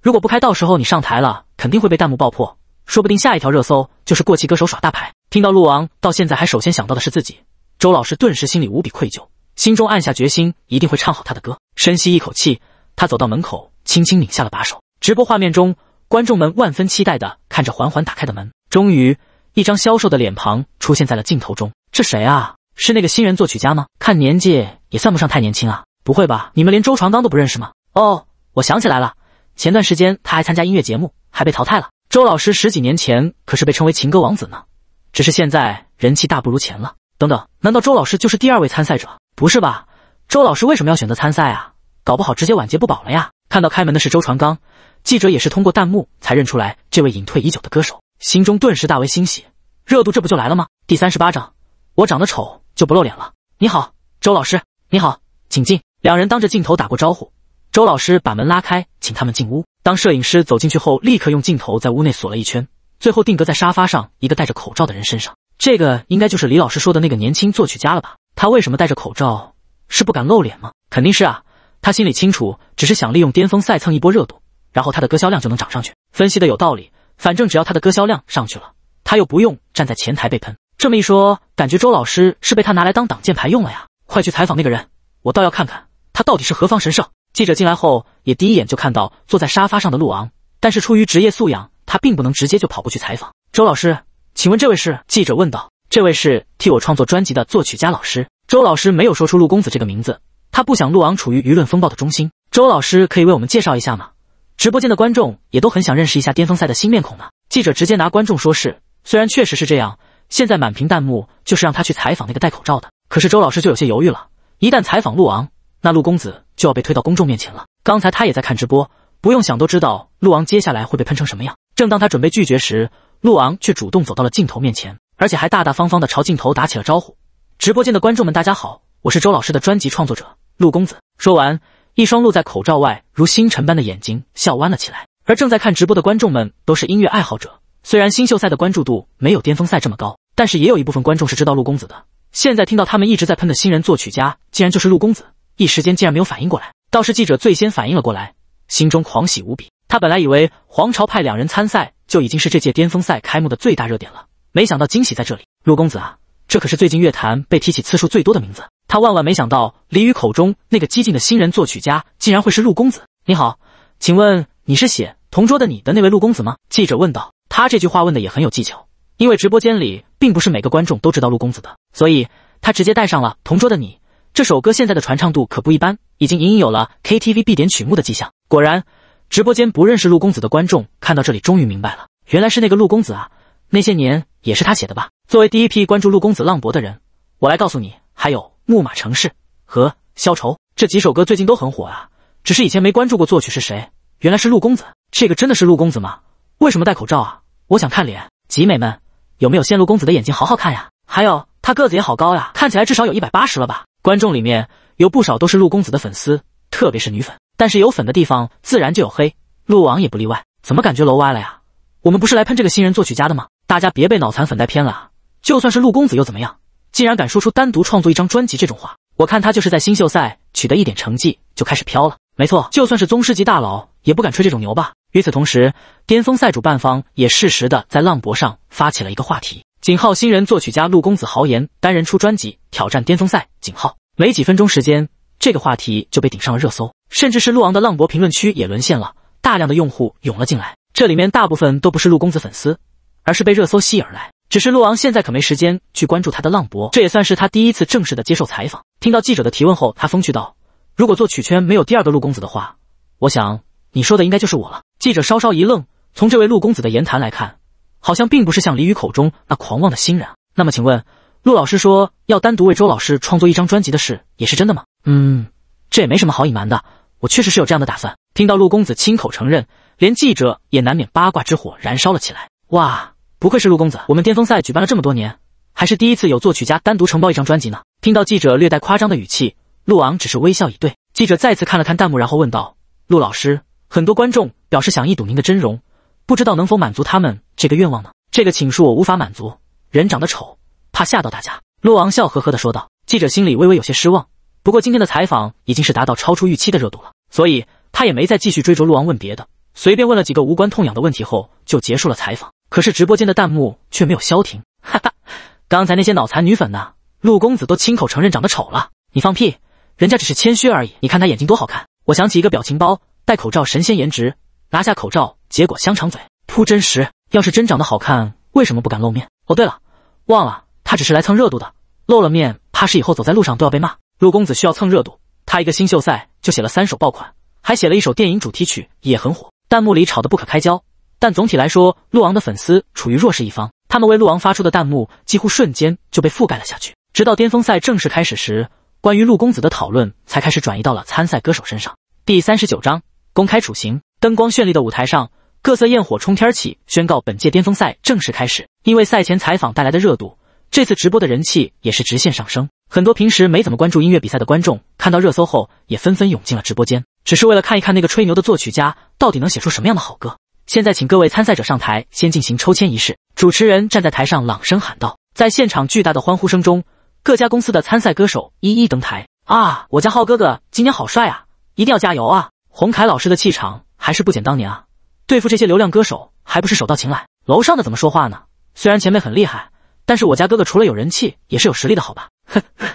如果不开，到时候你上台了，肯定会被弹幕爆破，说不定下一条热搜就是过气歌手耍大牌。听到陆王到现在还首先想到的是自己，周老师顿时心里无比愧疚，心中暗下决心，一定会唱好他的歌。深吸一口气，他走到门口，轻轻拧下了把手。直播画面中，观众们万分期待的。看着缓缓打开的门，终于一张消瘦的脸庞出现在了镜头中。这谁啊？是那个新人作曲家吗？看年纪也算不上太年轻啊。不会吧？你们连周传刚都不认识吗？哦，我想起来了，前段时间他还参加音乐节目，还被淘汰了。周老师十几年前可是被称为情歌王子呢，只是现在人气大不如前了。等等，难道周老师就是第二位参赛者？不是吧？周老师为什么要选择参赛啊？搞不好直接晚节不保了呀！看到开门的是周传刚。记者也是通过弹幕才认出来这位隐退已久的歌手，心中顿时大为欣喜，热度这不就来了吗？第三十八章，我长得丑就不露脸了。你好，周老师。你好，请进。两人当着镜头打过招呼，周老师把门拉开，请他们进屋。当摄影师走进去后，立刻用镜头在屋内锁了一圈，最后定格在沙发上一个戴着口罩的人身上。这个应该就是李老师说的那个年轻作曲家了吧？他为什么戴着口罩？是不敢露脸吗？肯定是啊，他心里清楚，只是想利用巅峰赛蹭一波热度。然后他的歌销量就能涨上去，分析的有道理。反正只要他的歌销量上去了，他又不用站在前台被喷。这么一说，感觉周老师是被他拿来当挡箭牌用了呀！快去采访那个人，我倒要看看他到底是何方神圣。记者进来后，也第一眼就看到坐在沙发上的陆昂，但是出于职业素养，他并不能直接就跑过去采访周老师。请问这位是？记者问道。这位是替我创作专辑的作曲家老师。周老师没有说出陆公子这个名字，他不想陆昂处于舆论风暴的中心。周老师可以为我们介绍一下吗？直播间的观众也都很想认识一下巅峰赛的新面孔呢。记者直接拿观众说事，虽然确实是这样，现在满屏弹幕就是让他去采访那个戴口罩的。可是周老师就有些犹豫了，一旦采访陆昂，那陆公子就要被推到公众面前了。刚才他也在看直播，不用想都知道陆昂接下来会被喷成什么样。正当他准备拒绝时，陆昂却主动走到了镜头面前，而且还大大方方的朝镜头打起了招呼。直播间的观众们，大家好，我是周老师的专辑创作者陆公子。说完。一双露在口罩外如星辰般的眼睛笑弯了起来，而正在看直播的观众们都是音乐爱好者。虽然新秀赛的关注度没有巅峰赛这么高，但是也有一部分观众是知道陆公子的。现在听到他们一直在喷的新人作曲家竟然就是陆公子，一时间竟然没有反应过来。倒是记者最先反应了过来，心中狂喜无比。他本来以为皇朝派两人参赛就已经是这届巅峰赛开幕的最大热点了，没想到惊喜在这里。陆公子啊！这可是最近乐坛被提起次数最多的名字。他万万没想到，李雨口中那个激进的新人作曲家，竟然会是陆公子。你好，请问你是写《同桌的你》的那位陆公子吗？记者问道。他这句话问的也很有技巧，因为直播间里并不是每个观众都知道陆公子的，所以他直接带上了《同桌的你》这首歌。现在的传唱度可不一般，已经隐隐有了 K T V 必点曲目的迹象。果然，直播间不认识陆公子的观众看到这里，终于明白了，原来是那个陆公子啊。那些年也是他写的吧？作为第一批关注陆公子浪博的人，我来告诉你，还有《木马城市》和《消愁》这几首歌最近都很火啊！只是以前没关注过作曲是谁，原来是陆公子。这个真的是陆公子吗？为什么戴口罩啊？我想看脸。集美们，有没有羡慕陆公子的眼睛好好看呀？还有他个子也好高呀，看起来至少有一百八十了吧？观众里面有不少都是陆公子的粉丝，特别是女粉。但是有粉的地方自然就有黑，陆王也不例外。怎么感觉楼歪了呀？我们不是来喷这个新人作曲家的吗？大家别被脑残粉带偏了，就算是陆公子又怎么样？竟然敢说出单独创作一张专辑这种话，我看他就是在新秀赛取得一点成绩就开始飘了。没错，就算是宗师级大佬也不敢吹这种牛吧？与此同时，巅峰赛主办方也适时的在浪博上发起了一个话题：井号新人作曲家陆公子豪言单人出专辑挑战巅峰赛井号。没几分钟时间，这个话题就被顶上了热搜，甚至是陆昂的浪博评论区也沦陷了，大量的用户涌了进来，这里面大部分都不是陆公子粉丝。而是被热搜吸引而来，只是陆昂现在可没时间去关注他的浪博，这也算是他第一次正式的接受采访。听到记者的提问后，他风趣道：“如果做曲圈没有第二个陆公子的话，我想你说的应该就是我了。”记者稍稍一愣，从这位陆公子的言谈来看，好像并不是像李宇口中那狂妄的新人。那么，请问陆老师说要单独为周老师创作一张专辑的事，也是真的吗？嗯，这也没什么好隐瞒的，我确实是有这样的打算。听到陆公子亲口承认，连记者也难免八卦之火燃烧了起来。哇！不愧是陆公子，我们巅峰赛举办了这么多年，还是第一次有作曲家单独承包一张专辑呢。听到记者略带夸张的语气，陆昂只是微笑以对。记者再次看了看弹幕，然后问道：“陆老师，很多观众表示想一睹您的真容，不知道能否满足他们这个愿望呢？”这个请恕我无法满足，人长得丑，怕吓到大家。”陆昂笑呵呵的说道。记者心里微微有些失望，不过今天的采访已经是达到超出预期的热度了，所以他也没再继续追着陆昂问别的，随便问了几个无关痛痒的问题后就结束了采访。可是直播间的弹幕却没有消停，哈哈，刚才那些脑残女粉呢？陆公子都亲口承认长得丑了，你放屁，人家只是谦虚而已。你看他眼睛多好看。我想起一个表情包，戴口罩神仙颜值，拿下口罩，结果香肠嘴，扑真实。要是真长得好看，为什么不敢露面？哦，对了，忘了，他只是来蹭热度的，露了面，怕是以后走在路上都要被骂。陆公子需要蹭热度，他一个新秀赛就写了三首爆款，还写了一首电影主题曲也很火，弹幕里吵得不可开交。但总体来说，鹿王的粉丝处于弱势一方，他们为鹿王发出的弹幕几乎瞬间就被覆盖了下去。直到巅峰赛正式开始时，关于陆公子的讨论才开始转移到了参赛歌手身上。第三十九章公开处刑。灯光绚丽的舞台上，各色焰火冲天起，宣告本届巅峰赛正式开始。因为赛前采访带来的热度，这次直播的人气也是直线上升。很多平时没怎么关注音乐比赛的观众，看到热搜后也纷纷涌进了直播间，只是为了看一看那个吹牛的作曲家到底能写出什么样的好歌。现在，请各位参赛者上台，先进行抽签仪式。主持人站在台上，朗声喊道：“在现场巨大的欢呼声中，各家公司的参赛歌手一一登台啊！我家浩哥哥今年好帅啊，一定要加油啊！洪凯老师的气场还是不减当年啊，对付这些流量歌手还不是手到擒来？楼上的怎么说话呢？虽然前辈很厉害，但是我家哥哥除了有人气，也是有实力的，好吧？呵呵，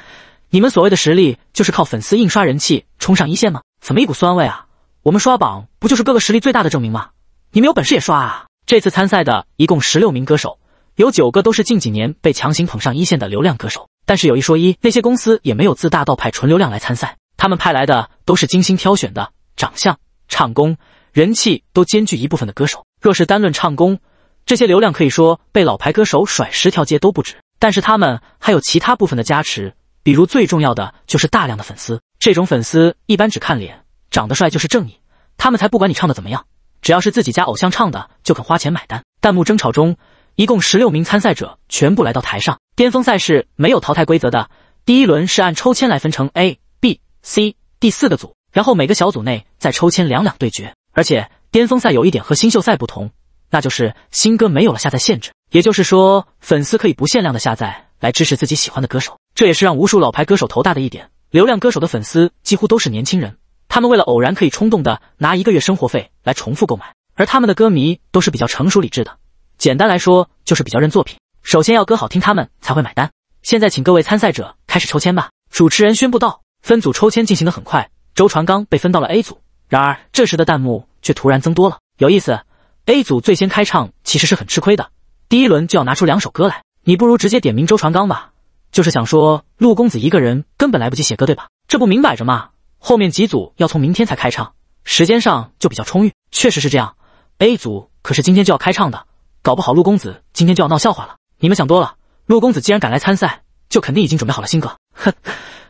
你们所谓的实力，就是靠粉丝印刷人气冲上一线吗？怎么一股酸味啊？我们刷榜不就是哥哥实力最大的证明吗？”你们有本事也刷啊！这次参赛的一共十六名歌手，有九个都是近几年被强行捧上一线的流量歌手。但是有一说一，那些公司也没有自大到派纯流量来参赛，他们派来的都是精心挑选的，长相、唱功、人气都兼具一部分的歌手。若是单论唱功，这些流量可以说被老牌歌手甩十条街都不止。但是他们还有其他部分的加持，比如最重要的就是大量的粉丝。这种粉丝一般只看脸，长得帅就是正义，他们才不管你唱的怎么样。只要是自己家偶像唱的，就肯花钱买单。弹幕争吵中，一共十六名参赛者全部来到台上。巅峰赛事没有淘汰规则的，第一轮是按抽签来分成 A、B、C、D 四个组，然后每个小组内再抽签两两对决。而且巅峰赛有一点和新秀赛不同，那就是新歌没有了下载限制，也就是说粉丝可以不限量的下载来支持自己喜欢的歌手。这也是让无数老牌歌手头大的一点。流量歌手的粉丝几乎都是年轻人。他们为了偶然可以冲动的拿一个月生活费来重复购买，而他们的歌迷都是比较成熟理智的，简单来说就是比较认作品。首先要歌好听，他们才会买单。现在请各位参赛者开始抽签吧。主持人宣布道：“分组抽签进行的很快，周传刚被分到了 A 组。”然而这时的弹幕却突然增多了，有意思。A 组最先开唱其实是很吃亏的，第一轮就要拿出两首歌来，你不如直接点名周传刚吧，就是想说陆公子一个人根本来不及写歌，对吧？这不明摆着吗？后面几组要从明天才开唱，时间上就比较充裕。确实是这样，A 组可是今天就要开唱的，搞不好陆公子今天就要闹笑话了。你们想多了，陆公子既然敢来参赛，就肯定已经准备好了新歌。哼，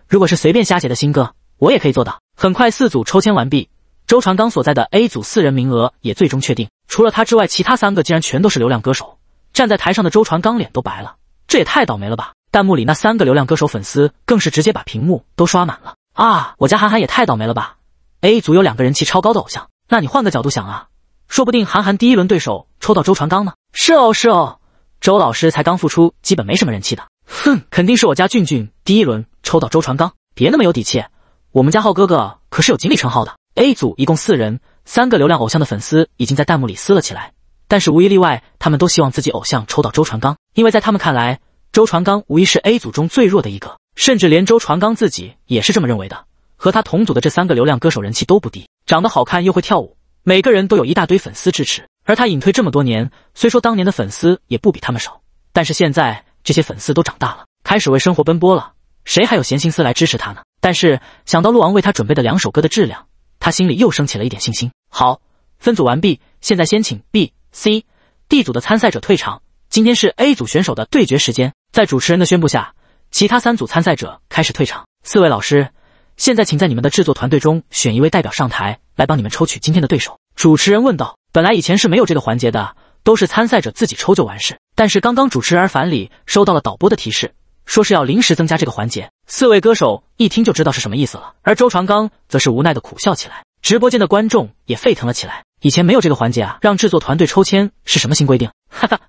如果是随便瞎写的新歌，我也可以做到。很快四组抽签完毕，周传刚所在的 A 组四人名额也最终确定，除了他之外，其他三个竟然全都是流量歌手。站在台上的周传刚脸都白了，这也太倒霉了吧！弹幕里那三个流量歌手粉丝更是直接把屏幕都刷满了。啊，我家韩寒也太倒霉了吧！A 组有两个人气超高的偶像，那你换个角度想啊，说不定韩寒第一轮对手抽到周传刚呢？是哦，是哦，周老师才刚复出，基本没什么人气的。哼，肯定是我家俊俊第一轮抽到周传刚。别那么有底气，我们家浩哥哥可是有锦鲤称号的。A 组一共四人，三个流量偶像的粉丝已经在弹幕里撕了起来，但是无一例外，他们都希望自己偶像抽到周传刚，因为在他们看来，周传刚无疑是 A 组中最弱的一个。甚至连周传刚自己也是这么认为的。和他同组的这三个流量歌手人气都不低，长得好看又会跳舞，每个人都有一大堆粉丝支持。而他隐退这么多年，虽说当年的粉丝也不比他们少，但是现在这些粉丝都长大了，开始为生活奔波了，谁还有闲心思来支持他呢？但是想到鹿王为他准备的两首歌的质量，他心里又升起了一点信心。好，分组完毕，现在先请 B、C、D 组的参赛者退场。今天是 A 组选手的对决时间，在主持人的宣布下。其他三组参赛者开始退场。四位老师，现在请在你们的制作团队中选一位代表上台，来帮你们抽取今天的对手。主持人问道：“本来以前是没有这个环节的，都是参赛者自己抽就完事。但是刚刚主持人而返里收到了导播的提示，说是要临时增加这个环节。四位歌手一听就知道是什么意思了。而周传刚则是无奈的苦笑起来。直播间的观众也沸腾了起来。以前没有这个环节啊，让制作团队抽签是什么新规定？哈哈，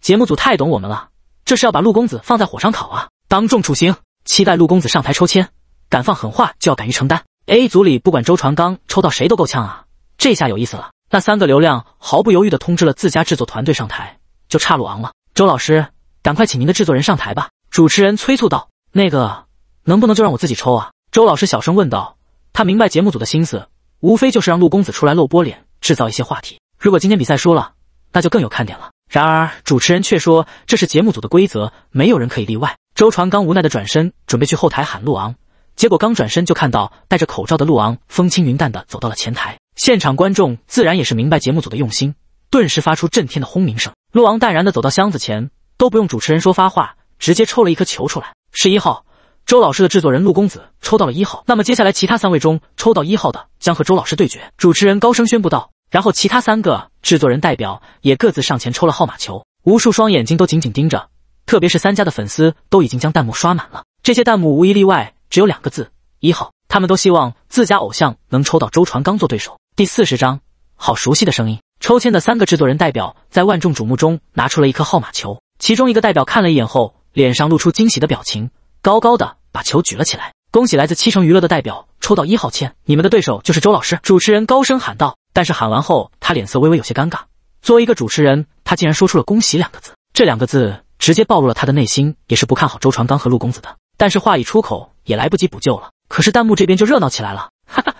节目组太懂我们了，这是要把陆公子放在火上烤啊！”当众处刑，期待陆公子上台抽签。敢放狠话就要敢于承担。A 组里不管周传刚抽到谁都够呛啊！这下有意思了。那三个流量毫不犹豫地通知了自家制作团队上台，就差陆昂了。周老师，赶快请您的制作人上台吧！主持人催促道。那个，能不能就让我自己抽啊？周老师小声问道。他明白节目组的心思，无非就是让陆公子出来露波脸，制造一些话题。如果今天比赛输了，那就更有看点了。然而主持人却说这是节目组的规则，没有人可以例外。周传刚无奈的转身，准备去后台喊陆昂，结果刚转身就看到戴着口罩的陆昂风轻云淡的走到了前台。现场观众自然也是明白节目组的用心，顿时发出震天的轰鸣声。陆昂淡然的走到箱子前，都不用主持人说发话，直接抽了一颗球出来，是一号。周老师的制作人陆公子抽到了一号，那么接下来其他三位中抽到一号的将和周老师对决。主持人高声宣布道，然后其他三个制作人代表也各自上前抽了号码球，无数双眼睛都紧紧盯着。特别是三家的粉丝都已经将弹幕刷满了，这些弹幕无一例外只有两个字：一号。他们都希望自家偶像能抽到周传刚做对手。第四十章，好熟悉的声音！抽签的三个制作人代表在万众瞩目中拿出了一颗号码球，其中一个代表看了一眼后，脸上露出惊喜的表情，高高的把球举了起来。恭喜来自七城娱乐的代表抽到一号签，你们的对手就是周老师！主持人高声喊道，但是喊完后，他脸色微微有些尴尬。作为一个主持人，他竟然说出了“恭喜”两个字，这两个字。直接暴露了他的内心，也是不看好周传刚和陆公子的。但是话一出口，也来不及补救了。可是弹幕这边就热闹起来了，哈哈，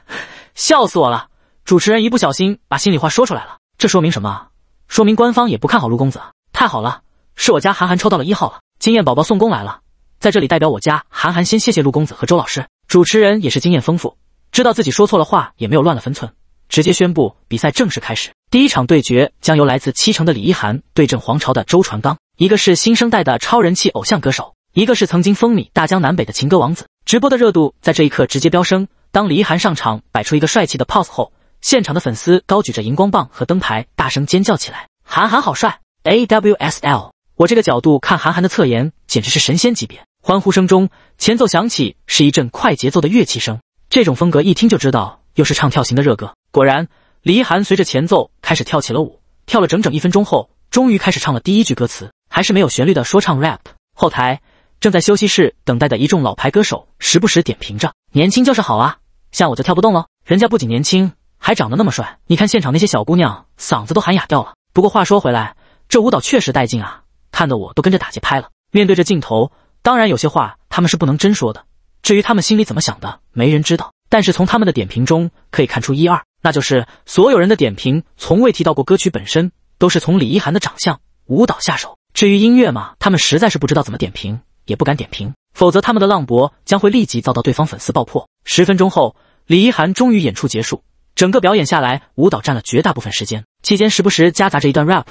笑死我了！主持人一不小心把心里话说出来了，这说明什么？说明官方也不看好陆公子。太好了，是我家韩寒抽到了一号了。经验宝宝送功来了，在这里代表我家韩寒先谢谢陆公子和周老师。主持人也是经验丰富，知道自己说错了话，也没有乱了分寸，直接宣布比赛正式开始。第一场对决将由来自七城的李一涵对阵皇朝的周传刚。一个是新生代的超人气偶像歌手，一个是曾经风靡大江南北的情歌王子。直播的热度在这一刻直接飙升。当李一涵上场，摆出一个帅气的 pose 后，现场的粉丝高举着荧光棒和灯牌，大声尖叫起来：“韩寒好帅！A W S L！” 我这个角度看韩寒的侧颜，简直是神仙级别。欢呼声中，前奏响起，是一阵快节奏的乐器声。这种风格一听就知道又是唱跳型的热歌。果然，李一涵随着前奏开始跳起了舞，跳了整整一分钟后，终于开始唱了第一句歌词。还是没有旋律的说唱 rap。后台正在休息室等待的一众老牌歌手，时不时点评着：“年轻就是好啊，像我就跳不动喽。人家不仅年轻，还长得那么帅，你看现场那些小姑娘嗓子都喊哑掉了。不过话说回来，这舞蹈确实带劲啊，看得我都跟着打节拍了。”面对着镜头，当然有些话他们是不能真说的。至于他们心里怎么想的，没人知道。但是从他们的点评中可以看出一二，那就是所有人的点评从未提到过歌曲本身，都是从李一涵的长相、舞蹈下手。至于音乐嘛，他们实在是不知道怎么点评，也不敢点评，否则他们的浪博将会立即遭到对方粉丝爆破。十分钟后，李一涵终于演出结束，整个表演下来，舞蹈占了绝大部分时间，期间时不时夹杂着一段 rap。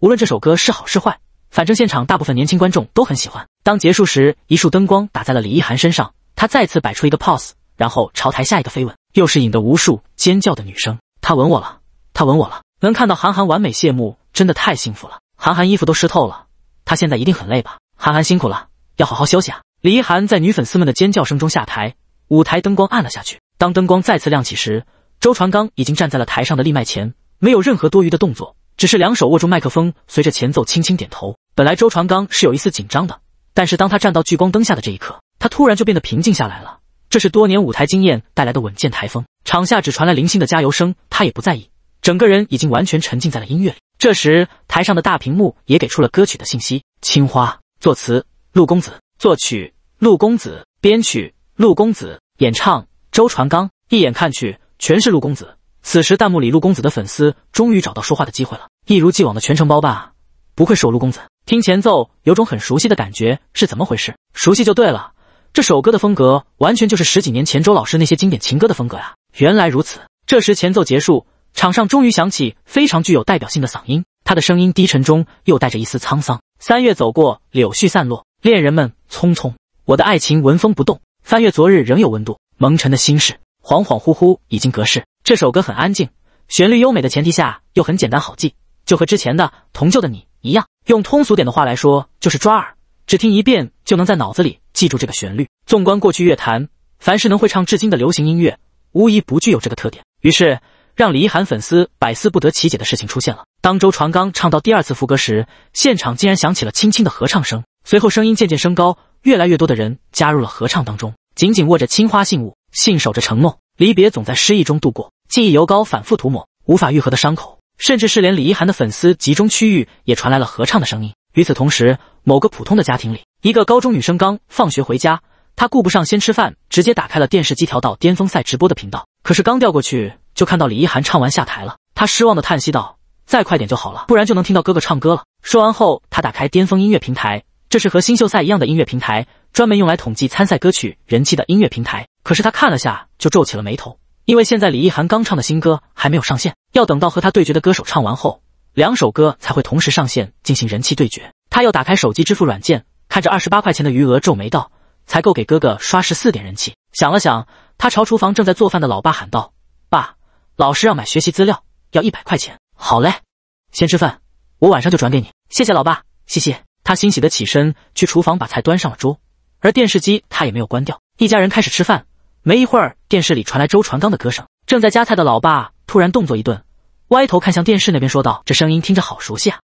无论这首歌是好是坏，反正现场大部分年轻观众都很喜欢。当结束时，一束灯光打在了李一涵身上，他再次摆出一个 pose，然后朝台下一个飞吻，又是引得无数尖叫的女生。他吻我了，他吻我了。能看到韩寒完美谢幕，真的太幸福了。韩寒衣服都湿透了，他现在一定很累吧？韩寒辛苦了，要好好休息啊！李一涵在女粉丝们的尖叫声中下台，舞台灯光暗了下去。当灯光再次亮起时，周传刚已经站在了台上的立麦前，没有任何多余的动作，只是两手握住麦克风，随着前奏轻轻点头。本来周传刚是有一丝紧张的，但是当他站到聚光灯下的这一刻，他突然就变得平静下来了。这是多年舞台经验带来的稳健台风。场下只传来零星的加油声，他也不在意。整个人已经完全沉浸在了音乐里。这时，台上的大屏幕也给出了歌曲的信息：《青花》，作词陆公子，作曲陆公子，编曲陆公子，演唱周传刚。一眼看去，全是陆公子。此时，弹幕里陆公子的粉丝终于找到说话的机会了，一如既往的全程包办啊！不愧是我陆公子，听前奏有种很熟悉的感觉，是怎么回事？熟悉就对了，这首歌的风格完全就是十几年前周老师那些经典情歌的风格呀！原来如此。这时，前奏结束。场上终于响起非常具有代表性的嗓音，他的声音低沉中又带着一丝沧桑。三月走过，柳絮散落，恋人们匆匆。我的爱情纹风不动，翻阅昨日仍有温度。蒙尘的心事，恍恍惚惚已经隔世。这首歌很安静，旋律优美的前提下又很简单好记，就和之前的《同旧的你》一样。用通俗点的话来说，就是抓耳，只听一遍就能在脑子里记住这个旋律。纵观过去乐坛，凡是能会唱至今的流行音乐，无一不具有这个特点。于是。让李一涵粉丝百思不得其解的事情出现了。当周传刚唱到第二次副歌时，现场竟然响起了轻轻的合唱声。随后，声音渐渐升高，越来越多的人加入了合唱当中。紧紧握着青花信物，信守着承诺。离别总在失意中度过，记忆油膏反复涂抹，无法愈合的伤口。甚至是连李一涵的粉丝集中区域也传来了合唱的声音。与此同时，某个普通的家庭里，一个高中女生刚放学回家，她顾不上先吃饭，直接打开了电视机，调到巅峰赛直播的频道。可是刚调过去。就看到李一涵唱完下台了，他失望的叹息道：“再快点就好了，不然就能听到哥哥唱歌了。”说完后，他打开巅峰音乐平台，这是和新秀赛一样的音乐平台，专门用来统计参赛歌曲人气的音乐平台。可是他看了下就皱起了眉头，因为现在李一涵刚唱的新歌还没有上线，要等到和他对决的歌手唱完后，两首歌才会同时上线进行人气对决。他又打开手机支付软件，看着二十八块钱的余额皱眉道：“才够给哥哥刷十四点人气。”想了想，他朝厨房正在做饭的老爸喊道。老师让买学习资料，要一百块钱。好嘞，先吃饭，我晚上就转给你。谢谢老爸，谢谢。他欣喜的起身去厨房把菜端上了桌，而电视机他也没有关掉。一家人开始吃饭，没一会儿，电视里传来周传刚的歌声。正在夹菜的老爸突然动作一顿，歪头看向电视那边，说道：“这声音听着好熟悉啊。”